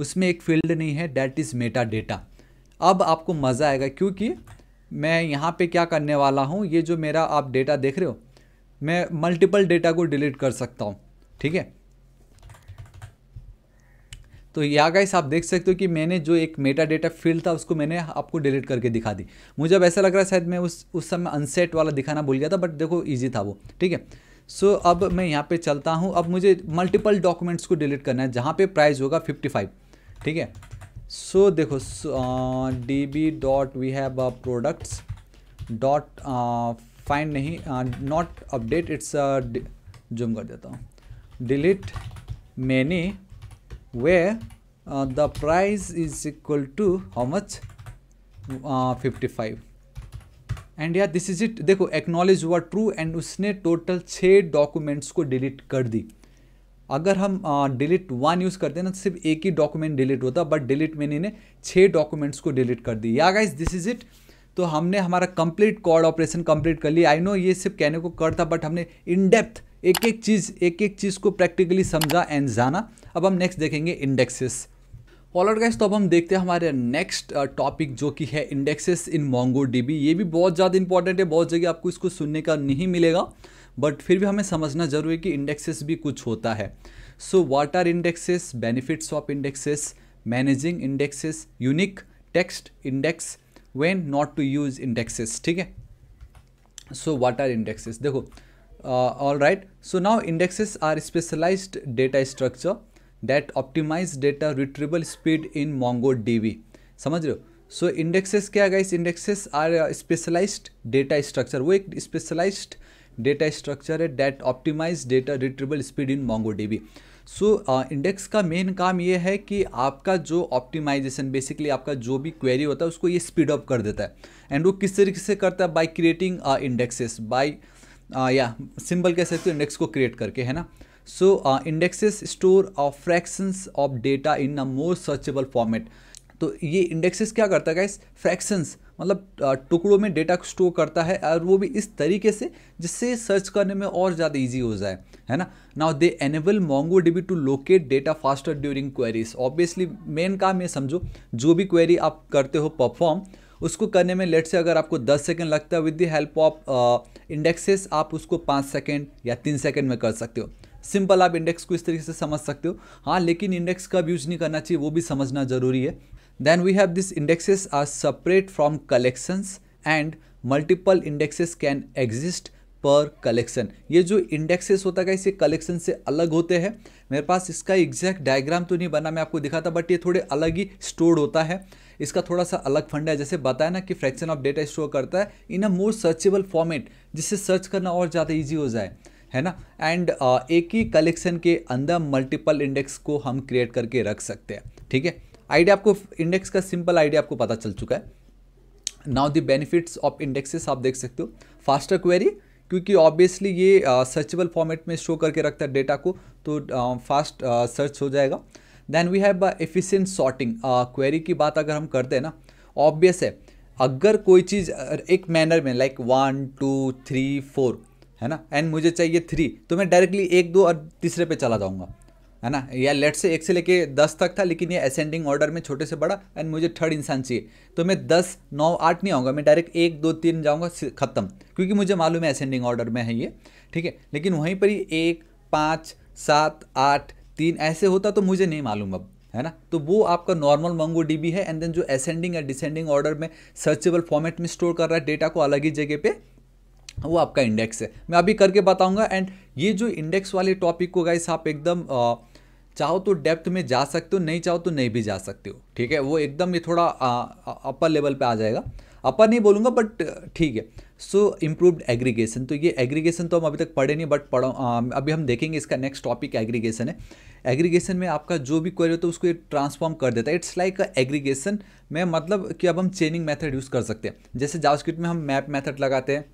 उसमें एक फील्ड नहीं है डैट इज़ मेटा डेटा अब आपको मज़ा आएगा क्योंकि मैं यहाँ पे क्या करने वाला हूँ ये जो मेरा आप डेटा देख रहे हो मैं मल्टीपल डेटा को डिलीट कर सकता हूँ ठीक है तो या गाइस आप देख सकते हो कि मैंने जो एक मेटा डेटा फील्ड था उसको मैंने आपको डिलीट करके दिखा दी मुझे अब ऐसा लग रहा है शायद मैं उस उस समय अनसेट वाला दिखाना भूल गया था बट देखो ईजी था वो ठीक है सो अब मैं यहाँ पे चलता हूँ अब मुझे मल्टीपल डॉक्यूमेंट्स को डिलीट करना है जहाँ पे प्राइस होगा फिफ्टी फाइव ठीक है सो देखो D B dot we have products dot find नहीं नॉट अपडेट इट्स जूम कर देता हूँ delete many way the price is equal to how much fifty five and यार दिस इज इट देखो एक्नॉलेज हुआ ट्रू एंड उसने टोटल छः डॉक्यूमेंट्स को डिलीट कर दी अगर हम डिलीट वन यूज़ करते हैं ना सिर्फ एक ही डॉक्यूमेंट डिलीट होता बट डिलीट मैंने इन्हें छः डॉक्यूमेंट्स को डिलीट कर दी या गाइज दिस इज़ इट तो हमने हमारा कंप्लीट कॉर्ड ऑपरेशन कंप्लीट कर लिया आई नो ये सिर्फ कहने को कर था बट हमने इन डेप्थ एक एक चीज़ एक एक चीज़ को प्रैक्टिकली समझा एंड जाना अब हम नेक्स्ट देखेंगे इंडेक्सेस ऑलर गाइज तो अब हम देखते हैं हमारे नेक्स्ट टॉपिक जो कि है इंडेक्सेस इन मोंगो डीबी ये भी बहुत ज़्यादा इंपॉर्टेंट है बहुत जगह आपको इसको सुनने का नहीं मिलेगा बट फिर भी हमें समझना जरूरी है कि इंडेक्सेस भी कुछ होता है so what are indexes benefits of indexes managing indexes unique text index when not to use indexes ठीक है सो वाट आर इंडेक्सेस देखो all right so now indexes are specialize data structure that optimize data retrieval speed in Mongo DB समझ रहे हो सो इंडेक्सेस क्या guys indexes are specialized data structure वो एक स्पेशलाइज्ड डेटा स्ट्रक्चर है that optimize data retrieval speed in Mongo dB so index का मेन काम ये है कि आपका जो ऑप्टिमाइजेशन बेसिकली आपका जो भी क्वेरी होता है उसको ये स्पीड अप कर देता है एंड वो किस तरीके से करता है बाय क्रिएटिंग इंडेक्सेस बाय या सिंबल कह सकते हो इंडेक्स को क्रिएट करके है ना so indexes store of fractions of data in a more searchable format तो ये इंडेक्सेस क्या करता है गाइस फ्रैक्शंस मतलब टुकड़ों में डेटा स्टोर करता है और वो भी इस तरीके से जिससे सर्च करने में और ज़्यादा ईजी हो जाए है ना now they enable Mongo DB to locate data faster during queries obviously main काम ये समझो जो भी क्वेरी आप करते हो परफॉर्म उसको करने में लेट से अगर आपको 10 सेकेंड लगता है with the help of indexes आप उसको 5 सेकेंड या 3 सेकेंड में कर सकते हो सिंपल आप इंडेक्स को इस तरीके से समझ सकते हो हाँ लेकिन इंडेक्स कब यूज नहीं करना चाहिए वो भी समझना ज़रूरी है Then we have this indexes are separate from collections and multiple indexes can exist per collection ये जो इंडेक्सेस होता है इसे कलेक्शन से अलग होते हैं मेरे पास इसका एग्जैक्ट डायग्राम तो नहीं बना मैं आपको दिखाता बट ये थोड़े अलग ही स्टोर होता है इसका थोड़ा सा अलग फंड है जैसे बताया ना कि फ्रैक्शन ऑफ डेटा स्टोर करता है in a more searchable format जिससे सर्च करना और ज़्यादा ईजी हो जाए है ना एंड uh, एक ही कलेक्शन के अंदर मल्टीपल इंडेक्स को हम क्रिएट करके रख सकते हैं ठीक है आइडिया आपको इंडेक्स का सिंपल आइडिया आपको पता चल चुका है now the benefits of indexes आप देख सकते हो फास्टर क्वेरी क्योंकि ऑब्वियसली ये सर्चेबल फॉर्मेट में शो करके रखता है डेटा को तो फास्ट सर्च हो जाएगा then we have efficient sorting query की बात अगर हम करते हैं ना ऑब्वियस है अगर कोई चीज़ एक मैनर में like one two three four है ना एंड मुझे चाहिए थ्री तो मैं डायरेक्टली एक दो और तीसरे पे चला जाऊँगा है ना या लेट से एक से लेके दस तक था लेकिन ये असेंडिंग ऑर्डर में छोटे से बड़ा एंड मुझे थर्ड इंसान चाहिए तो मैं दस नौ आठ नहीं आऊँगा मैं डायरेक्ट एक दो तीन जाऊँगा ख़त्म क्योंकि मुझे मालूम है असेंडिंग ऑर्डर में है ये ठीक है लेकिन वहीं पर ही एक पाँच सात आठ तीन ऐसे होता तो मुझे नहीं मालूम अब है ना तो वो आपका नॉर्मल मंगो है एंड देन जो असेंडिंग या डिसेंडिंग ऑर्डर में सर्चेबल फॉर्मेट में स्टोर कर रहा है डेटा को अलग ही जगह पर वो आपका इंडेक्स है मैं अभी करके बताऊंगा एंड ये जो इंडेक्स वाले टॉपिक को गाइस आप एकदम चाहो तो डेप्थ में जा सकते हो नहीं चाहो तो नहीं भी जा सकते हो ठीक है वो एकदम ये थोड़ा अपर लेवल पे आ जाएगा अपर नहीं बोलूँगा बट ठीक है सो इम्प्रूवड एग्रीगेशन तो ये एग्रीगेशन तो हम अभी तक पढ़े नहीं बट पढ़ो अभी हम देखेंगे इसका नेक्स्ट टॉपिक एग्रीगेशन है एग्रीगेशन में आपका जो भी क्वेरी होता है उसको ये ट्रांसफॉर्म कर देता है इट्स लाइक एग्रीगेशन में मतलब कि अब हम चेनिंग मेथड यूज़ कर सकते हैं जैसे जावस्क्रिप्ट में हम मैप मेथड लगाते हैं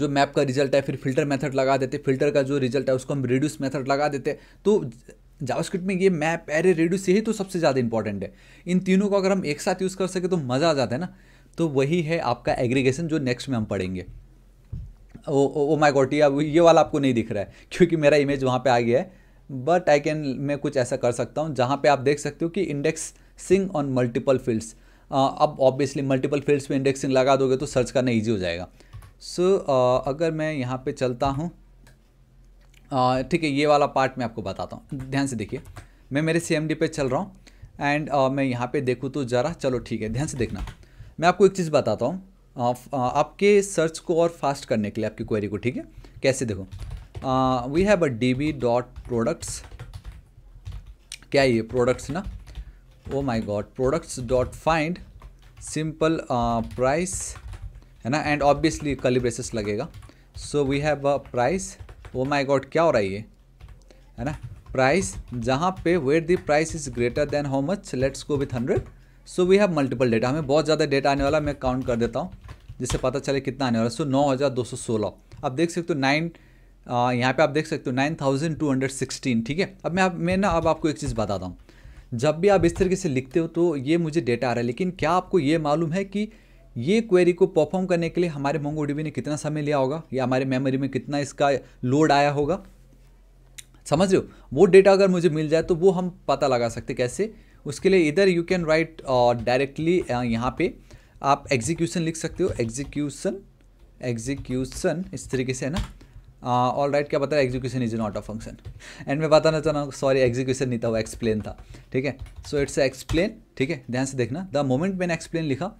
जो मैप का रिजल्ट है फिर फिल्टर मेथड लगा देते फिल्टर का जो रिजल्ट है उसको हम रिड्यूस मेथड लगा देते तो जावास्क्रिप्ट में ये मैप एरे रिड्यूस यही तो सबसे ज़्यादा इंपॉर्टेंट है इन तीनों को अगर हम एक साथ यूज़ कर सके तो मज़ा आ जाता है ना तो वही है आपका एग्रीगेशन जो नेक्स्ट में हम पढ़ेंगे ओ ओ माय गॉड ये ये वाला आपको नहीं दिख रहा है क्योंकि मेरा इमेज वहाँ पे आ गया है बट आई कैन मैं कुछ ऐसा कर सकता हूँ जहाँ पे आप देख सकते हो कि indexing on multiple fields अब ऑब्वियसली मल्टीपल फील्ड्स में इंडेक्सिंग लगा दोगे तो सर्च करना ईजी हो जाएगा सो so, अगर मैं यहाँ पे चलता हूँ ठीक है ये वाला पार्ट मैं आपको बताता हूँ ध्यान से देखिए मैं मेरे सी पे चल रहा हूँ एंड मैं यहाँ पे देखूँ तो ज़रा चलो ठीक है ध्यान से देखना मैं आपको एक चीज़ बताता हूँ आपके सर्च को और फास्ट करने के लिए आपकी क्वेरी को ठीक है कैसे देखो we have a D B dot products क्या ये प्रोडक्ट्स ना oh my god products dot find simple price है ना एंड ऑब्वियसली कलिब्रेसेस लगेगा so we have a price वो माई गॉड क्या हो रहा है ये है ना प्राइस जहाँ पे where the price is greater than how much let's go with hundred so we have multiple data हमें बहुत ज़्यादा डेटा आने वाला मैं काउंट कर देता हूँ जिससे पता चले कितना आने वाला सो नौ हज़ार दो सौ सोलह आप देख सकते हो नाइन यहाँ पे आप देख सकते हो nine thousand two hundred sixteen ठीक है अब मैं आप मैं ना अब आपको एक चीज़ बताता हूँ जब भी आप इस तरीके से लिखते हो तो ये मुझे डेटा आ रहा है लेकिन क्या आपको ये मालूम है कि ये क्वेरी को परफॉर्म करने के लिए हमारे मोंगो ने कितना समय लिया होगा या हमारे मेमोरी में कितना इसका लोड आया होगा समझ रहे हो वो डेटा अगर मुझे मिल जाए तो वो हम पता लगा सकते कैसे उसके लिए इधर यू कैन राइट डायरेक्टली यहाँ पे आप एग्जीक्यूशन लिख सकते हो एग्जीक्यूशन एग्जीक्यूशन इस तरीके से है ना ऑल uh, राइट right, क्या बता रहा है execution is not a function and मैं बताना चाह रहा हूँ सॉरी एग्जीक्यूशन नहीं था वो एक्सप्लेन था ठीक है सो इट्स एक्सप्लेन ठीक है ध्यान से देखना द मोमेंट मैंने एक्सप्लेन लिखा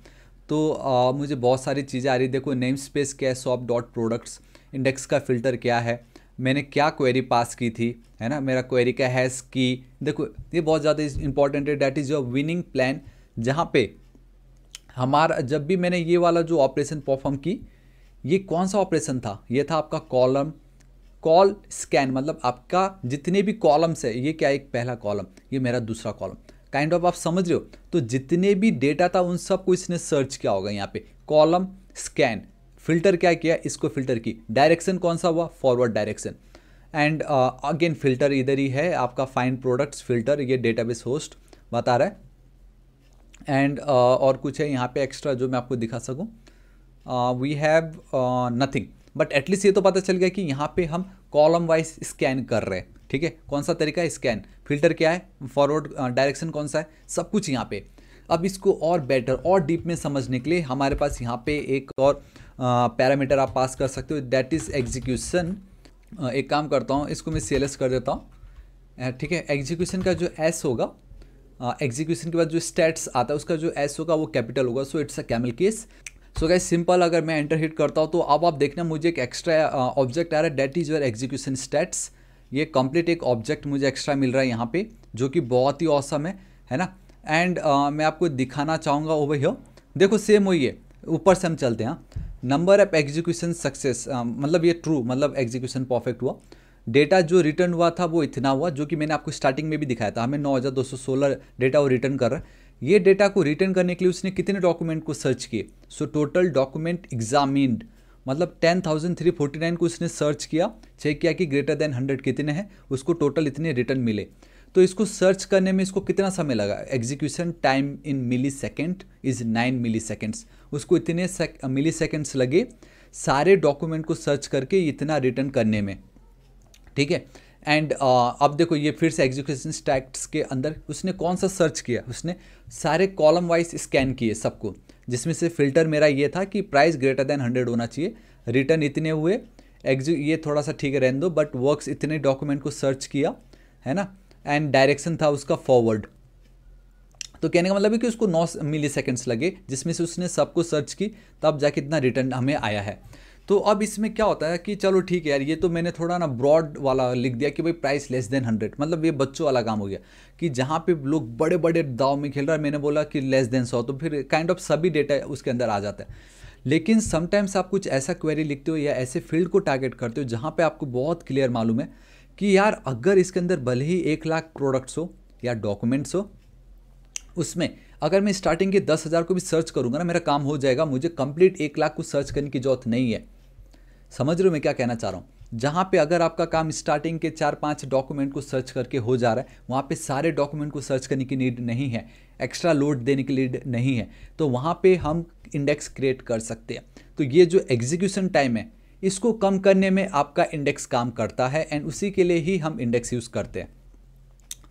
तो आ, मुझे बहुत सारी चीज़ें आ रही देखो नेम स्पेस क्या है डॉट प्रोडक्ट्स इंडेक्स का फ़िल्टर क्या है मैंने क्या क्वेरी पास की थी है ना मेरा क्वेरी क्या है की देखो ये बहुत ज़्यादा इंपॉर्टेंट है that is your winning plan जहाँ पे हमारा जब भी मैंने ये वाला जो ऑपरेशन परफॉर्म की ये कौन सा ऑपरेशन था ये था आपका कॉलम कॉल स्कैन मतलब आपका जितने भी कॉलम्स है ये क्या एक पहला कॉलम ये मेरा दूसरा कॉलम काइंड ऑफ आप समझ रहे हो तो जितने भी डेटा था उन सबको इसने सर्च किया होगा यहाँ पे कॉलम स्कैन फिल्टर क्या किया इसको फिल्टर की डायरेक्शन कौन सा हुआ forward direction and again filter इधर ही है आपका फाइन प्रोडक्ट्स फिल्टर ये डेटाबेस होस्ट बता रहा है एंड uh, और कुछ है यहाँ पे एक्स्ट्रा जो मैं आपको दिखा सकूँ we have nothing but at least ये तो पता चल गया कि यहाँ पे हम कॉलम वाइज स्कैन कर रहे हैं ठीक है कौन सा तरीका है स्कैन फिल्टर क्या है फॉरवर्ड डायरेक्शन कौन सा है सब कुछ यहाँ पे अब इसको और बेटर और डीप में समझने के लिए हमारे पास यहाँ पे एक और पैरामीटर आप पास कर सकते हो दैट इज़ एग्जीक्यूशन एक काम करता हूँ इसको मैं सेलेस कर देता हूँ ठीक है एग्जीक्यूशन का जो एस होगा एग्जीक्यूशन के बाद जो स्टेट्स आता है उसका जो एस होगा वो कैपिटल होगा so it's a camel case so guys simple अगर मैं एंटर हिट करता हूँ तो अब आप देखना मुझे एक एक्स्ट्रा ऑब्जेक्ट आ रहा है that is your execution stats ये कंप्लीट एक ऑब्जेक्ट मुझे एक्स्ट्रा मिल रहा है यहाँ पे जो कि बहुत ही औसम है है ना एंड uh, मैं आपको दिखाना चाहूँगा ओवर हियर देखो सेम वही है ऊपर से हम चलते हैं नंबर ऑफ एग्जीक्यूशन सक्सेस मतलब ये ट्रू मतलब एग्जीक्यूशन परफेक्ट हुआ डेटा जो रिटर्न हुआ था वो इतना हुआ जो कि मैंने आपको स्टार्टिंग में भी दिखाया था हमें नौ हज़ार दो सौ सोलह डेटा वो रिटर्न कर रहा है ये डेटा को रिटर्न करने के लिए उसने कितने डॉक्यूमेंट को सर्च किए सो टोटल डॉक्यूमेंट एग्जामिन्ड मतलब ten thousand three forty nine को इसने सर्च किया चेक किया कि ग्रेटर देन हंड्रेड कितने हैं उसको टोटल इतने रिटर्न मिले तो इसको सर्च करने में इसको कितना समय लगा execution time in millisecond is nine millisecond उसको इतने मिली सेकेंड्स लगे सारे डॉक्यूमेंट को सर्च करके इतना रिटर्न करने में ठीक है एंड uh, अब देखो ये फिर से एग्जीक्यूशन स्टैक्ट्स के अंदर उसने कौन सा सर्च किया उसने सारे कॉलम वाइज स्कैन किए सबको जिसमें से फिल्टर मेरा ये था कि प्राइस ग्रेटर देन हंड्रेड होना चाहिए रिटर्न इतने हुए एग्जू ये थोड़ा सा ठीक है रहने दो बट वर्क्स इतने डॉक्यूमेंट को सर्च किया है ना एंड डायरेक्शन था उसका फॉरवर्ड तो कहने का मतलब है कि उसको नौ मिली सेकेंड्स लगे जिसमें से उसने सबको सर्च की तब जाके इतना रिटर्न हमें आया है तो अब इसमें क्या होता है कि चलो ठीक है यार ये तो मैंने थोड़ा ना ब्रॉड वाला लिख दिया कि भाई प्राइस लेस देन हंड्रेड मतलब ये बच्चों वाला काम हो गया कि जहाँ पे लोग बड़े बड़े दाव में खेल रहा है मैंने बोला कि लेस देन सौ तो फिर काइंड ऑफ सभी डेटा उसके अंदर आ जाता है लेकिन समटाइम्स आप कुछ ऐसा क्वेरी लिखते हो या ऐसे फील्ड को टारगेट करते हो जहाँ पे आपको बहुत क्लियर मालूम है कि यार अगर इसके अंदर भले ही एक लाख प्रोडक्ट्स हो या डॉक्यूमेंट्स हो उसमें अगर मैं स्टार्टिंग के दस हज़ार को भी सर्च करूँगा ना मेरा काम हो जाएगा मुझे कंप्लीट एक लाख को सर्च करने की जरूरत नहीं है समझ रहे हो मैं क्या कहना चाह रहा हूँ जहाँ पे अगर आपका काम स्टार्टिंग के चार पांच डॉक्यूमेंट को सर्च करके हो जा रहा है वहाँ पे सारे डॉक्यूमेंट को सर्च करने की नीड नहीं है एक्स्ट्रा लोड देने की नीड नहीं है तो वहाँ पे हम इंडेक्स क्रिएट कर सकते हैं तो ये जो एग्जीक्यूशन टाइम है इसको कम करने में आपका इंडेक्स काम करता है एंड उसी के लिए ही हम इंडेक्स यूज़ करते हैं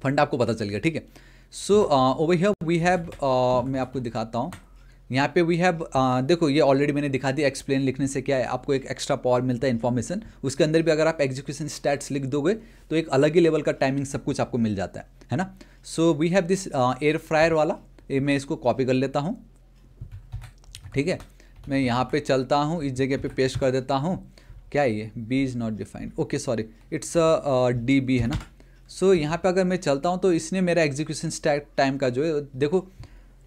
फंड आपको पता चल गया ठीक है so over here we have मैं आपको दिखाता हूँ यहाँ पे वी हैव uh, देखो ये ऑलरेडी मैंने दिखा दिया एक्सप्लेन लिखने से क्या है आपको एक एक्स्ट्रा पावर मिलता है इन्फॉर्मेशन उसके अंदर भी अगर आप एग्जीक्यूशन स्टैट्स लिख दोगे तो एक अलग ही लेवल का टाइमिंग सब कुछ आपको मिल जाता है है ना so we have this air fryer वाला मैं इसको कॉपी कर लेता हूँ ठीक है मैं यहाँ पर चलता हूँ इस जगह पे पेश कर देता हूँ क्या ये B is not defined okay sorry it's D B है ना सो so, यहाँ पे अगर मैं चलता हूँ तो इसने मेरा एग्जीक्यूशन टाइम का जो है देखो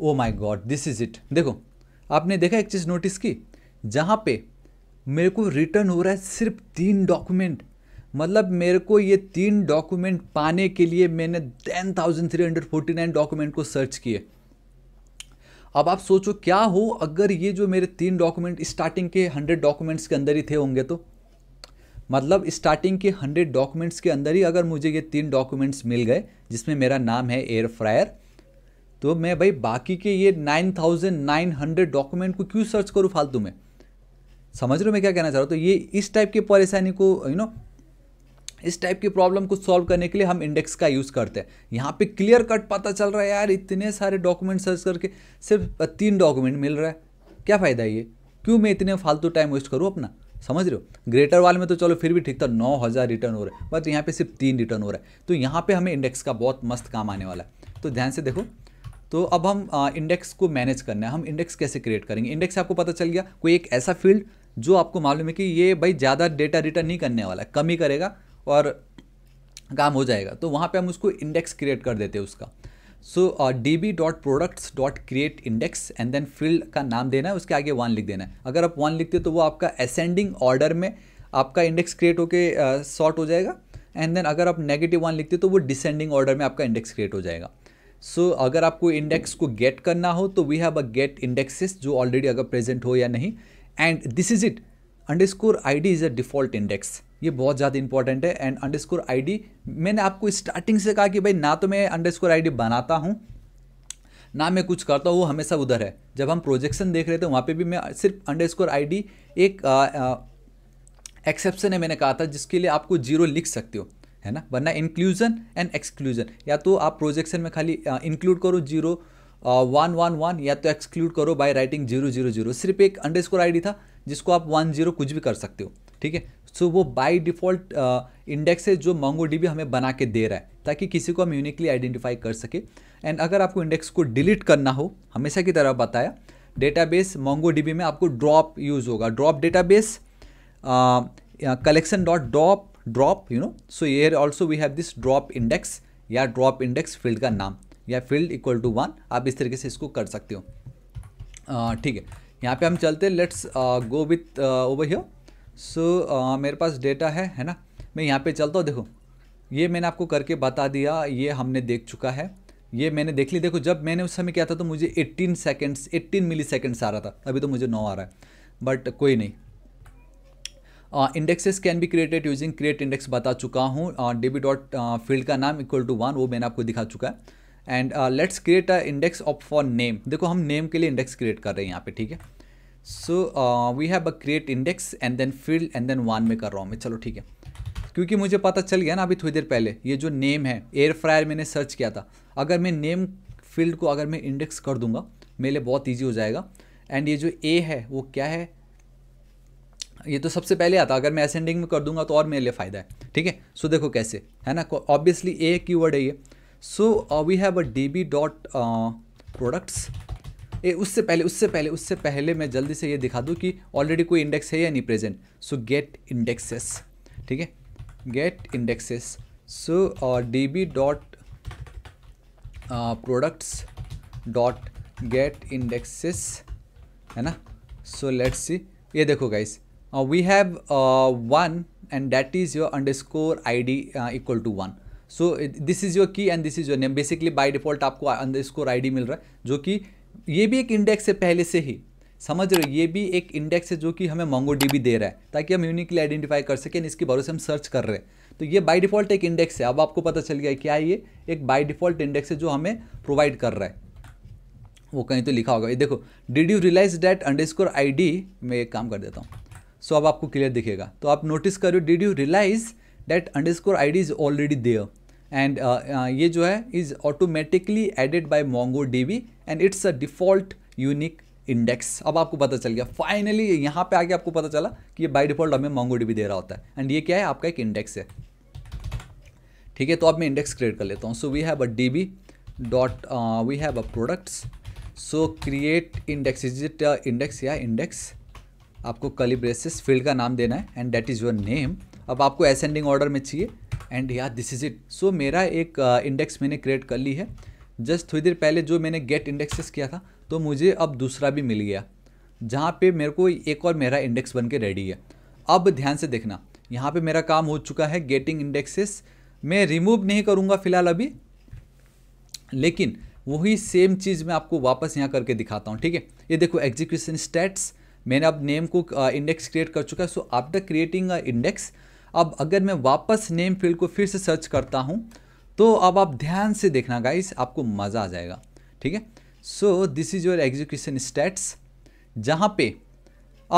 oh my god this is it देखो आपने देखा एक चीज़ नोटिस की जहाँ पे मेरे को रिटर्न हो रहा है सिर्फ तीन डॉक्यूमेंट मतलब मेरे को ये तीन डॉक्यूमेंट पाने के लिए मैंने ten thousand three hundred forty nine document को सर्च किए अब आप सोचो क्या हो अगर ये जो मेरे तीन डॉक्यूमेंट स्टार्टिंग के हंड्रेड डॉक्यूमेंट्स के अंदर ही थे होंगे तो मतलब स्टार्टिंग के हंड्रेड डॉक्यूमेंट्स के अंदर ही अगर मुझे ये तीन डॉक्यूमेंट्स मिल गए जिसमें मेरा नाम है एयर फ्रायर तो मैं भाई बाकी के ये nine thousand nine hundred document को क्यों सर्च करूँ फालतू में समझ रहे हो मैं क्या कहना चाह रहा हूँ तो ये इस टाइप की परेशानी को यू नो इस टाइप की प्रॉब्लम को सॉल्व करने के लिए हम इंडेक्स का यूज़ करते हैं यहाँ पे क्लियर कट पता चल रहा है यार इतने सारे डॉक्यूमेंट सर्च करके सिर्फ तीन डॉक्यूमेंट मिल रहा है क्या फ़ायदा है ये क्यों मैं इतने फालतू टाइम वेस्ट करूँ अपना समझ रहे हो ग्रेटर वाले में तो चलो फिर भी ठीक था नौ हज़ार रिटर्न हो रहा है बट यहाँ पे सिर्फ तीन रिटर्न हो रहा है तो यहाँ पे हमें इंडेक्स का बहुत मस्त काम आने वाला है तो ध्यान से देखो तो अब हम इंडेक्स को मैनेज करना है हम इंडेक्स कैसे क्रिएट करेंगे इंडेक्स आपको पता चल गया कोई एक ऐसा फील्ड जो आपको मालूम है कि ये भाई ज़्यादा डेटा रिटर्न नहीं करने वाला कम ही करेगा और काम हो जाएगा तो वहाँ पे हम उसको इंडेक्स क्रिएट कर देते हैं उसका so D B dot products dot create index and then field का नाम देना है उसके आगे वन लिख देना है अगर आप वन लिखते हो तो वो आपका असेंडिंग ऑर्डर में आपका इंडेक्स क्रिएट होकर uh, हो जाएगा एंड देन अगर आप नेगेटिव वन लिखते हो तो वो डिसेंडिंग ऑर्डर में आपका इंडेक्स क्रिएट हो जाएगा सो so, अगर आपको इंडेक्स को गेट करना हो तो we have a get indexes जो ऑलरेडी अगर प्रेजेंट हो या नहीं and this is it underscore I D is a default index ये बहुत ज़्यादा इंपॉर्टेंट है and underscore I D मैंने आपको स्टार्टिंग से कहा कि भाई ना तो मैं अंडर स्कोर आई डी बनाता हूँ ना मैं कुछ करता हूँ वो हमेशा उधर है जब हम प्रोजेक्शन देख रहे थे वहाँ पे भी मैं सिर्फ अंडर स्कोर आई डी एक एक्सेप्शन है मैंने कहा था जिसके लिए आपको जीरो लिख सकते हो है ना वरना इंक्लूजन एंड एक्सक्लूजन या तो आप प्रोजेक्शन में खाली इंक्लूड करो जीरो वन वन वन या तो एक्सक्लूड करो by writing zero zero zero सिर्फ एक अंडर स्कोर आई था जिसको आप वन जीरो कुछ भी कर सकते हो ठीक है सो वो बाई डिफॉल्ट इंडेक्स है जो मोंगो डीबी हमें बना के दे रहा है ताकि किसी को हम यूनिकली आइडेंटिफाई कर सके एंड अगर आपको इंडेक्स को डिलीट करना हो हमेशा की तरह बताया डेटाबेस मोंगो डीबी में आपको ड्रॉप यूज़ होगा drop database collection dot drop drop you know so ये also we have this drop index या ड्रॉप इंडेक्स फील्ड का नाम या फील्ड इक्वल टू वन आप इस तरीके से इसको कर सकते हो ठीक है यहाँ पे हम चलते हैं let's go with over here so मेरे पास डेटा है है ना मैं यहाँ पे चलता हूँ देखो ये मैंने आपको करके बता दिया ये हमने देख चुका है ये मैंने देख ली देखो जब मैंने उस समय किया था तो मुझे 18 सेकेंड्स 18 मिली सेकेंड्स आ रहा था अभी तो मुझे नौ आ रहा है बट कोई नहीं indexes can be created using create index बता चुका हूँ डेबी डॉट फील्ड का नाम इक्वल टू वन वो मैंने आपको दिखा चुका है and let's create a index of for name देखो हम नेम के लिए इंडेक्स क्रिएट कर रहे हैं यहाँ पे ठीक है so we have a create index and then field and then one में कर रहा हूँ मैं चलो ठीक है क्योंकि मुझे पता चल गया ना अभी थोड़ी देर पहले ये जो नेम है एयर फ्रायर मैंने सर्च किया था अगर मैं नेम फील्ड को अगर मैं इंडेक्स कर दूंगा मेरे लिए बहुत ईजी हो जाएगा एंड ये जो ए है वो क्या है ये तो सबसे पहले आता अगर मैं असेंडिंग में कर दूंगा तो और मेरे लिए फ़ायदा है ठीक है सो देखो कैसे है ना ऑब्वियसली ए की वर्ड है ये so we have a D B dot products a उससे पहले उससे पहले उससे पहले मैं जल्दी से ये दिखा दूँ कि ऑलरेडी कोई इंडेक्स है या नहीं प्रेजेंट सो गेट इंडेक्सेस ठीक है get indexes so D B dot products dot get indexes है ना सो लेट्स सी ये देखो guys uh, we have uh, one and that is your underscore id uh, equal to 1 so this is your key and this is your name basically by default आपको अंदर स्कोर आईडी मिल रहा है जो कि ये भी एक इंडेक्स है पहले से ही समझ रहे हो ये भी एक इंडेक्स है जो कि हमें मोंगो डीबी दे रहा है ताकि हम यूनिकली आइडेंटिफाई कर सकें इसके भरोसे हम सर्च कर रहे हैं तो ये बाय डिफ़ॉल्ट एक इंडेक्स है अब आपको पता चल गया क्या ये एक बाय डिफ़ॉल्ट इंडेक्स है जो हमें प्रोवाइड कर रहा है वो कहीं तो लिखा होगा ये देखो did you realize that underscore I D मैं एक काम कर देता हूँ सो अब आपको क्लियर दिखेगा तो आप नोटिस करो did you realize that underscore I D is already there and ये जो है is automatically added by Mongo D B and it's a default unique index अब आपको पता चल गया फाइनली यहाँ पे आके आपको पता चला कि ये बाई डिफॉल्ट हमें मोंगो डी बी दे रहा होता है एंड ये क्या है आपका एक इंडेक्स है ठीक है तो अब मैं इंडेक्स क्रिएट कर लेता हूँ so we have a D B dot we have a products so create index is it index या इंडेक्स आपको कलिब्रेसिस फील्ड का नाम देना है and that is your name अब आपको असेंडिंग ऑर्डर में चाहिए एंड या दिस इज़ इट सो मेरा एक इंडेक्स uh, मैंने क्रिएट कर ली है जस्ट थोड़ी देर पहले जो मैंने गेट इंडेक्सेस किया था तो मुझे अब दूसरा भी मिल गया जहाँ पे मेरे को एक और मेरा इंडेक्स बन के रेडी है अब ध्यान से देखना यहाँ पे मेरा काम हो चुका है गेटिंग इंडेक्सेस मैं रिमूव नहीं करूँगा फिलहाल अभी लेकिन वही सेम चीज़ मैं आपको वापस यहाँ करके दिखाता हूँ ठीक है ये देखो एग्जीक्यूशन स्टेट्स मैंने अब नेम को इंडेक्स uh, क्रिएट कर चुका है so after creating a index अब अगर मैं वापस नेम फील्ड को फिर से सर्च करता हूँ तो अब आप ध्यान से देखना गाइस आपको मज़ा आ जाएगा ठीक है so this is your execution stats जहाँ पे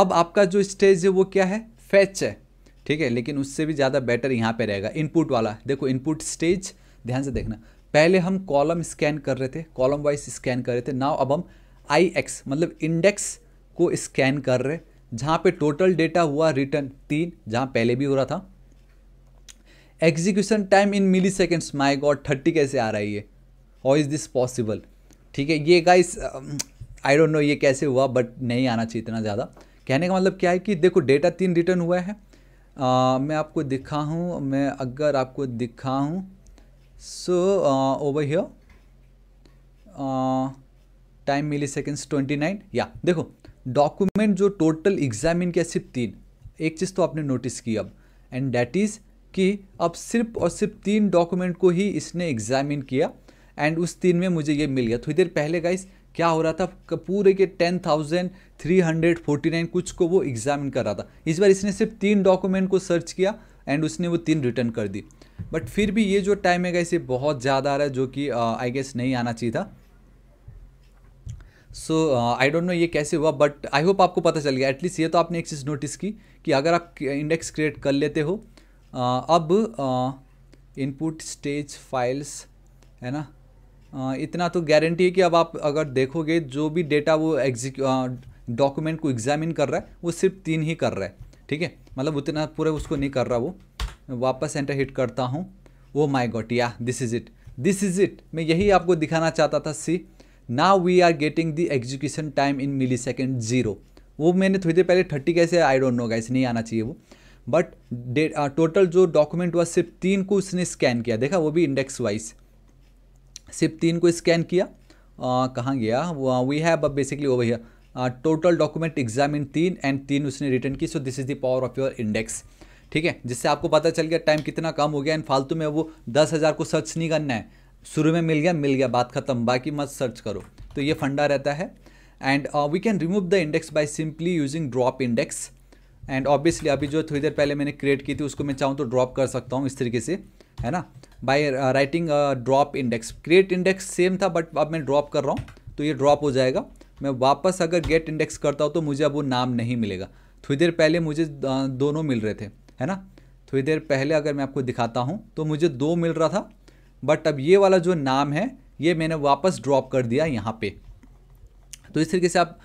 अब आपका जो स्टेज है वो क्या है फैच है ठीक है लेकिन उससे भी ज़्यादा बेटर यहाँ पे रहेगा इनपुट वाला देखो इनपुट स्टेज ध्यान से देखना पहले हम कॉलम स्कैन कर रहे थे कॉलम वाइज स्कैन कर रहे थे नाव अब हम आई एक्स मतलब इंडेक्स को स्कैन कर रहे जहाँ पे टोटल डेटा हुआ रिटर्न तीन जहाँ पहले भी हो रहा था execution time in millisecond my god thirty कैसे आ रहा है ये हाउ इज़ दिस पॉसिबल ठीक है ये गाइस आई डोंट नो ये कैसे हुआ बट नहीं आना चाहिए इतना ज़्यादा कहने का मतलब क्या है कि देखो डेटा तीन रिटर्न हुआ है आ, मैं आपको दिखा हूँ मैं अगर आपको दिखा हूँ so over here time millisecond twenty nine या देखो डॉक्यूमेंट जो टोटल एग्जाम इनके सिर्फ तीन एक चीज़ तो आपने नोटिस की अब एंड डैट इज़ कि अब सिर्फ और सिर्फ तीन डॉक्यूमेंट को ही इसने एग्जामिन किया एंड उस तीन में मुझे ये मिल गया थोड़ी तो देर पहले गाइस क्या हो रहा था पूरे के ten thousand three hundred forty nine कुछ को वो एग्जामिन कर रहा था इस बार इसने सिर्फ तीन डॉक्यूमेंट को सर्च किया एंड उसने वो तीन रिटर्न कर दी बट फिर भी ये जो टाइम है गाइस ये बहुत ज़्यादा आ रहा है जो कि आई गेस नहीं आना चाहिए था सो आई डोंट नो ये कैसे हुआ बट आई होप आपको पता चल गया एटलीस्ट ये तो आपने एक चीज़ नोटिस की कि अगर आप इंडेक्स क्रिएट कर लेते हो uh, अब इनपुट स्टेज फाइल्स है ना uh, इतना तो गारंटी है कि अब आप अगर देखोगे जो भी डेटा वो एग्जीक्यू डॉक्यूमेंट uh, को एग्जामिन कर रहा है वो सिर्फ तीन ही कर रहा है ठीक है मतलब उतना पूरा उसको नहीं कर रहा वो वापस एंटर हिट करता हूँ oh my god yeah this is it this is it मैं यही आपको दिखाना चाहता था see we are getting the execution time in millisecond zero वो मैंने थोड़ी देर पहले थर्टी कैसे आई डोंट नो गाइस नहीं आना चाहिए वो बट टोटल uh, जो डॉक्यूमेंट हुआ सिर्फ तीन को उसने स्कैन किया देखा वो भी इंडेक्स वाइज सिर्फ तीन को स्कैन किया कहाँ गया we have a basically over here total document exam in तीन एंड तीन उसने रिटर्न की so this is the power of your index ठीक है जिससे आपको पता चल गया टाइम कितना कम हो गया एंड फालतू में वो दस हज़ार को सर्च नहीं करना है शुरू में मिल गया मिल गया बात खत्म बाकी मत सर्च करो तो ये फंडा रहता है and we can remove the index by simply using drop index and obviously अभी जो थोड़ी देर पहले मैंने क्रिएट की थी उसको मैं चाहूँ तो ड्रॉप कर सकता हूँ इस तरीके से है ना by writing drop index create index same था बट अब मैं ड्रॉप कर रहा हूँ तो ये ड्रॉप हो जाएगा मैं वापस अगर गेट इंडेक्स करता हूँ तो मुझे अब वो नाम नहीं मिलेगा थोड़ी देर पहले मुझे uh, दोनों मिल रहे थे है ना थोड़ी देर पहले अगर मैं आपको दिखाता हूँ तो मुझे दो मिल रहा था बट अब ये वाला जो नाम है ये मैंने वापस ड्रॉप कर दिया यहाँ पे तो इस तरीके से आप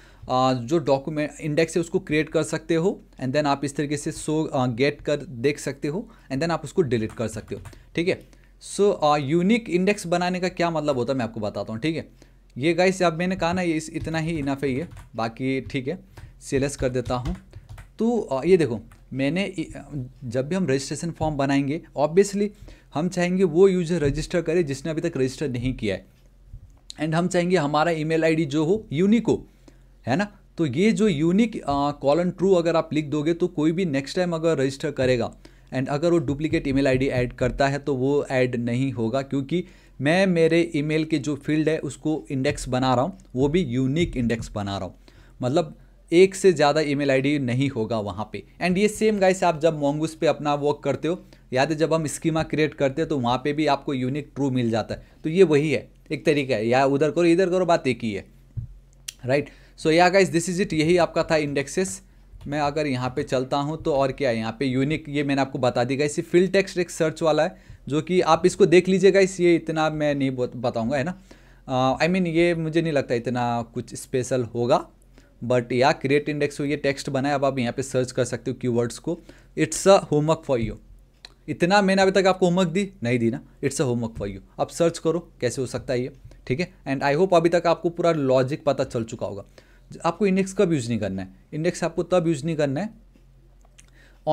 जो डॉक्यूमेंट इंडेक्स है उसको क्रिएट कर सकते हो एंड देन आप इस तरीके से सो गेट कर देख सकते हो एंड देन आप उसको डिलीट कर सकते हो ठीक है सो यूनिक इंडेक्स बनाने का क्या मतलब होता है मैं आपको बताता हूँ ठीक है ये गाइस अब मैंने कहा ना ये इस इतना ही इनफ है ये बाकी ठीक है सेलेस कर देता हूँ तो ये देखो मैंने जब भी हम रजिस्ट्रेशन फॉर्म बनाएंगे ऑब्वियसली हम चाहेंगे वो यूज़र रजिस्टर करे जिसने अभी तक रजिस्टर नहीं किया है एंड हम चाहेंगे हमारा ईमेल आईडी जो हो यूनिक हो है ना तो ये जो यूनिक कॉलन ट्रू अगर आप लिख दोगे तो कोई भी नेक्स्ट टाइम अगर रजिस्टर करेगा एंड अगर वो डुप्लीकेट ईमेल आईडी ऐड करता है तो वो ऐड नहीं होगा क्योंकि मैं मेरे ईमेल के जो फील्ड है उसको इंडेक्स बना रहा हूँ वो भी यूनिक इंडेक्स बना रहा हूँ मतलब एक से ज़्यादा ईमेल आईडी नहीं होगा वहाँ पे एंड ये सेम गाइस आप जब मोंगूस पे अपना वर्क करते हो याद है जब हम स्कीमा क्रिएट करते हैं तो वहाँ पे भी आपको यूनिक ट्रू मिल जाता है तो ये वही है एक तरीका है या उधर करो इधर करो बात एक ही है राइट सो या गाइस दिस इज इट यही आपका था इंडेक्सेस मैं अगर यहाँ पे चलता हूँ तो और क्या है यहाँ पे यूनिक ये मैंने आपको बता दी गाइस फिल टेक्स्ट एक सर्च वाला है जो कि आप इसको देख लीजिएगा इस ये इतना मैं नहीं बताऊँगा है ना आई uh, मीन ये मुझे नहीं लगता इतना कुछ स्पेशल होगा बट या क्रिएट इंडेक्स हो ये टेक्स्ट बनाए अब आप यहाँ पे सर्च कर सकते हो कीवर्ड्स को it's a homework for you इतना मैंने अभी तक आपको होमवर्क दी नहीं दी ना it's a homework for you आप सर्च करो कैसे हो सकता है ये ठीक है एंड आई होप अभी तक आपको पूरा लॉजिक पता चल चुका होगा आपको इंडेक्स कब यूज़ नहीं करना है इंडेक्स आपको तब यूज़ नहीं करना है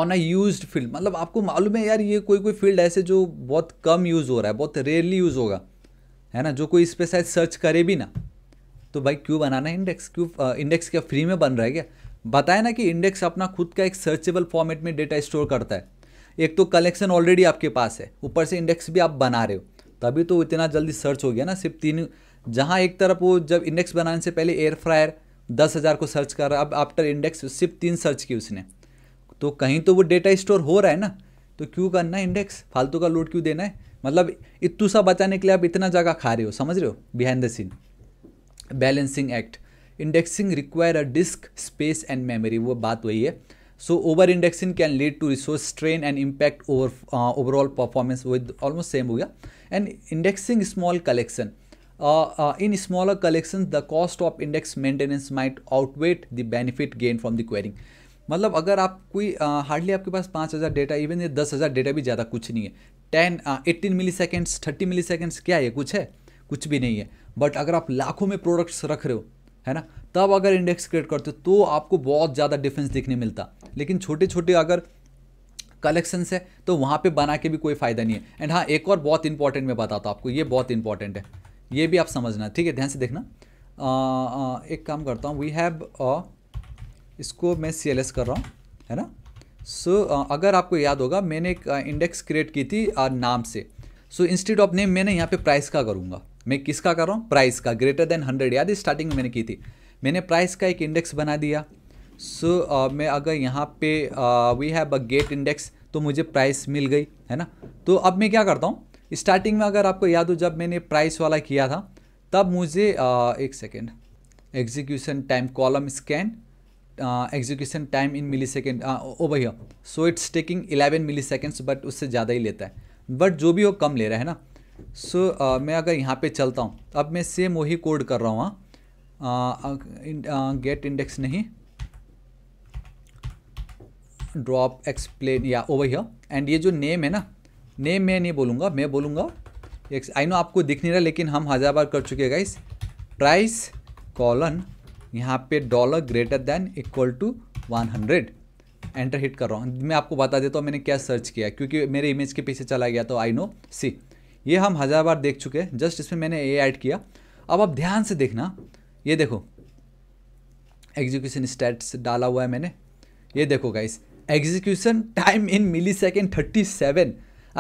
ऑन अ यूज फील्ड मतलब आपको मालूम है यार ये कोई कोई फील्ड ऐसे जो बहुत कम यूज़ हो रहा है बहुत रेयरली यूज़ होगा है ना जो कोई इस पर शायद सर्च करे भी ना तो भाई क्यों बनाना है इंडेक्स क्यों इंडेक्स क्या फ्री में बन रहा है क्या बताया ना कि इंडेक्स अपना खुद का एक सर्चेबल फॉर्मेट में डेटा स्टोर करता है एक तो कलेक्शन ऑलरेडी आपके पास है ऊपर से इंडेक्स भी आप बना रहे हो तभी तो इतना जल्दी सर्च हो गया ना सिर्फ तीन जहाँ एक तरफ वो जब इंडेक्स बनाने से पहले एयर फ्रायर दस हज़ार को सर्च कर रहा है अब आफ्टर इंडेक्स सिर्फ तीन सर्च की उसने तो कहीं तो वो डेटा स्टोर हो रहा है ना तो क्यों करना है इंडेक्स फालतू का लोड क्यों देना है मतलब इतू सा बचाने के लिए आप इतना जगह खा रहे हो समझ रहे हो behind the scene balancing act indexing require a disk space and memory वो बात वही है so over indexing can lead to resource strain and impact over overall performance with almost same हो गया and indexing small collection in smaller collection the cost of index maintenance might outweigh the benefit gain from the querying मतलब अगर आप कोई हार्डली uh, आपके पास पाँच हज़ार डेटा इवन ये दस हज़ार डेटा भी ज़्यादा कुछ नहीं है ten eighteen milliseconds thirty milliseconds क्या है कुछ है कुछ भी नहीं है बट अगर आप लाखों में प्रोडक्ट्स रख रहे हो है ना तब अगर इंडेक्स क्रिएट करते हो तो आपको बहुत ज़्यादा डिफरेंस दिखने मिलता लेकिन छोटे छोटे अगर कलेक्शंस है तो वहाँ पे बना के भी कोई फ़ायदा नहीं है एंड हाँ एक और बहुत इंपॉर्टेंट मैं बताता हूँ आपको ये बहुत इंपॉर्टेंट है ये भी आप समझना ठीक है ध्यान से देखना आ, आ, एक काम करता हूँ वी हैव इसको मैं सी कर रहा हूँ है ना सो so, अगर आपको याद होगा मैंने एक इंडेक्स क्रिएट की थी आ, नाम से सो इंस्टीट्यूट ऑफ नेम मैंने यहाँ पे प्राइस का करूँगा मैं किसका कर रहा हूँ प्राइस का ग्रेटर देन हंड्रेड याद स्टार्टिंग में मैंने की थी मैंने प्राइस का एक इंडेक्स बना दिया सो so, uh, मैं अगर यहाँ पे we have a get index तो मुझे प्राइस मिल गई है ना तो अब मैं क्या करता हूँ स्टार्टिंग में अगर आपको याद हो जब मैंने प्राइस वाला किया था तब मुझे uh, एक second execution time column scan execution time in millisecond oh भैया so it's taking eleven milliseconds but उससे ज़्यादा ही लेता है बट जो भी वो कम ले रहा है ना सो so, uh, मैं अगर यहाँ पे चलता हूँ अब मैं सेम वही कोड कर रहा हूँ हाँ get uh, index uh, uh, नहीं drop explain yeah over here and ये जो नेम है ना नेम मैं नहीं बोलूँगा मैं बोलूँगा आई नो आपको दिख नहीं रहा लेकिन हम हज़ार बार कर चुके हैं गाइस प्राइस कॉलन यहाँ पे dollar greater than equal to one hundred enter hit कर रहा हूँ मैं आपको बता देता हूँ मैंने क्या सर्च किया क्योंकि मेरे इमेज के पीछे चला गया तो आई नो सी ये हम हज़ार बार देख चुके हैं जस्ट इसमें मैंने ए ऐड किया अब आप ध्यान से देखना ये देखो एग्जीक्यूशन स्टेट्स डाला हुआ है मैंने ये देखो guys execution time in millisecond thirty seven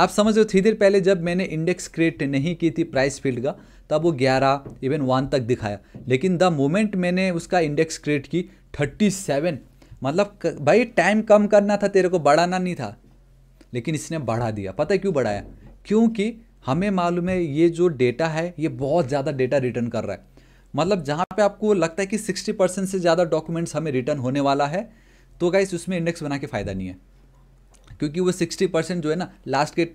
आप समझ रहे हो देर पहले जब मैंने इंडेक्स क्रिएट नहीं की थी प्राइस फील्ड का तब वो ग्यारह इवन वन तक दिखाया लेकिन द मोमेंट मैंने उसका इंडेक्स क्रिएट की थर्टी सेवन मतलब भाई टाइम कम करना था तेरे को बढ़ाना नहीं था लेकिन इसने बढ़ा दिया पता है क्यों बढ़ाया क्योंकि हमें मालूम है ये जो डेटा है ये बहुत ज़्यादा डेटा रिटर्न कर रहा है मतलब जहाँ पे आपको लगता है कि 60 परसेंट से ज़्यादा डॉक्यूमेंट्स हमें रिटर्न होने वाला है तो गाइस उसमें इंडेक्स बना के फ़ायदा नहीं है क्योंकि वो सिक्सटी परसेंट जो है ना लास्ट के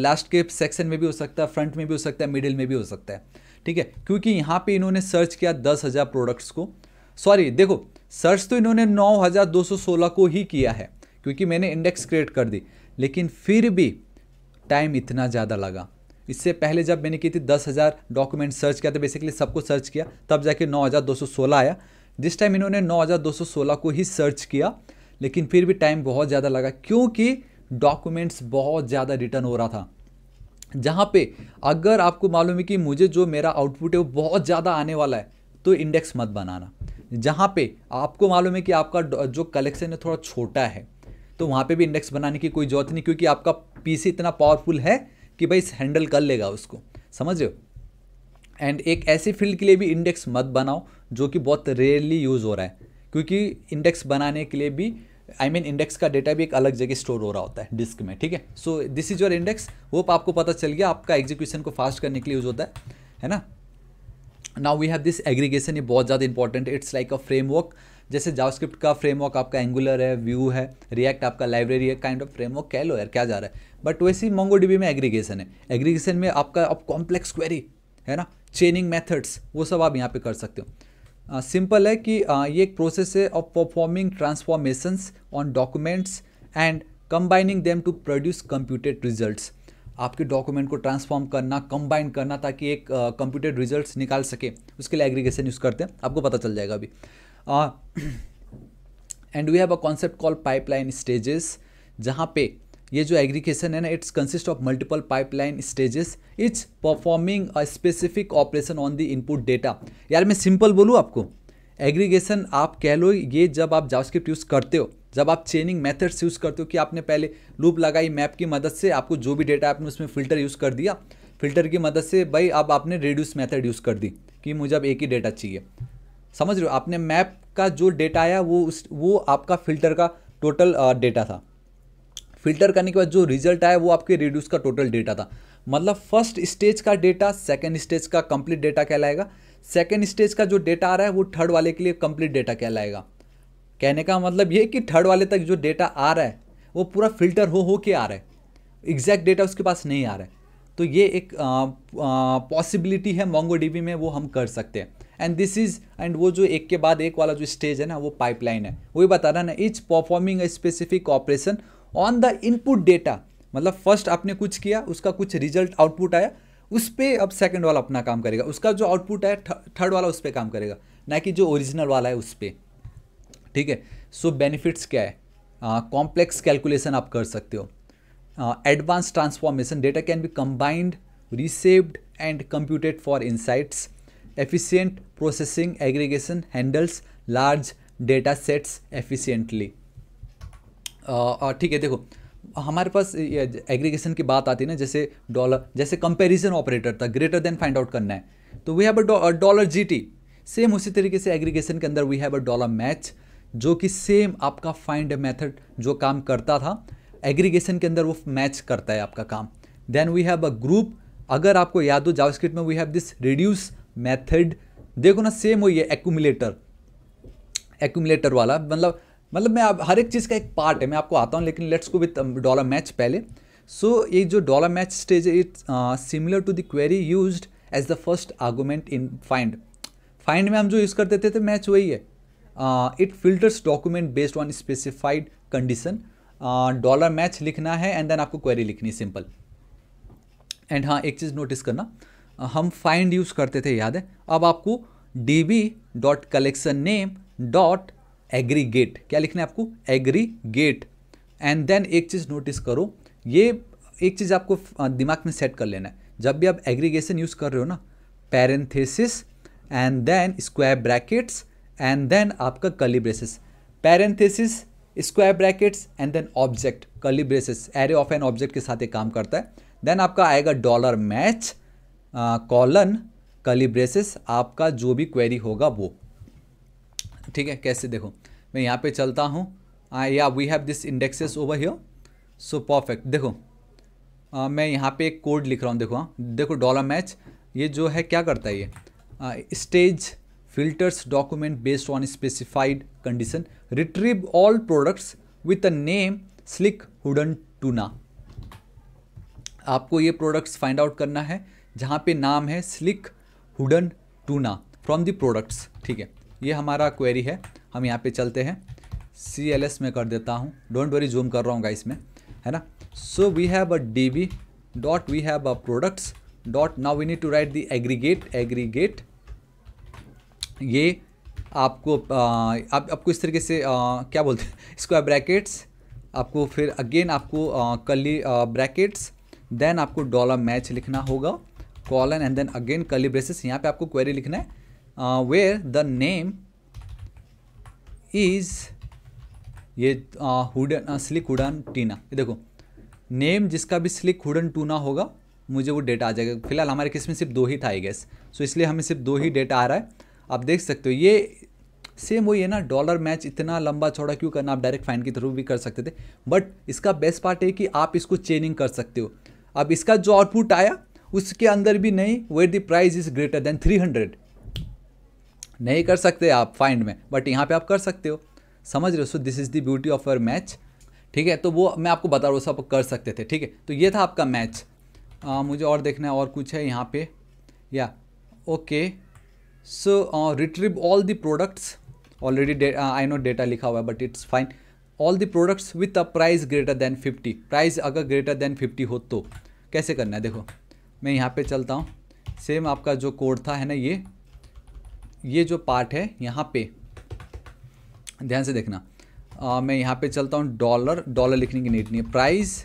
लास्ट के सेक्शन में भी हो सकता है फ्रंट में भी हो सकता है मिडिल में भी हो सकता है ठीक है क्योंकि यहाँ पे इन्होंने सर्च किया दस हज़ार प्रोडक्ट्स को सॉरी देखो सर्च तो इन्होंने नौ हज़ार दो सौ सोलह को ही किया है क्योंकि मैंने इंडेक्स क्रिएट कर दी लेकिन फिर भी टाइम इतना ज़्यादा लगा इससे पहले जब मैंने की थी दस हज़ार डॉक्यूमेंट सर्च किया तो बेसिकली सबको सर्च किया तब जाके नौ हज़ार दो सौ सोलह आया जिस टाइम इन्होंने 9216 को ही सर्च किया लेकिन फिर भी टाइम बहुत ज़्यादा लगा क्योंकि डॉक्यूमेंट्स बहुत ज़्यादा रिटर्न हो रहा था जहाँ पे अगर आपको मालूम है कि मुझे जो मेरा आउटपुट है वो बहुत ज़्यादा आने वाला है तो इंडेक्स मत बनाना जहाँ पे आपको मालूम है कि आपका जो कलेक्शन है थोड़ा छोटा है तो वहाँ पे भी इंडेक्स बनाने की कोई ज़रूरत नहीं क्योंकि आपका पीसी इतना पावरफुल है कि भाई हैंडल कर लेगा उसको समझ रहे हो एंड एक ऐसे फील्ड के लिए भी इंडेक्स मत बनाओ जो कि बहुत रेयरली यूज़ हो रहा है क्योंकि इंडेक्स बनाने के लिए भी आई मीन इंडेक्स का डेटा भी एक अलग जगह स्टोर हो रहा होता है डिस्क में ठीक है so this is your index वो आपको पता चल गया आपका एग्जीक्यूशन को फास्ट करने के लिए यूज़ होता है है ना now we have this aggregation ये बहुत ज़्यादा इंपॉर्टेंट है इट्स लाइक अ फ्रेमवर्क जैसे जावस्क्रिप्ट का फ्रेमवर्क आपका एंगुलर है व्यू है रिएक्ट आपका लाइब्रेरी है काइंड ऑफ फ्रेमवर्क कह लो यार क्या जा रहा है बट वैसे ही मोंगो में एग्रीगेशन है एग्रीगेशन में आपका अब कॉम्प्लेक्स क्वेरी है ना चेनिंग मेथड्स वो सब आप यहाँ पे कर सकते हो सिंपल है कि आ, ये एक प्रोसेस है of performing transformations on documents and combining them to produce computed results आपके डॉक्यूमेंट को ट्रांसफॉर्म करना कंबाइन करना ताकि एक कंप्यूटेड रिजल्ट्स निकाल सके उसके लिए एग्रीगेशन यूज़ करते हैं आपको पता चल जाएगा अभी and we have a concept call pipeline stages जहाँ पे ये जो एग्रीकेशन है ना it's consist of multiple pipeline stages it's performing a specific operation on the input data यार मैं सिंपल बोलूँ आपको एग्रीगेशन आप कह लो ये जब आप जावास्क्रिप्ट यूज़ करते हो जब आप चेनिंग मेथड्स यूज़ करते हो कि आपने पहले लूप लगाई मैप की मदद से आपको जो भी डेटा आपने उसमें फ़िल्टर यूज़ कर दिया फिल्टर की मदद से भाई अब आप आपने रेड्यूस मेथड यूज़ कर दी कि मुझे अब एक ही डेटा चाहिए समझ रहे हो आपने मैप का जो डेटा आया वो उस वो आपका फिल्टर का टोटल डेटा uh, था फिल्टर करने के बाद जो रिजल्ट आया वो आपके रिड्यूस का टोटल डेटा था मतलब फर्स्ट स्टेज का डेटा सेकेंड स्टेज का कंप्लीट डेटा कहलाएगा सेकेंड स्टेज का जो डेटा आ रहा है वो थर्ड वाले के लिए कंप्लीट डेटा कहलाएगा कहने का मतलब ये कि थर्ड वाले तक जो डेटा आ रहा है वो पूरा फिल्टर हो हो के आ रहा है एग्जैक्ट डेटा उसके पास नहीं आ रहा है तो ये एक पॉसिबिलिटी है मोंगो डीबी में वो हम कर सकते हैं एंड दिस इज एंड वो जो एक के बाद एक वाला जो स्टेज है ना वो पाइपलाइन है वही बता रहा ना each performing a specific operation on the input data मतलब फर्स्ट आपने कुछ किया उसका कुछ रिजल्ट आउटपुट आया उस पर अब सेकेंड वाला अपना काम करेगा उसका जो आउटपुट आया थर्ड वाला उस पर काम करेगा ना कि जो ओरिजिनल वाला है उस पर ठीक है सो बेनिफिट्स क्या है कॉम्प्लेक्स uh, कैलकुलेशन आप कर सकते हो advance transformation data can be combined received and computed for insights efficient processing aggregation handles large data sets efficiently ठीक है देखो हमारे पास एग्रीगेशन की बात आती है ना जैसे डॉलर जैसे कंपैरिजन ऑपरेटर था ग्रेटर देन फाइंड आउट करना है तो we have a dollar GT same उसी तरीके से एग्रीगेशन के अंदर we have a dollar match जो कि सेम आपका फाइंड मेथड जो काम करता था एग्रीगेशन के अंदर वो मैच करता है आपका काम then we have a group अगर आपको याद हो जावास्क्रिप्ट में we have this reduce method देखो ना सेम वही है एक्यूमुलेटर एक्यूमुलेटर वाला मतलब मतलब मैं आप हर एक चीज़ का एक पार्ट है मैं आपको आता हूँ लेकिन let's go with dollar match पहले सो so, ये जो डॉलर मैच स्टेज है it's similar to the query use as the first argument in find find में हम जो यूज़ करते थे तो मैच वही है it filters document based on specified condition dollar match लिखना है एंड देन आपको क्वेरी लिखनी सिंपल एंड हाँ एक चीज़ नोटिस करना uh, हम फाइंड यूज़ करते थे याद है अब आपको D B dot collection name dot aggregate क्या लिखना है आपको एग्रीगेट एंड देन एक चीज़ नोटिस करो ये एक चीज़ आपको दिमाग में सेट कर लेना है जब भी आप एग्रीगेशन यूज़ कर रहे हो ना parenthesis and then square brackets and then आपका curly braces parenthesis square brackets and then object curly braces array of an object के साथ ये काम करता है देन आपका आएगा डॉलर मैच कॉलन कलिब्रेसिस आपका जो भी क्वेरी होगा वो ठीक है कैसे देखो मैं यहाँ पे चलता हूँ या we have this indexes over here so perfect देखो आ, मैं यहाँ पे एक कोड लिख रहा हूँ देखो हाँ देखो डॉलर मैच ये जो है क्या करता है ये stage filters document based on specified condition retrieve all products with a name sleek wooden tuna आपको ये प्रोडक्ट्स फाइंड आउट करना है जहाँ पे नाम है sleek wooden tuna from the products ठीक है ये हमारा क्वेरी है हम यहाँ पे चलते हैं सी एल एस में कर देता हूँ डोंट वरी जूम कर रहा हूँ गाइस में है ना so we have a D B dot we have a products dot now we need to write the aggregate aggregate ये आपको आ, आप, आपको इस तरीके से आ, क्या बोलते हैं स्क्वायर [LAUGHS] ब्रैकेट्स आपको फिर अगेन आपको कली ब्रैकेट्स देन आपको डॉलर मैच लिखना होगा colon and then again curly braces यहाँ पे आपको क्वेरी लिखना है uh, where the name is ये हुडन स्लिक हुडन टीना ये देखो नेम जिसका भी स्लिक हुडन टूना होगा मुझे वो डेटा आ जाएगा फिलहाल हमारे किस्म में सिर्फ दो ही था आई गैस सो इसलिए हमें सिर्फ दो ही डेटा आ रहा है आप देख सकते हो ये सेम वही है ना डॉलर मैच इतना लंबा छोड़ा क्यों करना आप डायरेक्ट फाइन के थ्रू भी कर सकते थे बट इसका बेस्ट पार्ट है कि आप इसको चेनिंग कर सकते हो अब इसका जो आउटपुट आया उसके अंदर भी नहीं where the price is greater than three hundred नहीं कर सकते आप फाइंड में बट यहाँ पे आप कर सकते हो समझ रहे हो so this is the beauty of uh match ठीक है तो वो मैं आपको बता रहा हूँ सब कर सकते थे ठीक है तो ये था आपका मैच आ, मुझे और देखना है और कुछ है यहाँ पे या okay so retrieve all the products already I know data लिखा हुआ है but it's fine all the products with a price greater than fifty price अगर ग्रेटर देन फिफ्टी हो तो कैसे करना है देखो मैं यहाँ पे चलता हूँ सेम आपका जो कोड था है ना ये ये जो पार्ट है यहाँ पे ध्यान से देखना आ, मैं यहाँ पे चलता हूँ डॉलर डॉलर लिखने की नीड नहीं है price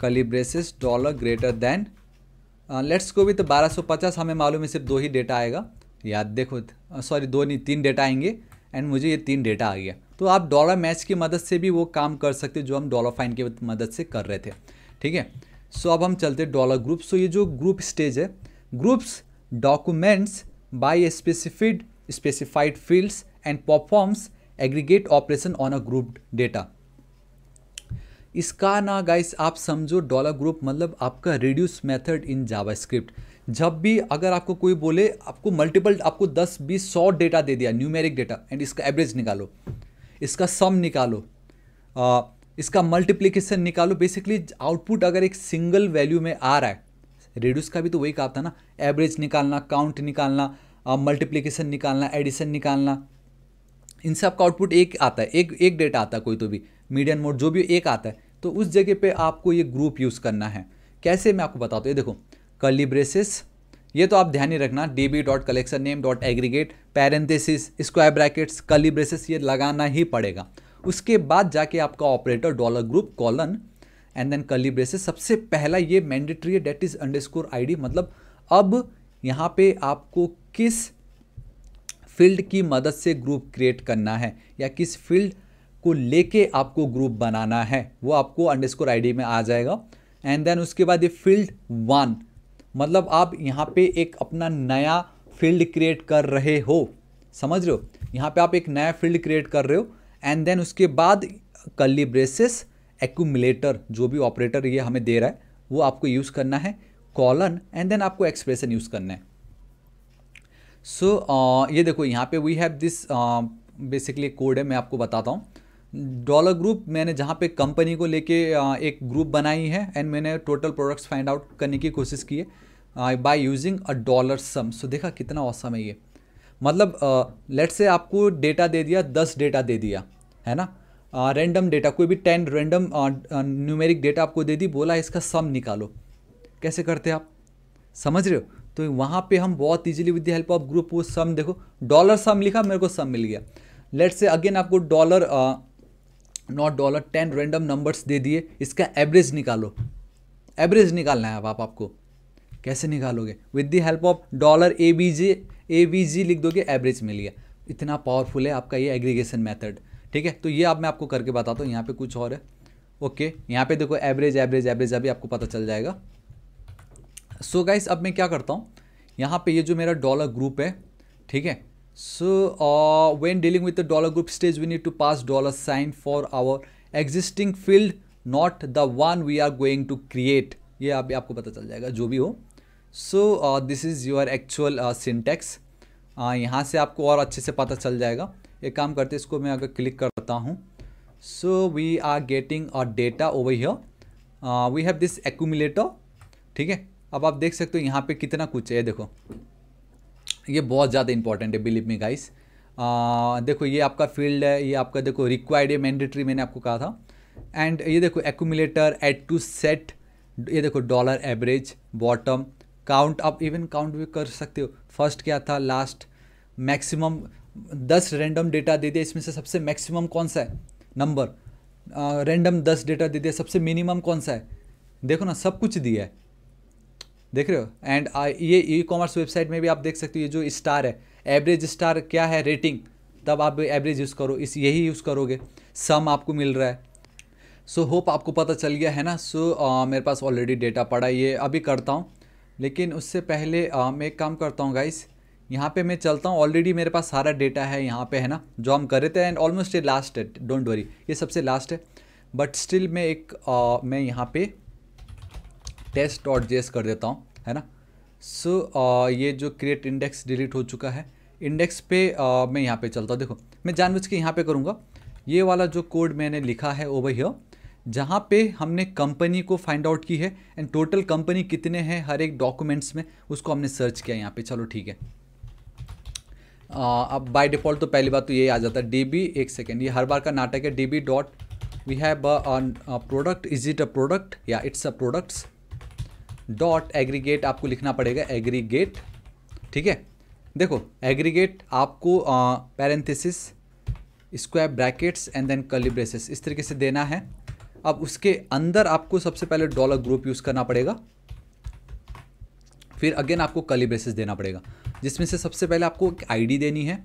curly braces dollar greater than let's भी तो बारह सौ पचास हमें मालूम है सिर्फ दो ही डेटा आएगा याद देखो सॉरी दो नहीं तीन डेटा आएंगे एंड मुझे ये तीन डेटा आ गया तो आप डॉलर मैच की मदद से भी वो काम कर सकते जो हम डॉलर फाइन की मदद से कर रहे थे ठीक है सो अब हम चलते डॉलर ग्रुप सो ये जो ग्रुप स्टेज है groups documents a specified specified fields and performs aggregate operation on a grouped data इसका ना गाइस आप समझो डॉलर ग्रुप मतलब आपका रिड्यूस मेथड इन जावास्क्रिप्ट जब भी अगर आपको कोई बोले आपको मल्टीपल आपको 10 बीस सौ डेटा दे दिया न्यूमेरिक डेटा एंड इसका एवरेज निकालो इसका सम निकालो आ, इसका मल्टीप्लीकेशन निकालो बेसिकली आउटपुट अगर एक सिंगल वैल्यू में आ रहा है रेड्यूस का भी तो वही कहा था ना एवरेज निकालना काउंट निकालना मल्टीप्लीकेशन निकालना एडिशन निकालना इन सब का आउटपुट एक आता है एक एक डेटा आता है कोई तो भी मीडियम मोड जो भी एक आता है तो उस जगह पे आपको ये ग्रुप यूज़ करना है कैसे मैं आपको बताता हूँ ये देखो कलिब्रेसिस ये तो आप ध्यान ही रखना D B dot collection name dot aggregate parenthesis square brackets curly braces ये लगाना ही पड़ेगा उसके बाद जाके आपका operator dollar group colon and then curly braces सबसे पहला ये मैंडेटरी है that is underscore I मतलब अब यहाँ पे आपको किस फील्ड की मदद से ग्रुप क्रिएट करना है या किस फील्ड को लेके आपको ग्रुप बनाना है वो आपको अंडरस्कोर आईडी में आ जाएगा एंड देन उसके बाद ये फील्ड वन मतलब आप यहाँ पे एक अपना नया फील्ड क्रिएट कर रहे हो समझ रहे हो यहाँ पे आप एक नया फील्ड क्रिएट कर रहे हो एंड देन उसके बाद कलिब्रेसिस एक्यूमुलेटर जो भी ऑपरेटर ये हमें दे रहा है वो आपको यूज़ करना है कॉलन एंड देन आपको एक्सप्रेशन यूज़ करना है सो so, uh, ये देखो यहाँ पे we have this basically code है मैं आपको बताता हूँ डॉलर ग्रुप मैंने जहाँ पे कंपनी को लेके uh, एक ग्रुप बनाई है एंड मैंने टोटल प्रोडक्ट्स फाइंड आउट करने की कोशिश की है by using a dollar sum so देखा कितना औसम है ये मतलब लेट uh, से आपको डेटा दे दिया दस डेटा दे दिया है ना रैंडम uh, डेटा कोई भी टेन रैंडम न्यूमेरिक डेटा आपको दे दी बोला इसका सम निकालो कैसे करते आप समझ रहे हो तो वहाँ पे हम बहुत easily with the help of group वो सम देखो डॉलर सम लिखा मेरे को सम मिल गया लेट से अगेन आपको dollar not dollar ten random numbers दे दिए इसका एवरेज निकालो एवरेज निकालना है अब आप आपको कैसे निकालोगे with the help of dollar A B G A B G लिख दोगे एवरेज मिल गया इतना पावरफुल है आपका ये एग्रीगेशन मेथड ठीक है तो ये आप मैं आपको करके बताता हूँ यहाँ पे कुछ और है ओके यहाँ पे देखो एवरेज एवरेज एवरेज अभी आपको पता चल जाएगा सो so गाइस अब मैं क्या करता हूँ यहाँ पे ये जो मेरा डॉलर ग्रुप है ठीक है so when dealing with the dollar group stage we need to pass dollar sign for our existing field not the one we are going to create ये आप आपको पता चल जाएगा जो भी हो so this is your actual syntax यहाँ से आपको और अच्छे से पता चल जाएगा एक काम करते इसको मैं अगर क्लिक करता हूँ so we are getting a data over here we have this accumulator ठीक है अब आप देख सकते हो यहाँ पे कितना कुछ है देखो ये बहुत ज़्यादा इंपॉर्टेंट है बिलीव मी गाइस देखो ये आपका फील्ड है ये आपका देखो रिक्वायर्ड है मैंडेटरी मैंने आपको कहा था एंड ये देखो एकुमुलेटर एड टू सेट ये देखो डॉलर एवरेज बॉटम काउंट आप इवन काउंट भी कर सकते हो फर्स्ट क्या था लास्ट मैक्सिमम दस रैंडम डेटा दे दिया इसमें से सबसे मैक्सिमम कौन सा है नंबर रैंडम दस डेटा दे दिया सबसे मिनिमम कौन सा है देखो ना सब कुछ दिया है देख रहे हो एंड ये ई कॉमर्स वेबसाइट में भी आप देख सकते हो ये जो स्टार है एवरेज स्टार क्या है रेटिंग तब आप एवरेज यूज़ करो इस यही यूज़ करोगे सम आपको मिल रहा है सो so, होप आपको पता चल गया है ना सो so, uh, मेरे पास ऑलरेडी डेटा पड़ा ये अभी करता हूँ लेकिन उससे पहले uh, मैं एक काम करता हूँ गाइस यहाँ पे मैं चलता हूँ ऑलरेडी मेरे पास सारा डेटा है यहाँ पे है ना जो हम करे थे एंड ऑलमोस्ट ये लास्ट है डोंट वरी ये सबसे लास्ट है बट स्टिल मैं एक uh, मैं यहाँ पर टेस्ट डॉट जेस कर देता हूँ है ना सो so, ये जो क्रिएट इंडेक्स डिलीट हो चुका है इंडेक्स पे आ, मैं यहाँ पे चलता हूँ देखो मैं जानबूझ के यहाँ पे करूँगा ये वाला जो कोड मैंने लिखा है ओवर हियर जहाँ पे हमने कंपनी को फाइंड आउट की है एंड टोटल कंपनी कितने हैं हर एक डॉक्यूमेंट्स में उसको हमने सर्च किया यहाँ पे चलो ठीक है अब बाय डिफ़ॉल्ट तो पहली बात तो ये आ जाता है डी बी एक सेकेंड ये हर बार का नाटक है D B dot we have product is it a product या it's a products dot aggregate आपको लिखना पड़ेगा एग्रीगेट ठीक है देखो एग्रीगेट आपको parenthesis square brackets and then curly इस तरीके से देना है अब उसके अंदर आपको सबसे पहले डॉलर ग्रुप यूज़ करना पड़ेगा फिर अगेन आपको कली देना पड़ेगा जिसमें से सबसे पहले आपको एक आईडी देनी है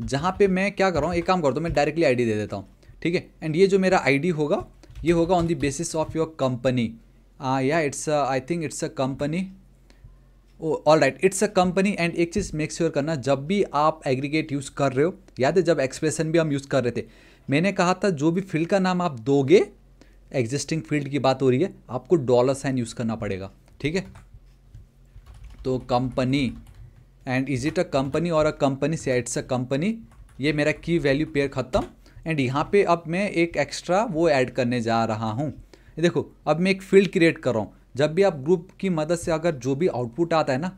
जहाँ पे मैं क्या कर रहा हूँ एक काम करता हूँ मैं डायरेक्टली आईडी दे देता हूँ ठीक है एंड ये जो मेरा आईडी होगा ये होगा on the basis of your company या it's a I think it's a company oh all right it's a company and एक चीज़ मेक श्योर करना जब भी आप एग्रीगेट यूज़ कर रहे हो याद है जब एक्सप्रेशन भी हम यूज़ कर रहे थे मैंने कहा था जो भी फील्ड का नाम आप दोगे एग्जिस्टिंग फील्ड की बात हो रही है आपको डॉलर साइन यूज़ करना पड़ेगा ठीक है तो company and is it a company और अ कंपनी से इट्स अ कंपनी ये मेरा की वैल्यू पेयर ख़त्म एंड यहाँ पे अब मैं एक एक्स्ट्रा वो ऐड करने जा रहा हूँ देखो अब मैं एक फील्ड क्रिएट कर रहा हूँ जब भी आप ग्रुप की मदद से अगर जो भी आउटपुट आता है ना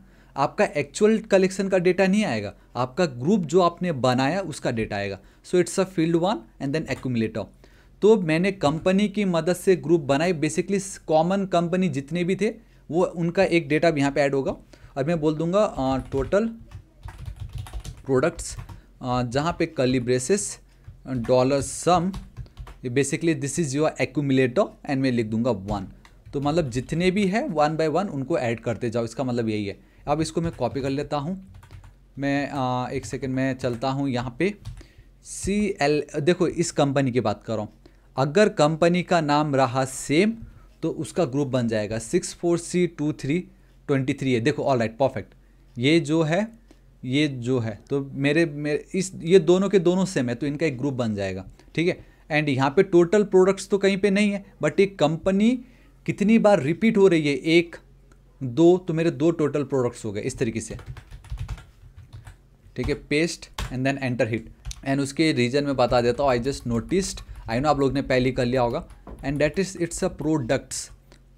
आपका एक्चुअल कलेक्शन का डेटा नहीं आएगा आपका ग्रुप जो आपने बनाया उसका डेटा आएगा so it's a field one and then accumulator तो मैंने कंपनी की मदद से ग्रुप बनाए बेसिकली कॉमन कंपनी जितने भी थे वो उनका एक डेटा भी यहाँ पे ऐड होगा अब मैं बोल दूंगा आ, टोटल प्रोडक्ट्स जहाँ पे curly braces dollar sum basically this is your accumulator and मैं लिख दूंगा वन तो मतलब जितने भी है वन बाय वन उनको ऐड करते जाओ इसका मतलब यही है अब इसको मैं कॉपी कर लेता हूँ मैं आ, एक सेकेंड में चलता हूँ यहाँ पे सी एल देखो इस कंपनी की बात कर रहा हूँ अगर कंपनी का नाम रहा सेम तो उसका ग्रुप बन जाएगा six four C two three twenty three है देखो ऑल राइट परफेक्ट ये जो है ये जो है तो मेरे मेरे इस ये दोनों के दोनों सेम है तो इनका एक ग्रुप बन जाएगा ठीक है एंड यहाँ पे टोटल प्रोडक्ट्स तो कहीं पे नहीं है बट एक कंपनी कितनी बार रिपीट हो रही है एक दो तो मेरे दो टोटल प्रोडक्ट्स हो गए इस तरीके से ठीक है paste and then enter hit and उसके रीजन में बता देता हूँ I just noticed I know आप लोग ने पहले कर लिया होगा and that is it's a products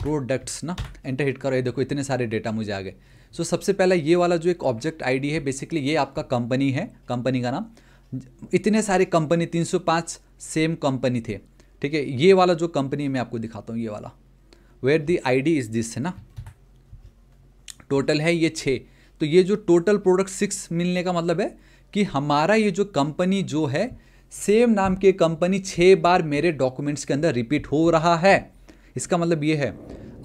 products ना एंटर हिट करो ये देखो इतने सारे डेटा मुझे आ गए सो so, सबसे पहला ये वाला जो एक ऑब्जेक्ट आईडी है बेसिकली ये आपका कंपनी है कंपनी का नाम इतने सारे कंपनी 305 सेम कंपनी थे ठीक है ये वाला जो कंपनी मैं आपको दिखाता हूँ ये वाला where the I D is this है ना टोटल है ये छः तो ये जो टोटल प्रोडक्ट सिक्स मिलने का मतलब है कि हमारा ये जो कंपनी जो है सेम नाम की कंपनी छः बार मेरे डॉक्यूमेंट्स के अंदर रिपीट हो रहा है इसका मतलब ये है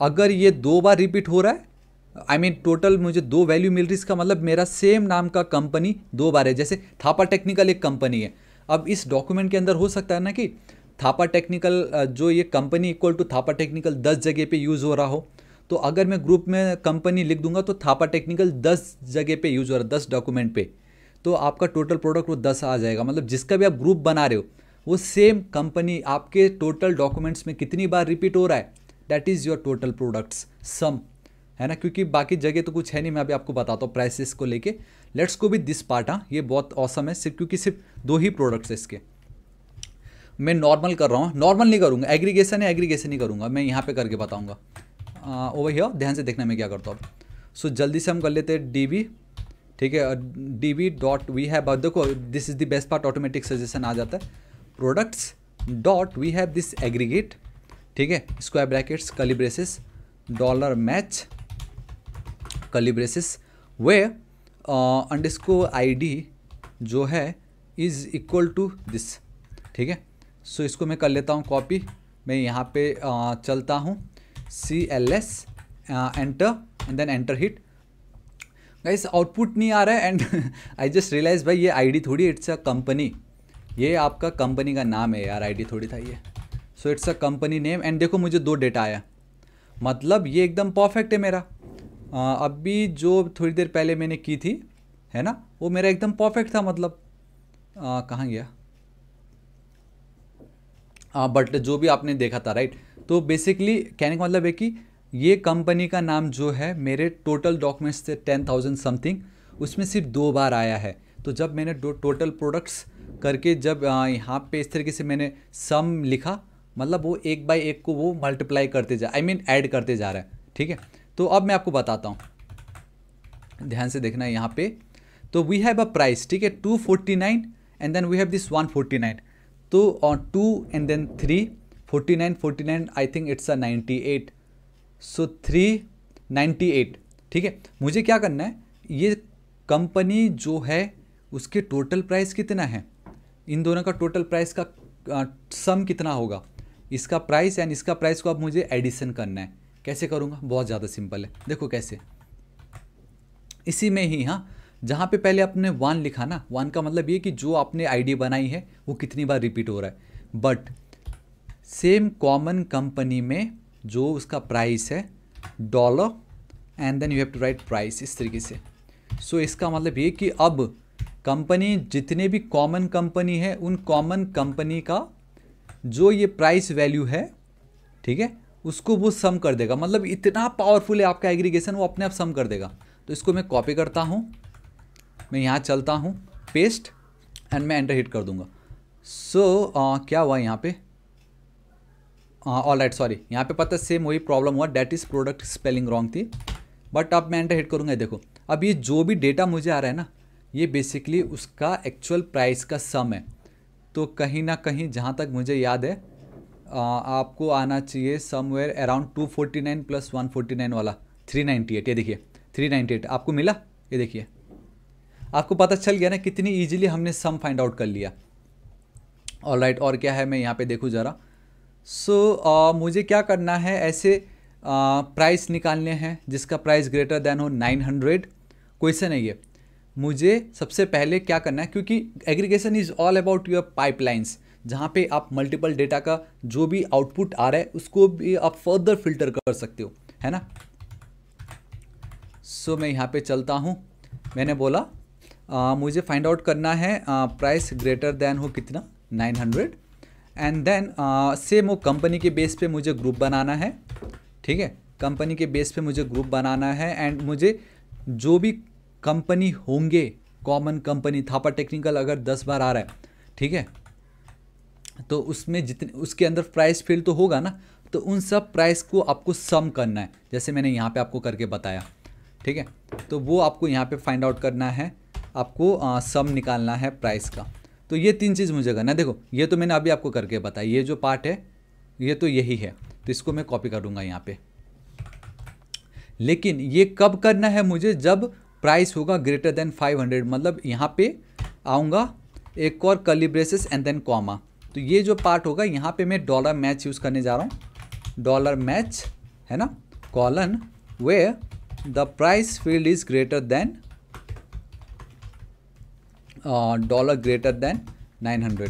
अगर ये दो बार रिपीट हो रहा है आई मीन टोटल मुझे दो वैल्यू मिल रही इसका मतलब मेरा सेम नाम का कंपनी दो बार है जैसे थापा टेक्निकल एक कंपनी है अब इस डॉक्यूमेंट के अंदर हो सकता है ना कि थापा टेक्निकल जो ये company equal to Thapa technical दस जगह पे यूज़ हो रहा हो तो अगर मैं ग्रुप में कंपनी लिख दूंगा तो थापा टेक्निकल दस जगह पे यूज़ हो रहा है दस डॉक्यूमेंट पे तो आपका टोटल प्रोडक्ट वो दस आ जाएगा मतलब जिसका भी आप ग्रुप बना रहे हो वो सेम कंपनी आपके टोटल डॉक्यूमेंट्स में कितनी बार रिपीट हो रहा है that is your total products sum है ना क्योंकि बाकी जगह तो कुछ है नहीं मैं अभी आपको बताता हूँ प्राइसेस को लेकर let's go with this part हाँ ये बहुत औसम है सिर्फ क्योंकि सिर्फ दो ही प्रोडक्ट्स है इसके मैं नॉर्मल कर रहा हूँ नॉर्मल नहीं करूँगा एग्रीगेशन है एग्रीगेशन ही करूँगा मैं यहाँ पे करके बताऊँगा ओवर हियर ध्यान से देखना मैं क्या करता हूँ सो so, जल्दी से हम कर लेते हैं डी ठीक है D we dot we have देखो this is the best part automatic suggestion आ जाता है products dot we have this aggregate ठीक है square brackets curly braces dollar match curly braces where I D जो है इज़ इक्वल टू दिस ठीक है सो इसको मैं कर लेता हूँ कॉपी मैं यहाँ पे uh, चलता हूँ C L S enter and then enter hit guys output नहीं आ रहा है एंड आई जस्ट रियलाइज भाई ये आईडी थोड़ी इट्स अ कंपनी ये आपका कंपनी का नाम है यार आईडी थोड़ी था ये so it's a company name and देखो मुझे दो डेटा आया मतलब ये एकदम परफेक्ट है मेरा अब भी जो थोड़ी देर पहले मैंने की थी है ना वो मेरा एकदम परफेक्ट था मतलब कहाँ गया आ, बट जो भी आपने देखा था राइट तो बेसिकली कहने का मतलब है कि ये कंपनी का नाम जो है मेरे टोटल डॉक्यूमेंट्स थे टेन थाउजेंड समथिंग उसमें सिर्फ दो बार आया है तो जब मैंने दो टोटल प्रोडक्ट्स करके जब यहाँ पे इस तरीके से मैंने सम लिखा मतलब वो एक बाय एक को वो मल्टीप्लाई करते जा आई मीन ऐड करते जा रहा है ठीक है तो अब मैं आपको बताता हूँ ध्यान से देखना है यहाँ पे तो वी हैव अ प्राइस ठीक है two forty nine and then we have this one forty nine तो और two and then three forty nine forty nine I think it's a ninety eight so three ninety eight ठीक है मुझे क्या करना है ये कंपनी जो है उसके टोटल प्राइस कितना है इन दोनों का टोटल प्राइस का सम कितना होगा इसका प्राइस एंड इसका प्राइस को अब मुझे एडिशन करना है कैसे करूँगा बहुत ज़्यादा सिंपल है देखो कैसे इसी में ही हाँ जहाँ पे पहले आपने वन लिखा ना वन का मतलब ये कि जो आपने आईडी बनाई है वो कितनी बार रिपीट हो रहा है बट सेम कॉमन कंपनी में जो उसका प्राइस है dollar and then you have to write price इस तरीके से सो so, इसका मतलब ये कि अब कंपनी जितने भी कॉमन कंपनी है उन कॉमन कंपनी का जो ये प्राइस वैल्यू है ठीक है उसको वो सम कर देगा मतलब इतना पावरफुल है आपका एग्रीगेशन वो अपने आप सम कर देगा तो इसको मैं कॉपी करता हूँ मैं यहाँ चलता हूँ पेस्ट एंड मैं एंटर हिट कर दूँगा सो so, uh, क्या हुआ यहाँ पे ऑल राइट सॉरी यहाँ पे पता सेम वही प्रॉब्लम हुआ that is product spelling wrong थी बट अब मैं एंटर हिट करूँगा देखो अब ये जो भी डेटा मुझे आ रहा है ना ये बेसिकली उसका एक्चुअल प्राइस का सम है तो कहीं ना कहीं जहाँ तक मुझे याद है आपको आना चाहिए somewhere around two forty nine plus one forty nine वाला थ्री नाइन्टी एट ये देखिए थ्री नाइन्टी एट आपको मिला ये देखिए आपको पता चल गया ना कितनी ईजिली हमने सम फाइंड आउट कर लिया ऑल राइट और क्या है मैं यहाँ पे देखूँ ज़रा सो so, uh, मुझे क्या करना है ऐसे प्राइस uh, निकालने हैं जिसका प्राइस ग्रेटर देन हो नाइन हंड्रेड क्वेश्चन है ये मुझे सबसे पहले क्या करना है क्योंकि aggregation is all about your pipelines जहाँ पे आप मल्टीपल डेटा का जो भी आउटपुट आ रहा है उसको भी आप फर्दर फिल्टर कर सकते हो है ना सो so, मैं यहाँ पे चलता हूँ मैंने बोला आ, मुझे फाइंड आउट करना है प्राइस ग्रेटर देन हो कितना 900 एंड देन सेम वो कंपनी के बेस पे मुझे ग्रुप बनाना है ठीक है कंपनी के बेस पे मुझे ग्रुप बनाना है एंड मुझे जो भी कंपनी होंगे कॉमन कंपनी थापा टेक्निकल अगर दस बार आ रहा है ठीक है तो उसमें जितने उसके अंदर प्राइस फेल तो होगा ना तो उन सब प्राइस को आपको सम करना है जैसे मैंने यहाँ पे आपको करके बताया ठीक है तो वो आपको यहाँ पे फाइंड आउट करना है आपको आ, सम निकालना है प्राइस का तो ये तीन चीज़ मुझे करना है देखो ये तो मैंने अभी आपको करके बताया ये जो पार्ट है ये तो यही है तो इसको मैं कॉपी करूँगा यहाँ पर लेकिन ये कब करना है मुझे जब प्राइस होगा ग्रेटर देन फाइव मतलब यहाँ पर आऊँगा एक और कली एंड देन कॉमा तो ये जो पार्ट होगा यहाँ पे मैं डॉलर मैच यूज़ करने जा रहा हूँ डॉलर मैच है ना colon where the price field is greater than dollar greater than 900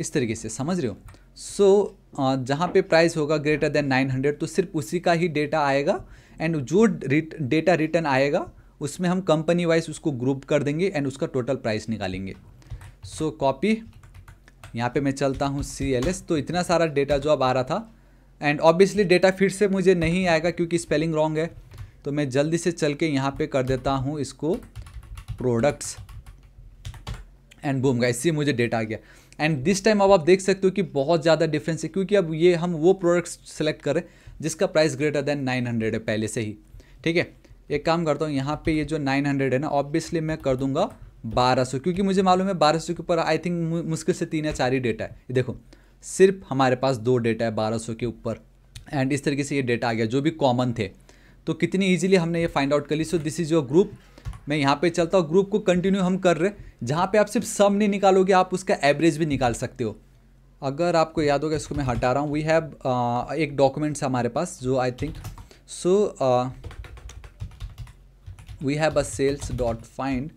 इस तरीके से समझ रहे हो सो so, uh, जहाँ पे प्राइस होगा ग्रेटर देन 900 तो सिर्फ उसी का ही डेटा आएगा एंड जो रिट, डेटा रिटर्न आएगा उसमें हम कंपनी वाइज उसको ग्रुप कर देंगे एंड उसका टोटल प्राइस निकालेंगे सो कॉपी यहाँ पे मैं चलता हूँ सी एल एस तो इतना सारा डेटा जो अब आ रहा था एंड ऑब्वियसली डेटा फिर से मुझे नहीं आएगा क्योंकि स्पेलिंग रॉन्ग है तो मैं जल्दी से चल के यहाँ पे कर देता हूँ इसको प्रोडक्ट्स एंड बूम गाइस ये मुझे डेटा आ गया एंड दिस टाइम अब आप देख सकते हो कि बहुत ज़्यादा डिफरेंस है क्योंकि अब ये हम वो प्रोडक्ट्स सेलेक्ट करें जिसका प्राइस ग्रेटर देन 900 है पहले से ही ठीक है एक काम करता हूँ यहाँ पे ये जो 900 है ना ऑब्वियसली मैं कर दूंगा बारह सौ क्योंकि मुझे मालूम है बारह सौ के ऊपर आई थिंक मुश्किल से तीन या चार ही डेटा है देखो सिर्फ हमारे पास दो डेटा है बारह सौ के ऊपर एंड इस तरीके से ये डेटा आ गया जो भी कॉमन थे तो कितनी इजीली हमने ये फाइंड आउट कर ली so this is your group मैं यहाँ पे चलता हूँ ग्रुप को कंटिन्यू हम कर रहे जहाँ पे आप सिर्फ सम नहीं निकालोगे आप उसका एवरेज भी निकाल सकते हो अगर आपको याद होगा इसको मैं हटा रहा हूँ वी हैव uh, एक डॉक्यूमेंट्स हमारे पास जो I think so we have a sales dot find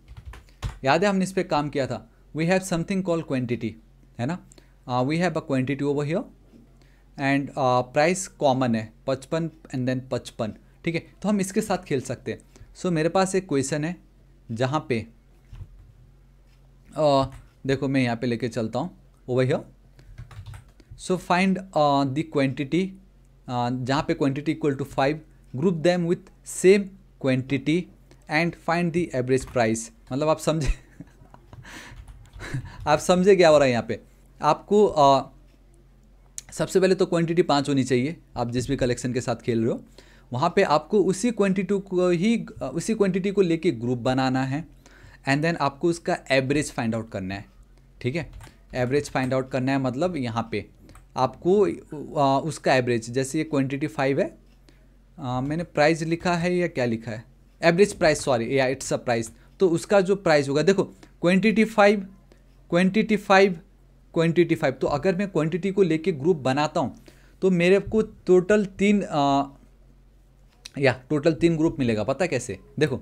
याद है हमने इस पर काम किया था we have something call quantity है ना we have a quantity over here and price common है पचपन एंड देन पचपन ठीक है तो हम इसके साथ खेल सकते हैं सो so, मेरे पास एक क्वेश्चन है जहाँ पे uh, देखो मैं यहाँ पे लेके चलता हूँ over here so find the quantity जहाँ पे quantity equal to five group them with same quantity and find the average price मतलब आप समझे [LAUGHS] आप समझे क्या हो रहा है यहाँ पे आपको आ, सबसे पहले तो क्वांटिटी पाँच होनी चाहिए आप जिस भी कलेक्शन के साथ खेल रहे हो वहाँ पे आपको उसी क्वांटिटी को ही उसी क्वांटिटी को लेके ग्रुप बनाना है एंड देन आपको उसका एवरेज फाइंड आउट करना है ठीक है एवरेज फाइंड आउट करना है मतलब यहाँ पे आपको आ, उसका एवरेज जैसे ये क्वान्टिटी फाइव है आ, मैंने प्राइज लिखा है या क्या लिखा है एवरेज प्राइस सॉरी या इट्स अ प्राइज तो उसका जो प्राइस होगा देखो quantity five quantity five quantity five तो अगर मैं क्वान्टिटी को लेके ग्रुप बनाता हूँ तो मेरे को टोटल तीन आ, या टोटल तीन ग्रुप मिलेगा पता कैसे देखो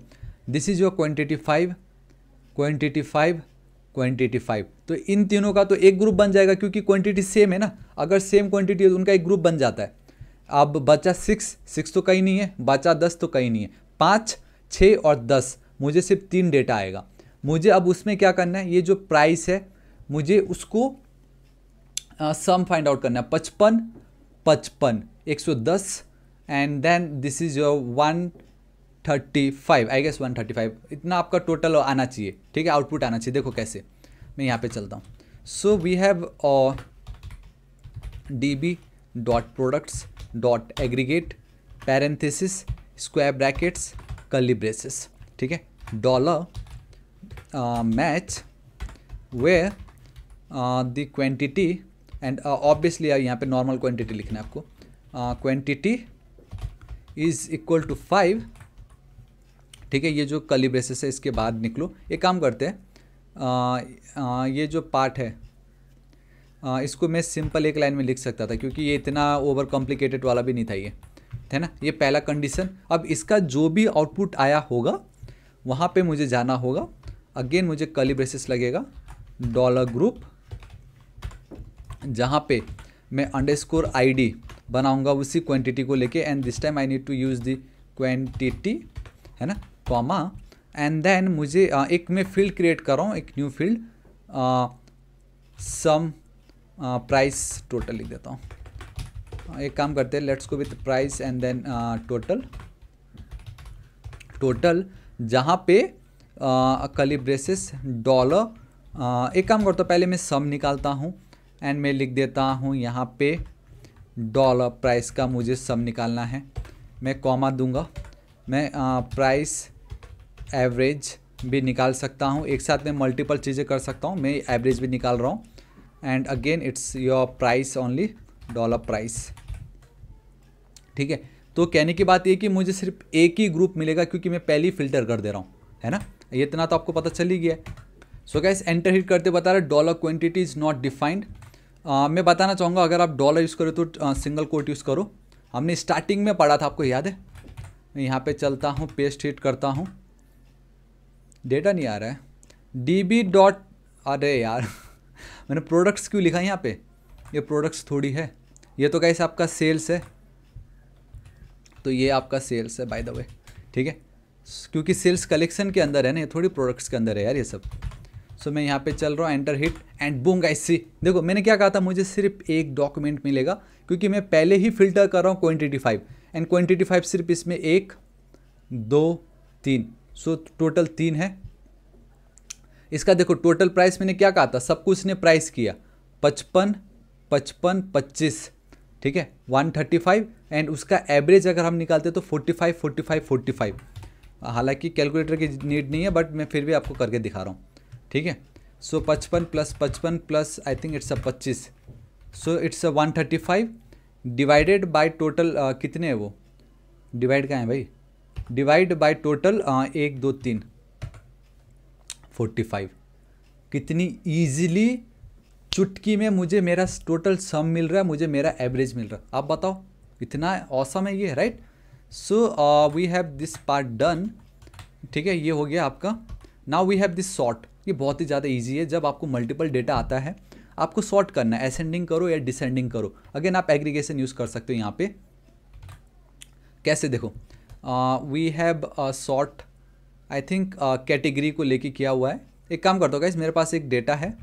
this is your quantity five quantity five quantity five तो इन तीनों का तो एक ग्रुप बन जाएगा क्योंकि क्वान्टिटी सेम है ना अगर सेम क्वान्टिटी है तो उनका एक ग्रुप बन जाता है अब बचा सिक्स सिक्स तो कहीं नहीं है बचा दस तो कहीं नहीं है पाँच छः और दस मुझे सिर्फ तीन डेटा आएगा मुझे अब उसमें क्या करना है ये जो प्राइस है मुझे उसको सम फाइंड आउट करना है पचपन पचपन एक सौ दस and then this is your one thirty five I guess one thirty five इतना आपका टोटल आना चाहिए ठीक है आउटपुट आना चाहिए देखो कैसे मैं यहाँ पे चलता हूँ so we have D B dot products dot aggregate parenthesis square brackets curly ठीक है dollar uh, match where uh, and uh, and obviously uh, यहाँ पे नॉर्मल quantity लिखना है आपको uh, quantity is equal to five ठीक है ये जो कली है इसके बाद निकलो ये काम करते हैं ये जो पार्ट है आ, इसको मैं सिंपल एक लाइन में लिख सकता था क्योंकि ये इतना ओवर कॉम्प्लिकेटेड वाला भी नहीं था ये है ना ये पहला कंडीशन अब इसका जो भी आउटपुट आया होगा वहाँ पे मुझे जाना होगा अगेन मुझे कली ब्रेसिस लगेगा डॉलर ग्रुप जहाँ पे मैं अंडर स्कोर आई बनाऊँगा उसी क्वान्टिटी को लेके and this time I need to use the quantity है ना कॉमा एंड देन मुझे आ, एक मैं फील्ड क्रिएट कर रहा हूँ एक new field sum price total लिख देता हूँ एक काम करते हैं let's go with price and then total total जहाँ पे कलिब्रेसिस डॉलर एक काम करता हूँ पहले मैं सम निकालता हूँ एंड मैं लिख देता हूँ यहाँ पे डॉलर प्राइस का मुझे सम निकालना है मैं कॉमा दूंगा मैं आ, प्राइस एवरेज भी निकाल सकता हूँ एक साथ में मल्टीपल चीज़ें कर सकता हूँ मैं एवरेज भी निकाल रहा हूँ and again it's your price only dollar price ठीक है तो कहने की बात ये कि मुझे सिर्फ एक ही ग्रुप मिलेगा क्योंकि मैं पहले ही फिल्टर कर दे रहा हूँ है ना ये इतना तो आपको पता चल ही गया सो गैस एंटर हिट करते बता रहे dollar quantity is not defined मैं बताना चाहूँगा अगर आप डॉलर यूज़ करो तो सिंगल कोट यूज़ करो हमने स्टार्टिंग में पढ़ा था आपको याद है मैं यहाँ पर चलता हूँ पेस्ट हिट करता हूँ डेटा नहीं आ रहा है डी बी डॉट अरे यार [LAUGHS] मैंने प्रोडक्ट्स क्यों लिखा है यहाँ पे ये प्रोडक्ट्स थोड़ी है ये तो कैसे आपका सेल्स है तो ये आपका सेल्स है बाय द वे ठीक है क्योंकि सेल्स कलेक्शन के अंदर है ना ये थोड़ी प्रोडक्ट्स के अंदर है यार ये सब सो so, मैं यहाँ पे चल रहा हूँ एंटर हिट एंड बूंग आई सी देखो मैंने क्या कहा था मुझे सिर्फ एक डॉक्यूमेंट मिलेगा क्योंकि मैं पहले ही फिल्टर कर रहा हूँ quantity five and quantity five सिर्फ इसमें एक दो तीन सो so, टोटल तीन है इसका देखो टोटल प्राइस मैंने क्या कहा था सब कुछ ने प्राइस किया पचपन पचपन पच्चीस ठीक है वन थर्टी फाइव एंड उसका एवरेज अगर हम निकालते तो forty five forty five forty five हालांकि कैलकुलेटर की नीड नहीं है बट मैं फिर भी आपको करके दिखा रहा हूँ ठीक है सो पचपन प्लस पचपन plus I think it's a पच्चीस so it's a one thirty five divided by total कितने हैं वो डिवाइड का है भाई डिवाइड बाय टोटल एक दो तीन फोर्टी फाइव कितनी ईजिली चुटकी में मुझे मेरा टोटल सम मिल रहा है मुझे मेरा एवरेज मिल रहा है आप बताओ इतना औसम है ये right so we have this part done ठीक है ये हो गया आपका now we have this sort ये बहुत ही ज़्यादा ईजी है जब आपको मल्टीपल डेटा आता है आपको शॉर्ट करना है एसेंडिंग करो या डिसेंडिंग करो अगेन आप एग्रीगेशन यूज़ कर सकते हो यहाँ पे कैसे देखो we have sort I think category को लेके किया हुआ है एक काम करता हूँ गाइज मेरे पास एक डेटा है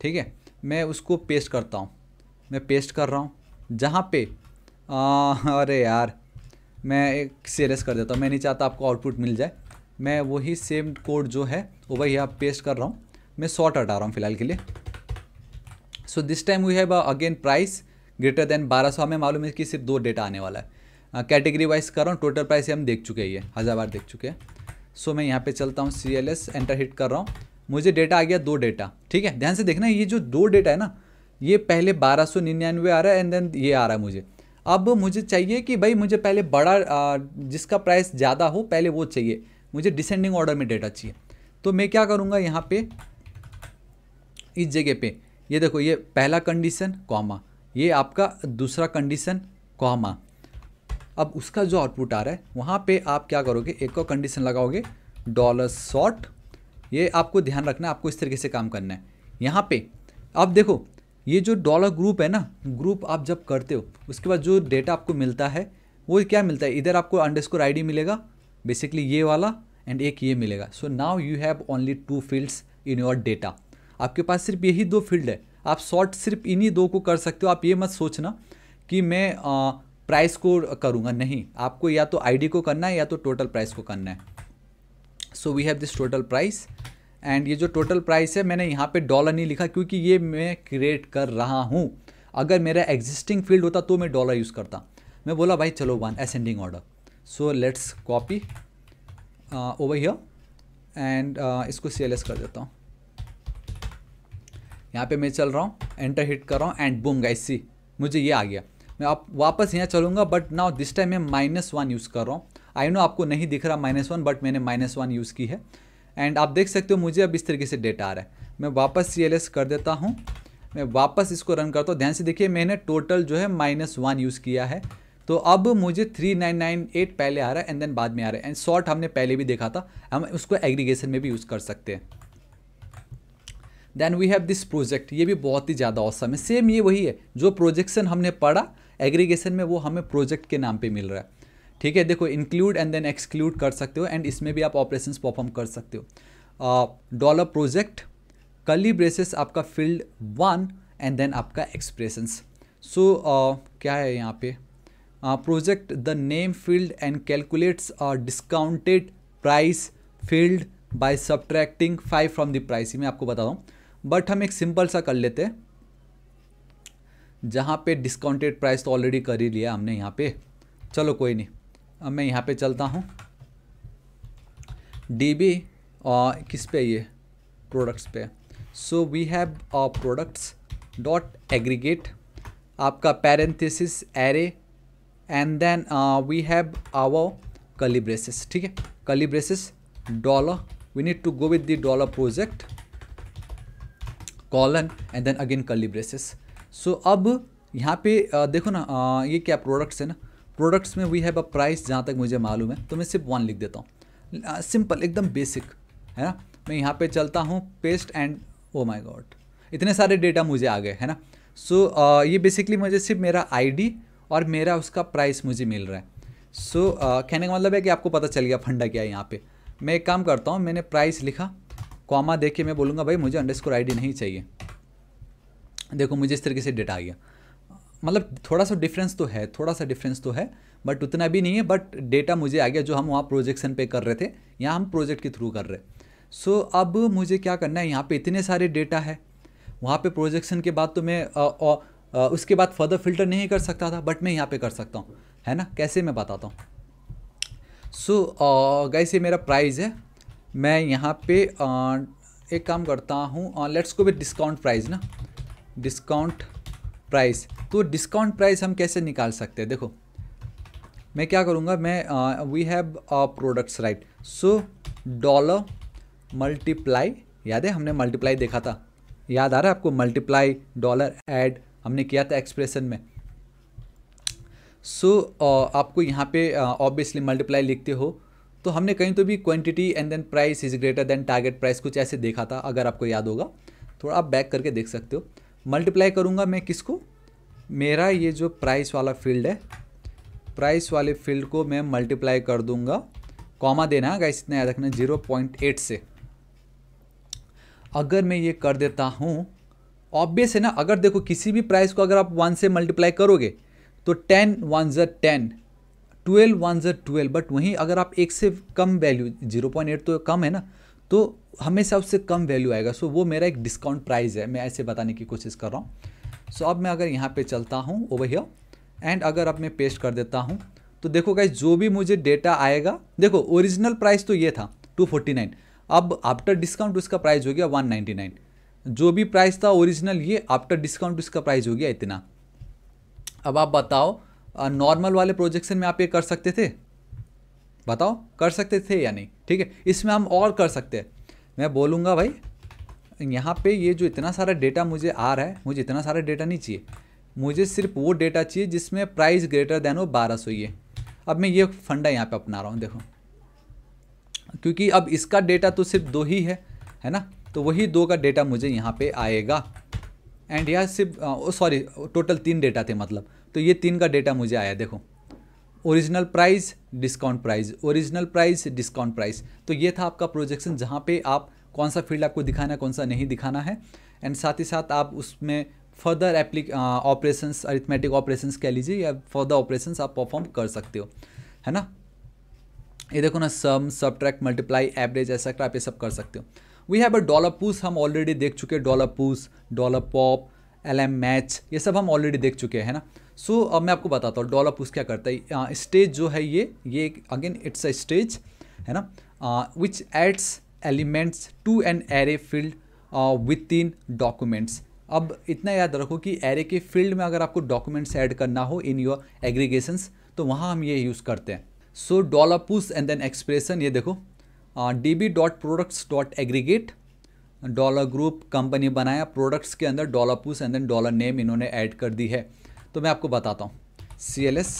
ठीक है मैं उसको पेस्ट करता हूँ मैं पेस्ट कर रहा हूँ जहाँ पे हाँ, अरे यार मैं एक सीरियस कर देता हूँ मैं नहीं चाहता आपको आउटपुट मिल जाए मैं वही सेम कोड जो है वो भाई यहाँ पेस्ट कर रहा हूँ मैं शॉर्ट हटा रहा हूँ फिलहाल के लिए so this time we have again price greater than बारह सौ हमें मालूम है कि सिर्फ दो डेटा आने वाला है कैटेगरी हाँ, वाइज कर रहा हूँ टोटल प्राइस हम देख चुके हैं हज़ार बार देख चुके हैं सो so, मैं यहाँ पे चलता हूँ C L S enter hit कर रहा हूँ मुझे डेटा आ गया दो डेटा ठीक है ध्यान से देखना ये जो दो डेटा है ना ये पहले बारह सौ निन्यानवे आ रहा है एंड देन ये आ रहा है मुझे अब मुझे चाहिए कि भाई मुझे पहले बड़ा जिसका प्राइस ज़्यादा हो पहले वो चाहिए मुझे डिसेंडिंग ऑर्डर में डेटा चाहिए तो मैं क्या करूँगा यहाँ पे इस जगह पे ये देखो ये पहला कंडीशन कॉमा ये आपका दूसरा कंडीशन कॉमा अब उसका जो आउटपुट आ रहा है वहाँ पे आप क्या करोगे एक और कंडीशन लगाओगे डॉलर शॉर्ट ये आपको ध्यान रखना है आपको इस तरीके से काम करना है यहाँ पे अब देखो ये जो डॉलर ग्रुप है ना ग्रुप आप जब करते हो उसके बाद जो डेटा आपको मिलता है वो क्या मिलता है इधर आपको अंडरस्कोर आईडी मिलेगा बेसिकली ये वाला एंड एक ये मिलेगा so now you have only two fields in your data आपके पास सिर्फ यही दो फील्ड है आप शॉर्ट सिर्फ इन्हीं दो को कर सकते हो आप ये मत सोचना कि मैं आ, प्राइस को करूँगा नहीं आपको या तो आईडी को करना है या तो टोटल प्राइस को करना है so we have this total price and ये जो टोटल प्राइस है मैंने यहाँ पे डॉलर नहीं लिखा क्योंकि ये मैं क्रिएट कर रहा हूँ अगर मेरा एग्जिस्टिंग फील्ड होता तो मैं डॉलर यूज़ करता मैं बोला भाई चलो one ascending order so let's copy over here and इसको सी कर देता हूँ यहाँ पे मैं चल रहा हूँ एंटर हिट कर रहा हूँ एंड बूम गाइस सी मुझे ये आ गया मैं आप वापस यहाँ चलूँगा बट नाउ दिस टाइम मैं माइनस वन यूज़ कर रहा हूँ आई नो आपको नहीं दिख रहा माइनस वन बट मैंने माइनस वन यूज़ की है एंड आप देख सकते हो मुझे अब इस तरीके से डेटा आ रहा है मैं वापस सी कर देता हूँ मैं वापस इसको रन करता हूँ ध्यान से देखिए मैंने टोटल जो है माइनस वन यूज़ किया है तो अब मुझे थ्री नाइन नाइन एट पहले आ रहा है एंड देन बाद में आ रहा है एंड शॉर्ट हमने पहले भी देखा था हम उसको एग्रीगेशन में भी यूज़ कर सकते हैं then we have this project ये भी बहुत ही ज़्यादा औसम है सेम ये वही है जो प्रोजेक्शन हमने पढ़ा एग्रीगेशन में वो हमें प्रोजेक्ट के नाम पर मिल रहा है ठीक है देखो इंक्लूड एंड देन एक्सक्लूड कर सकते हो एंड इसमें भी आप ऑपरेशन परफॉर्म कर सकते हो डॉलर प्रोजेक्ट कली ब्रेसेस आपका फील्ड वन एंड देन आपका एक्सप्रेशंस सो so, uh, क्या है यहाँ पे project the name field and calculates discounted price field by subtracting five from the price मैं आपको बता दूँ बट हम एक सिंपल सा कर लेते हैं जहाँ पे डिस्काउंटेड प्राइस तो ऑलरेडी कर ही लिया हमने यहाँ पे चलो कोई नहीं अब मैं यहाँ पे चलता हूँ डी बी किस पे ये प्रोडक्ट्स पे so we have products dot aggregate आपका parenthesis array and then we have our curly braces ठीक है curly braces dollar we need to go with the dollar project colon and then again curly braces सो अब यहाँ पे देखो ना ये क्या प्रोडक्ट्स है ना प्रोडक्ट्स में वी हैव अ प्राइस जहाँ तक मुझे मालूम है तो मैं सिर्फ वन लिख देता हूँ सिंपल एकदम बेसिक है ना मैं यहाँ पे चलता हूँ paste and oh my god इतने सारे डेटा मुझे आ गए है ना सो so, uh, ये बेसिकली मुझे सिर्फ मेरा आईडी और मेरा उसका प्राइस मुझे मिल रहा है सो so, uh, कहने का मतलब है कि आपको पता चल गया फंडा क्या है यहाँ पे मैं एक काम करता हूँ मैंने प्राइस लिखा कॉमा देख के मैं बोलूँगा भाई मुझे अंडर स्कोर नहीं चाहिए देखो मुझे इस तरीके से डेटा आ गया मतलब थोड़ा सा डिफरेंस तो है थोड़ा सा डिफरेंस तो है बट उतना भी नहीं है बट डेटा मुझे आ गया जो हम वहाँ प्रोजेक्शन पे कर रहे थे यहाँ हम प्रोजेक्ट के थ्रू कर रहे सो so, अब मुझे क्या करना है यहाँ पे इतने सारे डेटा है वहाँ पे प्रोजेक्शन के बाद तो मैं आ, आ, आ, उसके बाद फर्दर फिल्टर नहीं कर सकता था बट मैं यहाँ पे कर सकता हूँ है ना कैसे मैं बताता हूँ सो so, गैसे मेरा प्राइज़ है मैं यहाँ पे आ, एक काम करता हूँ लेट्स को भी डिस्काउंट प्राइज ना डिस्काउंट प्राइस तो डिस्काउंट प्राइस हम कैसे निकाल सकते हैं देखो मैं क्या करूँगा मैं we have products right so dollar multiply याद है हमने मल्टीप्लाई देखा था याद आ रहा है आपको मल्टीप्लाई डॉलर ऐड हमने किया था एक्सप्रेशन में सो so, uh, आपको यहाँ पे ऑब्वियसली uh, मल्टीप्लाई लिखते हो तो हमने कहीं तो भी quantity and then price is greater than target price कुछ ऐसे देखा था अगर आपको याद होगा थोड़ा आप बैक करके देख सकते हो मल्टीप्लाई करूँगा मैं किसको मेरा ये जो प्राइस वाला फील्ड है प्राइस वाले फील्ड को मैं मल्टीप्लाई कर दूंगा कॉमा देना है गाइस इतना याद रखना जीरो पॉइंट एट से अगर मैं ये कर देता हूँ ऑब्वियस है ना अगर देखो किसी भी प्राइस को अगर आप वन से मल्टीप्लाई करोगे तो टेन वन ज़र टेन ट्वेल्व वन ज़र ट्वेल्व बट वहीं अगर आप एक से कम वैल्यू जीरो पॉइंट एट तो कम है ना तो हमेशा उससे कम वैल्यू आएगा सो वो मेरा एक डिस्काउंट प्राइस है मैं ऐसे बताने की कोशिश कर रहा हूँ सो अब मैं अगर यहाँ पे चलता हूँ ओवर हियर एंड अगर अब मैं पेस्ट कर देता हूँ तो देखो गाइज जो भी मुझे डेटा आएगा देखो ओरिजिनल प्राइस तो ये था 249 अब आफ्टर डिस्काउंट उसका प्राइस हो गया 199 जो भी प्राइस था ओरिजिनल ये आफ्टर डिस्काउंट उसका प्राइस हो गया इतना अब आप बताओ नॉर्मल वाले प्रोजेक्शन में आप ये कर सकते थे बताओ कर सकते थे या नहीं ठीक है इसमें हम और कर सकते हैं मैं बोलूँगा भाई यहाँ पे ये जो इतना सारा डेटा मुझे आ रहा है मुझे इतना सारा डेटा नहीं चाहिए मुझे सिर्फ वो डेटा चाहिए जिसमें प्राइस ग्रेटर देन वो बारह सौ ये अब मैं ये फंडा यहाँ पे अपना रहा हूँ देखो क्योंकि अब इसका डेटा तो सिर्फ दो ही है है ना तो वही दो का डेटा मुझे यहाँ पे आएगा एंड यह सिर्फ सॉरी टोटल तीन डेटा थे मतलब तो ये तीन का डेटा मुझे आया देखो original price discount price original price discount price तो ये था आपका प्रोजेक्शन जहाँ पे आप कौन सा फील्ड आपको दिखाना है कौन सा नहीं दिखाना है एंड साथ ही साथ आप उसमें फर्दर एप्लिक ऑपरेशन अरिथमेटिक ऑपरेशन कह लीजिए या फर्दर ऑपरेशन आप परफॉर्म कर सकते हो है ना ये देखो ना सम सब्ट्रैक्ट मल्टीप्लाई एवरेज ऐसा आप ये सब कर सकते हो वी हैव अ डॉलर पूस हम ऑलरेडी देख चुके हैं dollar push dollar pop L M match ये सब हम ऑलरेडी देख चुके हैं ना सो so, अब मैं आपको बताता हूँ डॉलर पुश क्या करता है स्टेज जो है ये ये अगेन इट्स अ स्टेज है ना which adds elements to an array field within documents अब इतना याद रखो कि एरे के फील्ड में अगर आपको डॉक्यूमेंट्स ऐड करना हो इन योर एग्रीगेशंस तो वहाँ हम ये यूज़ करते हैं so dollar push and then expression ये देखो D B dot products dot aggregate dollar group company बनाया प्रोडक्ट्स के अंदर dollar push and then dollar name इन्होंने ऐड कर दी है तो मैं आपको बताता हूँ C L S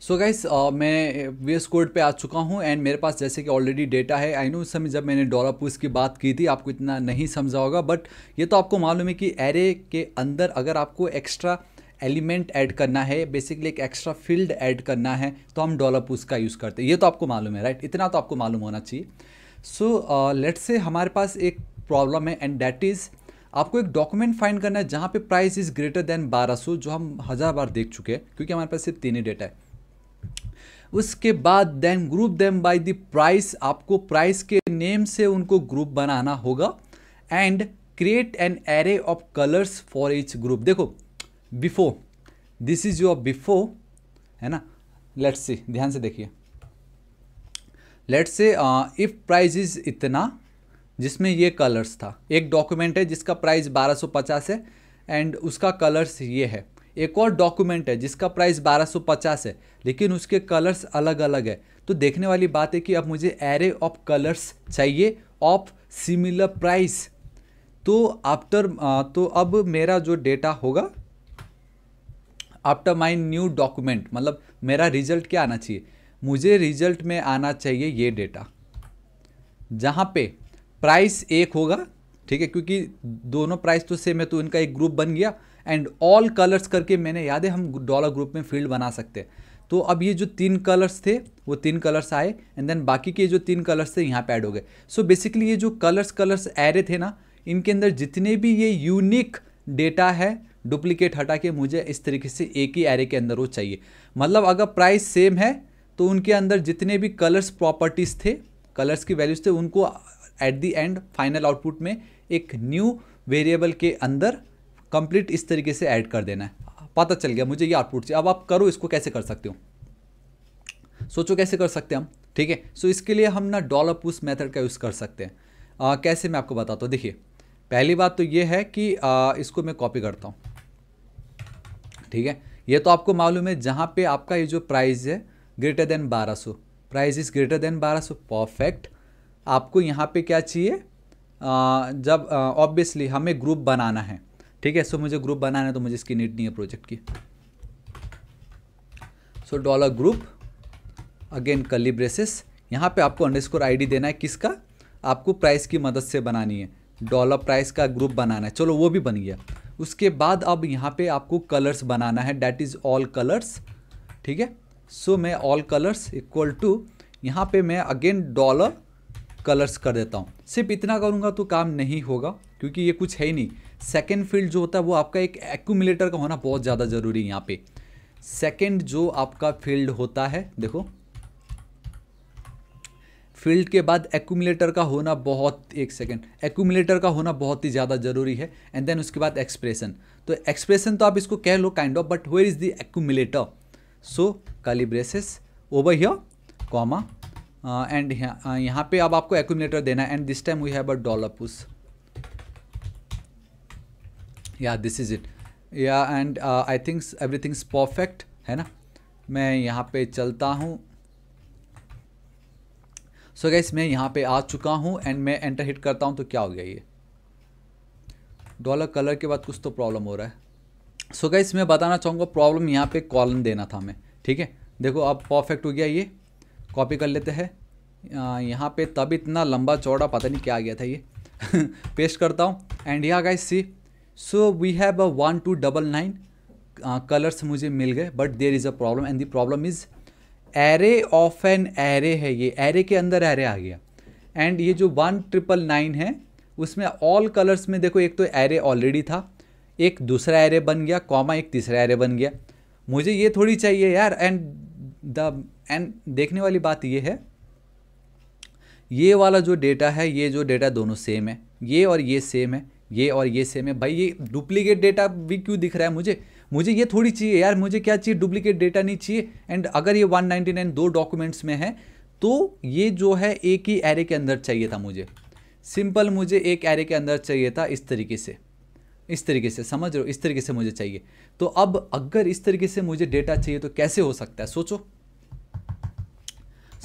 so guys मैं वी एस कोड पर आ चुका हूँ एंड मेरे पास जैसे कि ऑलरेडी डेटा है आई नो उस समय जब मैंने डॉलर पुस की बात की थी आपको इतना नहीं समझा होगा बट ये तो आपको मालूम है कि एरे के अंदर अगर आपको एक्स्ट्रा एलिमेंट ऐड करना है बेसिकली एक एक्स्ट्रा फील्ड ऐड करना है तो हम डॉलर पुस का यूज़ करते हैं ये तो आपको मालूम है राइट इतना तो आपको मालूम होना चाहिए सो लेट्स से हमारे पास एक प्रॉब्लम है एंड डैट इज़ आपको एक डॉक्यूमेंट फाइंड करना है जहाँ पे प्राइस इज़ ग्रेटर देन 1200 जो हम हज़ार बार देख चुके हैं क्योंकि हमारे पास सिर्फ तीन ही डेटा है उसके बाद then group them by the price आपको प्राइस के नेम से उनको ग्रुप बनाना होगा and create an array of colours for each group देखो before this is your before है ना लेट्स सी ध्यान से देखिए let's say if price is इतना जिसमें ये कलर्स था एक डॉक्यूमेंट है जिसका प्राइस 1250 है एंड उसका कलर्स ये है एक और डॉक्यूमेंट है जिसका प्राइस 1250 है लेकिन उसके कलर्स अलग अलग है तो देखने वाली बात है कि अब मुझे एरे ऑफ कलर्स चाहिए ऑफ सिमिलर प्राइस तो आफ्टर तो अब मेरा जो डेटा होगा आफ्टर माई न्यू डॉक्यूमेंट मतलब मेरा रिजल्ट क्या आना चाहिए मुझे रिजल्ट में आना चाहिए ये डेटा जहाँ पे प्राइस एक होगा ठीक है क्योंकि दोनों प्राइस तो सेम है तो इनका एक ग्रुप बन गया एंड ऑल कलर्स करके मैंने याद है हम डॉलर ग्रुप में फील्ड बना सकते हैं तो अब ये जो तीन कलर्स थे वो तीन कलर्स आए एंड देन बाकी के जो तीन कलर्स थे यहाँ पे ऐड हो गए सो बेसिकली ये जो कलर्स कलर्स एरे थे ना इनके अंदर जितने भी ये यूनिक डेटा है डुप्लीकेट हटा के मुझे इस तरीके से एक ही एरे के अंदर वो चाहिए मतलब अगर प्राइस सेम है तो उनके अंदर जितने भी कलर्स प्रॉपर्टीज़ थे कलर्स की वैल्यूज़ थे उनको at the end final output में एक न्यू वेरिएबल के अंदर कंप्लीट इस तरीके से ऐड कर देना है पता चल गया मुझे ये आउटपुट चाहिए अब आप करो इसको कैसे कर सकते हो सोचो कैसे कर सकते हैं हम ठीक है सो इसके लिए हम ना डॉलर पुश मेथड का यूज़ कर सकते हैं आ, कैसे मैं आपको बताता हूँ देखिए पहली बात तो ये है कि आ, इसको मैं कॉपी करता हूँ ठीक है ये तो आपको मालूम है जहाँ पे आपका ये जो प्राइस है greater than 1200 price is greater than 1200 perfect आपको यहाँ पे क्या चाहिए जब ऑब्वियसली हमें ग्रुप बनाना है ठीक है सो मुझे ग्रुप बनाना है तो मुझे इसकी नीड नहीं है प्रोजेक्ट की so dollar group again curly braces यहाँ पे आपको अंडरस्कोर आईडी देना है किसका आपको प्राइस की मदद से बनानी है डॉलर प्राइस का ग्रुप बनाना है चलो वो भी बन गया उसके बाद अब यहाँ पे आपको कलर्स बनाना है डैट इज़ ऑल कलर्स ठीक है सो मैं ऑल कलर्स इक्वल टू यहाँ पे मैं अगेन डॉलर कलर्स कर देता हूँ सिर्फ इतना करूँगा तो काम नहीं होगा क्योंकि ये कुछ है ही नहीं सेकेंड फील्ड जो होता है वो आपका एक एक्यूमिलेटर का होना बहुत ज़्यादा ज़रूरी है यहाँ पे सेकेंड जो आपका फील्ड होता है देखो फील्ड के बाद एक्यूमिलेटर का होना बहुत एक सेकेंड एक्यूमिलेटर का होना बहुत ही ज़्यादा ज़रूरी है एंड देन उसके बाद एक्सप्रेशन तो एक्सप्रेशन तो आप इसको कह लो kind of but where is the accumulator so curly braces over here comma and uh, uh, यहाँ पे अब आपको एक्यूमलेटर देना है and this time we have a dollar push yeah this is it yeah and I think every is perfect है ना मैं यहाँ पे चलता हूँ सो so गैस मैं यहाँ पे आ चुका हूँ एंड मैं एंटर हिट करता हूँ तो क्या हो गया ये डॉलर कलर के बाद कुछ तो प्रॉब्लम हो रहा है सो so गैस मैं बताना चाहूँगा प्रॉब्लम यहाँ पे कॉलम देना था मैं ठीक है देखो अब परफेक्ट हो गया ये कॉपी कर लेते हैं यहाँ पे तब इतना लंबा चौड़ा पता नहीं क्या आ गया था ये [LAUGHS] पेस्ट करता हूँ and yeah guys see so we have a one two double nine colours मुझे मिल गए but there is a problem and the problem is array of an array है ये एरे के अंदर एरे आ गया एंड ये जो वन ट्रिपल नाइन है उसमें ऑल कलर्स में देखो एक तो एरे ऑलरेडी था एक दूसरा एरे बन गया कॉमा एक तीसरा एरे बन गया मुझे ये थोड़ी चाहिए यार एंड द एंड देखने वाली बात यह है ये वाला जो डेटा है ये जो डेटा दोनों सेम है ये और ये सेम है ये और ये सेम है भाई ये डुप्लीकेट डेटा भी क्यों दिख रहा है मुझे मुझे ये थोड़ी चाहिए यार मुझे क्या चाहिए डुप्लीकेट डेटा नहीं चाहिए एंड अगर ये 199 दो डॉक्यूमेंट्स में है तो ये जो है एक ही एरे के अंदर चाहिए था मुझे सिंपल मुझे एक एरे के अंदर चाहिए था इस तरीके से इस तरीके से समझ रहे हो इस तरीके से मुझे चाहिए तो अब अगर इस तरीके से मुझे डेटा चाहिए तो कैसे हो सकता है सोचो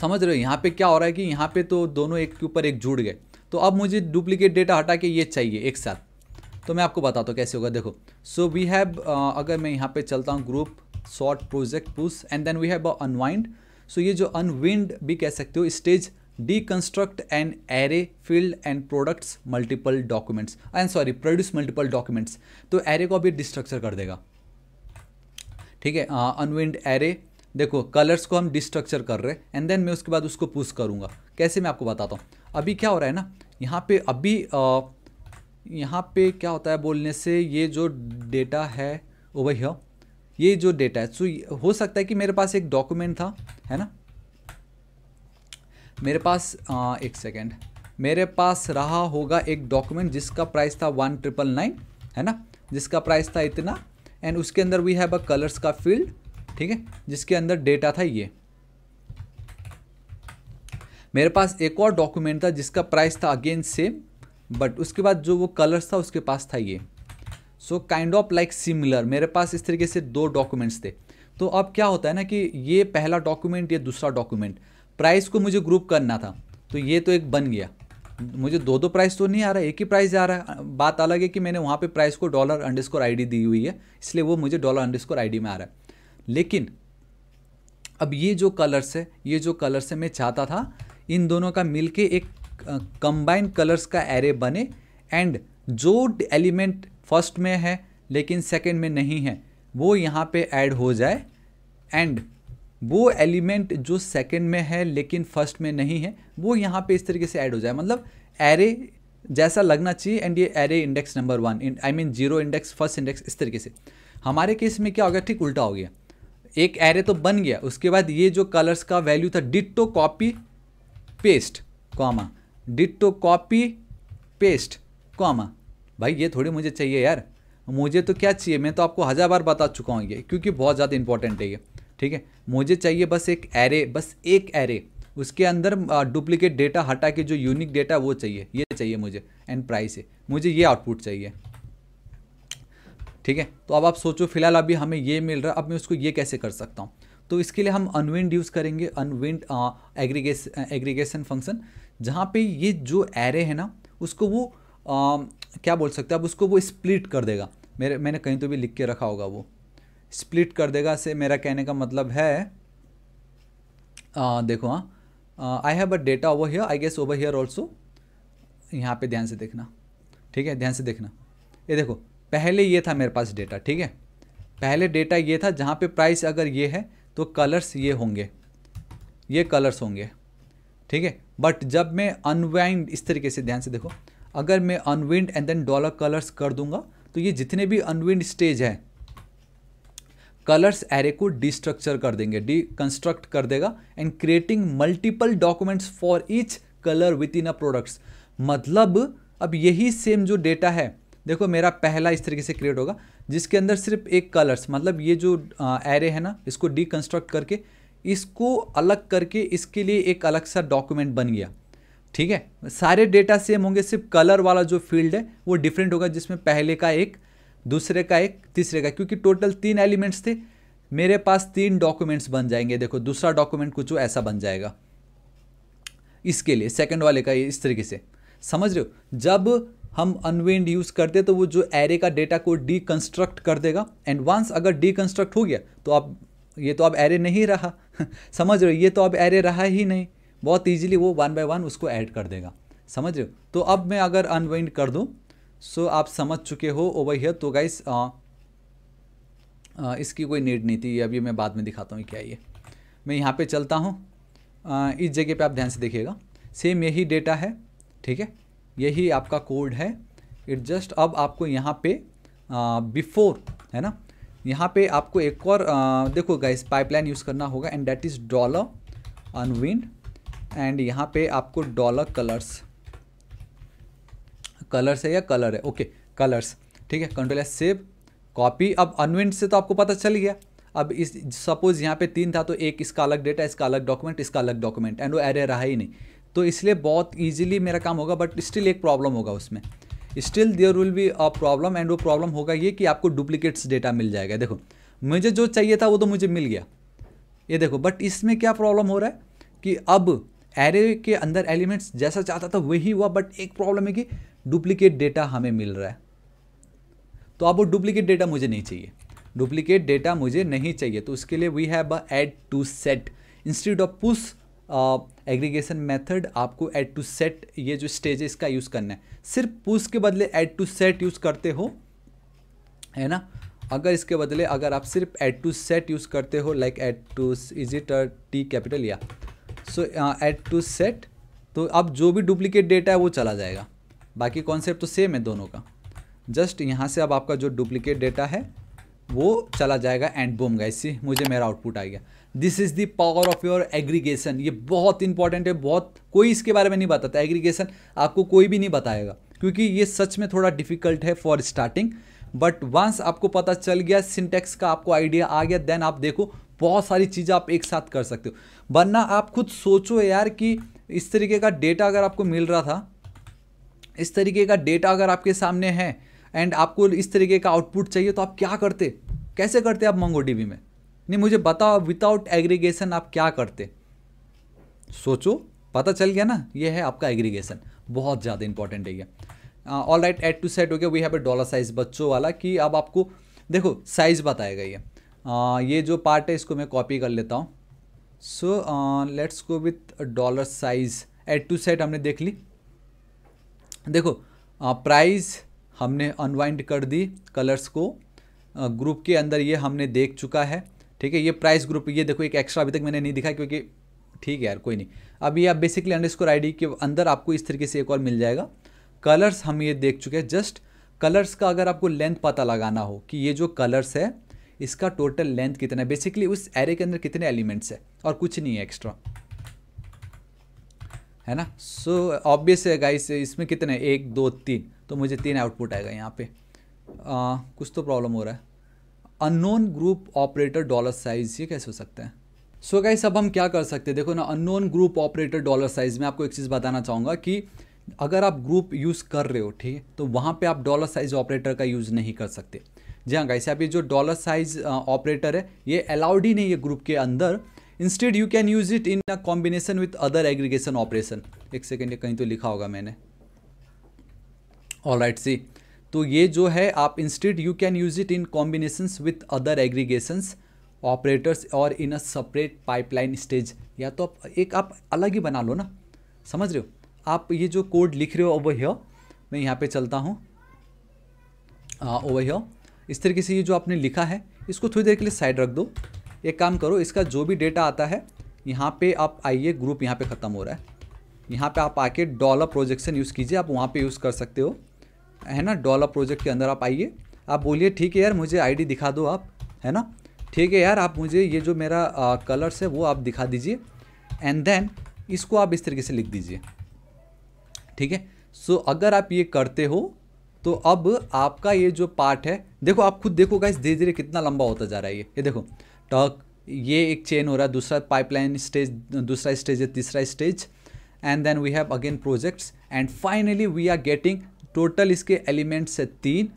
समझ रहे हो यहाँ पे क्या हो रहा है कि यहाँ पे तो दोनों एक के ऊपर एक जुड़ गए तो अब मुझे डुप्लीकेट डेटा हटा के ये चाहिए एक साथ तो मैं आपको बताता हूँ कैसे होगा देखो सो वी हैव अगर मैं यहाँ पे चलता हूँ group sort project push and then we have unwind so ये जो अनविंड भी कह सकते हो stage deconstruct and array field and products multiple documents and sorry produce multiple documents तो एरे को अभी डिस्ट्रक्चर कर देगा ठीक है अनविंड uh, एरे देखो कलर्स को हम डिस्ट्रक्चर कर रहे हैं एंड देन मैं उसके बाद उसको पुश करूँगा कैसे मैं आपको बताता हूँ अभी क्या हो रहा है ना यहाँ पे अभी आ, यहाँ पे क्या होता है बोलने से ये जो डेटा है ओ भैया ये जो डेटा है सो हो सकता है कि मेरे पास एक डॉक्यूमेंट था है ना मेरे पास आ, एक सेकेंड मेरे पास रहा होगा एक डॉक्यूमेंट जिसका प्राइस था वन ट्रिपल नाइन है ना जिसका प्राइस था इतना एंड उसके अंदर वी हैव अ कलर्स का फील्ड ठीक है जिसके अंदर डेटा था ये मेरे पास एक और डॉक्यूमेंट था जिसका प्राइस था अगेन सेम बट उसके बाद जो वो कलर्स था उसके पास था ये so kind of like similar मेरे पास इस तरीके से दो डॉक्यूमेंट्स थे तो अब क्या होता है ना कि ये पहला डॉक्यूमेंट ये दूसरा डॉक्यूमेंट प्राइस को मुझे ग्रुप करना था तो ये तो एक बन गया मुझे दो दो प्राइस तो नहीं आ रहा एक ही प्राइस आ रहा है बात अलग है कि मैंने वहाँ पे प्राइस को डॉलर अंडरस्कोर आईडी दी हुई है इसलिए वो मुझे डॉलर अंडरस्कोर आईडी में आ रहा है लेकिन अब ये जो कलर्स है ये जो कलर्स है मैं चाहता था इन दोनों का मिलके एक कंबाइन कलर्स का एरे बने एंड जो एलिमेंट फर्स्ट में है लेकिन सेकंड में नहीं है वो यहाँ पे ऐड हो जाए एंड वो एलिमेंट जो सेकंड में है लेकिन फर्स्ट में नहीं है वो यहाँ पे इस तरीके से ऐड हो जाए मतलब एरे जैसा लगना चाहिए एंड ये array index number one I mean zero index first index इस तरीके से हमारे केस में क्या हो गया ठीक उल्टा हो गया एक एरे तो बन गया उसके बाद ये जो कलर्स का वैल्यू था ditto copy paste comma ditto copy paste comma भाई ये थोड़ी मुझे चाहिए यार मुझे तो क्या चाहिए मैं तो आपको हज़ार बार बता चुका हूँ ये क्योंकि बहुत ज़्यादा इंपॉर्टेंट है ये ठीक है मुझे चाहिए बस एक एरे बस एक एरे उसके अंदर डुप्लीकेट डेटा हटा के जो यूनिक डेटा वो चाहिए ये चाहिए मुझे एंड प्राइस है मुझे ये आउटपुट चाहिए ठीक है तो अब आप सोचो फिलहाल अभी हमें ये मिल रहा है अब मैं उसको ये कैसे कर सकता हूँ तो इसके लिए हम अनविंड यूज़ करेंगे अनविंड एग्रीगेस एग्रीगेशन फंक्शन जहाँ पे ये जो एरे है ना उसको वो आ, क्या बोल सकते हैं अब उसको वो स्प्लिट कर देगा मेरे मैंने कहीं तो भी लिख के रखा होगा वो स्प्लिट कर देगा से मेरा कहने का मतलब है आ, देखो हाँ I have a data over here I guess over here also यहाँ पे ध्यान से देखना ठीक है ध्यान से देखना ये देखो पहले ये था मेरे पास डेटा ठीक है पहले डेटा ये था जहाँ पे प्राइस अगर ये है तो कलर्स ये होंगे ये कलर्स होंगे ठीक है बट जब मैं अनवाइंड इस तरीके से ध्यान से देखो अगर मैं unwind and then dollar colours कर दूंगा तो ये जितने भी अनविंड स्टेज है कलर्स एरे को डिस्ट्रक्चर कर देंगे डी कंस्ट्रक्ट कर देगा and creating multiple documents for each colour within a products मतलब अब यही सेम जो डेटा है देखो मेरा पहला इस तरीके से क्रिएट होगा जिसके अंदर सिर्फ एक कलर्स मतलब ये जो एरे है ना इसको डिकन्स्ट्रक्ट करके इसको अलग करके इसके लिए एक अलग सा डॉक्यूमेंट बन गया ठीक है सारे डेटा सेम होंगे सिर्फ कलर वाला जो फील्ड है वो डिफरेंट होगा जिसमें पहले का एक दूसरे का एक तीसरे का क्योंकि टोटल तीन एलिमेंट्स थे मेरे पास तीन डॉक्यूमेंट्स बन जाएंगे देखो दूसरा डॉक्यूमेंट कुछ ऐसा बन जाएगा इसके लिए सेकंड वाले का इस तरीके से समझ रहे हो जब हम अनवेंड यूज़ करते तो वो जो एरे का डेटा को डीकंस्ट्रक्ट कर देगा एंड वंस अगर डीकंस्ट्रक्ट हो गया तो आप ये तो अब एरे नहीं रहा [LAUGHS] समझ रहे हो ये तो अब एरे रहा ही नहीं बहुत ईजिली वो वन बाय वन उसको ऐड कर देगा समझ रहे हो तो अब मैं अगर अनवाइंड कर दूँ सो आप समझ चुके हो ओवर हियर तो गाइस इसकी कोई नीड नहीं थी अभी मैं बाद में दिखाता हूँ क्या ये मैं यहाँ पे चलता हूँ इस जगह पे आप ध्यान से देखिएगा सेम यही डेटा है ठीक है यही आपका कोड है इट जस्ट अब आपको यहाँ पे बिफोर है ना यहाँ पे आपको एक और आ, देखो गाइस पाइपलाइन यूज़ करना होगा and that is dollar unwind and यहाँ पे आपको डॉलर कलर्स कलर्स है या कलर है ओके कलर्स ठीक है कंट्रोल है सेव कॉपी अब अनविंड से तो आपको पता चल गया अब इस सपोज़ यहाँ पे तीन था तो एक इसका अलग डेटा इसका अलग डॉक्यूमेंट इसका अलग डॉक्यूमेंट एंड वो एरे रहा ही नहीं तो इसलिए बहुत ईजिली मेरा काम होगा बट स्टिल एक प्रॉब्लम होगा उसमें still there will be a problem and वो प्रॉब्लम होगा ये कि आपको डुप्लीकेट्स डेटा मिल जाएगा देखो मुझे जो चाहिए था वो तो मुझे मिल गया ये देखो बट इसमें क्या प्रॉब्लम हो रहा है कि अब एरे के अंदर एलिमेंट्स जैसा चाहता था वही हुआ बट एक प्रॉब्लम है कि डुप्लीकेट डेटा हमें मिल रहा है तो अब वो डुप्लीकेट डेटा मुझे नहीं चाहिए डुप्लीकेट डेटा मुझे नहीं चाहिए तो उसके लिए we have a add to set instead of push aggregation method आपको एड टू सेट ये जो स्टेज है इसका यूज़ करना है सिर्फ पुश के बदले एड टू सेट यूज़ करते हो है ना अगर इसके बदले अगर आप सिर्फ एड टू सेट यूज़ करते हो like add to is it T capital yeah so add to set तो अब जो भी डुप्लीकेट डेटा है वो चला जाएगा बाकी कॉन्सेप्ट तो सेम है दोनों का जस्ट यहाँ से अब आपका जो डुप्लीकेट डेटा है वो चला जाएगा एंड बोम गई इसी मुझे मेरा आउटपुट आ गया this is the power of your aggregation ये बहुत इंपॉर्टेंट है बहुत कोई इसके बारे में नहीं बताता एग्रीगेशन आपको कोई भी नहीं बताएगा क्योंकि ये सच में थोड़ा डिफिकल्ट है फॉर स्टार्टिंग बट वंस आपको पता चल गया सिंटेक्स का आपको आइडिया आ गया देन आप देखो बहुत सारी चीज़ें आप एक साथ कर सकते हो वरना आप खुद सोचो यार कि इस तरीके का डेटा अगर आपको मिल रहा था इस तरीके का डेटा अगर आपके सामने है एंड आपको इस तरीके का आउटपुट चाहिए तो आप क्या करते कैसे करते आप मंगो में नहीं मुझे बताओ विदाउट एग्रीगेशन आप क्या करते सोचो पता चल गया ना ये है आपका एग्रीगेशन बहुत ज़्यादा इंपॉर्टेंट है ये all right add to set हो गया we have a dollar size बच्चों वाला कि अब आपको देखो साइज बताएगा ये आ, ये जो पार्ट है इसको मैं कॉपी कर लेता हूँ so let's go with dollar size add to set हमने देख ली देखो प्राइस हमने अनवाइंड कर दी कलर्स को ग्रुप के अंदर ये हमने देख चुका है ठीक है ये प्राइस ग्रुप ये देखो एक एक्स्ट्रा अभी तक मैंने नहीं दिखा क्योंकि ठीक है यार कोई नहीं अब ये आप बेसिकली अंडर स्कोर के अंदर आपको इस तरीके से एक और मिल जाएगा कलर्स हम ये देख चुके हैं जस्ट कलर्स का अगर आपको लेंथ पता लगाना हो कि ये जो कलर्स है इसका टोटल लेंथ कितना है बेसिकली उस एरे के अंदर कितने एलिमेंट्स है और कुछ नहीं है एक्स्ट्रा है ना सो ऑब्वियस है गाइस इसमें कितने एक दो तीन तो मुझे तीन आउटपुट आएगा यहाँ पे आ, कुछ तो प्रॉब्लम हो रहा है unknown group operator dollar size ये कैसे हो सकता है सो so गाइस अब हम क्या कर सकते हैं देखो ना unknown group operator dollar size में आपको एक चीज़ बताना चाहूँगा कि अगर आप ग्रुप यूज़ कर रहे हो ठीक है तो वहाँ पे आप डॉलर साइज ऑपरेटर का यूज़ नहीं कर सकते जी हाँ गाइस आप ये जो डॉलर साइज ऑपरेटर है ये अलाउड ही नहीं है ग्रुप के अंदर instead you can use it in a combination with other aggregation operation एक सेकेंड कहीं तो लिखा होगा मैंने ऑल राइट सी तो ये जो है आप instead you can use it in combinations with other aggregations operators और in a separate pipeline stage या तो आप एक आप अलग ही बना लो ना समझ रहे हो आप ये जो कोड लिख रहे हो ओवर हियर मैं यहाँ पे चलता हूँ ओवर हियर इस तरीके से ये जो आपने लिखा है इसको थोड़ी देर के लिए साइड रख दो एक काम करो इसका जो भी डेटा आता है यहाँ पे आप आइए ग्रुप यहाँ पे ख़त्म हो रहा है यहाँ पे आप आके डॉलर प्रोजेक्शन यूज़ कीजिए आप वहाँ पे यूज़ कर सकते हो है ना डॉलर प्रोजेक्ट के अंदर आप आइए आप बोलिए ठीक है यार मुझे आईडी दिखा दो आप है ना ठीक है यार आप मुझे ये जो मेरा कलर्स है वो आप दिखा दीजिए एंड देन इसको आप इस तरीके से लिख दीजिए ठीक है सो अगर आप ये करते हो तो अब आपका ये जो पार्ट है देखो आप खुद देखो गाइस धीरे धीरे कितना लंबा होता जा रहा है ये ये देखो टक ये एक चेन हो रहा है दूसरा पाइपलाइन स्टेज दूसरा स्टेज है तीसरा stage and then we have again projects and finally we are getting total इसके एलिमेंट्स है तीन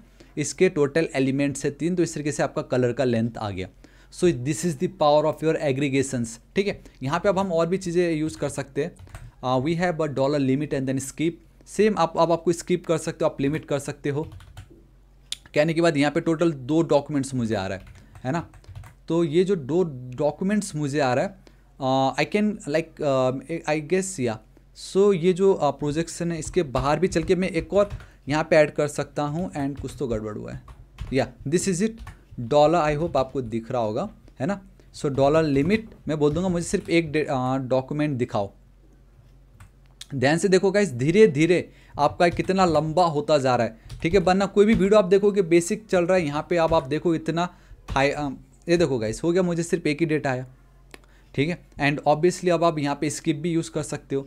इसके टोटल एलिमेंट्स है तीन तो इस तरीके से आपका कलर का लेंथ आ गया so this is the power of your aggregations ठीक है यहाँ पे अब हम और भी चीज़ें यूज़ कर सकते हैं we have a dollar limit and then skip same आप अब आपको स्किप कर सकते हो आप लिमिट कर सकते हो कहने के बाद यहाँ पे टोटल दो डॉक्यूमेंट्स मुझे आ रहा है है ना तो ये जो दो डॉक्यूमेंट्स मुझे आ रहा है I can like I guess yeah so so, ये जो प्रोजेक्शन है इसके बाहर भी चल के मैं एक और यहाँ पे ऐड कर सकता हूँ एंड कुछ तो गड़बड़ हुआ है yeah this is it dollar I hope आपको दिख रहा होगा है ना सो डॉलर लिमिट मैं बोल दूंगा मुझे सिर्फ एक डॉक्यूमेंट दिखाओ ध्यान से देखो इस धीरे धीरे आपका कितना लंबा होता जा रहा है ठीक है वरना कोई भी वीडियो आप देखोगे बेसिक चल रहा है यहाँ पे अब आप देखो इतना हाई ये देखो गाइस हो गया मुझे सिर्फ एक ही डेटा आया ठीक है एंड ऑब्वियसली अब आप यहाँ पे स्किप भी यूज़ कर सकते हो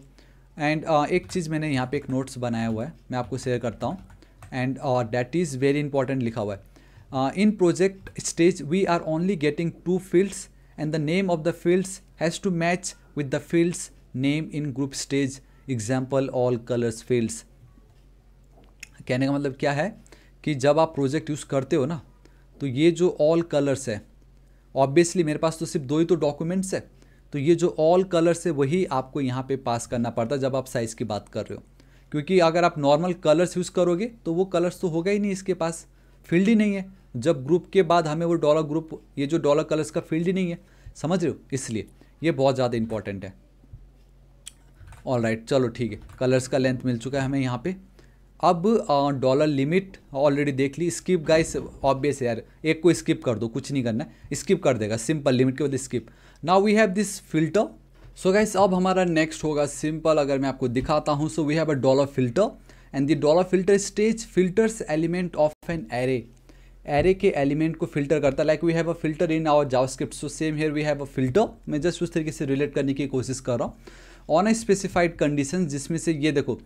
एंड uh, एक चीज़ मैंने यहाँ पे एक नोट्स बनाया हुआ है मैं आपको शेयर करता हूँ and that is very important लिखा हुआ है in project stage we are only getting two fields and the name of the fields has to match with the fields name in group stage example all colours fields कहने का मतलब क्या है कि जब आप प्रोजेक्ट यूज़ करते हो ना तो ये जो ऑल कलर्स है ऑब्वियसली मेरे पास तो सिर्फ दो ही तो डॉक्यूमेंट्स है तो ये जो ऑल कलर्स है वही आपको यहाँ पे पास करना पड़ता है जब आप साइज़ की बात कर रहे हो क्योंकि अगर आप नॉर्मल कलर्स यूज़ करोगे तो वो कलर्स तो होगा ही नहीं इसके पास फील्ड ही नहीं है जब ग्रुप के बाद हमें वो डॉलर ग्रुप ये जो डॉलर कलर्स का फील्ड ही नहीं है समझ रहे हो इसलिए ये बहुत ज़्यादा इंपॉर्टेंट है ऑल राइट right, चलो ठीक है कलर्स का लेंथ मिल चुका है हमें यहाँ पे अब डॉलर लिमिट ऑलरेडी देख ली स्किप गाइस ऑब्वियस यार एक को स्किप कर दो कुछ नहीं करना है स्किप कर देगा सिंपल लिमिट के बाद skip now we have this filter so guys अब हमारा नेक्स्ट होगा सिंपल अगर मैं आपको दिखाता हूँ so we have a dollar filter and the dollar filter stage filters element of an array array के एलिमेंट को फिल्टर करता है like we have a filter in our script so same here we have a filter मैं जस्ट उस तरीके से रिलेट करने की कोशिश कर रहा हूँ ऑन ए स्पेसिफाइड कंडीशन जिसमें से ये देखो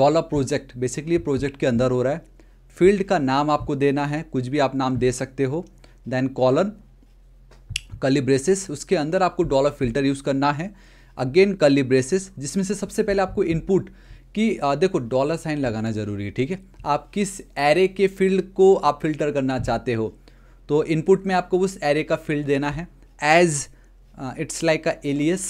डॉलर प्रोजेक्ट बेसिकली प्रोजेक्ट के अंदर हो रहा है फील्ड का नाम आपको देना है कुछ भी आप नाम दे सकते हो देन कॉलन कलिब्रेसिस उसके अंदर आपको डॉलर फिल्टर यूज़ करना है अगेन कलिब्रेसिस जिसमें से सबसे पहले आपको इनपुट कि देखो डॉलर साइन लगाना ज़रूरी है ठीक है आप किस एरे के फील्ड को आप फिल्टर करना चाहते हो तो इनपुट में आपको उस एरे का फील्ड देना है as it's like a alias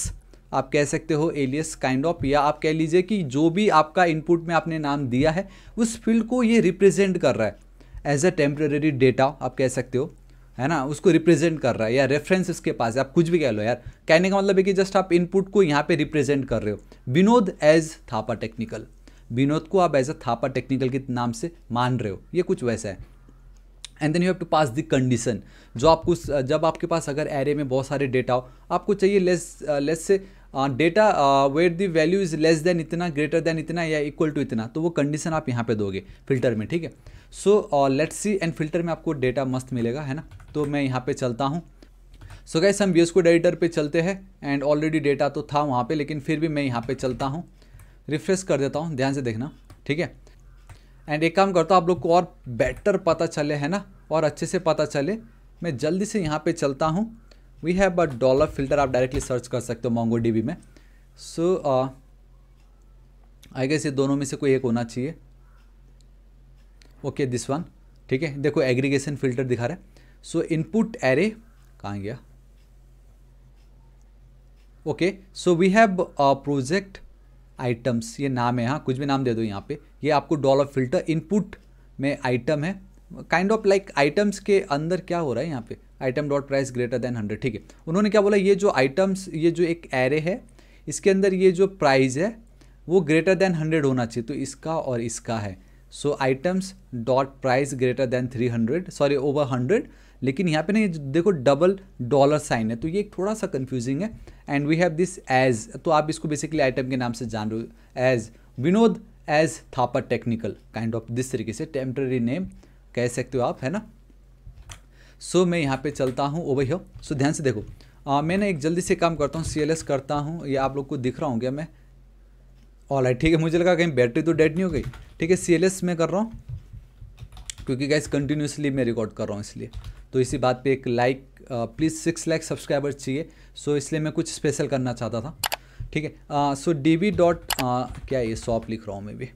आप कह सकते हो एलियस काइंड ऑफ या आप कह लीजिए कि जो भी आपका इनपुट में आपने नाम दिया है उस फील्ड को ये रिप्रेजेंट कर रहा है एज अ टेम्प्रेरी डेटा आप कह सकते हो है ना उसको रिप्रेजेंट कर रहा है या रेफरेंस इसके पास है आप कुछ भी कह लो यार कहने का मतलब है कि जस्ट आप इनपुट को यहाँ पे रिप्रेजेंट कर रहे हो विनोद एज थापा टेक्निकल विनोद को आप एज अ थापा टेक्निकल के नाम से मान रहे हो ये कुछ वैसा है and then you have to pass the condition जो आपको जब आपके पास अगर एरे में बहुत सारे डेटा हो आपको चाहिए लेस लेस से data where the value is less than इतना ग्रेटर देन इतना या इक्वल टू इतना तो वो कंडीशन आप यहाँ पे दोगे फिल्टर में ठीक है so let's see and filter में आपको डेटा मस्त मिलेगा है ना तो मैं यहाँ पे चलता हूँ सो गैस हम एस कोड एडिटर पे चलते हैं एंड ऑलरेडी डेटा तो था वहाँ पे लेकिन फिर भी मैं यहाँ पे चलता हूँ रिफ्रेश कर देता हूँ ध्यान से देखना ठीक है एंड एक काम करता हूँ आप लोग को और बेटर पता चले है ना और अच्छे से पता चले मैं जल्दी से यहाँ पे चलता हूँ we have a dollar filter आप डायरेक्टली सर्च कर सकते हो मोंगो में सो आई गेस ये दोनों में से कोई एक होना चाहिए ओके दिस वन ठीक है देखो एग्रीगेशन फिल्टर दिखा रहा है सो इनपुट एरे कहाँ गया okay so we have project items ये नाम है हाँ कुछ भी नाम दे दो यहाँ पे ये आपको डॉलर फिल्टर इनपुट में आइटम है काइंड ऑफ लाइक आइटम्स के अंदर क्या हो रहा है यहाँ पे item dot price greater than hundred ठीक है उन्होंने क्या बोला ये जो आइटम्स ये जो एक एरे है इसके अंदर ये जो प्राइस है वो ग्रेटर देन हंड्रेड होना चाहिए तो इसका और इसका है so items dot price greater than three hundred sorry over hundred लेकिन यहाँ पे ना ये देखो डबल डॉलर साइन है तो ये थोड़ा सा कन्फ्यूजिंग है and we have this as तो आप इसको बेसिकली आइटम के नाम से जान रहे हो as Vinod as Thapar technical kind of this तरीके से टेम्प्ररी नेम कह सकते हो आप है ना सो so, मैं यहाँ पे चलता हूँ ओ भैया सो ध्यान से देखो आ, मैं ना एक जल्दी से काम करता हूँ सी करता हूँ ये आप लोग को दिख रहा हूँ क्या मैं ऑल आई ठीक है मुझे लगा कहीं बैटरी तो डेड नहीं हो गई ठीक है सी में कर रहा हूँ क्योंकि गाइस कंटिन्यूसली मैं रिकॉर्ड कर रहा हूँ इसलिए तो इसी बात पे एक like please six lakh subscribers चाहिए सो इसलिए मैं कुछ स्पेशल करना चाहता था ठीक है सो डी बी डॉट क्या ये शॉप लिख रहा हूँ मैं भी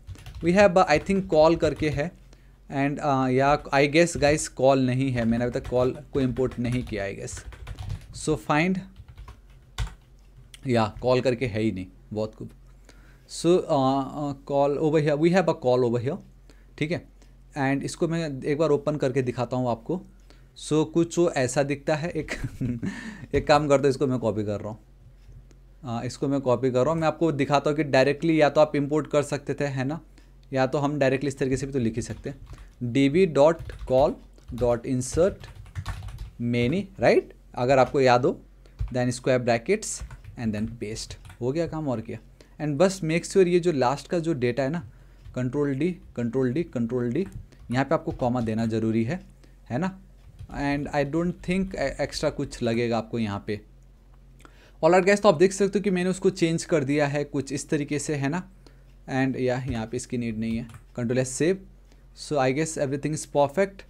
we have I think col करके है एंड या आई गेस गाइस कॉल नहीं है मैंने अभी तक कॉल को इम्पोर्ट नहीं किया I guess so find yeah col करके है ही नहीं बहुत कुछ so col over here we have a col over here ठीक है एंड इसको मैं एक बार ओपन करके दिखाता हूँ आपको सो so, कुछ वो तो ऐसा दिखता है एक [LAUGHS] एक काम कर दो इसको मैं कॉपी कर रहा हूँ इसको मैं कॉपी कर रहा हूँ मैं आपको दिखाता हूँ कि डायरेक्टली या तो आप इम्पोर्ट कर सकते थे है ना या तो हम डायरेक्टली इस तरीके से भी तो लिख ही सकते हैं D we dot col dot insert many right अगर आपको याद हो then square brackets and then paste हो गया काम और क्या एंड बस मेक श्योर ये जो लास्ट का जो डेटा है ना control D control D control D यहाँ पे आपको कॉमा देना ज़रूरी है है ना and I don't think extra कुछ लगेगा आपको यहाँ पे ऑल आर गैस तो आप देख सकते हो कि मैंने उसको चेंज कर दिया है कुछ इस तरीके से है ना एंड या यहाँ पे इसकी नीड नहीं है control S save so I guess everything is perfect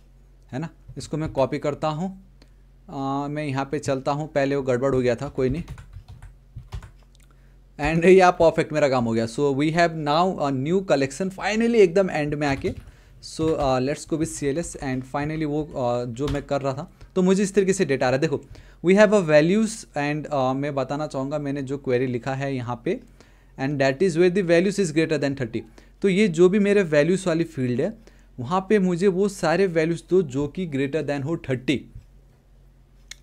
है ना इसको मैं कॉपी करता हूँ uh, मैं यहाँ पे चलता हूँ पहले वो गड़बड़ हो गया था कोई नहीं एंड या परफेक्ट मेरा काम हो गया so we have now new collection finally एकदम एंड में आके so let's go with C L S and finally वो uh, जो मैं कर रहा था तो मुझे इस तरीके से डेटा आ रहा है देखो we have a values and मैं बताना चाहूँगा मैंने जो क्वेरी लिखा है यहाँ पे and that is where the values is greater than thirty तो ये जो भी मेरे वैल्यूज़ वाली फील्ड है वहाँ पे मुझे वो सारे वैल्यूज़ दो जो कि ग्रेटर देन हो थर्टी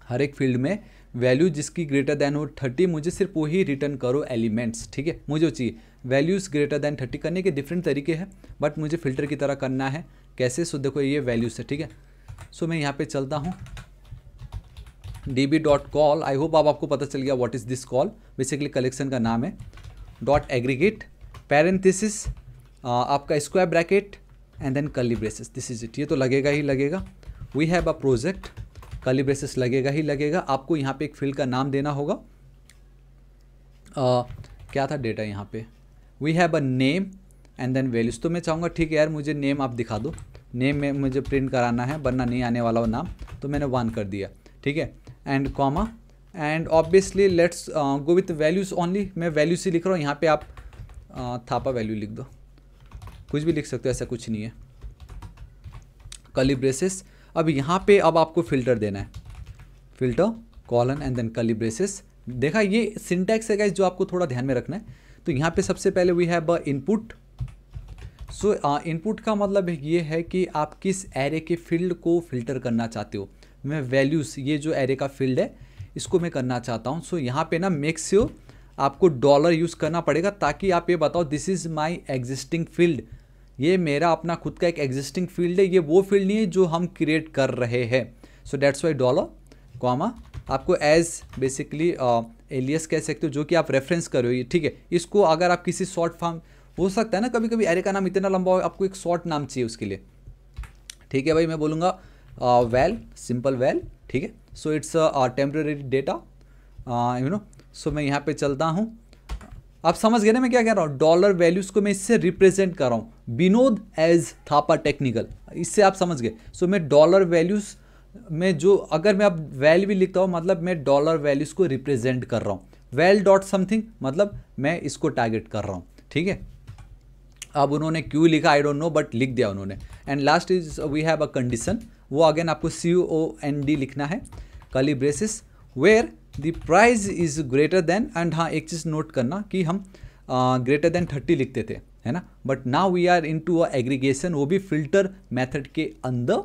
हर एक फील्ड में वैल्यू जिसकी ग्रेटर देन हो थर्टी मुझे सिर्फ वही रिटर्न करो एलिमेंट्स ठीक है मुझे चाहिए वैल्यूज़ ग्रेटर देन थर्टी करने के डिफरेंट तरीके हैं बट मुझे फिल्टर की तरह करना है कैसे सो देखो ये वैल्यूज़ है ठीक है सो मैं यहाँ पे चलता हूँ D B dot call I hope आप आपको पता चल गया what is this call basically collection का नाम है डॉट एग्रीगेट पैरेंथिस आपका square bracket and then curly braces this is it ये तो लगेगा ही लगेगा we have a project curly braces लगेगा ही लगेगा आपको यहाँ पे एक फील्ड का नाम देना होगा आ, क्या था डेटा यहाँ पे we have a name and then values तो मैं चाहूँगा ठीक है यार मुझे नेम आप दिखा दो नेम में मुझे प्रिंट कराना है वरना नहीं आने वाला वो नाम तो मैंने वन कर दिया ठीक है and comma and obviously let's go with values only मैं वैल्यूज ही लिख रहा हूँ यहाँ पे आप uh, थापा वैल्यू लिख दो कुछ भी लिख सकते हो ऐसा कुछ नहीं है कलिब्रेसिस अब यहाँ पे अब आपको फिल्टर देना है filter colon and then curly braces देखा ये सिंटैक्स है गाइज जो आपको थोड़ा ध्यान में रखना है तो यहाँ पे सबसे पहले we have input so input का मतलब ये है कि आप किस एरे के फील्ड को फिल्टर करना चाहते हो मैं वैल्यूज़ ये जो एरे का फील्ड है इसको मैं करना चाहता हूँ सो so, यहाँ पे ना मेक्स आपको डॉलर यूज़ करना पड़ेगा ताकि आप ये बताओ this is my existing field ये मेरा अपना खुद का एक एग्जिस्टिंग फील्ड है ये वो फील्ड नहीं है जो हम क्रिएट कर रहे हैं so that's why dollar comma आपको एज बेसिकली एलियस कह सकते हो जो कि आप रेफरेंस कर रहे हो ठीक है इसको अगर आप किसी शॉर्ट फॉर्म हो सकता है ना कभी कभी एरे का नाम इतना लंबा हो आपको एक शॉर्ट नाम चाहिए उसके लिए ठीक है भाई मैं बोलूँगा वेल सिंपल वेल ठीक है so it's temporary data you know so मैं यहाँ पे चलता हूँ आप समझ गए ना मैं क्या कह रहा हूँ डॉलर वैल्यूज को मैं इससे रिप्रेजेंट कर रहा हूँ विनोद एज थापा टेक्निकल इससे आप समझ गए सो मैं डॉलर वैल्यूज में जो अगर मैं अब वैल भी लिखता हूँ मतलब मैं डॉलर वैल्यूज को रिप्रेजेंट कर रहा हूँ वेल डॉट समथिंग मतलब मैं इसको टारगेट कर रहा हूँ ठीक है अब उन्होंने क्यों लिखा आई डोंट नो बट लिख दिया उन्होंने and last is we have a condition वो अगेन आपको सी ओ एन डी लिखना है curly braces where the price is greater than and हाँ एक चीज़ नोट करना कि हम ग्रेटर देन थर्टी लिखते थे है ना but now we are into aggregation वो भी फिल्टर मैथड के अंदर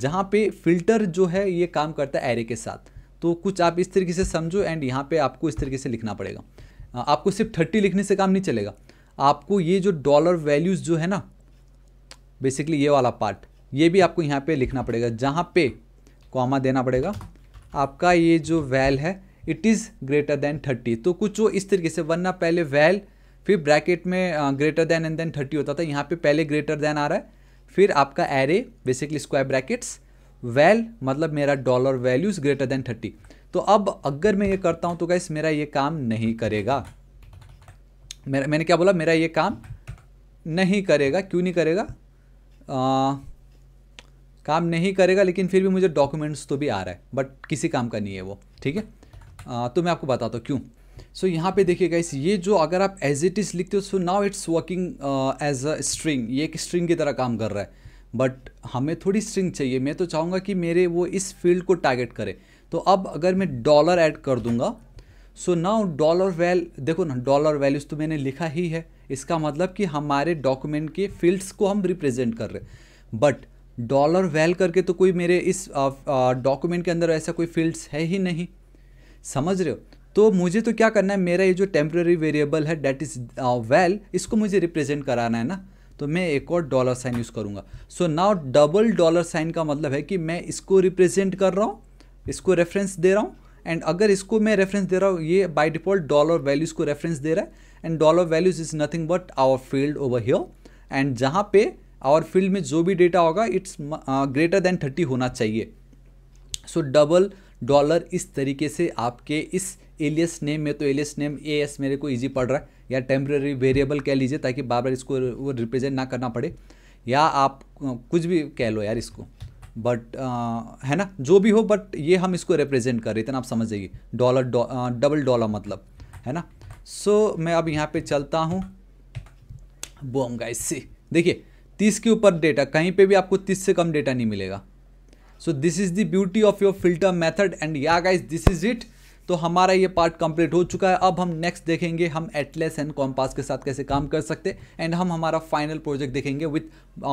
जहाँ पे फिल्टर जो है ये काम करता है एरे के साथ तो कुछ आप इस तरीके से समझो एंड यहाँ पे आपको इस तरीके से लिखना पड़ेगा आपको सिर्फ थर्टी लिखने से काम नहीं चलेगा आपको ये जो डॉलर वैल्यूज़ जो है ना बेसिकली ये वाला पार्ट ये भी आपको यहाँ पे लिखना पड़ेगा जहाँ पे कॉमा देना पड़ेगा आपका ये जो वैल है it is greater than thirty तो कुछ वो इस तरीके से वरना पहले वैल फिर ब्रैकेट में greater than and then thirty होता था यहाँ पे पहले ग्रेटर देन आ रहा है फिर आपका array basically square brackets val मतलब मेरा dollar values greater than thirty तो अब अगर मैं ये करता हूँ तो गैस मेरा ये काम नहीं करेगा मेरा मैंने क्या बोला मेरा ये काम नहीं करेगा क्यों नहीं करेगा आ, काम नहीं करेगा लेकिन फिर भी मुझे डॉक्यूमेंट्स तो भी आ रहा है बट किसी काम का नहीं है वो ठीक है तो मैं आपको बताता हूँ क्यों सो so, यहाँ पे देखिएगा इस ये जो अगर आप एज इट इज़ लिखते हो so now it's working as a string ये एक स्ट्रिंग की तरह काम कर रहा है बट हमें थोड़ी स्ट्रिंग चाहिए मैं तो चाहूँगा कि मेरे वो इस फील्ड को टारगेट करे तो अब अगर मैं डॉलर ऐड कर दूँगा सो नाउ डॉलर वैल देखो ना डॉलर वैल्यूज़ तो मैंने लिखा ही है इसका मतलब कि हमारे डॉक्यूमेंट के फील्ड्स को हम रिप्रेजेंट कर रहे बट डॉलर वेल करके तो कोई मेरे इस डॉक्यूमेंट के अंदर ऐसा कोई फील्ड्स है ही नहीं समझ रहे हो तो मुझे तो क्या करना है मेरा ये जो टेम्प्रेरी वेरिएबल है डेट इज़ वेल इसको मुझे रिप्रेजेंट कराना है ना तो मैं एक और डॉलर साइन यूज़ करूँगा so now double dollar sign का मतलब है कि मैं इसको रिप्रेजेंट कर रहा हूँ इसको रेफरेंस दे रहा हूँ एंड अगर इसको मैं रेफरेंस दे रहा हूँ ये बाई डिफॉल्ट डॉलर वैल्यूज़ को रेफरेंस दे रहा है and dollar values is nothing but our field over here and जहाँ पे और फील्ड में जो भी डेटा होगा इट्स ग्रेटर देन थर्टी होना चाहिए सो डबल डॉलर इस तरीके से आपके इस एलियस नेम में तो एलियस नेम ए एस मेरे को इजी पड़ रहा है या टेम्प्रेरी वेरिएबल कह लीजिए ताकि बार बार इसको वो रिप्रेजेंट ना करना पड़े या आप uh, कुछ भी कह लो यार इसको बट uh, है ना जो भी हो बट ये हम इसको रिप्रेजेंट कर रहे इतना आप समझ जाइए डॉलर डबल डॉलर मतलब है ना सो so, मैं अब यहाँ पे चलता हूँ बोम गाइस सी देखिए तीस के ऊपर डेटा कहीं पे भी आपको तीस से कम डेटा नहीं मिलेगा so this is the beauty of your filter method and yeah guys this is it तो हमारा ये पार्ट कंप्लीट हो चुका है अब हम नेक्स्ट देखेंगे हम एटलेस एंड कॉम्पास के साथ कैसे काम कर सकते एंड हम हमारा फाइनल प्रोजेक्ट देखेंगे with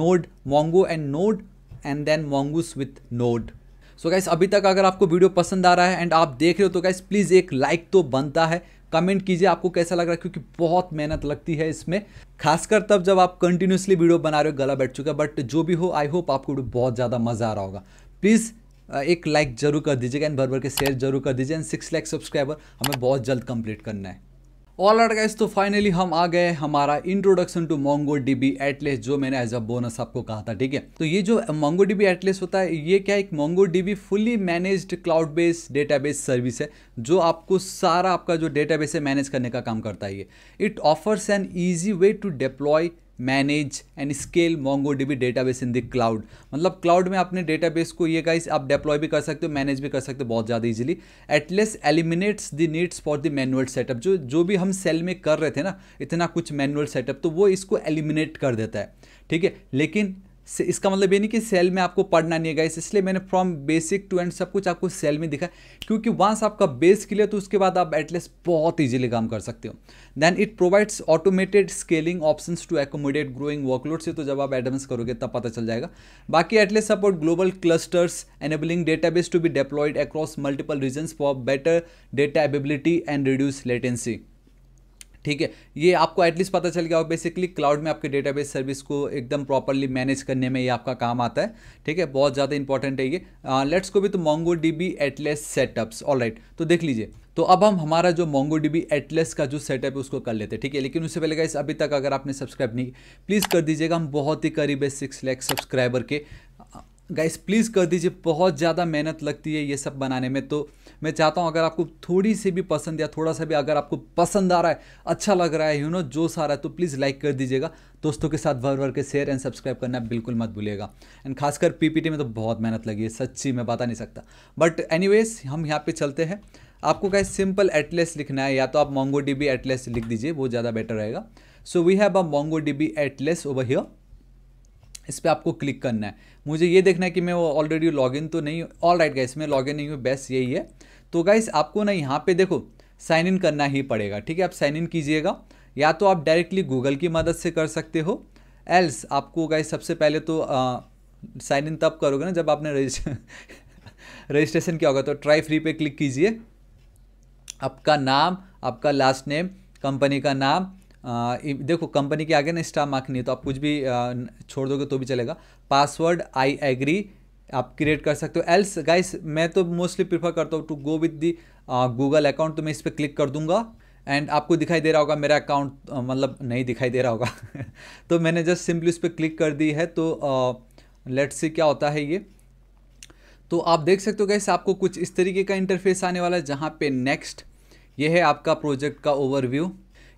node Mongo and node and then Mongoose with node so guys अभी तक अगर आपको वीडियो पसंद आ रहा है एंड आप देख रहे हो तो गाइस प्लीज़ एक लाइक तो बनता है कमेंट कीजिए आपको कैसा लग रहा है क्योंकि बहुत मेहनत लगती है इसमें खासकर तब जब आप कंटिन्यूसली वीडियो बना रहे हो गला बैठ चुका है बट जो भी हो आई होप आपको बहुत ज़्यादा मज़ा आ रहा होगा प्लीज़ एक लाइक जरूर कर दीजिएगा एंड भर भर के शेयर जरूर कर दीजिए एंड सिक्स लाख सब्सक्राइबर हमें बहुत जल्द कंप्लीट करना है ऑल आर गाइस तो फाइनली हम आ गए हमारा introduction to Mongo DB Atlas जो मैंने एज अ बोनस आपको कहा था ठीक है तो ये जो मोंगो डीबी एटलेस होता है ये क्या एक Mongo DB fully managed cloud based database service है जो आपको सारा आपका जो डेटाबेस है मैनेज करने का काम करता है ये it offers an easy way to deploy manage and scale Mongo DB database in the cloud मतलब क्लाउड में अपने डेटाबेस को ये गाइस आप डिप्लॉय भी कर सकते हो मैनेज भी कर सकते हो बहुत ज़्यादा easily Atlas eliminates the needs for the manual setup जो जो भी हम सेल में कर रहे थे ना इतना कुछ मैनुअल सेटअप तो वो इसको एलिमिनेट कर देता है ठीक है लेकिन से इसका मतलब ये नहीं कि सेल में आपको पढ़ना नहीं है इस इसलिए मैंने फ्रॉम बेसिक टू एंड सब कुछ आपको सेल में दिखा क्योंकि वंस आपका बेस क्लियर तो उसके बाद आप एटलीस्ट बहुत ईजिली काम कर सकते हो then it provides automated scaling option to accommodate growing workload से तो जब आप एडवांस करोगे तब पता चल जाएगा बाकी Atlas support global clusters enabling database to be deployed across multiple regions for better data ability and reduce latency ठीक है ये आपको एटलीस्ट पता चल गया और बेसिकली क्लाउड में आपके डेटाबेस सर्विस को एकदम प्रॉपरली मैनेज करने में ये आपका काम आता है ठीक है बहुत ज़्यादा इंपॉर्टेंट है ये लेट्स को भी तो Mongo D B Atlas setups all right तो देख लीजिए तो अब हम हमारा जो मोंगो डी एटलेस का जो सेटअप है उसको कर लेते हैं ठीक है लेकिन उससे पहले गाइस अभी तक अगर आपने सब्सक्राइब नहीं प्लीज़ कर दीजिएगा हम बहुत ही करीब है सिक्स लैख सब्सक्राइबर के गाइस प्लीज़ कर दीजिए बहुत ज़्यादा मेहनत लगती है ये सब बनाने में तो मैं चाहता हूँ अगर आपको थोड़ी सी भी पसंद या थोड़ा सा भी अगर आपको पसंद आ रहा है अच्छा लग रहा है यू नो जोश आ रहा है तो प्लीज़ लाइक कर दीजिएगा दोस्तों के साथ भर भर के शेयर एंड सब्सक्राइब करना बिल्कुल मत भूलिएगा एंड खासकर पी में तो बहुत मेहनत लगी है सच्ची मैं बता नहीं सकता बट एनी हम यहाँ पर चलते हैं आपको गाइस सिंपल एटलेस लिखना है या तो आप मोंगो डी एटलेस लिख दीजिए वो ज़्यादा बेटर रहेगा so we have a Mongo D Atlas over here इस पर आपको क्लिक करना है मुझे ये देखना है कि मैं वो ऑलरेडी लॉगिन तो नहीं ऑल राइट गाइस मैं लॉगिन नहीं हूँ बेस्ट यही है तो गाइस आपको ना यहाँ पे देखो साइन इन करना ही पड़ेगा ठीक है आप साइन इन कीजिएगा या तो आप डायरेक्टली गूगल की मदद से कर सकते हो एल्स आपको गाइस सबसे पहले तो साइन इन तब करोगे ना जब आपने रजिस्ट्रेशन [LAUGHS] किया होगा तो ट्राई फ्री पे क्लिक कीजिए आपका नाम आपका लास्ट नेम कंपनी का नाम देखो कंपनी के आगे ना स्टार मार्क नहीं है तो आप कुछ भी आ, छोड़ दोगे तो भी चलेगा पासवर्ड आई एग्री आप क्रिएट कर सकते हो एल्स गाइस मैं तो मोस्टली प्रीफर करता हूँ to go with the Google account तो मैं इस पर क्लिक कर दूंगा एंड आपको दिखाई दे रहा होगा मेरा अकाउंट मतलब नहीं दिखाई दे रहा होगा [LAUGHS] तो मैंने जस्ट सिंपली उस पर क्लिक कर दी है तो लेट्स सी क्या होता है ये तो आप देख सकते हो गैस आपको कुछ इस तरीके का इंटरफेस आने वाला है जहाँ पे नेक्स्ट ये है आपका प्रोजेक्ट का overview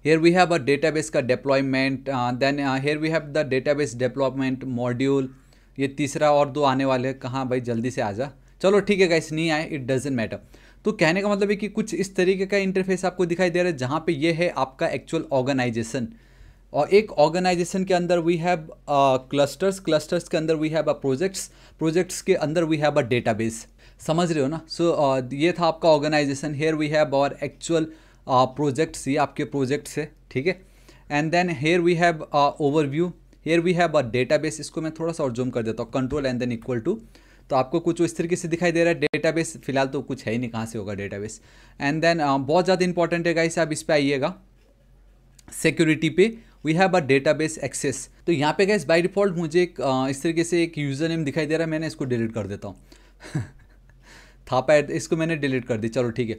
here we have a database ka deployment uh, then uh, here we have the database development module ये तीसरा और दो आने वाले हैं कहाँ भाई जल्दी से आ जा चलो ठीक है गाइस नहीं आए इट डजेंट मैटर तो कहने का मतलब है कि कुछ इस तरीके का इंटरफेस आपको दिखाई दे रहा है जहाँ पे ये है आपका एक्चुअल ऑर्गेनाइजेशन और एक ऑर्गेनाइजेशन के अंदर वी हैव क्लस्टर्स क्लस्टर्स के अंदर we have a projects projects के अंदर वी हैव अ डेटाबेस समझ रहे हो ना सो so, uh, ये था आपका organization here we have our actual project uh, से आपके प्रोजेक्ट से ठीक है and then here we have overview here we have a base इसको मैं थोड़ा सा और जूम कर देता हूँ control and then equal to तो आपको कुछ इस तरीके से दिखाई दे रहा है डेटाबेस फिलहाल तो कुछ है ही नहीं कहाँ से होगा डेटाबेस एंड देन बहुत ज़्यादा इंपॉर्टेंट है गाइस आप इस पर आइएगा सिक्योरिटी पे we have a database access तो यहाँ पे गैस बाय डिफॉल्ट मुझे एक uh, इस तरीके से एक यूज़र नेम दिखाई दे रहा है मैंने इसको डिलीट कर देता हूँ [LAUGHS] था पैड इसको मैंने डिलीट कर दी चलो ठीक है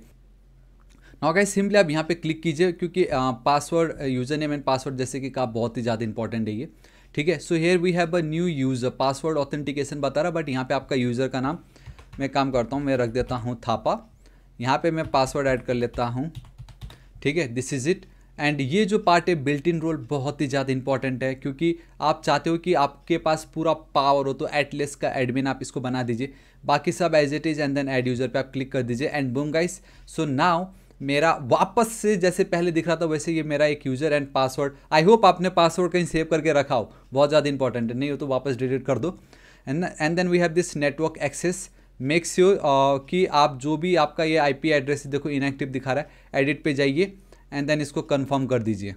नाउ गाइस सिंपली आप यहाँ पे क्लिक कीजिए क्योंकि password user name and password जैसे कि कहा बहुत ही ज़्यादा इंपॉर्टेंट है ये ठीक है so here we have a new user password authentication बता रहा बट यहाँ पे आपका यूज़र का नाम मैं काम करता हूँ मैं रख देता हूँ थापा यहाँ पे मैं पासवर्ड ऐड कर लेता हूँ ठीक है दिस इज़ इट एंड ये जो पार्ट है बिल्ट इन रोल बहुत ही ज़्यादा इंपॉर्टेंट है क्योंकि आप चाहते हो कि आपके पास पूरा पावर हो तो एटलेस का एडमिन आप इसको बना दीजिए बाकी सब as it is and then add user पे आप क्लिक कर दीजिए and boom guys so now मेरा वापस से जैसे पहले दिख रहा था वैसे ये मेरा एक user and password I hope आपने पासवर्ड कहीं सेव करके रखा हो बहुत ज़्यादा इंपॉर्टेंट है नहीं हो तो वापस डिलीट कर दो and and then we have this network access makes your कि आप जो भी आपका ये आई एड्रेस देखो इनएक्टिव दिखा रहा है एडिट पर जाइए एंड देन इसको कन्फर्म कर दीजिए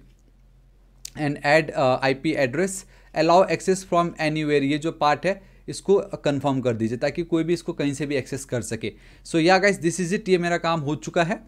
and add I address allow access from any ये जो पार्ट है इसको कंफर्म कर दीजिए ताकि कोई भी इसको कहीं से भी एक्सेस कर सके सो या गाइस दिस इज इट ये मेरा काम हो चुका है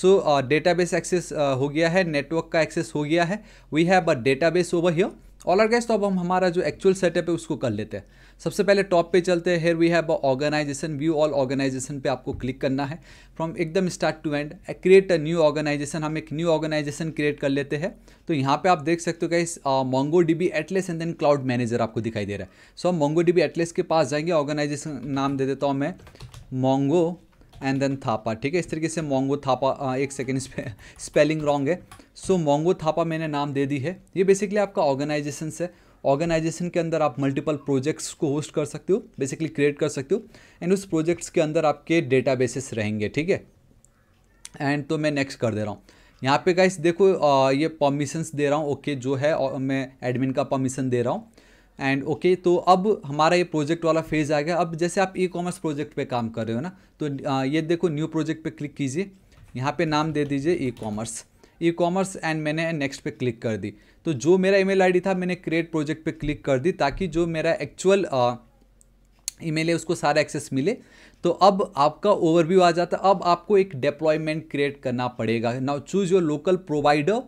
सो डेटाबेस एक्सेस हो गया है नेटवर्क का एक्सेस हो गया है we have a database over here alright guys तो अब हम हमारा जो एक्चुअल सेटअप है उसको कर लेते हैं सबसे पहले टॉप पे चलते हैं here we have a organisation view all organisation पे आपको क्लिक करना है फ्रॉम एकदम start to end create a new organisation हम एक न्यू ऑर्गेनाइजेशन क्रिएट कर लेते हैं तो यहाँ पे आप देख सकते हो guys Mongo DB Atlas and then cloud manager आपको दिखाई दे रहा है सो so, हम मोंगो डीबी एटलेस के पास जाएंगे ऑर्गेनाइजेशन नाम दे देता हूँ मैं मोंगो एंड देन थापा ठीक है इस तरीके से मोंगो थापा आ, एक सेकेंड स्पे, स्पेलिंग रॉन्ग है सो so, मोंगो थापा मैंने नाम दे दी है ये बेसिकली आपका ऑर्गेनाइजेशन है ऑर्गेनाइजेशन के अंदर आप मल्टीपल प्रोजेक्ट्स को होस्ट कर सकते हो बेसिकली क्रिएट कर सकते हो एंड उस प्रोजेक्ट्स के अंदर आपके डेटा रहेंगे ठीक है एंड तो मैं नेक्स्ट कर दे रहा हूँ यहाँ पे गाइस देखो आ, ये परमिशंस दे रहा हूँ ओके जो है और मैं एडमिन का परमिशन दे रहा हूँ एंड ओके okay, तो अब हमारा ये प्रोजेक्ट वाला फेज़ आ गया अब जैसे आप ई कॉमर्स प्रोजेक्ट पे काम कर रहे हो ना तो ये देखो न्यू प्रोजेक्ट पे क्लिक कीजिए यहाँ पे नाम दे दीजिए e commerce e commerce and मैंने नेक्स्ट पे क्लिक कर दी तो जो मेरा ईमेल आईडी था मैंने क्रिएट प्रोजेक्ट पे क्लिक कर दी ताकि जो मेरा एक्चुअल ईमेल है उसको सारा एक्सेस मिले तो अब आपका ओवरव्यू आ जाता अब आपको एक डिप्लॉयमेंट क्रिएट करना पड़ेगा now choose your local provider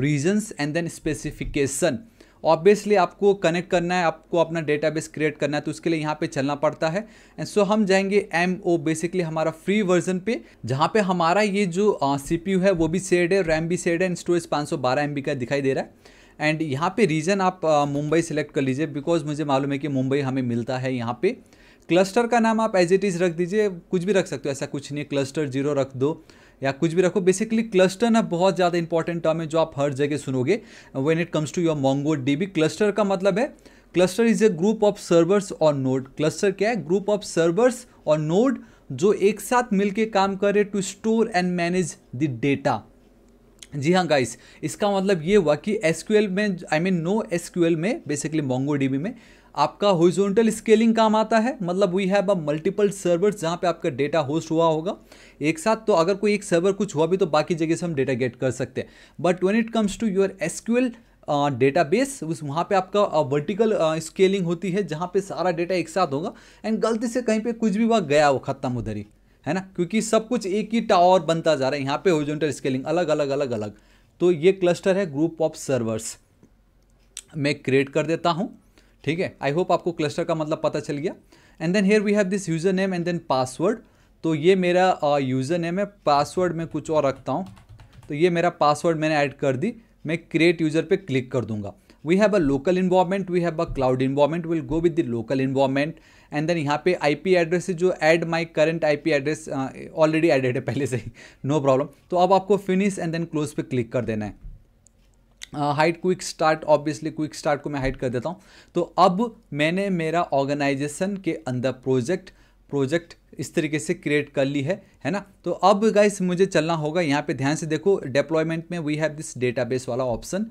regions and then specification obviously आपको कनेक्ट करना है आपको अपना डेटाबेस क्रिएट करना है तो उसके लिए यहाँ पे चलना पड़ता है एंड सो so हम जाएंगे एम ओ बेसिकली हमारा फ्री वर्जन पे जहाँ पे हमारा ये जो सी पी यू है वो भी सेड है रैम भी सेड है एंड स्टोरेज पाँच सौ बारह एम बी का दिखाई दे रहा है एंड यहाँ पे रीजन आप मुंबई सेलेक्ट कर लीजिए बिकॉज मुझे मालूम है कि मुंबई हमें मिलता है यहाँ पे क्लस्टर का नाम आप एज इट इज़ रख दीजिए कुछ भी रख सकते हो ऐसा कुछ नहीं क्लस्टर जीरो रख दो या कुछ भी रखो बेसिकली क्लस्टर ना बहुत ज़्यादा इंपॉर्टेंट टर्म है जो आप हर जगह सुनोगे when it comes to your Mongo DB cluster का मतलब है cluster is a group of servers और नोड क्लस्टर क्या है ग्रुप ऑफ सर्वर्स और नोड जो एक साथ मिलके काम करे to store and manage the data जी हाँ गाइस इसका मतलब ये हुआ कि एस में आई मीन नो एस में बेसिकली मोंगो में आपका हॉरिजॉन्टल स्केलिंग काम आता है मतलब we have a multiple servers जहाँ पे आपका डेटा होस्ट हुआ होगा एक साथ तो अगर कोई एक सर्वर कुछ हुआ भी तो बाकी जगह से हम डेटा गेट कर सकते हैं but when it comes to your SQL base उस वहाँ पर आपका वर्टिकल स्केलिंग होती है जहाँ पे सारा डेटा एक साथ होगा एंड गलती से कहीं पे कुछ भी वह गया वो खत्म उधर ही है ना क्योंकि सब कुछ एक ही टावर बनता जा रहा है यहाँ पे होजोनटल स्केलिंग अलग अलग अलग अलग तो ये क्लस्टर है ग्रुप ऑफ सर्वर्स मैं क्रिएट कर देता हूँ ठीक है आई होप आपको क्लस्टर का मतलब पता चल गया and then here we have this user name and then password तो ये मेरा यूज़र नेम है पासवर्ड में कुछ और रखता हूँ तो ये मेरा पासवर्ड मैंने ऐड कर दी मैं क्रिएट यूज़र पे क्लिक कर दूंगा we have a local environment we have a cloud environment will go with the local environment and then यहाँ पे आईपी एड्रेस जो add my current IP address already added है पहले से ही नो प्रॉब्लम तो अब आपको फिनिश एंड देन क्लोज पे क्लिक कर देना है hit quick start obviously quick start को मैं हाइट कर देता हूँ तो अब मैंने मेरा ऑर्गेनाइजेशन के अंदर प्रोजेक्ट प्रोजेक्ट इस तरीके से क्रिएट कर ली है है ना तो अब गाइस मुझे चलना होगा यहाँ पे ध्यान से देखो डिप्लॉयमेंट में वी हैव दिस डेटाबेस वाला ऑप्शन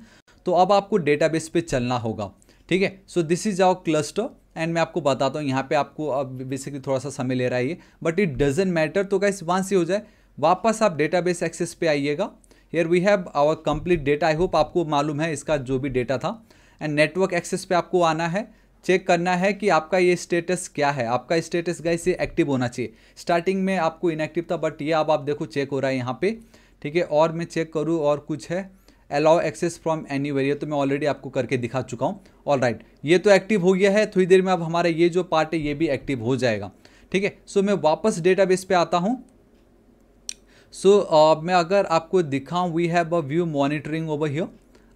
तो अब आपको डेटाबेस पे चलना होगा ठीक है so this is our cluster and मैं आपको बताता हूँ यहाँ पे आपको अब बेसिकली थोड़ा सा समय ले रहा है ये बट इट डजेंट मैटर तो गाइस वहाँ से हो जाए वापस आप डेटाबेस एक्सेस पे आइएगा here we have our complete data I hope आपको मालूम है इसका जो भी डेटा था एंड नेटवर्क एक्सेस पे आपको आना है चेक करना है कि आपका ये स्टेटस क्या है आपका स्टेटस गाइस ये एक्टिव होना चाहिए स्टार्टिंग में आपको इनएक्टिव था बट ये अब आप देखो चेक हो रहा है यहाँ पे ठीक है और मैं चेक करूँ और कुछ है allow access from anywhere तो मैं ऑलरेडी आपको करके दिखा चुका हूँ ऑल राइट ये तो एक्टिव हो गया है थोड़ी देर में अब हमारा ये जो पार्ट है ये भी एक्टिव हो जाएगा ठीक है सो मैं वापस डेटाबेस पे आता हूँ सो so, uh, मैं अगर आपको दिखाऊँ we have a view monitoring over here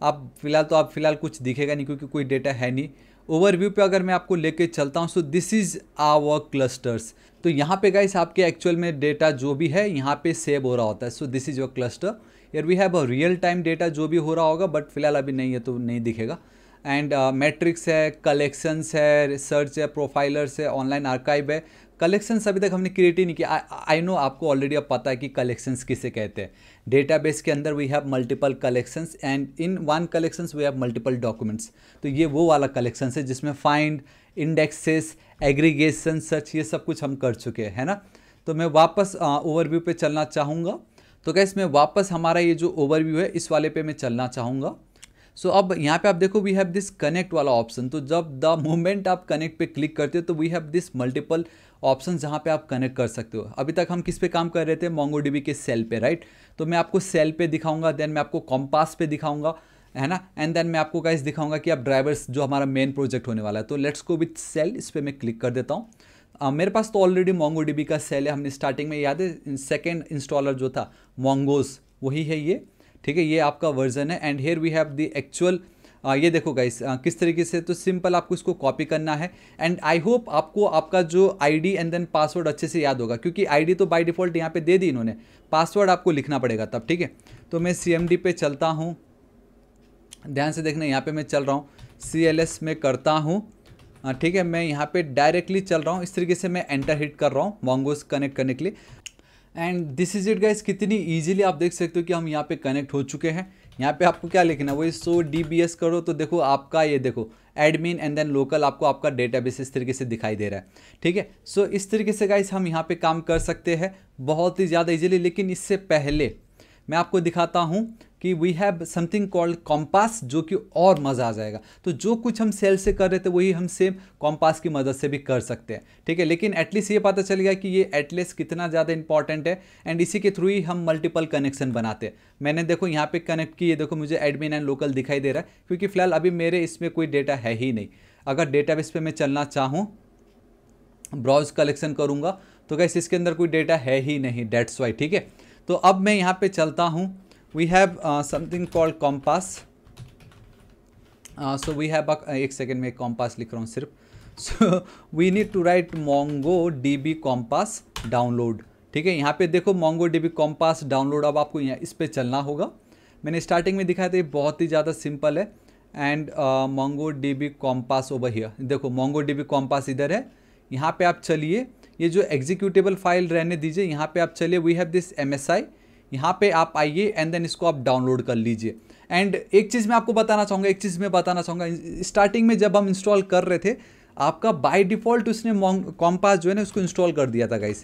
आप फिलहाल तो आप फिलहाल कुछ दिखेगा नहीं क्योंकि कोई डेटा है नहीं ओवरव्यू पे अगर मैं आपको लेके चलता हूँ so this is our clusters तो यहाँ पे गाइस आपके एक्चुअल में डेटा जो भी है यहाँ पे सेव हो रहा होता है so this is your cluster here we have a real time data जो भी हो रहा होगा बट फिलहाल अभी नहीं है तो नहीं दिखेगा एंड मैट्रिक्स uh, है कलेक्शंस है रिसर्च है प्रोफाइलर्स है ऑनलाइन आर्काइव है कलेक्शंस अभी तक हमने क्रिएट ही नहीं किया आई नो आपको ऑलरेडी अब पता है कि कलेक्शंस किसे कहते हैं डेटाबेस के अंदर we have multiple collections and in one collections we have multiple documents तो ये वो वाला कलेक्शंस है जिसमें फाइंड इंडेक्सेस एग्रीगेशन सर्च ये सब कुछ हम कर चुके हैं है ना तो मैं वापस ओवरव्यू पे चलना चाहूँगा तो क्या इसमें वापस हमारा ये जो ओवरव्यू है इस वाले पे मैं चलना चाहूँगा सो so, अब यहाँ पे आप देखो वी हैव दिस कनेक्ट वाला ऑप्शन तो जब द मोमेंट आप कनेक्ट पे क्लिक करते हो तो we have this multiple option जहाँ पे आप कनेक्ट कर सकते हो अभी तक हम किस पे काम कर रहे थे मोंगो के सेल पे राइट तो मैं आपको सेल पे दिखाऊंगा देन मैं आपको कॉम्पास पे दिखाऊंगा है ना एंड देन मैं आपको गाइस दिखाऊंगा कि आप ड्राइवर्स जो हमारा मेन प्रोजेक्ट होने वाला है तो लेट्स गो विथ सेल इस पर मैं क्लिक कर देता हूँ uh, मेरे पास तो ऑलरेडी मोंगो का सेल है हमने स्टार्टिंग में याद है सेकेंड इंस्टॉलर जो था मोंगोज वही है ये ठीक है ये आपका वर्जन है and here we have the actual uh, ये देखो गाइस किस तरीके से तो सिंपल आपको इसको कॉपी करना है एंड आई होप आपको आपका जो आईडी एंड देन पासवर्ड अच्छे से याद होगा क्योंकि आईडी तो बाय डिफ़ॉल्ट यहाँ पे दे दी इन्होंने पासवर्ड आपको लिखना पड़ेगा तब ठीक है तो मैं सी पे चलता हूँ ध्यान से देखना यहाँ पर मैं चल रहा हूँ सी में करता हूँ ठीक है मैं यहाँ पे डायरेक्टली चल रहा हूँ इस तरीके से मैं एंटर हिट कर रहा हूँ मोंगोस कनेक्ट करने के लिए and this is it guys कितनी इजीली आप देख सकते हो कि हम यहाँ पे कनेक्ट हो चुके हैं यहाँ पे आपको क्या लिखना है वही सो डी बी एस करो तो देखो आपका ये देखो एडमिन एंड देन लोकल आपको आपका डेटाबेस इस तरीके से दिखाई दे रहा है ठीक है सो इस तरीके से गाइस हम यहाँ पे काम कर सकते हैं बहुत ही ज़्यादा इजीली लेकिन इससे पहले मैं आपको दिखाता हूँ कि we have something called Compass जो कि और मज़ा आ जाएगा तो जो कुछ हम सेल से कर रहे थे वही हम सेम कॉम्पास की मदद से भी कर सकते हैं ठीक है लेकिन एटलीस्ट ये पता चल गया कि ये एटलीस्ट कितना ज़्यादा इंपॉर्टेंट है एंड इसी के थ्रू ही हम मल्टीपल कनेक्शन बनाते हैं मैंने देखो यहाँ पे कनेक्ट की ये देखो मुझे एडमिन एंड लोकल दिखाई दे रहा है क्योंकि फ़िलहाल अभी मेरे इसमें कोई डेटा है ही नहीं अगर बेस पर मैं चलना चाहूँ ब्राउज कलेक्शन करूँगा तो कैसे इसके अंदर कोई डेटा है ही नहीं डेट्स वाई ठीक है तो अब मैं यहाँ पे चलता हूँ we have uh, something called compass uh, so we have a, uh, एक सेकेंड में compass लिख रहा हूँ सिर्फ [LAUGHS] so we need to write mongo db compass download ठीक है यहाँ पे देखो मोंगो डीबी कॉम्पास डाउनलोड अब आपको यहाँ इस पर चलना होगा मैंने स्टार्टिंग में दिखाया था ये बहुत ही ज़्यादा सिंपल है and Mongo D B Compass over here देखो मोंगो डी बी कॉम्पास इधर है यहाँ पे आप चलिए ये जो एग्जीक्यूटेबल फाइल रहने दीजिए यहाँ पे आप चलिए we have this M S I यहाँ पे आप आइए एंड देन इसको आप डाउनलोड कर लीजिए एंड एक चीज़ मैं आपको बताना चाहूँगा एक चीज़ मैं बताना चाहूँगा स्टार्टिंग में जब हम इंस्टॉल कर रहे थे आपका बाय डिफ़ॉल्ट उसने कॉम्पास जो है ना उसको इंस्टॉल कर दिया था गाइस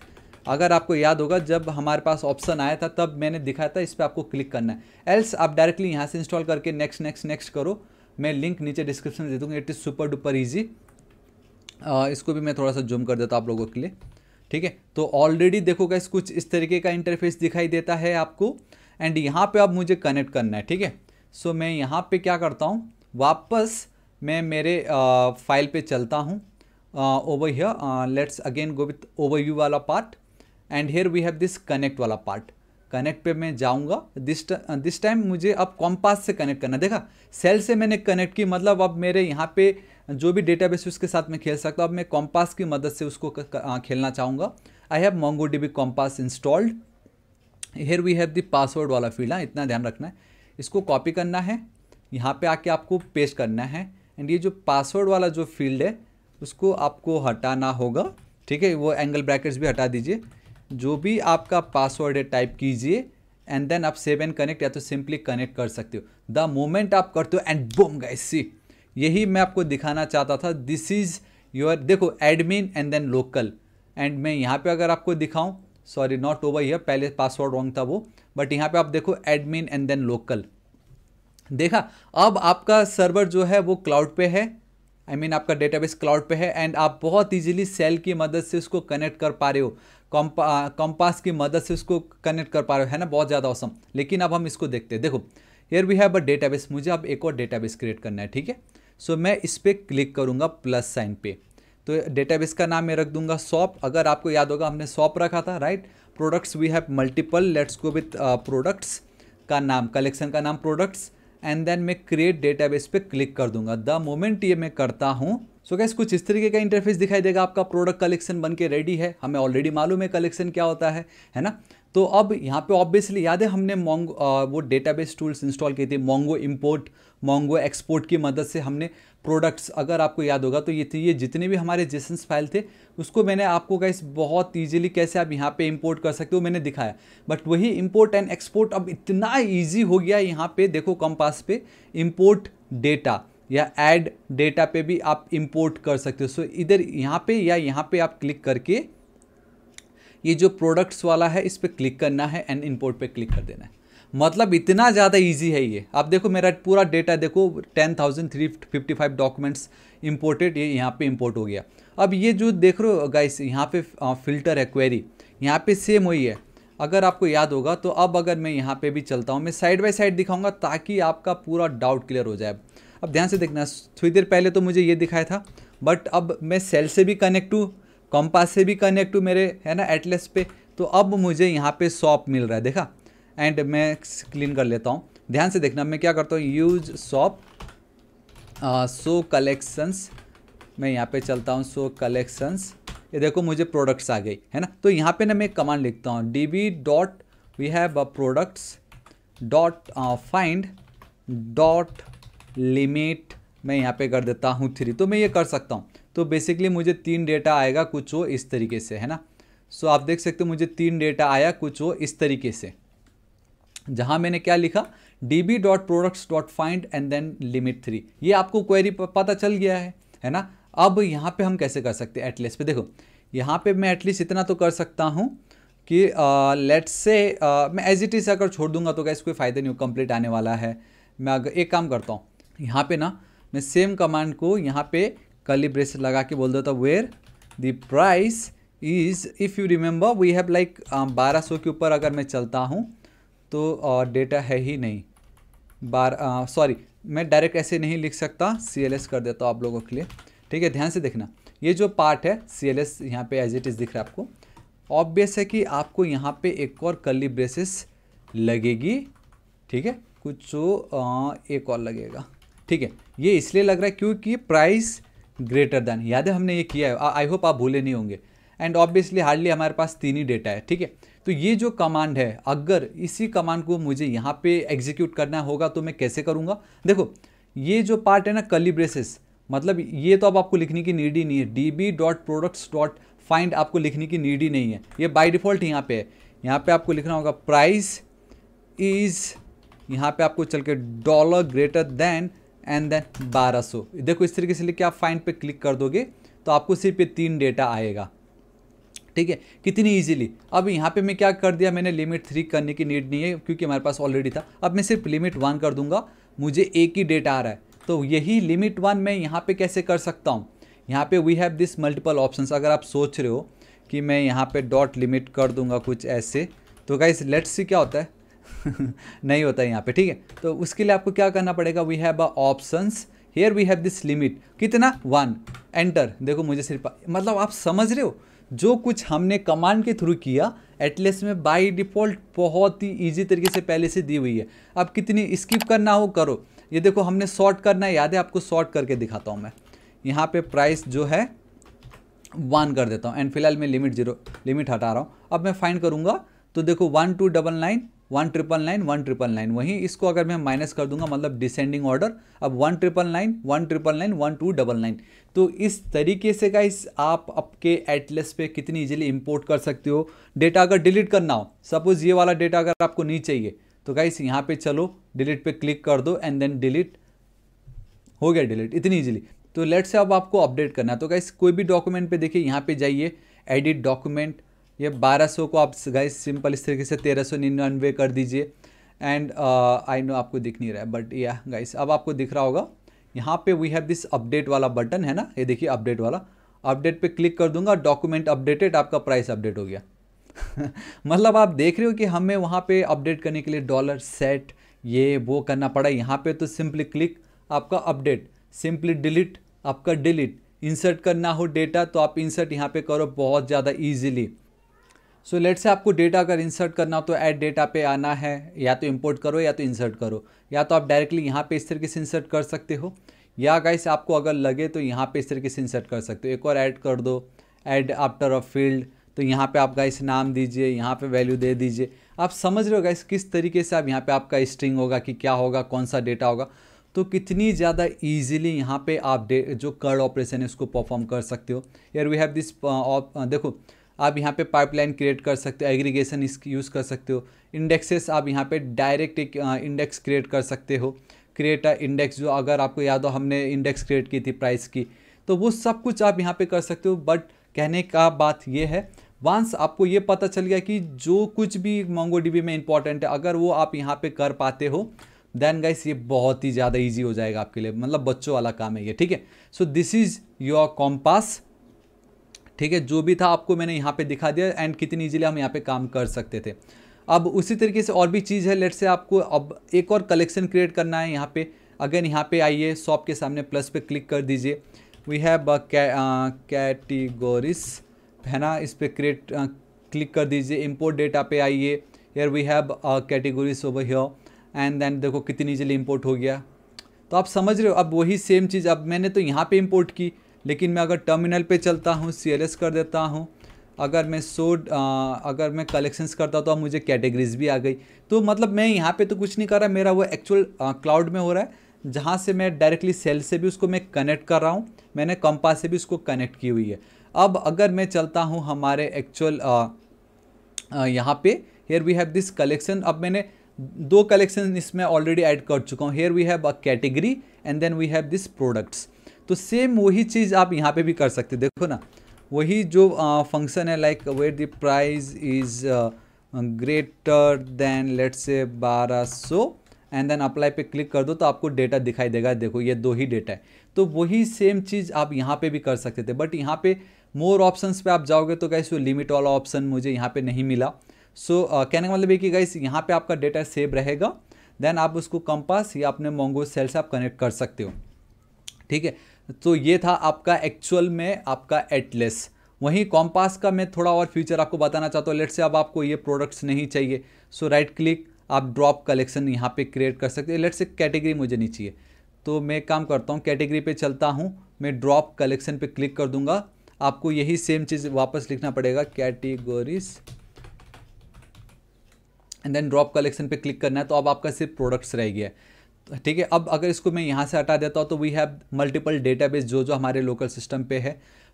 अगर आपको याद होगा जब हमारे पास ऑप्शन आया था तब मैंने दिखाया था इस पर आपको क्लिक करना है एल्स आप डायरेक्टली यहाँ से इंस्टॉल करके नेक्स्ट नेक्स्ट नेक्स्ट करो मैं लिंक नीचे डिस्क्रिप्शन में दे दूँगा it is super duper easy इसको भी मैं थोड़ा सा जूम कर देता हूँ आप लोगों के लिए ठीक है तो ऑलरेडी देखो कैसे कुछ इस तरीके का इंटरफेस दिखाई देता है आपको एंड यहाँ पे अब मुझे कनेक्ट करना है ठीक है सो मैं यहाँ पे क्या करता हूँ वापस मैं मेरे फाइल पे चलता हूँ over here let's again go with overview वाला part and here we have this connect वाला पार्ट कनेक्ट पे मैं जाऊँगा दिस दिस टाइम मुझे अब कॉम्पास से कनेक्ट करना देखा सेल से मैंने कनेक्ट की मतलब अब मेरे यहाँ पे जो भी डेटा बेस उसके साथ मैं खेल सकता हूँ अब मैं कॉम्पास की मदद से उसको खेलना चाहूँगा I have Mongo D Compass installed here we have the password वाला फील्ड है हाँ, इतना ध्यान रखना है इसको कॉपी करना है यहाँ पे आके आपको पेश करना है एंड ये जो पासवर्ड वाला जो फील्ड है उसको आपको हटाना होगा ठीक है वो एंगल ब्रैकेट्स भी हटा दीजिए जो भी आपका पासवर्ड है टाइप कीजिए एंड देन आप सेव एंड कनेक्ट या तो सिंपली कनेक्ट कर सकते हो द मोमेंट आप करते हो एंड बोम गाइस सी यही मैं आपको दिखाना चाहता था दिस इज़ योर देखो admin and then local and मैं यहाँ पे अगर आपको दिखाऊं सॉरी नॉट ओवर यह पहले पासवर्ड रॉन्ग था वो बट यहाँ पे आप देखो एडमिन एंड देन लोकल देखा अब आपका सर्वर जो है वो क्लाउड पे है आई I मीन mean, आपका डेटाबेस क्लाउड पे है एंड आप बहुत इजीली सेल की मदद से उसको कनेक्ट कर पा रहे हो कॉम्पा कॉम्पास की मदद से उसको कनेक्ट कर पा रहे हो है ना बहुत ज़्यादा औसम लेकिन अब हम इसको देखते हैं देखो here we have a database मुझे अब एक और डेटाबेस क्रिएट करना है ठीक है सो so, मैं इस पर क्लिक करूँगा प्लस साइन पे तो डेटाबेस का नाम मैं रख दूंगा सॉप अगर आपको याद होगा हमने सॉप रखा था right products we have multiple let's go with products का नाम कलेक्शन का नाम प्रोडक्ट्स एंड देन मैं क्रिएट डेटाबेस पे क्लिक कर दूंगा द मोमेंट ये मैं करता हूँ सो so गैस कुछ इस तरीके का इंटरफेस दिखाई देगा आपका प्रोडक्ट कलेक्शन बन के रेडी है हमें ऑलरेडी मालूम है कलेक्शन क्या होता है है ना तो अब यहाँ पे ऑब्वियसली याद है हमने मोंगो uh, वो डेटाबेस टूल्स इंस्टॉल की थी मोंगो इम्पोर्ट मोंगो एक्सपोर्ट की मदद से हमने प्रोडक्ट्स अगर आपको याद होगा तो ये थी ये जितने भी हमारे जेसन्स फाइल थे उसको मैंने आपको गाइस बहुत ईजिली कैसे आप यहाँ पे इंपोर्ट कर सकते हो मैंने दिखाया बट वही इंपोर्ट एंड एक्सपोर्ट अब इतना ईजी हो गया यहाँ पे देखो कंपास पे इम्पोर्ट डेटा या ऐड डेटा पे भी आप इम्पोर्ट कर सकते हो सो इधर यहाँ पे या यहाँ पे आप क्लिक करके ये जो प्रोडक्ट्स वाला है इस पर क्लिक करना है एंड इम्पोर्ट पर क्लिक कर देना है मतलब इतना ज़्यादा ईजी है ये आप देखो मेरा पूरा डेटा देखो ten thousand three fifty five documents imported ये यहाँ पे इम्पोर्ट हो गया अब ये जो देख रहे हो गाइस यहाँ पे फिल्टर है क्वेरी यहाँ पे सेम वही है अगर आपको याद होगा तो अब अगर मैं यहाँ पे भी चलता हूँ मैं साइड बाई साइड दिखाऊँगा ताकि आपका पूरा डाउट क्लियर हो जाए अब ध्यान से देखना थोड़ी देर पहले तो मुझे ये दिखाया था बट अब मैं सेल से भी कनेक्ट हूँ कॉम्पास से भी कनेक्ट हूँ मेरे है ना एटलेस पे तो अब मुझे यहाँ पे शॉप मिल रहा है देखा एंड मैं क्लीन कर लेता हूँ ध्यान से देखना मैं क्या करता हूँ यूज सॉप सो कलेक्शंस मैं यहाँ पे चलता हूँ सो कलेक्शंस ये देखो मुझे प्रोडक्ट्स आ गई है ना तो यहाँ पे ना मैं एक कमांड लिखता हूँ D B dot we have a products dot find dot limit मैं यहाँ पे कर देता हूँ थ्री तो मैं ये कर सकता हूँ तो बेसिकली मुझे तीन डेटा आएगा कुछ वो इस तरीके से है ना सो so, आप देख सकते हो मुझे तीन डेटा आया कुछ वो इस तरीके से जहां मैंने क्या लिखा db dot products dot find and then limit three ये आपको क्वेरी पता चल गया है है ना अब यहाँ पे हम कैसे कर सकते हैं एटलीस्ट पे देखो यहाँ पे मैं एटलीस्ट इतना तो कर सकता हूँ कि लेट्स uh, से uh, मैं एज इट इज़ अगर छोड़ दूंगा तो कैसे कोई फ़ायदा नहीं हो कंप्लीट आने वाला है मैं अगर एक काम करता हूँ यहाँ पे ना मैं सेम कमांड को यहाँ पे कली ब्रेस लगा के बोल देता where the price is if you remember we have like बारह सौ के ऊपर अगर मैं चलता हूँ तो डेटा है ही नहीं बार सॉरी मैं डायरेक्ट ऐसे नहीं लिख सकता सी कर देता हूँ आप लोगों के लिए ठीक है ध्यान से देखना ये जो पार्ट है सी एल एस यहाँ पे एज इट इज़ दिख रहा है आपको ऑब्वियस है कि आपको यहाँ पे एक और कली ब्रेसेस लगेगी ठीक है कुछ तो, एक और लगेगा ठीक है ये इसलिए लग रहा है क्योंकि प्राइस ग्रेटर दैन याद है हमने ये किया है आई होप आप भूले नहीं होंगे एंड ऑब्वियसली हार्डली हमारे पास तीन ही डेटा है ठीक है तो ये जो कमांड है अगर इसी कमांड को मुझे यहाँ पे एग्जीक्यूट करना होगा तो मैं कैसे करूँगा देखो ये जो पार्ट है ना कलिब्रेसिस मतलब ये तो अब आपको लिखने की नीड ही नहीं है D B dot products dot find आपको लिखने की नीड ही नहीं है ये बाई डिफ़ॉल्ट यहाँ पे है यहाँ पे आपको लिखना होगा प्राइस इज़ यहाँ पे आपको चल के dollar greater than and then 1200 देखो इस तरीके से लेके आप फाइंड पे क्लिक कर दोगे तो आपको सिर्फ ये तीन डेटा आएगा ठीक है कितनी ईजिली अब यहाँ पे मैं क्या कर दिया मैंने लिमिट थ्री करने की नीड नहीं है क्योंकि हमारे पास ऑलरेडी था अब मैं सिर्फ लिमिट वन कर दूंगा मुझे एक ही डेटा आ रहा है तो यही लिमिट वन मैं यहाँ पे कैसे कर सकता हूँ यहाँ पे we have this multiple options अगर आप सोच रहे हो कि मैं यहाँ पे डॉट लिमिट कर दूंगा कुछ ऐसे तो गाइस लेट्स सी क्या होता है [LAUGHS] नहीं होता है यहाँ पे ठीक है तो उसके लिए आपको क्या करना पड़ेगा we have a options here we have this limit कितना वन एंटर देखो मुझे सिर्फ मतलब आप समझ रहे हो जो कुछ हमने कमांड के थ्रू किया एटलेस में बाय डिफ़ॉल्ट बहुत ही ईजी तरीके से पहले से दी हुई है अब कितनी स्किप करना हो करो ये देखो हमने शॉर्ट करना है याद है आपको शॉर्ट करके दिखाता हूँ मैं यहाँ पे प्राइस जो है वन कर देता हूँ एंड फिलहाल मैं लिमिट जीरो लिमिट हटा रहा हूँ अब मैं फाइन करूँगा तो देखो one two double nine one triple nine one triple nine वहीं इसको अगर मैं माइनस कर दूंगा मतलब डिसेंडिंग ऑर्डर अब one triple nine one triple nine one two double nine तो इस तरीके से का इस आप आपके एटलेस पे कितनी इजीली इंपोर्ट कर सकते हो डेटा अगर डिलीट करना हो सपोज ये वाला डेटा अगर आपको नहीं चाहिए तो गाइस यहाँ पे चलो डिलीट पे क्लिक कर दो एंड देन डिलीट हो गया डिलीट इतनी इजीली तो लेट से अब आपको अपडेट करना है तो गाइस कोई भी डॉक्यूमेंट पे देखिए यहाँ पे जाइए एडिट डॉक्यूमेंट ये 1200 को आप गाइस सिंपल इस तरीके से तेरह कर दीजिए एंड आई नो आपको दिख नहीं रहा है बट या गाइस अब आपको दिख रहा होगा यहाँ पे वी हैव दिस अपडेट वाला बटन है ना ये देखिए अपडेट वाला अपडेट पे क्लिक कर दूंगा डॉक्यूमेंट अपडेटेड आपका प्राइस अपडेट हो गया [LAUGHS] मतलब आप देख रहे हो कि हमें वहाँ पे अपडेट करने के लिए डॉलर सेट ये वो करना पड़ा यहाँ पे तो सिंपली क्लिक आपका अपडेट सिंपली डिलीट आपका डिलीट इंसर्ट करना हो डेटा तो आप इंसर्ट यहाँ पे करो बहुत ज़्यादा ईजिली सो लेट से आपको डेटा अगर इंसर्ट करना हो तो ऐड डेटा पे आना है या तो इंपोर्ट करो या तो इंसर्ट करो या तो आप डायरेक्टली यहाँ पे इस तरीके से इंसर्ट कर सकते हो या गाइस आपको अगर लगे तो यहाँ पे इस तरीके से इंसर्ट कर सकते हो एक और ऐड कर दो ऐड आफ्टर अ फील्ड तो यहाँ पे आप गाइस नाम दीजिए यहाँ पे वैल्यू दे दीजिए आप समझ रहे हो गाइस किस तरीके से आप यहाँ पे आपका स्ट्रिंग होगा कि क्या होगा कौन सा डेटा होगा तो कितनी ज़्यादा इजीली यहाँ पे आप जो कर्ड ऑपरेशन है उसको परफॉर्म कर सकते हो यार वी हैव दिस देखो आप यहाँ पे पाइपलाइन क्रिएट कर सकते हो एग्रीगेशन यूज़ कर सकते हो इंडेक्सेस आप यहाँ पे डायरेक्ट एक इंडेक्स क्रिएट कर सकते हो क्रिएट अ इंडेक्स जो अगर आपको याद हो हमने इंडेक्स क्रिएट की थी प्राइस की तो वो सब कुछ आप यहाँ पे कर सकते हो बट कहने का बात ये है वंस आपको ये पता चल गया कि जो कुछ भी मोंगो में इंपॉर्टेंट है अगर वो आप यहाँ पर कर पाते हो देन गाइस ये बहुत ही ज़्यादा ईजी हो जाएगा आपके लिए मतलब बच्चों वाला काम है ये ठीक है so this is your Compass ठीक है जो भी था आपको मैंने यहाँ पे दिखा दिया एंड कितनी ईजिली हम यहाँ पे काम कर सकते थे अब उसी तरीके से और भी चीज़ है लेट से आपको अब एक और कलेक्शन क्रिएट करना है यहाँ पे अगेन यहाँ पे आइए शॉप के सामने प्लस पे क्लिक कर दीजिए वी हैव कैटेगोरीज है ना इस पर क्रिएट क्लिक कर दीजिए इम्पोर्ट डेटा पे आइए यार we have categories over here and then देखो कितनी ईजिली इम्पोर्ट हो गया तो आप समझ रहे हो अब वही सेम चीज़ अब मैंने तो यहाँ पर इम्पोर्ट की लेकिन मैं अगर टर्मिनल पे चलता हूँ सी कर देता हूँ अगर मैं सो अगर मैं कलेक्शंस करता तो अब मुझे कैटेगरीज भी आ गई तो मतलब मैं यहाँ पे तो कुछ नहीं कर रहा मेरा वो एक्चुअल क्लाउड में हो रहा है जहाँ से मैं डायरेक्टली सेल से भी उसको मैं कनेक्ट कर रहा हूँ मैंने कंपा से भी उसको कनेक्ट की हुई है अब अगर मैं चलता हूँ हमारे एक्चुअल यहाँ पे here we have this collection अब मैंने दो कलेक्शन इसमें ऑलरेडी ऐड कर चुका हूँ here we have a category and then we have this products तो सेम वही चीज़ आप यहाँ पे भी कर सकते देखो ना वही जो फंक्शन है like where the price is greater than let's say बारह सौ एंड देन अप्लाई पे क्लिक कर दो तो आपको डेटा दिखाई देगा देखो ये दो ही डेटा है तो वही सेम चीज़ आप यहाँ पे भी कर सकते थे बट यहाँ पे मोर ऑप्शंस पे आप जाओगे तो गाइस वो लिमिट वाला ऑप्शन मुझे यहाँ पे नहीं मिला सो so, uh, कहने का मतलब ये कि गाइस यहाँ पे आपका डेटा सेव रहेगा देन आप उसको कंपास या अपने मोंगो सेल से आप कनेक्ट कर सकते हो ठीक है तो ये था आपका एक्चुअल में आपका एटलेस वहीं कॉम्पास का मैं थोड़ा और फ्यूचर आपको बताना चाहता हूँ लेट से अब आपको ये प्रोडक्ट्स नहीं चाहिए सो राइट क्लिक आप ड्रॉप कलेक्शन यहाँ पे क्रिएट कर सकते हैं लेट से कैटेगरी मुझे नहीं चाहिए तो मैं काम करता हूँ कैटेगरी पे चलता हूँ मैं ड्रॉप कलेक्शन पे क्लिक कर दूंगा आपको यही सेम चीज़ वापस लिखना पड़ेगा categories and then drop collection पे क्लिक करना है तो अब आपका सिर्फ प्रोडक्ट्स रह गया है ठीक है अब अगर इसको मैं यहाँ से हटा देता हूँ तो वी हैव मल्टीपल डेटाबेस जो जो हमारे लोकल सिस्टम पे है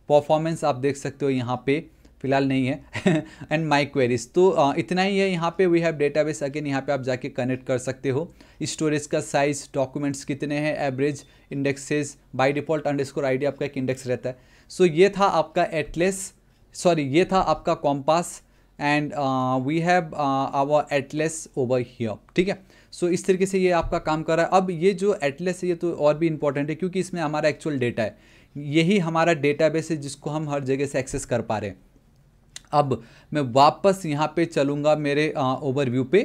परफॉर्मेंस आप देख सकते हो यहाँ पे फिलहाल नहीं है एंड माई क्वेरीज तो इतना ही है यहाँ पे वी हैव डेटाबेस अगेन यहाँ पे आप जाके कनेक्ट कर सकते हो स्टोरेज का साइज डॉक्यूमेंट्स कितने हैं average indexes by default underscore ID आपका एक इंडेक्स रहता है सो so, ये था आपका एटलेस सॉरी ये था आपका Compass and we have our Atlas over here ठीक है सो इस तरीके से ये आपका काम कर रहा है अब ये जो एटलेस है ये तो और भी इंपॉर्टेंट है क्योंकि इसमें हमारा एक्चुअल डेटा है यही हमारा डेटाबेस है जिसको हम हर जगह से एक्सेस कर पा रहे हैं अब मैं वापस यहाँ पे चलूँगा मेरे ओवरव्यू पे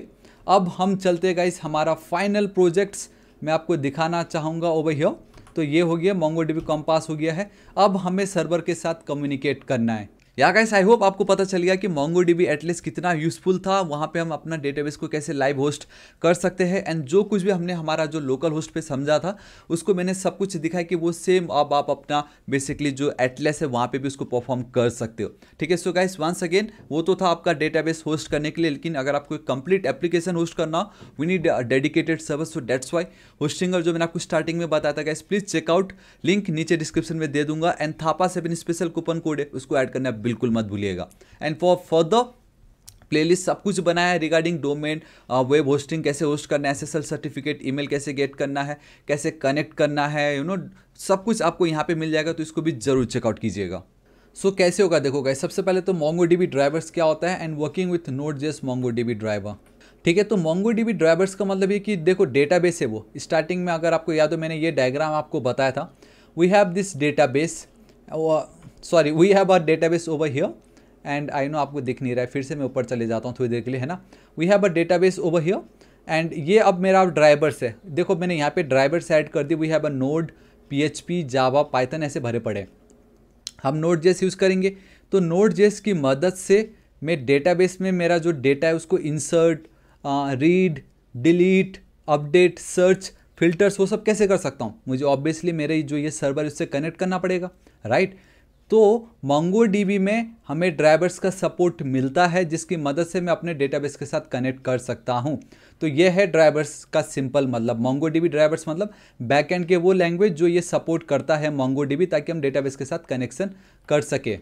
अब हम चलते गए हमारा फाइनल प्रोजेक्ट्स मैं आपको दिखाना चाहूँगा ओवर हियर तो ये हो गया मोंगो डी कॉम्पास हो गया है अब हमें सर्वर के साथ कम्युनिकेट करना है या गाइस आई होप आपको पता चल गया कि मोंगो डी एटलीस्ट कितना यूजफुल था वहाँ पे हम अपना डेटाबेस को कैसे लाइव होस्ट कर सकते हैं एंड जो कुछ भी हमने हमारा जो लोकल होस्ट पे समझा था उसको मैंने सब कुछ दिखाया कि वो सेम अब आप अपना बेसिकली जो एटलेस है वहाँ पे भी उसको परफॉर्म कर सकते हो ठीक है सो गाइस वंस अगेन वो तो था आपका डेटाबेस होस्ट करने के लिए लेकिन अगर आपको एक कंप्लीट एप्लीकेशन होस्ट करना we need dedicated service so that's why hosting जो मैंने आपको स्टार्टिंग में बताया था गाइस प्लीज़ चेकआउट लिंक नीचे डिस्क्रिप्शन में दे दूंगा and Thapa seven special coupon code है उसको ऐड करना बिल्कुल मत भूलिएगा एंड फॉर फर्दर प्लेलिस्ट सब कुछ बनाया है रिगार्डिंग डोमेन वेब होस्टिंग कैसे होस्ट करना है एस सर्टिफिकेट ईमेल कैसे गेट करना है कैसे कनेक्ट करना है यू you नो know, सब कुछ आपको यहाँ पे मिल जाएगा तो इसको भी ज़रूर चेकआउट कीजिएगा सो so, कैसे होगा देखो गाइस सबसे पहले तो मोंगो डीबी ड्राइवर्स क्या होता है and working with node JS Mongo DB driver ठीक है तो मोंगो डीबी ड्राइवर्स का मतलब ये कि देखो डेटाबेस है वो स्टार्टिंग में अगर आपको याद हो मैंने ये डायग्राम आपको बताया था we have this database sorry we have our database over here and I know आपको दिख नहीं रहा है फिर से मैं ऊपर चले जाता हूँ थोड़ी देर के लिए है ना we have a database over here and ये अब मेरा ड्राइवर्स है देखो मैंने यहाँ पे ड्राइवर्स ऐड कर दी we have a node P H P Java Python ऐसे भरे पड़े हम नोड जेस यूज़ करेंगे तो नोड जेस की मदद से मैं डेटाबेस में मेरा जो डेटा है उसको insert read delete update search filters वो सब कैसे कर सकता हूँ मुझे ऑब्वियसली मेरे जो ये सर्वर उससे कनेक्ट करना पड़ेगा राइट right? तो मोंगो डीबी में हमें ड्राइवर्स का सपोर्ट मिलता है जिसकी मदद से मैं अपने डेटाबेस के साथ कनेक्ट कर सकता हूँ तो ये है ड्राइवर्स का सिंपल मतलब मोंगो डीबी ड्राइवर्स मतलब बैक एंड के वो लैंग्वेज जो ये सपोर्ट करता है मोंगो डीबी ताकि हम डेटाबेस के साथ कनेक्शन कर सकें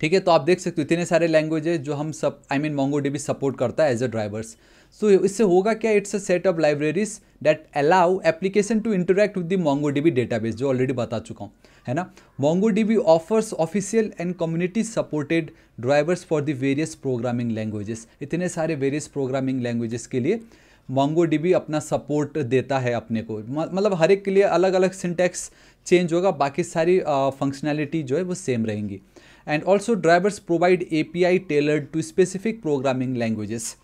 ठीक है तो आप देख सकते हो इतने सारे लैंग्वेज है जो हम सब I mean Mongo DB support करता है as a drivers so so, इससे होगा क्या it's a set of libraries that allow application to interact with the Mongo DB database जो ऑलरेडी बता चुका हूँ है ना Mongo DB offers official and community supported drivers for the various programming languages इतने सारे वेरियस प्रोग्रामिंग लैंग्वेजेस के लिए मोंगो डीबी अपना सपोर्ट देता है अपने को मतलब हर एक के लिए अलग अलग सिंटैक्स चेंज होगा बाकी सारी फंक्शनैलिटी uh, जो है वो सेम रहेंगी and also drivers provide A P I tailored to specific programming languages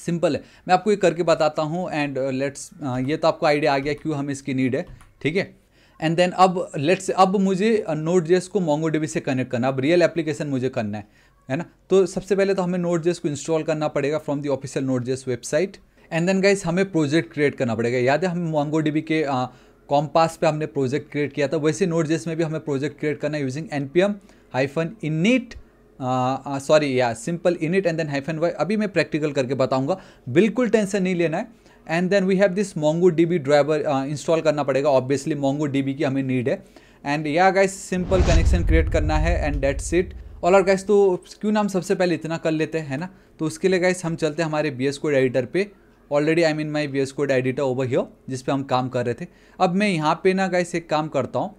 simple है मैं आपको ये करके बताता हूँ एंड लेट्स uh, uh, ये तो आपको आइडिया आ गया क्यों हमें इसकी नीड है ठीक है एंड देन अब लेट्स अब मुझे नोट uh, जेस को मोंगो डेबी से कनेक्ट करना अब रियल एप्लीकेशन मुझे करना है है ना तो सबसे पहले तो हमें नोट जेस को इंस्टॉल करना पड़ेगा from the official node JS website and then guys हमें प्रोजेक्ट क्रिएट करना पड़ेगा याद है हम मोंगो डेबी के कॉम्पास पे हमने प्रोजेक्ट क्रिएट किया था वैसे नोट जेस में भी हमें प्रोजेक्ट क्रिएट करना है using N P M hyphen neat sorry या simple init and then and why अभी मैं प्रैक्टिकल करके बताऊंगा बिल्कुल टेंशन नहीं लेना है and then we have this Mongo D B driver install करना पड़ेगा ऑब्वियसली मोंगो डी बी की हमें नीड है and yeah guys simple connection create करना है एंड डेट्स इट और आर गाइस तो क्यों ना हम सबसे पहले इतना कर लेते हैं ना तो उसके लिए गाइस हम चलते हैं हमारे बी एस कोड एडिटर पर already I mean my V S code editor over here जिस हम काम कर रहे थे अब मैं यहाँ पे ना गाइस एक काम करता हूँ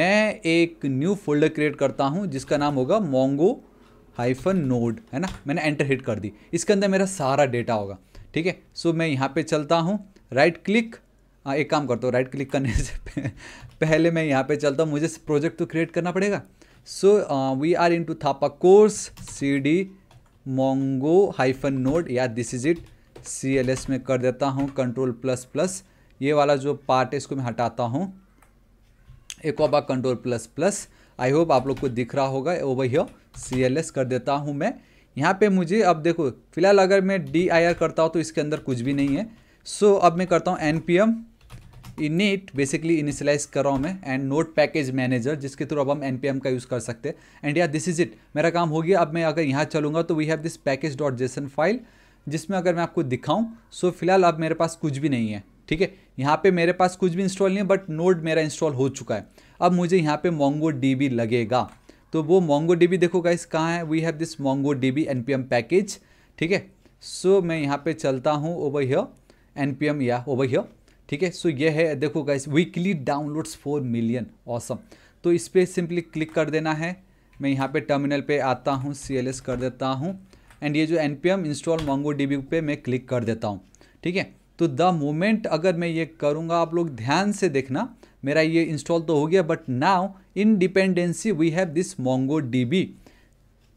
मैं एक न्यू फोल्डर क्रिएट करता हूँ जिसका नाम होगा मोंगो हाइफन नोड है ना मैंने एंटर हिट कर दी इसके अंदर मेरा सारा डेटा होगा ठीक है सो मैं यहाँ पे चलता हूँ राइट हाँ, क्लिक एक काम करता हूँ राइट क्लिक करने से पहले मैं यहाँ पे चलता हूँ मुझे प्रोजेक्ट तो क्रिएट करना पड़ेगा so we are into Thapa course C D Mongo hyphen node या this is it C L S में कर देता हूँ कंट्रोल प्लस प्लस ये वाला जो पार्ट है इसको मैं हटाता हूँ एक control plus plus I hope आप लोग को दिख रहा होगा over here C L S कर देता हूँ मैं यहाँ पे मुझे अब देखो फिलहाल अगर मैं डी आई आर करता हूँ तो इसके अंदर कुछ भी नहीं है सो so, अब मैं करता हूँ N P M init basically initialise कर रहा हूँ मैं एंड नोट पैकेज मैनेजर जिसके थ्रू अब हम एन का यूज़ कर सकते हैं एंड या दिस इज़ इट मेरा काम हो गया अब मैं अगर यहाँ चलूँगा तो we have this package dot JSON file जिसमें अगर मैं आपको दिखाऊँ सो so फिलहाल अब मेरे पास कुछ भी नहीं है ठीक है यहाँ पे मेरे पास कुछ भी इंस्टॉल नहीं है बट नोड मेरा इंस्टॉल हो चुका है अब मुझे यहाँ पे मोंगो डी लगेगा तो वो मोंगो डी देखो गाइस कहाँ है we have this Mongo D B package ठीक है सो मैं यहाँ पे चलता हूँ over here N P M या ओवर हियर ठीक है सो ये है देखो guys weekly downloads four million awesome तो इस पर सिंपली क्लिक कर देना है मैं यहाँ पे टर्मिनल पे आता हूँ सी एल एस कर देता हूँ एंड ये जो N P M install Mongo D B पे मैं क्लिक कर देता हूँ ठीक है तो द मोमेंट अगर मैं ये करूँगा आप लोग ध्यान से देखना मेरा ये इंस्टॉल तो हो गया but now in dependency we have this Mongo D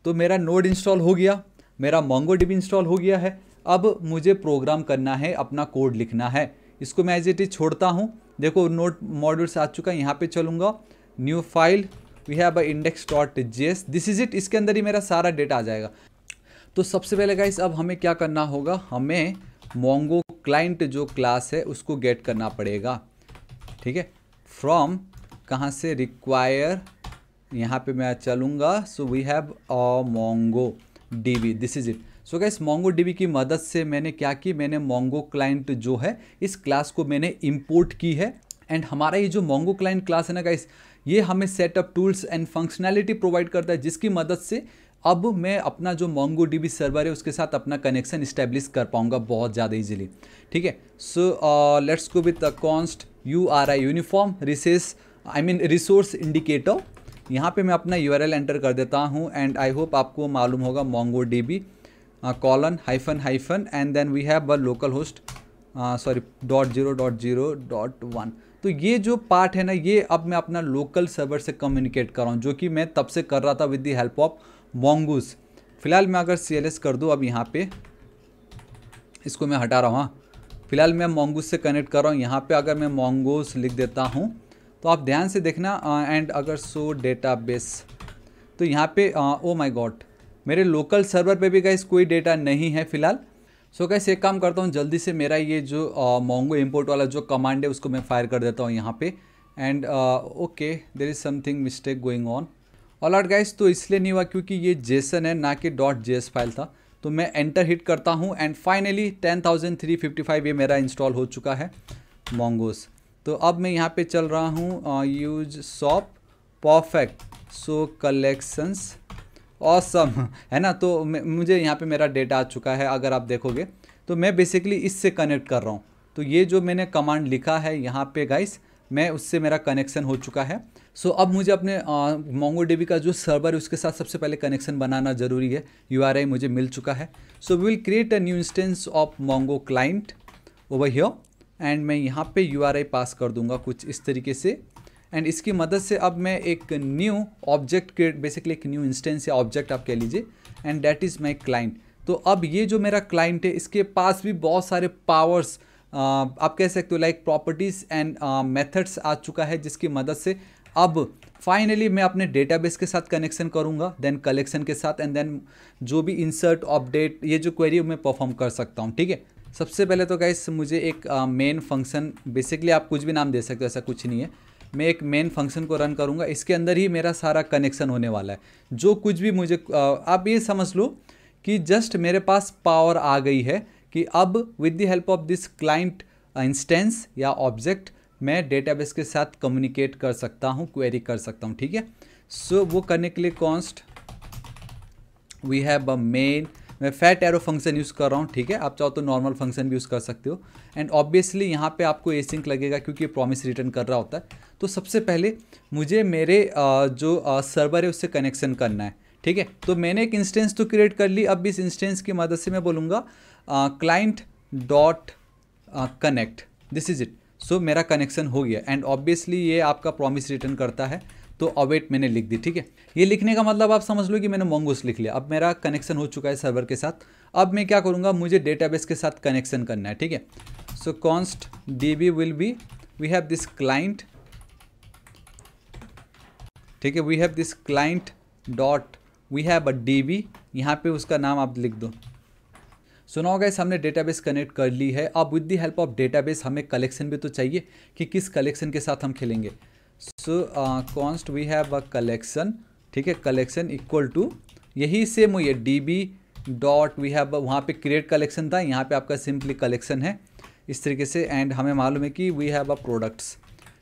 तो मेरा नोड इंस्टॉल हो गया मेरा मोंगो डी इंस्टॉल हो गया है अब मुझे प्रोग्राम करना है अपना कोड लिखना है इसको मैं एज इट इज छोड़ता हूँ देखो नोट मॉड्यूल्स आ चुका है यहाँ पे चलूँगा new file we have a index dot J S this is it इसके अंदर ही मेरा सारा डेटा आ जाएगा तो सबसे पहले गाइस अब हमें क्या करना होगा हमें मोंगो क्लाइंट जो क्लास है उसको गेट करना पड़ेगा ठीक है फ्रॉम कहाँ से रिक्वायर यहाँ पे मैं चलूँगा so we have a Mongo D this is it so guys Mongo D की मदद से मैंने क्या की मैंने मोंगो क्लाइंट जो है इस क्लास को मैंने इम्पोर्ट की है एंड हमारा ये जो मोंगो क्लाइंट क्लास है ना गाइस ये हमें setup tools and functionality provide करता है जिसकी मदद से अब मैं अपना जो मोंगो डी सर्वर है उसके साथ अपना कनेक्शन इस्टेब्लिश कर पाऊँगा बहुत ज़्यादा ईजिली ठीक है so let's go with a const U R I uniform recess I mean resource indicator यहाँ पे मैं अपना यू एंटर कर देता हूँ एंड आई होप आपको मालूम होगा Mongo D B colon hyphen hyphen and then we have a local host sorry dot zero dot zero dot one तो ये जो पार्ट है ना ये अब मैं अपना लोकल सर्वर से कम्युनिकेट कर रहा हूँ जो कि मैं तब से कर रहा था with the help of Mongoose फिलहाल मैं अगर सी कर दूँ अब यहाँ पे इसको मैं हटा रहा हूँ हाँ फिलहाल मैं मोंगूस से कनेक्ट कर रहा हूँ यहाँ पे अगर मैं मोंगोस लिख देता हूँ तो आप ध्यान से देखना एंड uh, अगर सो डेटा बेस तो यहाँ पे ओ माई गॉड मेरे लोकल सर्वर पे भी गैस कोई डेटा नहीं है फिलहाल सो गैस एक काम करता हूँ जल्दी से मेरा ये जो मोंगो uh, इम्पोर्ट वाला जो कमांड है उसको मैं फायर कर देता हूँ यहाँ पे and okay there is something mistake going on all out guys तो इसलिए नहीं हुआ क्योंकि ये जेसन है ना कि डॉट जेस फाइल था तो मैं एंटर हिट करता हूँ and finally ten thousand three fifty five ये मेरा इंस्टॉल हो चुका है मोंगोस तो अब मैं यहाँ पे चल रहा हूँ use shop perfect so collections awesome है ना तो मुझे यहाँ पे मेरा डेटा आ चुका है अगर आप देखोगे तो मैं बेसिकली इससे कनेक्ट कर रहा हूँ तो ये जो मैंने कमांड लिखा है यहाँ पे गाइस मैं उससे मेरा कनेक्शन हो चुका है सो so, अब मुझे अपने मोंगो डेवी का जो सर्वर है उसके साथ सबसे पहले कनेक्शन बनाना ज़रूरी है यू मुझे मिल चुका है so we will create a new instance of Mongo client over here and मैं यहाँ पे यू पास कर दूंगा कुछ इस तरीके से एंड इसकी मदद से अब मैं एक न्यू ऑब्जेक्ट क्रिएट बेसिकली एक न्यू इंस्टेंस या ऑब्जेक्ट आप कह लीजिए and that is my client तो अब ये जो मेरा क्लाइंट है इसके पास भी बहुत सारे पावर्स आप कह सकते हो लाइक प्रॉपर्टीज़ एंड मेथड्स आ चुका है जिसकी मदद से अब फाइनली मैं अपने डेटाबेस के साथ कनेक्शन करूँगा देन कलेक्शन के साथ एंड देन जो भी इंसर्ट अपडेट ये जो क्वेरी मैं परफॉर्म कर सकता हूँ ठीक है सबसे पहले तो गाइस मुझे एक मेन फंक्शन बेसिकली आप कुछ भी नाम दे सकते हो ऐसा कुछ नहीं है मैं एक मेन फंक्शन को रन करूँगा इसके अंदर ही मेरा सारा कनेक्शन होने वाला है जो कुछ भी मुझे आ, uh, आप ये समझ लो कि जस्ट मेरे पास पावर आ गई है कि अब with the help of this client instance या ऑब्जेक्ट मैं डेटाबेस के साथ कम्युनिकेट कर सकता हूँ क्वेरी कर सकता हूँ ठीक है सो वो करने के लिए const we have a main मैं फैट एरो फंक्शन यूज़ कर रहा हूँ ठीक है आप चाहो तो नॉर्मल फंक्शन भी यूज़ कर सकते हो एंड ऑब्वियसली यहाँ पे आपको एसिंक लगेगा क्योंकि प्रॉमिस रिटर्न कर रहा होता है तो सबसे पहले मुझे मेरे जो सर्वर है उससे कनेक्शन करना है ठीक है तो मैंने एक इंस्टेंस तो क्रिएट कर ली अब इस इंस्टेंस की मदद से मैं बोलूँगा client dot connect this is it so so, मेरा कनेक्शन हो गया एंड ऑब्वियसली ये आपका प्रॉमिस रिटर्न करता है तो अवेट मैंने लिख दी ठीक है ये लिखने का मतलब आप समझ लो कि मैंने मोंगोस लिख लिया अब मेरा कनेक्शन हो चुका है सर्वर के साथ अब मैं क्या करूँगा मुझे डेटाबेस के साथ कनेक्शन करना है ठीक है so const D B will be we have this client ठीक है we have this client dot we have a D B यहाँ पर उसका नाम आप लिख दो सो नाउ गाइस हमने डेटाबेस कनेक्ट कर ली है अब with the help of database हमें कलेक्शन भी तो चाहिए कि किस कलेक्शन के साथ हम खेलेंगे so const we have a collection ठीक है कलेक्शन इक्वल टू यही सेम हुई है D B dot we have वहाँ पे क्रिएट कलेक्शन था यहाँ पे आपका सिंपली कलेक्शन है इस तरीके से एंड हमें मालूम है कि वी हैव अ प्रोडक्ट्स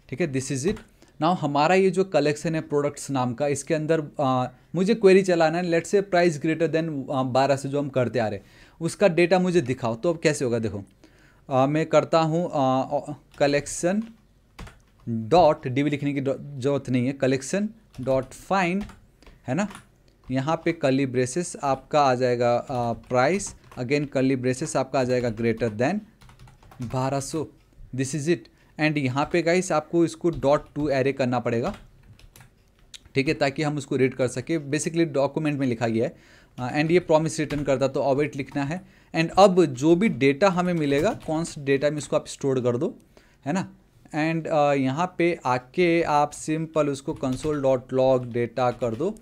ठीक है दिस इज़ इट नाउ हमारा ये जो कलेक्शन है प्रोडक्ट्स नाम का इसके अंदर आ, uh, मुझे क्वेरी चलाना है लेट्स से प्राइस ग्रेटर देन बारह से जो हम करते आ रहे हैं उसका डेटा मुझे दिखाओ तो अब कैसे होगा देखो आ, मैं करता हूँ कलेक्शन डॉट डी लिखने की जरूरत नहीं है कलेक्शन डॉट फाइन है ना यहाँ पे कली ब्रेसेस आपका आ जाएगा प्राइस अगेन कली ब्रेसेस आपका आ जाएगा greater than 1200 this is it and यहाँ पे गाइस आपको इसको डॉट टू एरे करना पड़ेगा ठीक है ताकि हम उसको रीड कर सके बेसिकली डॉक्यूमेंट में लिखा गया है एंड हाँ, ये प्रॉमिस रिटर्न करता तो अवेट लिखना है एंड अब जो भी डेटा हमें मिलेगा कौन सा डेटा में इसको आप स्टोर कर दो है ना एंड uh, यहाँ पे आके आप सिंपल उसको कंसोल डॉट लॉग डेटा कर दो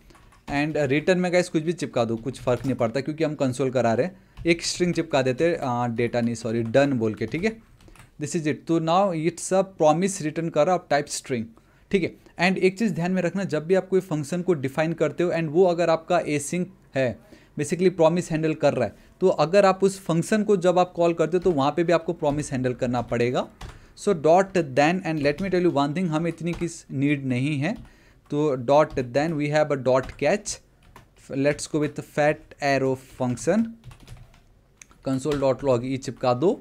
एंड रिटर्न में गैस कुछ भी चिपका दो कुछ फ़र्क नहीं पड़ता क्योंकि हम कंसोल करा रहे हैं एक स्ट्रिंग चिपका देते डेटा uh, नहीं सॉरी डन बोल के ठीक है दिस इज इट तो now it's a promise return करा आप टाइप स्ट्रिंग ठीक है एंड एक चीज़ ध्यान में रखना जब भी आप कोई फंक्शन को डिफाइन करते हो एंड वो अगर आपका एसिंक है बेसिकली प्रॉमिस हैंडल कर रहा है तो अगर आप उस फंक्शन को जब आप कॉल करते हो तो वहाँ पे भी आपको प्रॉमिस हैंडल करना पड़ेगा so dot then and let me tell you one thing हमें इतनी किस नीड नहीं है तो dot then we have a dot catch let's go with fat arrow function console dot log E चिपका दो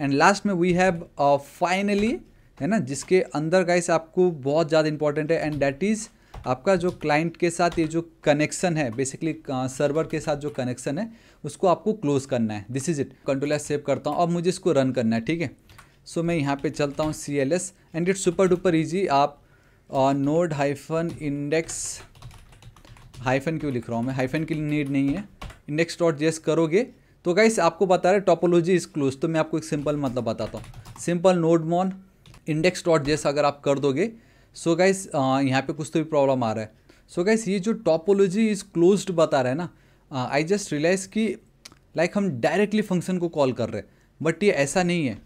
एंड लास्ट में वी हैव फाइनली है ना जिसके अंदर गाइस आपको बहुत ज़्यादा इंपॉर्टेंट है एंड डैट इज़ आपका जो क्लाइंट के साथ ये जो कनेक्शन है बेसिकली सर्वर के साथ जो कनेक्शन है उसको आपको क्लोज करना है this is it control S save करता हूँ अब मुझे इसको रन करना है ठीक है सो मैं यहाँ पे चलता हूँ C L S and it's super duper easy आप नोड हाइफन इंडेक्स हाइफन क्यों लिख रहा हूँ मैं हाइफन की नीड नहीं है इंडेक्स डॉट जेस करोगे तो गाइस आपको बता रहे टॉपोलॉजी इज़ क्लोज तो मैं आपको एक सिंपल मतलब बताता हूँ simple nodemon index dot JS अगर आप कर दोगे सो गाइस यहाँ पे कुछ तो भी प्रॉब्लम आ रहा है सो so गाइस ये जो टॉपोलॉजी इज़ क्लोज बता रहा है ना आई जस्ट रियलाइज कि लाइक हम डायरेक्टली फंक्शन को कॉल कर रहे हैं बट ये ऐसा नहीं है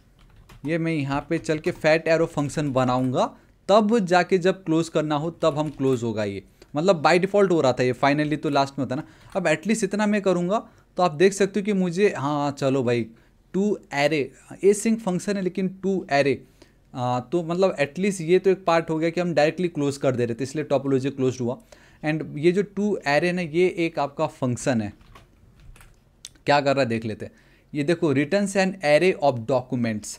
ये मैं यहाँ पे चल के फैट एरो फंक्शन बनाऊँगा तब जाके जब क्लोज करना हो तब हम क्लोज होगा ये मतलब बाई डिफ़ॉल्ट हो रहा था ये फाइनली तो लास्ट में होता ना अब एटलीस्ट इतना मैं करूँगा तो आप देख सकते हो कि मुझे हाँ चलो भाई to array async function है लेकिन टू एरे तो मतलब एटलीस्ट ये तो एक पार्ट हो गया कि हम डायरेक्टली क्लोज कर दे रहे थे इसलिए टॉपोलॉजी क्लोज हुआ एंड ये जो टू एरे ना ये एक आपका फंक्शन है क्या कर रहा है देख लेते ये देखो return and array of documents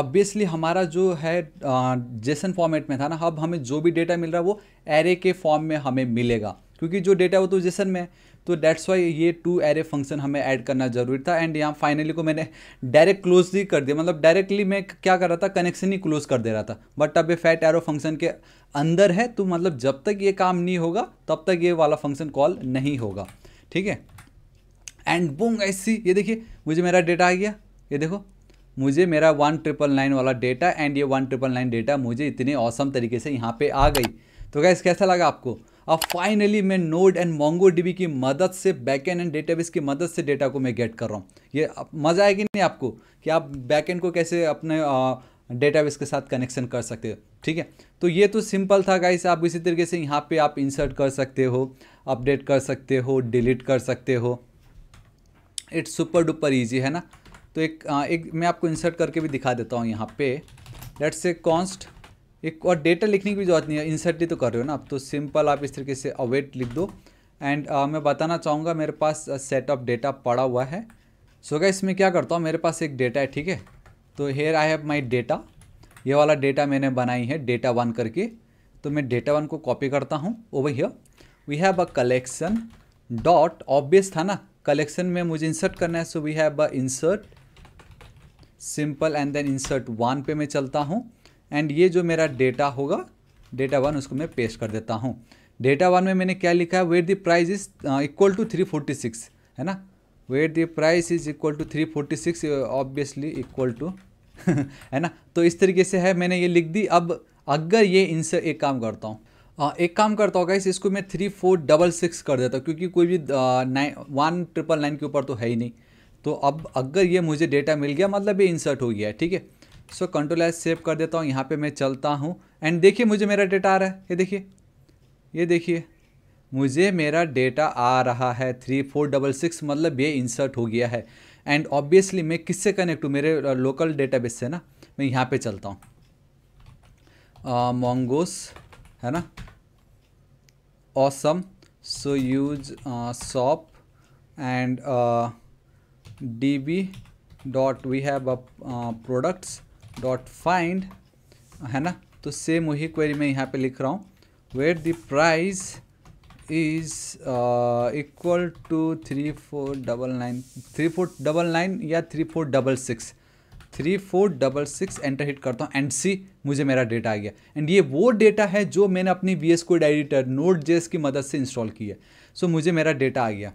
obviously हमारा जो है जेसन फॉर्मेट में था ना अब हमें जो भी डेटा मिल रहा है वो एरे के फॉर्म में हमें मिलेगा क्योंकि जो डेटा वो तो जेसन में है तो डैट्स वाई ये टू एरे फंक्शन हमें ऐड करना जरूरी था एंड यहाँ फाइनली को मैंने डायरेक्ट क्लोज ही कर दिया मतलब डायरेक्टली मैं क्या कर रहा था कनेक्शन ही क्लोज कर दे रहा था बट अब ये फैट एरो फंक्शन के अंदर है तो मतलब जब तक ये काम नहीं होगा तब तक ये वाला फंक्शन कॉल नहीं होगा ठीक है एंड बुंग ऐसी ये देखिए मुझे मेरा डेटा आ गया ये देखो मुझे मेरा वन ट्रिपल नाइन वाला डेटा एंड ये वन ट्रिपल नाइन डेटा मुझे इतने औसम तरीके से यहाँ पे आ गई तो गैस कैसा लगा आपको अब फाइनली मैं नोड एंड मोंगो की मदद से बैकएंड एंड डेटाबेस की मदद से डेटा को मैं गेट कर रहा हूँ ये मज़ा आएगी नहीं आपको कि आप बैकएंड को कैसे अपने डेटाबेस के साथ कनेक्शन कर सकते हो ठीक है तो ये तो सिंपल था गाइस आप इसी तरीके से यहाँ पे आप इंसर्ट कर सकते हो अपडेट कर सकते हो डिलीट कर सकते हो इट्स सुपर डुपर इजी है ना तो एक एक मैं आपको इंसर्ट करके भी दिखा देता हूँ यहाँ पे लेट्स से कॉन्स्ट एक और डेटा लिखने की भी जरूरत नहीं है इंसर्ट ही तो कर रहे हो ना आप तो सिंपल आप इस तरीके से अवेट लिख दो एंड uh, मैं बताना चाहूँगा मेरे पास सेट ऑफ डेटा पड़ा हुआ है सो so, इसमें क्या करता हूँ मेरे पास एक डेटा है ठीक है तो here I have my data ये वाला डेटा मैंने बनाई है डेटा वन करके तो मैं डेटा वन को कॉपी करता हूँ ओ भैया we have a collection dot obvious था ना कलेक्शन में मुझे इंसर्ट करना है so we have a insert simple and then insert one पे मैं चलता हूँ एंड ये जो मेरा डेटा होगा डेटा वन उसको मैं पेस्ट कर देता हूँ डेटा वन में मैंने क्या लिखा है wait the price is equal to three forty six है ना wait the price is equal to three forty six obviously equal to है ना तो इस तरीके से है मैंने ये लिख दी अब अगर ये इनसे एक काम करता हूँ uh, एक काम करता होगा इस इसको मैं थ्री फोर डबल सिक्स कर देता हूँ क्योंकि कोई भी नाइन वन ट्रिपल नाइन के ऊपर तो है ही नहीं तो अब अगर ये मुझे डेटा मिल गया मतलब ये इंसर्ट हो गया है ठीक है सो कंट्रोल एस सेव कर देता हूँ यहाँ पे मैं चलता हूँ एंड देखिए मुझे मेरा डेटा आ रहा है ये देखिए ये देखिए मुझे मेरा डेटा आ रहा है थ्री फोर डबल सिक्स मतलब ये इंसर्ट हो गया है एंड ऑब्वियसली मैं किससे कनेक्ट हूँ मेरे लोकल uh, डेटा से ना मैं यहाँ पे चलता हूँ मोंगोस uh, है ना awesome so use shop and D B dot we have a products dot find है ना तो सेम वही क्वेरी मैं यहाँ पे लिख रहा हूँ wait the price is equal to three four double nine three four double nine या three four double six three four double six enter hit करता हूँ एंड सी मुझे मेरा डेटा आ गया एंड ये वो डेटा है जो मैंने अपनी V S code editor node JS की मदद से इंस्टॉल की है सो so, मुझे मेरा डेटा आ गया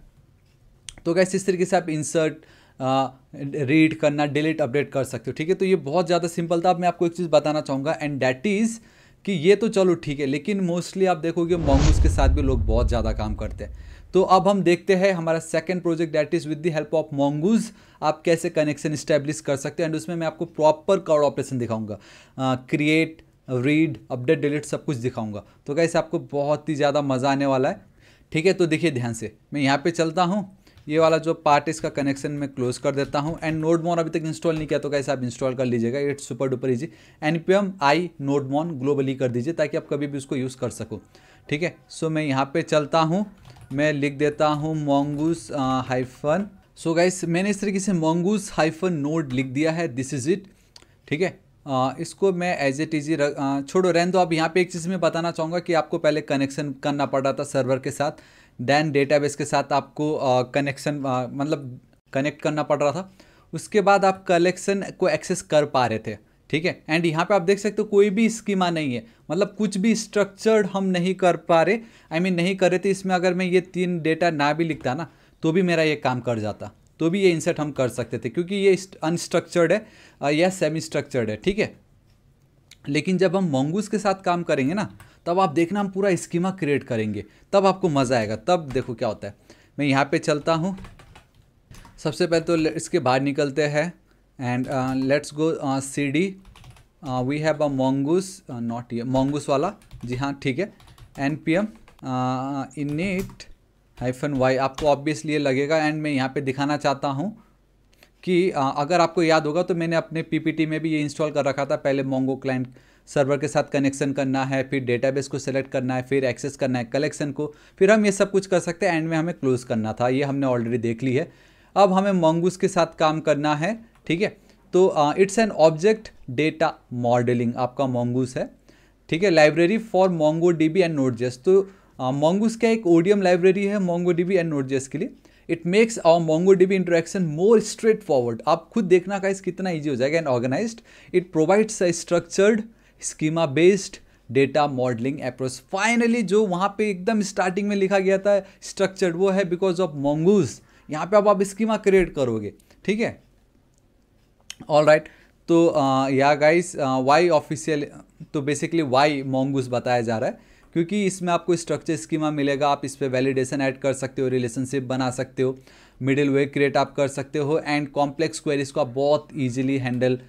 तो कैसे इस तरीके से आप इंसर्ट रीड करना डिलीट अपडेट कर सकते हो ठीक है तो ये बहुत ज़्यादा सिंपल था अब मैं आपको एक चीज़ बताना चाहूँगा एंड डैट इज़ कि ये तो चलो ठीक है लेकिन मोस्टली आप देखोगे मोंगूस के साथ भी लोग बहुत ज़्यादा काम करते हैं तो अब हम देखते हैं हमारा second project that is with the help of Mongoose आप कैसे कनेक्शन इस्टेब्लिश कर सकते हैं एंड उसमें मैं आपको प्रॉपर कार्ड ऑपरेशन दिखाऊंगा क्रिएट रीड अपडेट डिलीट सब कुछ दिखाऊंगा तो कैसे आपको बहुत ही ज़्यादा मज़ा आने वाला है ठीक है तो देखिए ध्यान से मैं यहाँ पर चलता हूँ ये वाला जो पार्ट इसका कनेक्शन मैं क्लोज कर देता हूँ एंड मॉन अभी तक इंस्टॉल नहीं किया तो कैसे आप इंस्टॉल कर लीजिएगा it's super duper easy N P M I mon globally कर दीजिए ताकि आप कभी भी उसको यूज़ कर सको ठीक है सो मैं यहाँ पर चलता हूँ मैं लिख देता हूँ मोंगूस हाइफन सो गाइस मैंने इस तरीके से मोंगूस हाइफन नोड लिख दिया है दिस इज़ इट ठीक है uh, इसको मैं एज ए टी छोड़ो रहें दो अब यहाँ पे एक चीज़ मैं बताना चाहूँगा कि आपको पहले कनेक्शन करना पड़ रहा था सर्वर के साथ देन डेटाबेस के साथ आपको कनेक्शन मतलब कनेक्ट करना पड़ रहा था उसके बाद आप कलेक्शन को एक्सेस कर पा रहे थे ठीक है एंड यहाँ पे आप देख सकते हो कोई भी स्कीमा नहीं है मतलब कुछ भी स्ट्रक्चर्ड हम नहीं कर पा रहे आई I मीन mean, नहीं कर रहे थे इसमें अगर मैं ये तीन डेटा ना भी लिखता ना तो भी मेरा ये काम कर जाता तो भी ये इंसर्ट हम कर सकते थे क्योंकि ये अनस्ट्रक्चर्ड है या सेमी स्ट्रक्चर्ड है ठीक है लेकिन जब हम मोंगूस के साथ काम करेंगे ना तब आप देखना हम पूरा स्कीमा क्रिएट करेंगे तब आपको मज़ा आएगा तब देखो क्या होता है मैं यहाँ पे चलता हूँ सबसे पहले तो इसके बाहर निकलते हैं and let's go C D we have a Mongoose not ये मोंगूस वाला जी हाँ ठीक है N P M init hyphen Y आपको ऑब्वियसली लगेगा एंड मैं यहाँ पे दिखाना चाहता हूँ कि uh, अगर आपको याद होगा तो मैंने अपने पीपीटी में भी ये इंस्टॉल कर रखा था पहले मोंगो क्लाइंट सर्वर के साथ कनेक्शन करना है फिर डेटाबेस को सेलेक्ट करना है फिर एक्सेस करना है कलेक्शन को फिर हम ये सब कुछ कर सकते हैं एंड में हमें क्लोज करना था ये हमने ऑलरेडी देख ली है अब हमें मोंगूस के साथ काम करना है ठीक है तो it's an object data modelling आपका मोंगूस है ठीक है library for Mongo D B and node JS तो मोंगूस का एक ओडियम लाइब्रेरी है Mongo D B and node JS के लिए it makes our Mongo D B interaction more straightforward आप खुद देखना का इस कितना ईजी हो जाएगा and organise it provides a structured schema based data modelling approach finally जो वहाँ पे एकदम स्टार्टिंग में लिखा गया था स्ट्रक्चर्ड वो है बिकॉज ऑफ मोंगूज यहाँ पे अब आप स्कीमा क्रिएट करोगे ठीक है ऑल राइट तो या गाइस वाई ऑफिशियल तो बेसिकली वाई मोंगूस बताया जा रहा है क्योंकि इसमें आपको स्ट्रक्चर स्कीमा मिलेगा आप इस पर वैलिडेशन ऐड कर सकते हो रिलेशनशिप बना सकते हो मिडिल वे क्रिएट आप कर सकते हो एंड कॉम्प्लेक्स क्वेरीज को आप बहुत easily handle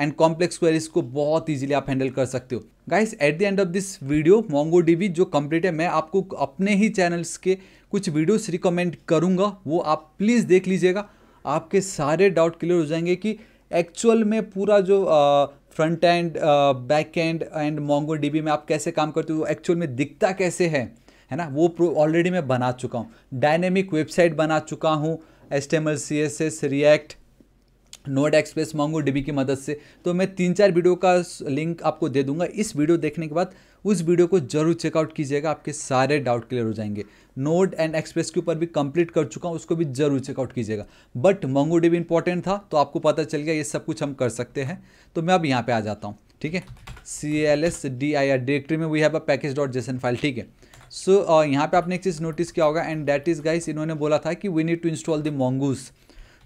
and complex queries को बहुत ईजिली आप हैंडल कर सकते हो guys at the end of this video Mongo dB जो कंप्लीट है मैं आपको अपने ही चैनल्स के कुछ वीडियोस रिकमेंड करूँगा वो आप प्लीज़ देख लीजिएगा आपके सारे डाउट क्लियर हो जाएंगे कि एक्चुअल में पूरा जो front end back end and Mongo dB में आप कैसे काम करते हो एक्चुअल में दिखता कैसे है है ना वो ऑलरेडी मैं बना चुका हूँ डायनेमिक वेबसाइट बना चुका हूँ HTML C S S React node Express Mongo DB की मदद से तो मैं तीन चार वीडियो का लिंक आपको दे दूंगा इस वीडियो देखने के बाद उस वीडियो को जरूर चेकआउट कीजिएगा आपके सारे डाउट क्लियर हो जाएंगे नोड एंड एक्सप्रेस के ऊपर भी कंप्लीट कर चुका हूँ उसको भी जरूर चेकआउट कीजिएगा बट मांगो डीबी इंपॉर्टेंट था तो आपको पता चल गया ये सब कुछ हम कर सकते हैं तो मैं अब यहाँ पर आ जाता हूँ ठीक है C L S D I R directory में we have a package dot JSON file ठीक है सो so, uh, यहाँ पे आपने एक चीज़ नोटिस किया होगा एंड डैट इज़ गाइस इन्होंने बोला था कि we need to install the Mongoose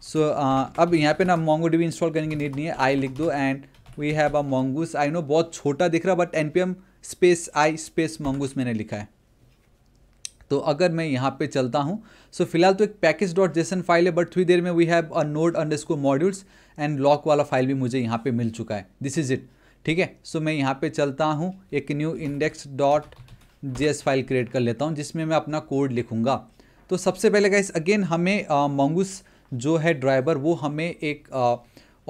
so so, uh, अब यहाँ पे ना मोंगो डी इंस्टॉल करने की नीड नहीं है आई लिख दो and we have a mongoose I know बहुत छोटा दिख रहा but N space I space mongoose मैंने लिखा है तो अगर मैं यहाँ पे चलता हूँ सो so, फिलहाल तो एक पैकेज डॉट जेसन फाइल है बट थोड़ी देर में we have a node underscore modules and lock वाला फाइल भी मुझे यहाँ पे मिल चुका है दिस इज इट ठीक है सो मैं यहाँ पे चलता हूँ एक new index dot J file create कर लेता हूँ जिसमें मैं अपना कोड लिखूँगा तो सबसे पहले गाइस अगेन हमें मोंगूस uh, जो है ड्राइवर वो हमें एक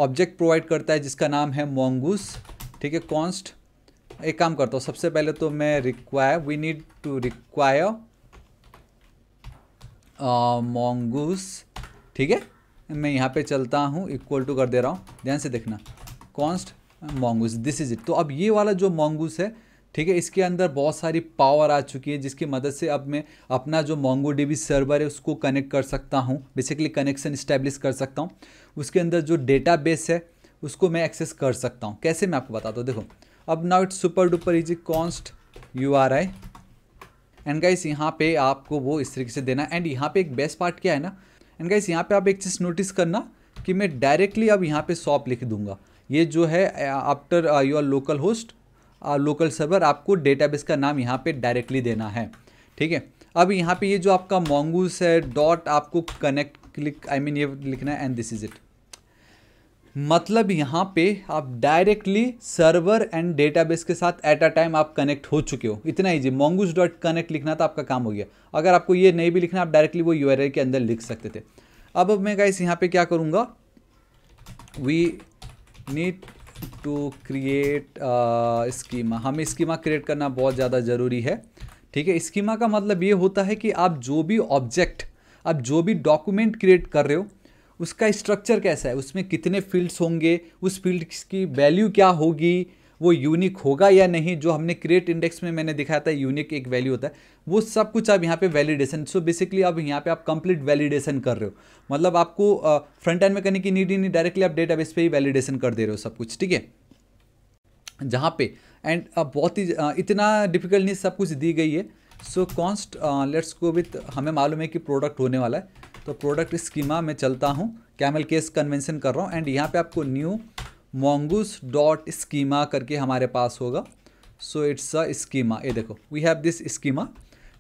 ऑब्जेक्ट प्रोवाइड करता है जिसका नाम है मोंगूस ठीक है कॉन्स्ट एक काम करता हूँ सबसे पहले तो मैं require we need to require mongoose ठीक है मैं यहाँ पे चलता हूँ इक्वल टू कर दे रहा हूँ ध्यान से देखना const mongoose this is it तो अब ये वाला जो मोंगूस है ठीक है इसके अंदर बहुत सारी पावर आ चुकी है जिसकी मदद से अब मैं अपना जो मोंगो डीबी सर्वर है उसको कनेक्ट कर सकता हूँ बेसिकली कनेक्शन इस्टेब्लिश कर सकता हूँ उसके अंदर जो डेटा बेस है उसको मैं एक्सेस कर सकता हूँ कैसे मैं आपको बताता हूँ देखो अब now it's super duper easy const U R I and guys यहाँ पे आपको वो इस तरीके से देना एंड यहाँ पे एक बेस्ट पार्ट क्या है ना एंड गाइस यहाँ पे आप एक चीज़ नोटिस करना कि मैं डायरेक्टली अब यहाँ पे शॉप लिख दूंगा ये जो है after your local host local server आपको डेटाबेस का नाम यहाँ पे डायरेक्टली देना है ठीक है अब यहाँ पे ये जो आपका मोंगूस है डॉट आपको कनेक्ट क्लिक आई मीन ये लिखना है एंड दिस इज इट मतलब यहाँ पे आप डायरेक्टली सर्वर एंड डेटाबेस के साथ एट अ टाइम आप कनेक्ट हो चुके हो इतना ईजी मोंगूस डॉट कनेक्ट लिखना तो आपका काम हो गया अगर आपको ये नहीं भी लिखना आप डायरेक्टली वो यू के अंदर लिख सकते थे अब अब मैं गाइस यहाँ पे क्या करूँगा we need to create schema हमें स्कीमा क्रिएट करना बहुत ज़्यादा ज़रूरी है ठीक है स्कीमा का मतलब ये होता है कि आप जो भी ऑब्जेक्ट आप जो भी डॉक्यूमेंट क्रिएट कर रहे हो उसका स्ट्रक्चर कैसा है उसमें कितने फील्ड्स होंगे उस फील्ड की वैल्यू क्या होगी वो यूनिक होगा या नहीं जो हमने क्रिएट इंडेक्स में मैंने दिखाया था यूनिक एक वैल्यू होता है वो सब कुछ अब यहाँ पे वैलिडेशन सो बेसिकली अब यहाँ पे आप कंप्लीट वैलिडेशन कर रहे हो मतलब आपको फ्रंट एंड में करने की नीड ही नहीं डायरेक्टली आप डेटाबेस पे ही वैलिडेशन कर दे रहे हो सब कुछ ठीक है जहाँ पे एंड अब बहुत ही इतना डिफिकल्ट नहीं सब कुछ दी गई है so const let's go with हमें मालूम है कि प्रोडक्ट होने वाला है तो प्रोडक्ट स्कीमा में चलता हूँ कैमल केस कन्वेंशन कर रहा हूँ एंड यहाँ पे आपको न्यू मोंगूस डॉट स्कीमा करके हमारे पास होगा सो इट्स अ स्कीमा ये देखो वी हैव दिस स्कीमा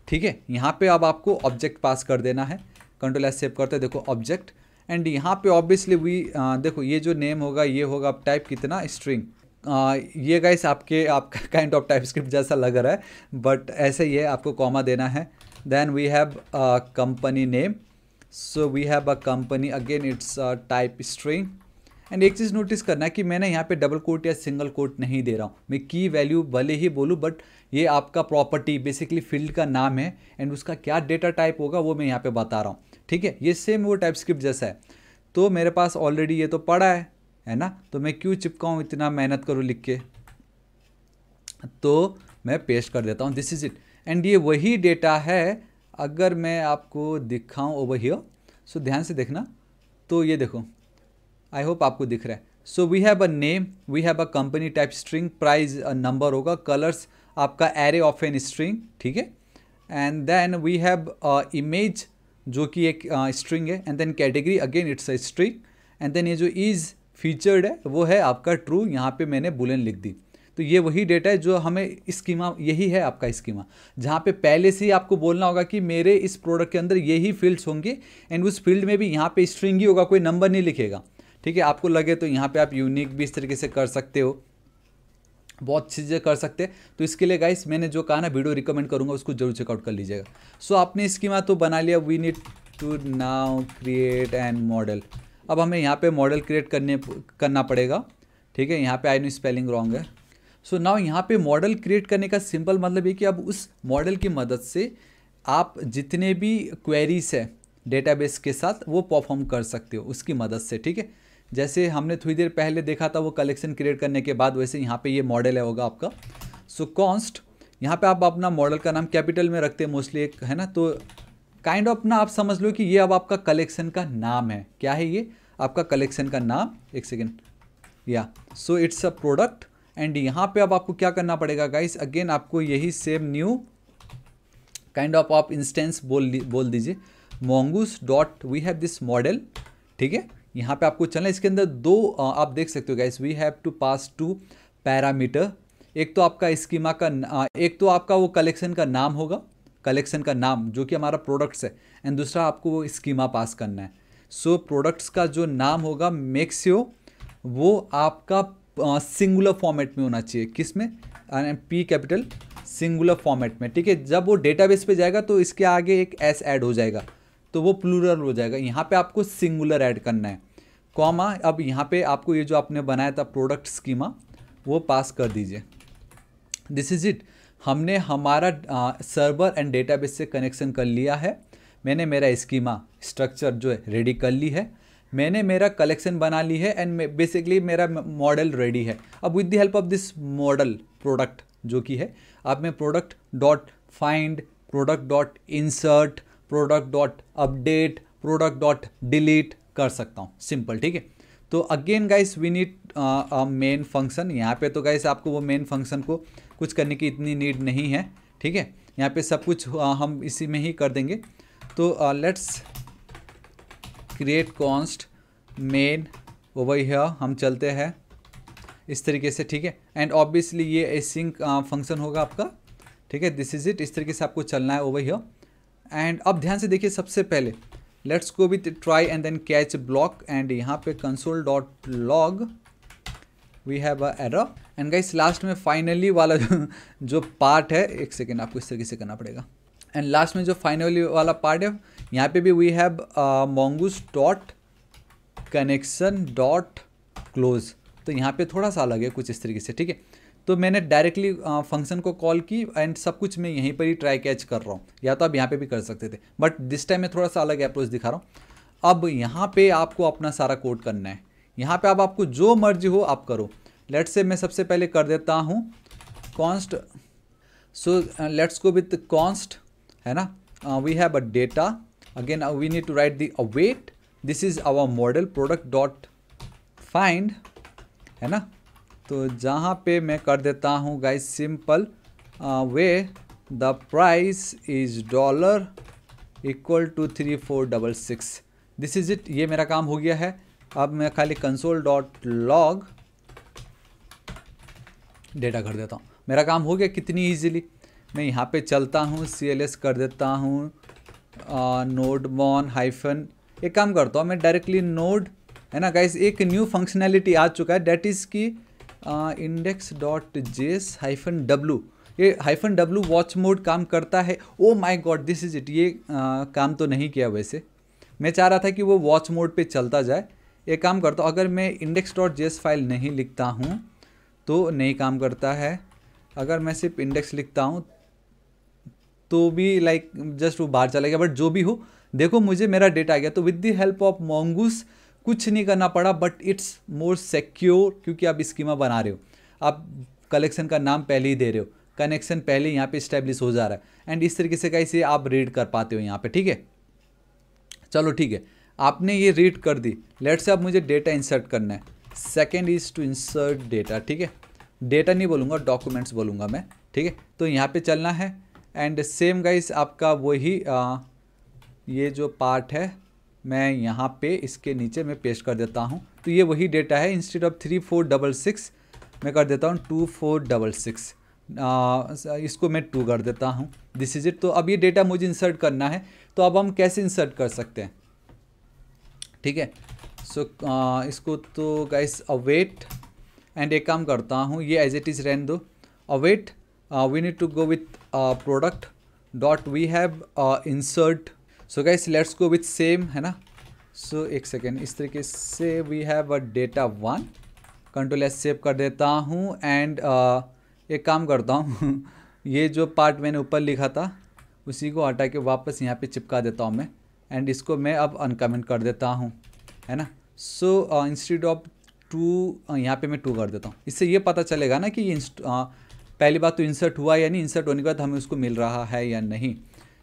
ठीक है यहाँ पे अब आपको ऑब्जेक्ट पास कर देना है कंट्रोल एस सेव करते देखो ऑब्जेक्ट एंड यहाँ पे ऑब्वियसली वी देखो ये जो नेम होगा ये होगा आप टाइप कितना स्ट्रिंग ये गाइस आपके आपका काइंड ऑफ टाइप स्क्रिप्ट जैसा लग रहा है बट ऐसे ही है आपको कॉमा देना है then we have company name so we have a company again it's type string and एक चीज़ नोटिस करना कि मैंने यहाँ पे डबल कोट या सिंगल कोट नहीं दे रहा हूँ मैं की वैल्यू भले ही बोलूँ बट ये आपका प्रॉपर्टी बेसिकली फील्ड का नाम है एंड उसका क्या डेटा टाइप होगा वो मैं यहाँ पे बता रहा हूँ ठीक है ये सेम वो टाइप स्क्रिप्ट जैसा है तो मेरे पास ऑलरेडी ये तो पड़ा है है ना तो मैं क्यों चिपकाऊँ इतना मेहनत करूँ लिख के तो मैं पेश कर देता हूँ दिस इज़ इट एंड ये वही डेटा है अगर मैं आपको दिखाऊँ ओवर हियर सो ध्यान से देखना तो ये देखो आई होप आपको दिख रहा है so we have a name we have a company type string price number होगा कलर्स आपका एरे ऑफ एन स्ट्रिंग ठीक है and then we have image जो कि एक स्ट्रिंग uh, है and then category again it's a string and then ये जो इज़ फीचर्ड है वो है आपका ट्रू यहाँ पे मैंने बुलेन लिख दी तो ये वही डेटा है जो हमें स्कीमा यही है आपका स्कीमा जहाँ पे पहले से ही आपको बोलना होगा कि मेरे इस प्रोडक्ट के अंदर यही फील्ड्स होंगे एंड उस फील्ड में भी यहाँ पे स्ट्रिंग ही होगा कोई नंबर नहीं लिखेगा ठीक है आपको लगे तो यहाँ पे आप यूनिक भी इस तरीके से कर सकते हो बहुत चीज़ें कर सकते तो इसके लिए गाइस मैंने जो कहा ना वीडियो रिकमेंड करूँगा उसको जरूर चेकआउट कर लीजिएगा सो so, आपने स्कीमा तो बना लिया we need to now create and model अब हमें यहाँ पे मॉडल क्रिएट करने करना पड़ेगा ठीक है यहाँ पे आई नो स्पेलिंग रॉन्ग है सो नाव नाउ यहाँ पे मॉडल क्रिएट करने का सिंपल मतलब ये कि अब उस मॉडल की मदद से आप जितने भी क्वेरीज है डेटाबेस के साथ वो परफॉर्म कर सकते हो उसकी मदद से ठीक है जैसे हमने थोड़ी देर पहले देखा था वो कलेक्शन क्रिएट करने के बाद वैसे यहाँ पे ये मॉडल है होगा आपका सो कॉन्स्ट यहाँ पे आप अपना मॉडल का नाम कैपिटल में रखते हैं मोस्टली एक है ना तो काइंड ऑफ ना आप समझ लो कि ये अब आपका कलेक्शन का नाम है क्या है ये आपका कलेक्शन का नाम एक सेकेंड या so it's a product and यहाँ पे अब आपको क्या करना पड़ेगा गाइस अगेन आपको यही सेम न्यू काइंड ऑफ आप इंस्टेंस बोल बोल दीजिए mongoose dot we have this model ठीक है यहाँ पे आपको चलना है इसके अंदर दो आप देख सकते हो guys we have to pass two parameter एक तो आपका स्कीमा का एक तो आपका वो कलेक्शन का नाम होगा कलेक्शन का नाम जो कि हमारा प्रोडक्ट्स है एंड दूसरा आपको वो स्कीमा पास करना है सो so, प्रोडक्ट्स का जो नाम होगा मेक्सियो वो आपका सिंगुलर फॉर्मेट में होना चाहिए किस में पी कैपिटल सिंगुलर फॉर्मेट में ठीक है जब वो डेटाबेस पे जाएगा तो इसके आगे एक एस ऐड हो जाएगा तो वो प्लूरल हो जाएगा यहाँ पे आपको सिंगुलर ऐड करना है कॉमा अब यहाँ पे आपको ये जो आपने बनाया था प्रोडक्ट स्कीमा वो पास कर दीजिए दिस इज़ इट हमने हमारा सर्वर एंड डेटाबेस से कनेक्शन कर लिया है मैंने मेरा स्कीमा स्ट्रक्चर जो है रेडी कर ली है मैंने मेरा कलेक्शन बना ली है एंड बेसिकली मेरा मॉडल रेडी है अब with the help of this model product जो कि है आप मैं product dot find product dot insert product dot update product dot delete कर सकता हूँ सिंपल ठीक है तो again guys we need main function यहाँ पे तो गाइस आपको वो मेन फंक्शन को कुछ करने की इतनी नीड नहीं है ठीक है यहाँ पे सब कुछ uh, हम इसी में ही कर देंगे तो let's create const main over here हम चलते हैं इस तरीके से ठीक है एंड ऑब्वियसली ये एसिंक फंक्शन uh, होगा आपका ठीक है दिस इज़ इट इस तरीके से आपको चलना है ओवर हियर एंड अब ध्यान से देखिए सबसे पहले let's go with try and then catch block and यहाँ पे console dot log we have a error and guys last में फाइनली वाला जो, जो पार्ट है एक सेकेंड आपको इस तरीके से करना पड़ेगा एंड लास्ट में जो फाइनली वाला पार्ट है यहाँ पे भी we have mongoose dot connection dot close तो यहाँ पे थोड़ा सा अलग है कुछ इस तरीके से ठीक है तो मैंने डायरेक्टली फंक्शन को कॉल की एंड सब कुछ मैं यहीं पर ही ट्राई कैच कर रहा हूँ या तो आप यहाँ पे भी कर सकते थे बट दिस टाइम मैं थोड़ा सा अलग अप्रोच दिखा रहा हूँ अब यहाँ पे आपको अपना सारा कोड करना है यहाँ पे अब आप आपको जो मर्जी हो आप करो लेट्स से मैं सबसे पहले कर देता हूँ const so let's go with const है ना we have a data again we need to write the await this is our model product dot find है ना तो जहाँ पे मैं कर देता हूँ guys simple where the price is dollar equal to three four double six this is it ये मेरा काम हो गया है अब मैं खाली कंसोल डॉट लॉग डेटा कर देता हूँ मेरा काम हो गया कितनी इजीली मैं यहाँ पे चलता हूँ सी एल एस कर देता हूँ नोड मॉन हाइफन एक काम करता हूँ मैं डायरेक्टली नोड है ना गाइस एक न्यू फंक्शनैलिटी आ चुका है डेट इज़ की index dot JS hyphen W ये हाइफन डब्लू वॉच मोड काम करता है oh my god this is it ये आ, काम तो नहीं किया वैसे मैं चाह रहा था कि वो वॉच मोड पे चलता जाए ये काम करता अगर मैं इंडेक्स डॉट जेस फाइल नहीं लिखता हूँ तो नहीं काम करता है अगर मैं सिर्फ इंडेक्स लिखता हूँ तो भी लाइक जस्ट वो बाहर चला गया बट जो भी हो देखो मुझे मेरा डेटा आ गया तो with the help of mongoose कुछ नहीं करना पड़ा बट इट्स मोर सिक्योर क्योंकि आप स्कीमा बना रहे हो आप कलेक्शन का नाम पहले ही दे रहे हो कनेक्शन पहले यहाँ पे इस्टेब्लिश हो जा रहा है एंड इस तरीके से का इसे आप रीड कर पाते हो यहाँ पे ठीक है चलो ठीक है आपने ये रीड कर दी लेट से आप मुझे डेटा इंसर्ट करना है second is to insert data ठीक है डेटा नहीं बोलूँगा डॉक्यूमेंट्स बोलूँगा मैं ठीक है तो यहाँ पे चलना है एंड सेम गाइस आपका वही ये जो पार्ट है मैं यहाँ पे इसके नीचे मैं पेस्ट कर देता हूँ तो ये वही डेटा है instead of three four double six मैं कर देता हूँ टू फोर डबल सिक्स इसको मैं टू कर देता हूँ दिस इज़ इट तो अब ये डेटा मुझे इंसर्ट करना है तो अब हम कैसे इंसर्ट कर सकते हैं ठीक है सो so, इसको तो गाइस अवेट एंड एक काम करता हूँ ये एज इट इज़ रहने दो await we need to go with product dot we have insert so guys let's go with same है ना सो so, एक सेकेंड इस तरीके से we have a data one control S save कर देता हूँ एंड uh, एक काम करता हूँ [LAUGHS] ये जो पार्ट मैंने ऊपर लिखा था उसी को हटा के वापस यहाँ पे चिपका देता हूँ मैं एंड इसको मैं अब अनकमेंट कर देता हूँ है ना सो इंस्टीट्यूट ऑफ टू यहाँ पे मैं टू कर देता हूँ इससे ये पता चलेगा ना कि uh, पहली बात तो इंसर्ट हुआ या नहीं इंसर्ट होने के बाद हमें उसको मिल रहा है या नहीं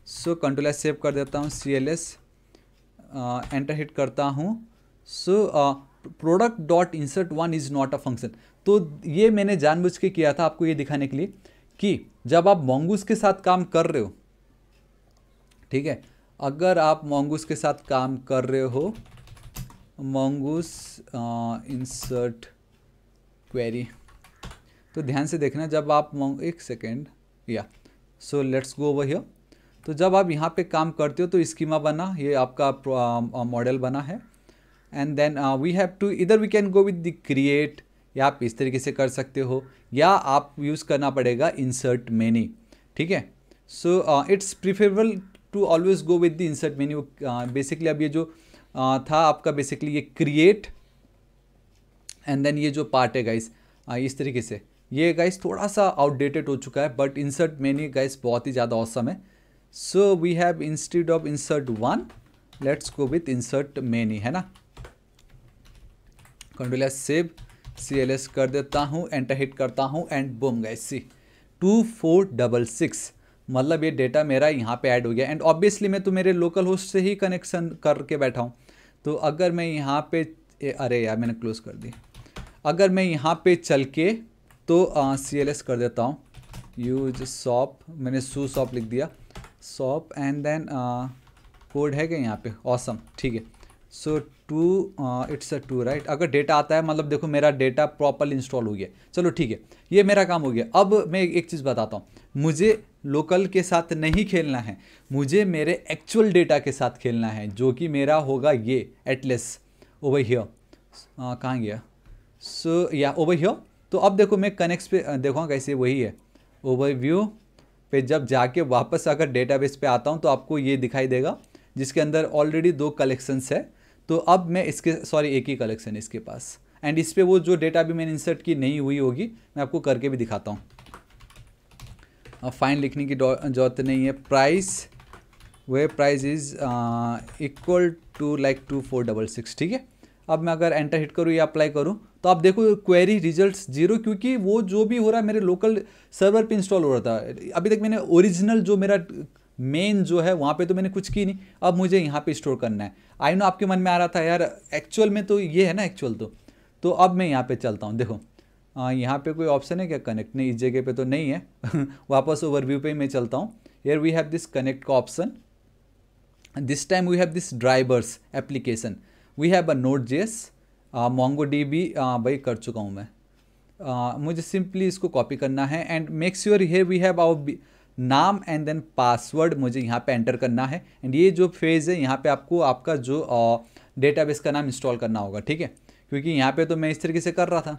सो कंट्रोल एस सेव कर देता हूँ C L S enter hit करता हूँ so product dot insert one is not a function तो ये मैंने जानबूझ के किया था आपको ये दिखाने के लिए कि जब आप मोंगूस के साथ काम कर रहे हो ठीक है अगर आप मोंगूस के साथ काम कर रहे हो मोंगूस इंसर्ट क्वेरी तो ध्यान से देखना जब आप मोंग एक सेकेंड या so let's go over here तो जब आप यहाँ पे काम करते हो तो स्कीमा बना ये आपका मॉडल बना है and then we have to इधर we can go with the create या आप इस तरीके से कर सकते हो या आप यूज़ करना पड़ेगा इंसर्ट मेनी ठीक है so it's preferable to always go with the insert many basically अब ये जो uh, था आपका बेसिकली ये क्रिएट एंड देन ये जो पार्ट है गाइस uh, इस तरीके से ये गाइस थोड़ा सा आउटडेटेड हो चुका है बट इंसर्ट मेनी गाइस बहुत ही ज़्यादा औसम है so we have instead of insert one let's go with insert many है ना control S save C L S कर देता हूँ एंटर हिट करता हूँ एंड बोम गए see two four double six मतलब ये डेटा मेरा यहाँ पे ऐड हो गया एंड ऑब्वियसली मैं तो मेरे लोकल होस्ट से ही कनेक्शन करके बैठा हूँ तो अगर मैं यहाँ पे ए, अरे यार मैंने क्लोज कर दी अगर मैं यहाँ पे चल के तो सी एल एस कर देता हूँ यूज शॉप मैंने सू शॉप लिख दिया शॉप एंड देन कोड है क्या यहाँ पे ऑसम ठीक है so two it's a two right अगर डेटा आता है मतलब देखो मेरा डेटा प्रॉपरली इंस्टॉल हो गया चलो ठीक है ये मेरा काम हो गया अब मैं एक चीज़ बताता हूँ मुझे लोकल के साथ नहीं खेलना है मुझे मेरे एक्चुअल डेटा के साथ खेलना है जो कि मेरा होगा ये एटलेस ओवर हियर कहाँ गया सो या ओवर हियर तो अब देखो मैं कनेक्ट पे देखो कैसे हाँ, वही है ओवर व्यू पे जब जाके वापस अगर डेटाबेस पे आता हूँ तो आपको ये दिखाई देगा जिसके अंदर ऑलरेडी दो कलेक्शंस है तो अब मैं इसके सॉरी एक ही कलेक्शन है इसके पास एंड इस पर वो जो डेटा अभी मैंने इंसर्ट की नहीं हुई होगी मैं आपको करके भी दिखाता हूँ अब फाइन लिखने की जरूरत नहीं है price where price is equal to like two four double six ठीक है अब मैं अगर एंटर हिट करूँ या अप्लाई करूँ तो आप देखो क्वेरी रिजल्ट्स जीरो क्योंकि वो जो भी हो रहा है मेरे लोकल सर्वर पे इंस्टॉल हो रहा था अभी तक मैंने ओरिजिनल जो मेरा मेन जो है वहाँ पे तो मैंने कुछ की नहीं अब मुझे यहाँ पे स्टोर करना है आई नो आपके मन में आ रहा था यार एक्चुअल में तो ये है ना एक्चुअल तो तो अब मैं यहाँ पे चलता हूँ देखो आ, यहाँ पे कोई ऑप्शन है क्या कनेक्ट नहीं इस जगह पे तो नहीं है [LAUGHS] वापस ओवरव्यू पे मैं चलता हूँ यार वी हैव दिस कनेक्ट का option this time we have this drivers application we have a note JS Mongo D B भाई कर चुका हूँ मैं आ, मुझे सिंपली इसको कॉपी करना है and make sure hey we have our नाम एंड देन पासवर्ड मुझे यहाँ पे एंटर करना है एंड ये जो फेज़ है यहाँ पे आपको आपका जो डेटाबेस uh, का नाम इंस्टॉल करना होगा ठीक है क्योंकि यहाँ पे तो मैं इस तरीके से कर रहा था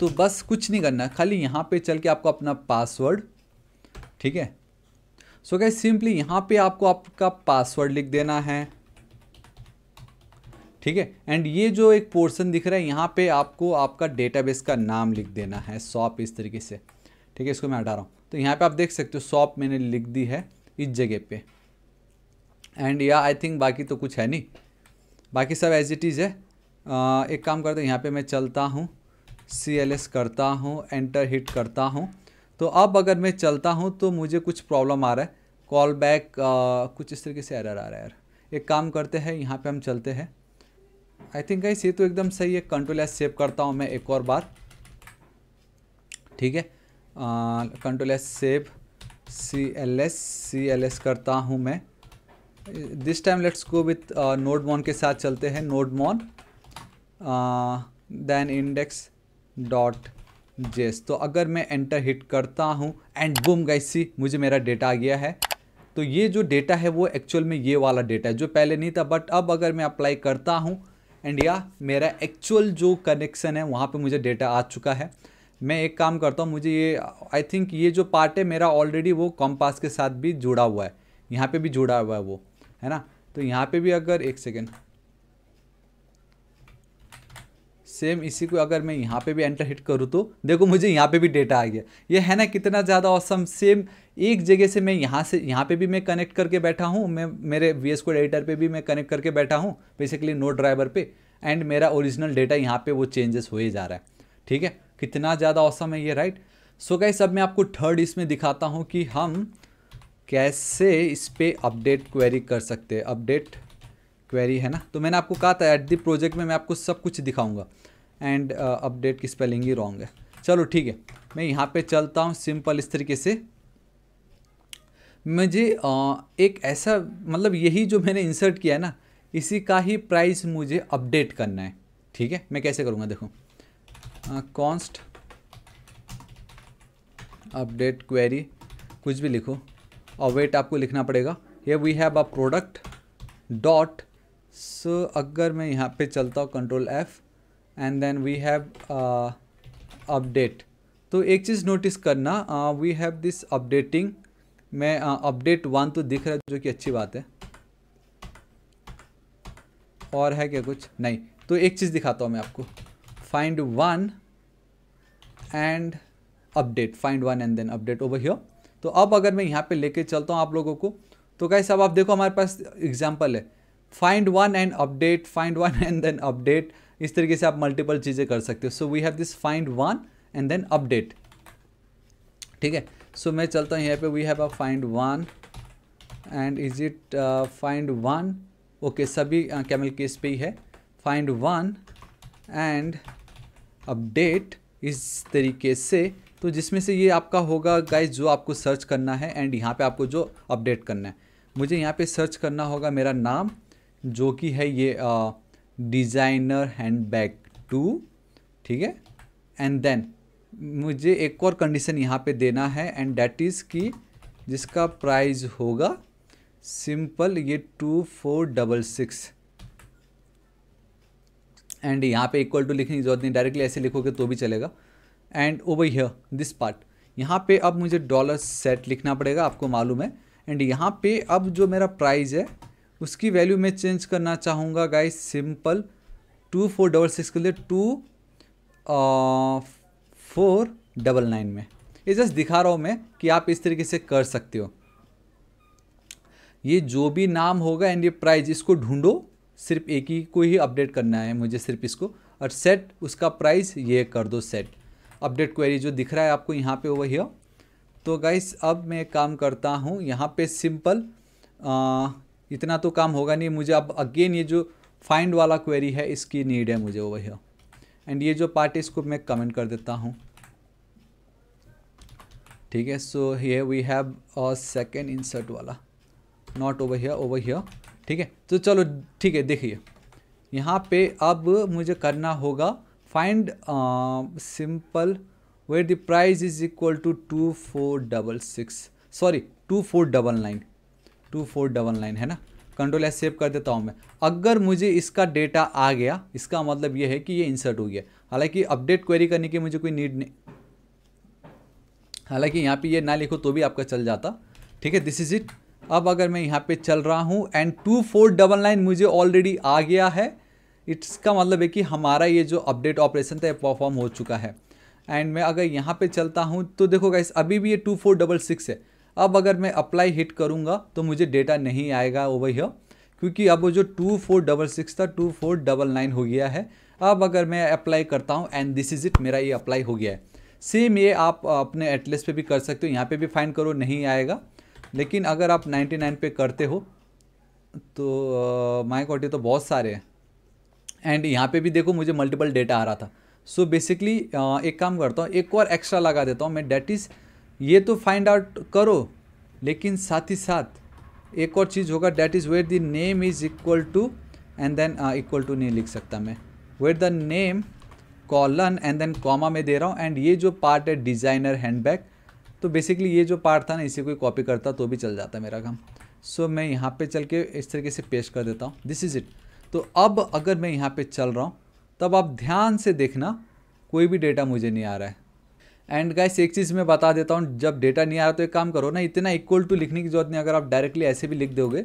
तो बस कुछ नहीं करना खाली यहाँ पे चल के आपको अपना पासवर्ड ठीक है सो क्या सिंपली यहाँ पे आपको आपका पासवर्ड लिख देना है ठीक है एंड ये जो एक पोर्सन दिख रहा है यहाँ पे आपको आपका डेटाबेस का नाम लिख देना है सॉप इस तरीके से ठीक है इसको मैं हटा रहा हूँ तो यहाँ पे आप देख सकते हो सॉप मैंने लिख दी है इस जगह पे एंड या आई थिंक बाकी तो कुछ है नहीं बाकी सब एज इट इज़ है आ, एक काम करते हैं यहाँ पर मैं चलता हूँ सी एल एस करता हूँ एंटर हिट करता हूँ तो अब अगर मैं चलता हूँ तो मुझे कुछ प्रॉब्लम आ रहा है कॉल बैक कुछ इस तरीके से एरर आ रहा है यार एक काम करते हैं यहाँ पे हम चलते हैं आई थिंक गाइस ये तो एकदम सही है कंट्रोल एस सेव करता हूँ मैं एक और बार ठीक है control S save C L S C L S करता हूँ मैं this time let's go with nodemon के साथ चलते हैं nodemon then index dot JS तो अगर मैं एंटर हिट करता हूँ एंड बुम गई सी मुझे मेरा डेटा आ गया है तो ये जो डेटा है वो एक्चुअल में ये वाला डेटा है जो पहले नहीं था बट अब अगर मैं अप्लाई करता हूँ एंड या मेरा एक्चुअल जो कनेक्शन है वहाँ पे मुझे डेटा आ चुका है मैं एक काम करता हूँ मुझे ये आई थिंक ये जो पार्ट है मेरा ऑलरेडी वो कॉम्पास के साथ भी जुड़ा हुआ है यहाँ पर भी जुड़ा हुआ है वो है ना तो यहाँ पर भी अगर एक सेकेंड सेम इसी को अगर मैं यहाँ पे भी एंटर हिट करूँ तो देखो मुझे यहाँ पे भी डेटा आ गया ये है ना कितना ज़्यादा औसम सेम एक जगह से मैं यहाँ से यहाँ पे भी मैं कनेक्ट करके बैठा हूँ मैं मेरे वी एस कोड एडिटर पर भी मैं कनेक्ट करके बैठा हूँ बेसिकली नोट ड्राइवर पर एंड मेरा ओरिजिनल डेटा यहाँ पर वो चेंजेस हो ही जा रहा है ठीक है कितना ज़्यादा औसम है ये राइट सो गाइस अब मैं आपको थर्ड इसमें दिखाता हूँ कि हम कैसे इस पर अपडेट क्वेरी कर सकते हैं अपडेट क्वेरी है ना तो मैंने आपको कहा था एट दी प्रोजेक्ट में मैं आपको सब कुछ दिखाऊंगा एंड अपडेट की स्पेलिंग ही रॉन्ग है चलो ठीक है मैं यहाँ पे चलता हूँ सिंपल इस तरीके से मुझे एक ऐसा मतलब यही जो मैंने इंसर्ट किया है ना इसी का ही प्राइस मुझे अपडेट करना है ठीक है मैं कैसे करूँगा देखो कॉन्स्ट अपडेट क्वेरी कुछ भी लिखो और वेट आपको लिखना पड़ेगा ये we have a product dot so अगर मैं यहाँ पे चलता हूँ control F and then we have update तो एक चीज़ नोटिस करना वी हैव दिस अपडेटिंग मैं अपडेट uh, वन तो दिख रहा है जो कि अच्छी बात है और है क्या कुछ नहीं तो एक चीज़ दिखाता हूँ मैं आपको find one and update find one and then update over here तो अब अगर मैं यहाँ पे लेके चलता हूँ आप लोगों को तो कैसे अब आप देखो हमारे पास एग्जाम्पल है find one and update find one and then update इस तरीके से आप मल्टीपल चीज़ें कर सकते हो so we have this find one and then update ठीक है सो मैं चलता हूँ यहाँ पे we have a find one and is it find one okay सभी कैमल uh, केस पे ही है फाइंड वन एंड अपडेट इस तरीके से तो जिसमें से ये आपका होगा गाइज जो आपको सर्च करना है एंड यहाँ पे आपको जो अपडेट करना है मुझे यहाँ पे सर्च करना होगा मेरा नाम जो कि है ये uh, designer hand bag two ठीक है एंड देन मुझे एक और कंडीशन यहाँ पे देना है एंड डैट इज़ कि जिसका प्राइस होगा सिंपल ये two four double six and यहाँ पे इक्वल टू लिखने की जरूरत नहीं डायरेक्टली ऐसे लिखोगे तो भी चलेगा and over here this part यहाँ पे अब मुझे डॉलर सेट लिखना पड़ेगा आपको मालूम है एंड यहाँ पे अब जो मेरा प्राइस है उसकी वैल्यू मैं चेंज करना चाहूँगा guys simple two four double six के लिए टू फोर डबल नाइन में ये जस्ट दिखा रहा हूँ मैं कि आप इस तरीके से कर सकते हो ये जो भी नाम होगा एंड ये प्राइज इसको ढूंढो सिर्फ एक ही को ही अपडेट करना है मुझे सिर्फ इसको और सेट उसका प्राइस ये कर दो सेट अपडेट क्वेरी जो दिख रहा है आपको यहाँ पे वही हो तो गाइस अब मैं काम करता हूँ यहाँ पे सिंपल इतना तो काम होगा नहीं मुझे अब अगेन ये जो फाइंड वाला क्वेरी है इसकी नीड है मुझे ओवर एंड ये जो पार्ट है इसको मैं कमेंट कर देता हूँ ठीक है सो ये we have a second insert वाला not over here over here ठीक है तो चलो ठीक है देखिए यहाँ पे अब मुझे करना होगा find simple where the price is equal to two four double six sorry two four double nine two four double nine है ना कंट्रोल एस सेव कर देता हूँ मैं अगर मुझे इसका डेटा आ गया इसका मतलब ये है कि ये इंसर्ट हो गया हालांकि अपडेट क्वेरी करने की मुझे कोई नीड नहीं हालांकि यहाँ पे ये ना लिखो तो भी आपका चल जाता ठीक है दिस इज़ इट अब अगर मैं यहाँ पे चल रहा हूँ and two four double nine मुझे ऑलरेडी आ गया है इसका मतलब है कि हमारा ये जो अपडेट ऑपरेशन था परफॉर्म हो चुका है एंड मैं अगर यहाँ पे चलता हूँ तो देखो गाइस अभी भी ये टू फोर डबल सिक्स है अब अगर मैं अप्लाई हिट करूँगा तो मुझे डेटा नहीं आएगा ओवर भैया क्योंकि अब वो जो टू फोर डबल सिक्स था टू फोर डबल नाइन हो गया है अब अगर मैं अप्लाई करता हूँ एंड दिस इज़ इट मेरा ये अप्लाई हो गया है सेम ये आप अपने एटलेस पे भी कर सकते हो यहाँ पे भी फाइन करो नहीं आएगा लेकिन अगर आप 99 पे करते हो तो माई कॉटे तो बहुत सारे हैं एंड यहाँ पे भी देखो मुझे मल्टीपल डेटा आ रहा था सो so बेसिकली एक काम करता हूँ एक और एक्स्ट्रा लगा देता हूँ मैं डेट इज़ ये तो फाइंड आउट करो लेकिन साथ ही साथ एक और चीज़ होगा that is where the name is equal to and then equal to नहीं लिख सकता मैं where the name colon and then comma में दे रहा हूँ एंड ये जो पार्ट है डिज़ाइनर हैंडबैग तो बेसिकली ये जो पार्ट था ना इसे कोई कॉपी करता तो भी चल जाता मेरा काम सो so, मैं यहाँ पे चल के इस तरीके से पेश कर देता हूँ दिस इज़ इट तो अब अगर मैं यहाँ पे चल रहा हूँ तब आप ध्यान से देखना कोई भी डेटा मुझे नहीं आ रहा है एंड गाइस एक चीज़ मैं बता देता हूँ जब डेटा नहीं आ रहा तो एक काम करो ना इतना इक्वल टू लिखने की जरूरत नहीं अगर आप डायरेक्टली ऐसे भी लिख दोगे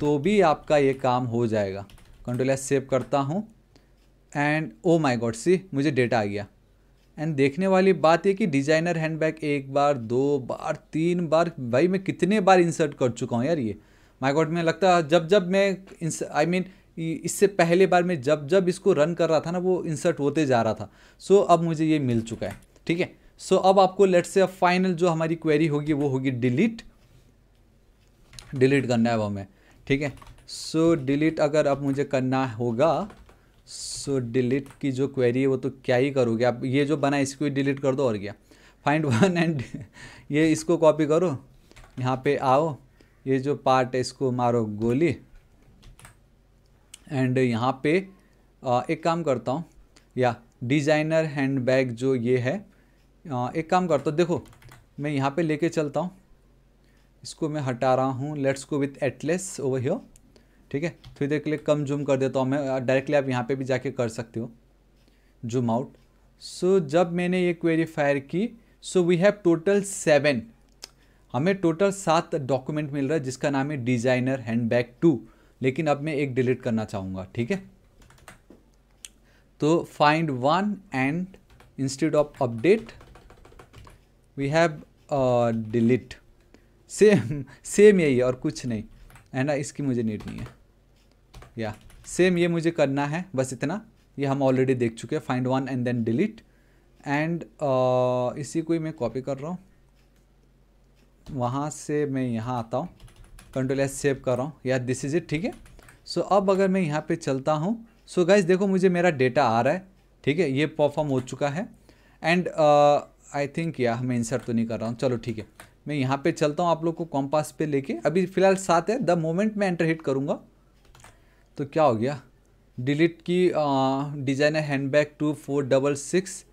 तो भी आपका ये काम हो जाएगा कंट्रोल एस सेव करता हूँ and oh my god see मुझे डेटा आ गया एंड देखने वाली बात ये कि डिजाइनर हैंडबैग एक बार दो बार तीन बार भाई मैं कितने बार इंसर्ट कर चुका हूँ यार ये माय गॉड मैं लगता जब जब मैं आई मीन इससे पहले बार मैं जब जब इसको रन कर रहा था ना वो इंसर्ट होते जा रहा था सो so, अब मुझे ये मिल चुका है ठीक है सो अब आपको लेट से अब फाइनल जो हमारी क्वेरी होगी वो होगी डिलीट डिलीट करना है वो हमें ठीक है सो डिलीट अगर अब मुझे करना होगा सो so, डिलीट की जो क्वेरी है वो तो क्या ही करोगे आप ये जो बना इसको ही डिलीट कर दो और क्या फाइंड वन एंड ये इसको कॉपी करो यहाँ पे आओ ये जो पार्ट है इसको मारो गोली एंड यहाँ पे आ, एक काम करता हूँ या डिज़ाइनर हैंडबैग जो ये है एक काम करता तो हूँ देखो मैं यहाँ पे लेके चलता हूँ इसको मैं हटा रहा हूँ let's go with एटलेस over here ठीक है थोड़ी तो देर के लिए कम जूम कर देता हूँ मैं डायरेक्टली आप यहाँ पे भी जाके कर सकते हो जूम आउट सो जब मैंने ये क्वेरी फायर की so we have total seven हमें टोटल सात डॉक्यूमेंट मिल रहा है जिसका नाम है डिजाइनर हैंड बैग टू लेकिन अब मैं एक डिलीट करना चाहूँगा ठीक है तो find one and instead of update we have delete same same यही और कुछ नहीं है ना इसकी मुझे नीड नहीं है या सेम ये मुझे करना है बस इतना ये हम ऑलरेडी देख चुके हैं find one and then delete एंड इसी को ही मैं कॉपी कर रहा हूँ वहाँ से मैं यहाँ आता हूँ कंट्रोल एस सेव कर रहा हूँ या दिस इज़ इट ठीक है सो अब अगर मैं यहाँ पे चलता हूँ सो गाइज देखो मुझे मेरा डेटा आ रहा है ठीक है ये परफॉर्म हो चुका है एंड आई थिंक या मैं इंसर्ट तो नहीं कर रहा हूँ चलो ठीक है मैं यहाँ पे चलता हूँ आप लोग को कॉम्पास पे लेके अभी फ़िलहाल साथ है द मोमेंट मैं एंटर हिट करूँगा तो क्या हो गया डिलीट की डिज़ाइन है hand bag two four double six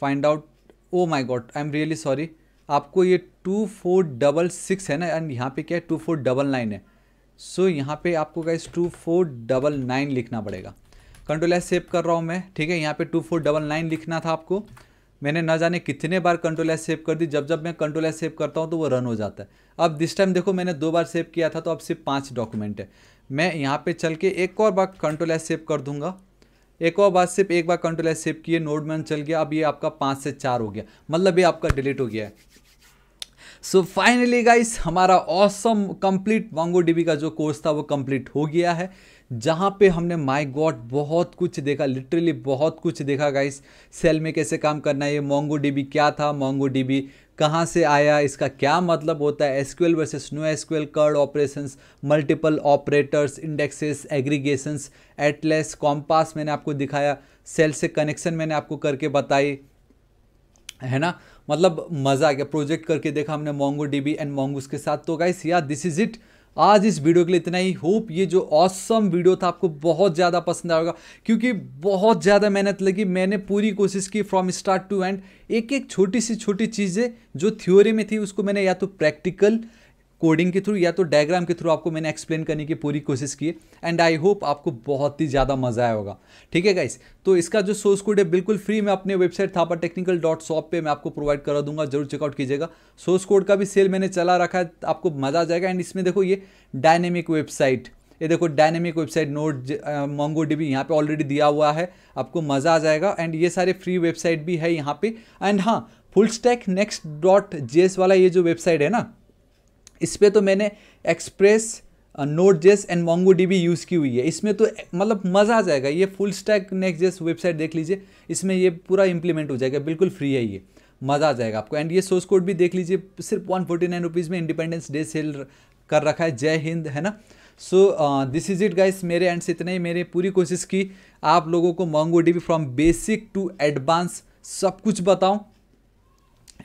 find out oh my god I am really sorry आपको ये टू फोर डबल सिक्स है ना एंड यहाँ पे क्या है टू फोर डबल नाइन है सो so, यहाँ पे आपको क्या टू फोर डबल नाइन लिखना पड़ेगा कंट्रोल एस सेव कर रहा हूँ मैं ठीक है यहाँ पे टू फोर डबल नाइन लिखना था आपको मैंने ना जाने कितने बार कंट्रोल एस सेव कर दी जब जब मैं कंट्रोल एस सेव करता हूँ तो वो रन हो जाता है अब दिस टाइम देखो मैंने दो बार सेव किया था तो अब सिर्फ पाँच डॉक्यूमेंट है मैं यहाँ पे चल के एक और बार कंट्रोल एस सेव कर दूंगा एक और बार सिर्फ एक बार कंट्रोल एस सेव किए नोट में चल गया अब ये आपका पाँच से चार हो गया मतलब ये आपका डिलीट हो गया है सो फाइनली गाइस हमारा ऑसम कंप्लीट वांगो डीबी का जो कोर्स था वो कंप्लीट हो गया है जहाँ पे हमने माय गॉड बहुत कुछ देखा लिटरली बहुत कुछ देखा गाइस सेल में कैसे काम करना है ये मोंगो डीबी क्या था मोंगो डीबी कहाँ से आया इसका क्या मतलब होता है SQL versus no SQL CRUD operations multiple operators indexes aggregations Atlas Compass मैंने आपको दिखाया सेल से कनेक्शन मैंने आपको करके बताई है ना मतलब मज़ा आ गया प्रोजेक्ट करके देखा हमने मोंगो डीबी एंड मोंगूस के साथ तो गाइस या दिस इज़ इट आज इस वीडियो के लिए इतना ही होप ये जो ऑसम वीडियो था आपको बहुत ज़्यादा पसंद आएगा क्योंकि बहुत ज़्यादा मेहनत लगी मैंने पूरी कोशिश की फ्रॉम स्टार्ट टू एंड एक एक छोटी सी छोटी चीज़ें जो थ्योरी में थी उसको मैंने या तो प्रैक्टिकल कोडिंग के थ्रू या तो डायग्राम के थ्रू आपको मैंने एक्सप्लेन करने की पूरी कोशिश की एंड आई होप आपको बहुत ही ज़्यादा मजा आया होगा ठीक है गाइस तो इसका जो सोर्स कोड है बिल्कुल फ्री मैं अपने website Thapa technical dot shop पर मैं आपको प्रोवाइड करा दूंगा जरूर चेकआउट कीजिएगा सोर्स कोड का भी सेल मैंने चला रखा है आपको मज़ा आ जाएगा एंड इसमें देखो ये डायनेमिक वेबसाइट ये देखो dynamic website Node Mongo DB यहाँ पे ऑलरेडी दिया हुआ है आपको मज़ा आ जाएगा एंड ये सारे फ्री वेबसाइट भी है यहाँ पे एंड हाँ full stack Next dot J वाला ये जो वेबसाइट है ना इस पर तो मैंने Express Node JS and Mongo D use की हुई है इसमें तो मतलब मज़ा आ जाएगा ये full stack Next JS website देख लीजिए इसमें ये पूरा इंप्लीमेंट हो जाएगा बिल्कुल फ्री है ये मज़ा आ जाएगा आपको एंड ये सोर्स कोड भी देख लीजिए सिर्फ वन फोर्टी नाइन रुपीज़ में इंडिपेंडेंस डे सेल कर रखा है जय हिंद है ना so this is it guys मेरे एंड से इतना ही मैंने पूरी कोशिश की आप लोगों को Mongo D from basic to advance सब कुछ बताऊँ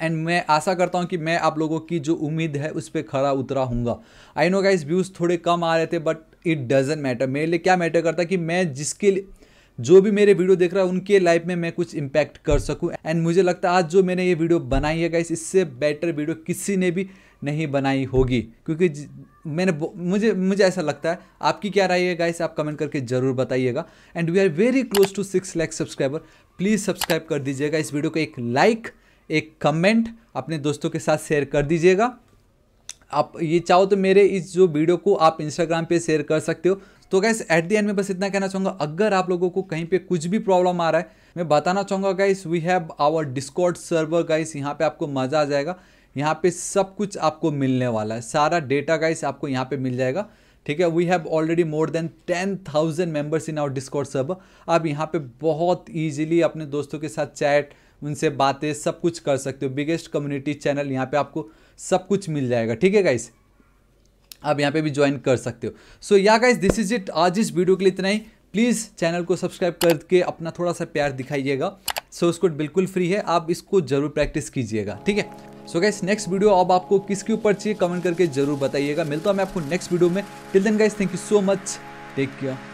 एंड मैं आशा करता हूँ कि मैं आप लोगों की जो उम्मीद है उस पर खरा उतरा हूँगा आई नो गाइज व्यूज़ थोड़े कम आ रहे थे बट इट डजेंट मैटर मेरे लिए क्या मैटर करता कि मैं जिसके लिए जो भी मेरे वीडियो देख रहा है उनके लाइफ में मैं कुछ इम्पैक्ट कर सकूं एंड मुझे लगता है आज जो मैंने ये वीडियो बनाई है गाइस इससे बेटर वीडियो किसी ने भी नहीं बनाई होगी क्योंकि मैंने मुझे मुझे ऐसा लगता है आपकी क्या राय है गाइस आप कमेंट करके ज़रूर बताइएगा and we are very close to six lakh subscriber please subscribe कर दीजिएगा इस वीडियो को एक लाइक like, एक कमेंट अपने दोस्तों के साथ शेयर कर दीजिएगा आप ये चाहो तो मेरे इस जो वीडियो को आप इंस्टाग्राम पे शेयर कर सकते हो तो गैस एट दी एंड में बस इतना कहना चाहूँगा अगर आप लोगों को कहीं पे कुछ भी प्रॉब्लम आ रहा है मैं बताना चाहूँगा guys we have our Discord server guys यहाँ पे आपको मज़ा आ जाएगा यहाँ पे सब कुछ आपको मिलने वाला है सारा डेटा गाइस आपको यहाँ पर मिल जाएगा ठीक है we have already more than ten thousand members in our Discord server आप यहाँ पर बहुत ईजिली अपने दोस्तों के साथ चैट उनसे बातें सब कुछ कर सकते हो बिगेस्ट कम्युनिटी चैनल यहाँ पे आपको सब कुछ मिल जाएगा ठीक है गाइस आप यहाँ पे भी ज्वाइन कर सकते हो सो या गाइस दिस इज इट आज इस वीडियो के लिए इतना ही प्लीज़ चैनल को सब्सक्राइब करके अपना थोड़ा सा प्यार दिखाइएगा सो उसको बिल्कुल फ्री है आप इसको जरूर प्रैक्टिस कीजिएगा ठीक है सो गाइस नेक्स्ट वीडियो अब आपको किसके ऊपर चाहिए कमेंट करके जरूर बताइएगा मिलता हूँ मैं आपको नेक्स्ट वीडियो में till then guys thank you so much take care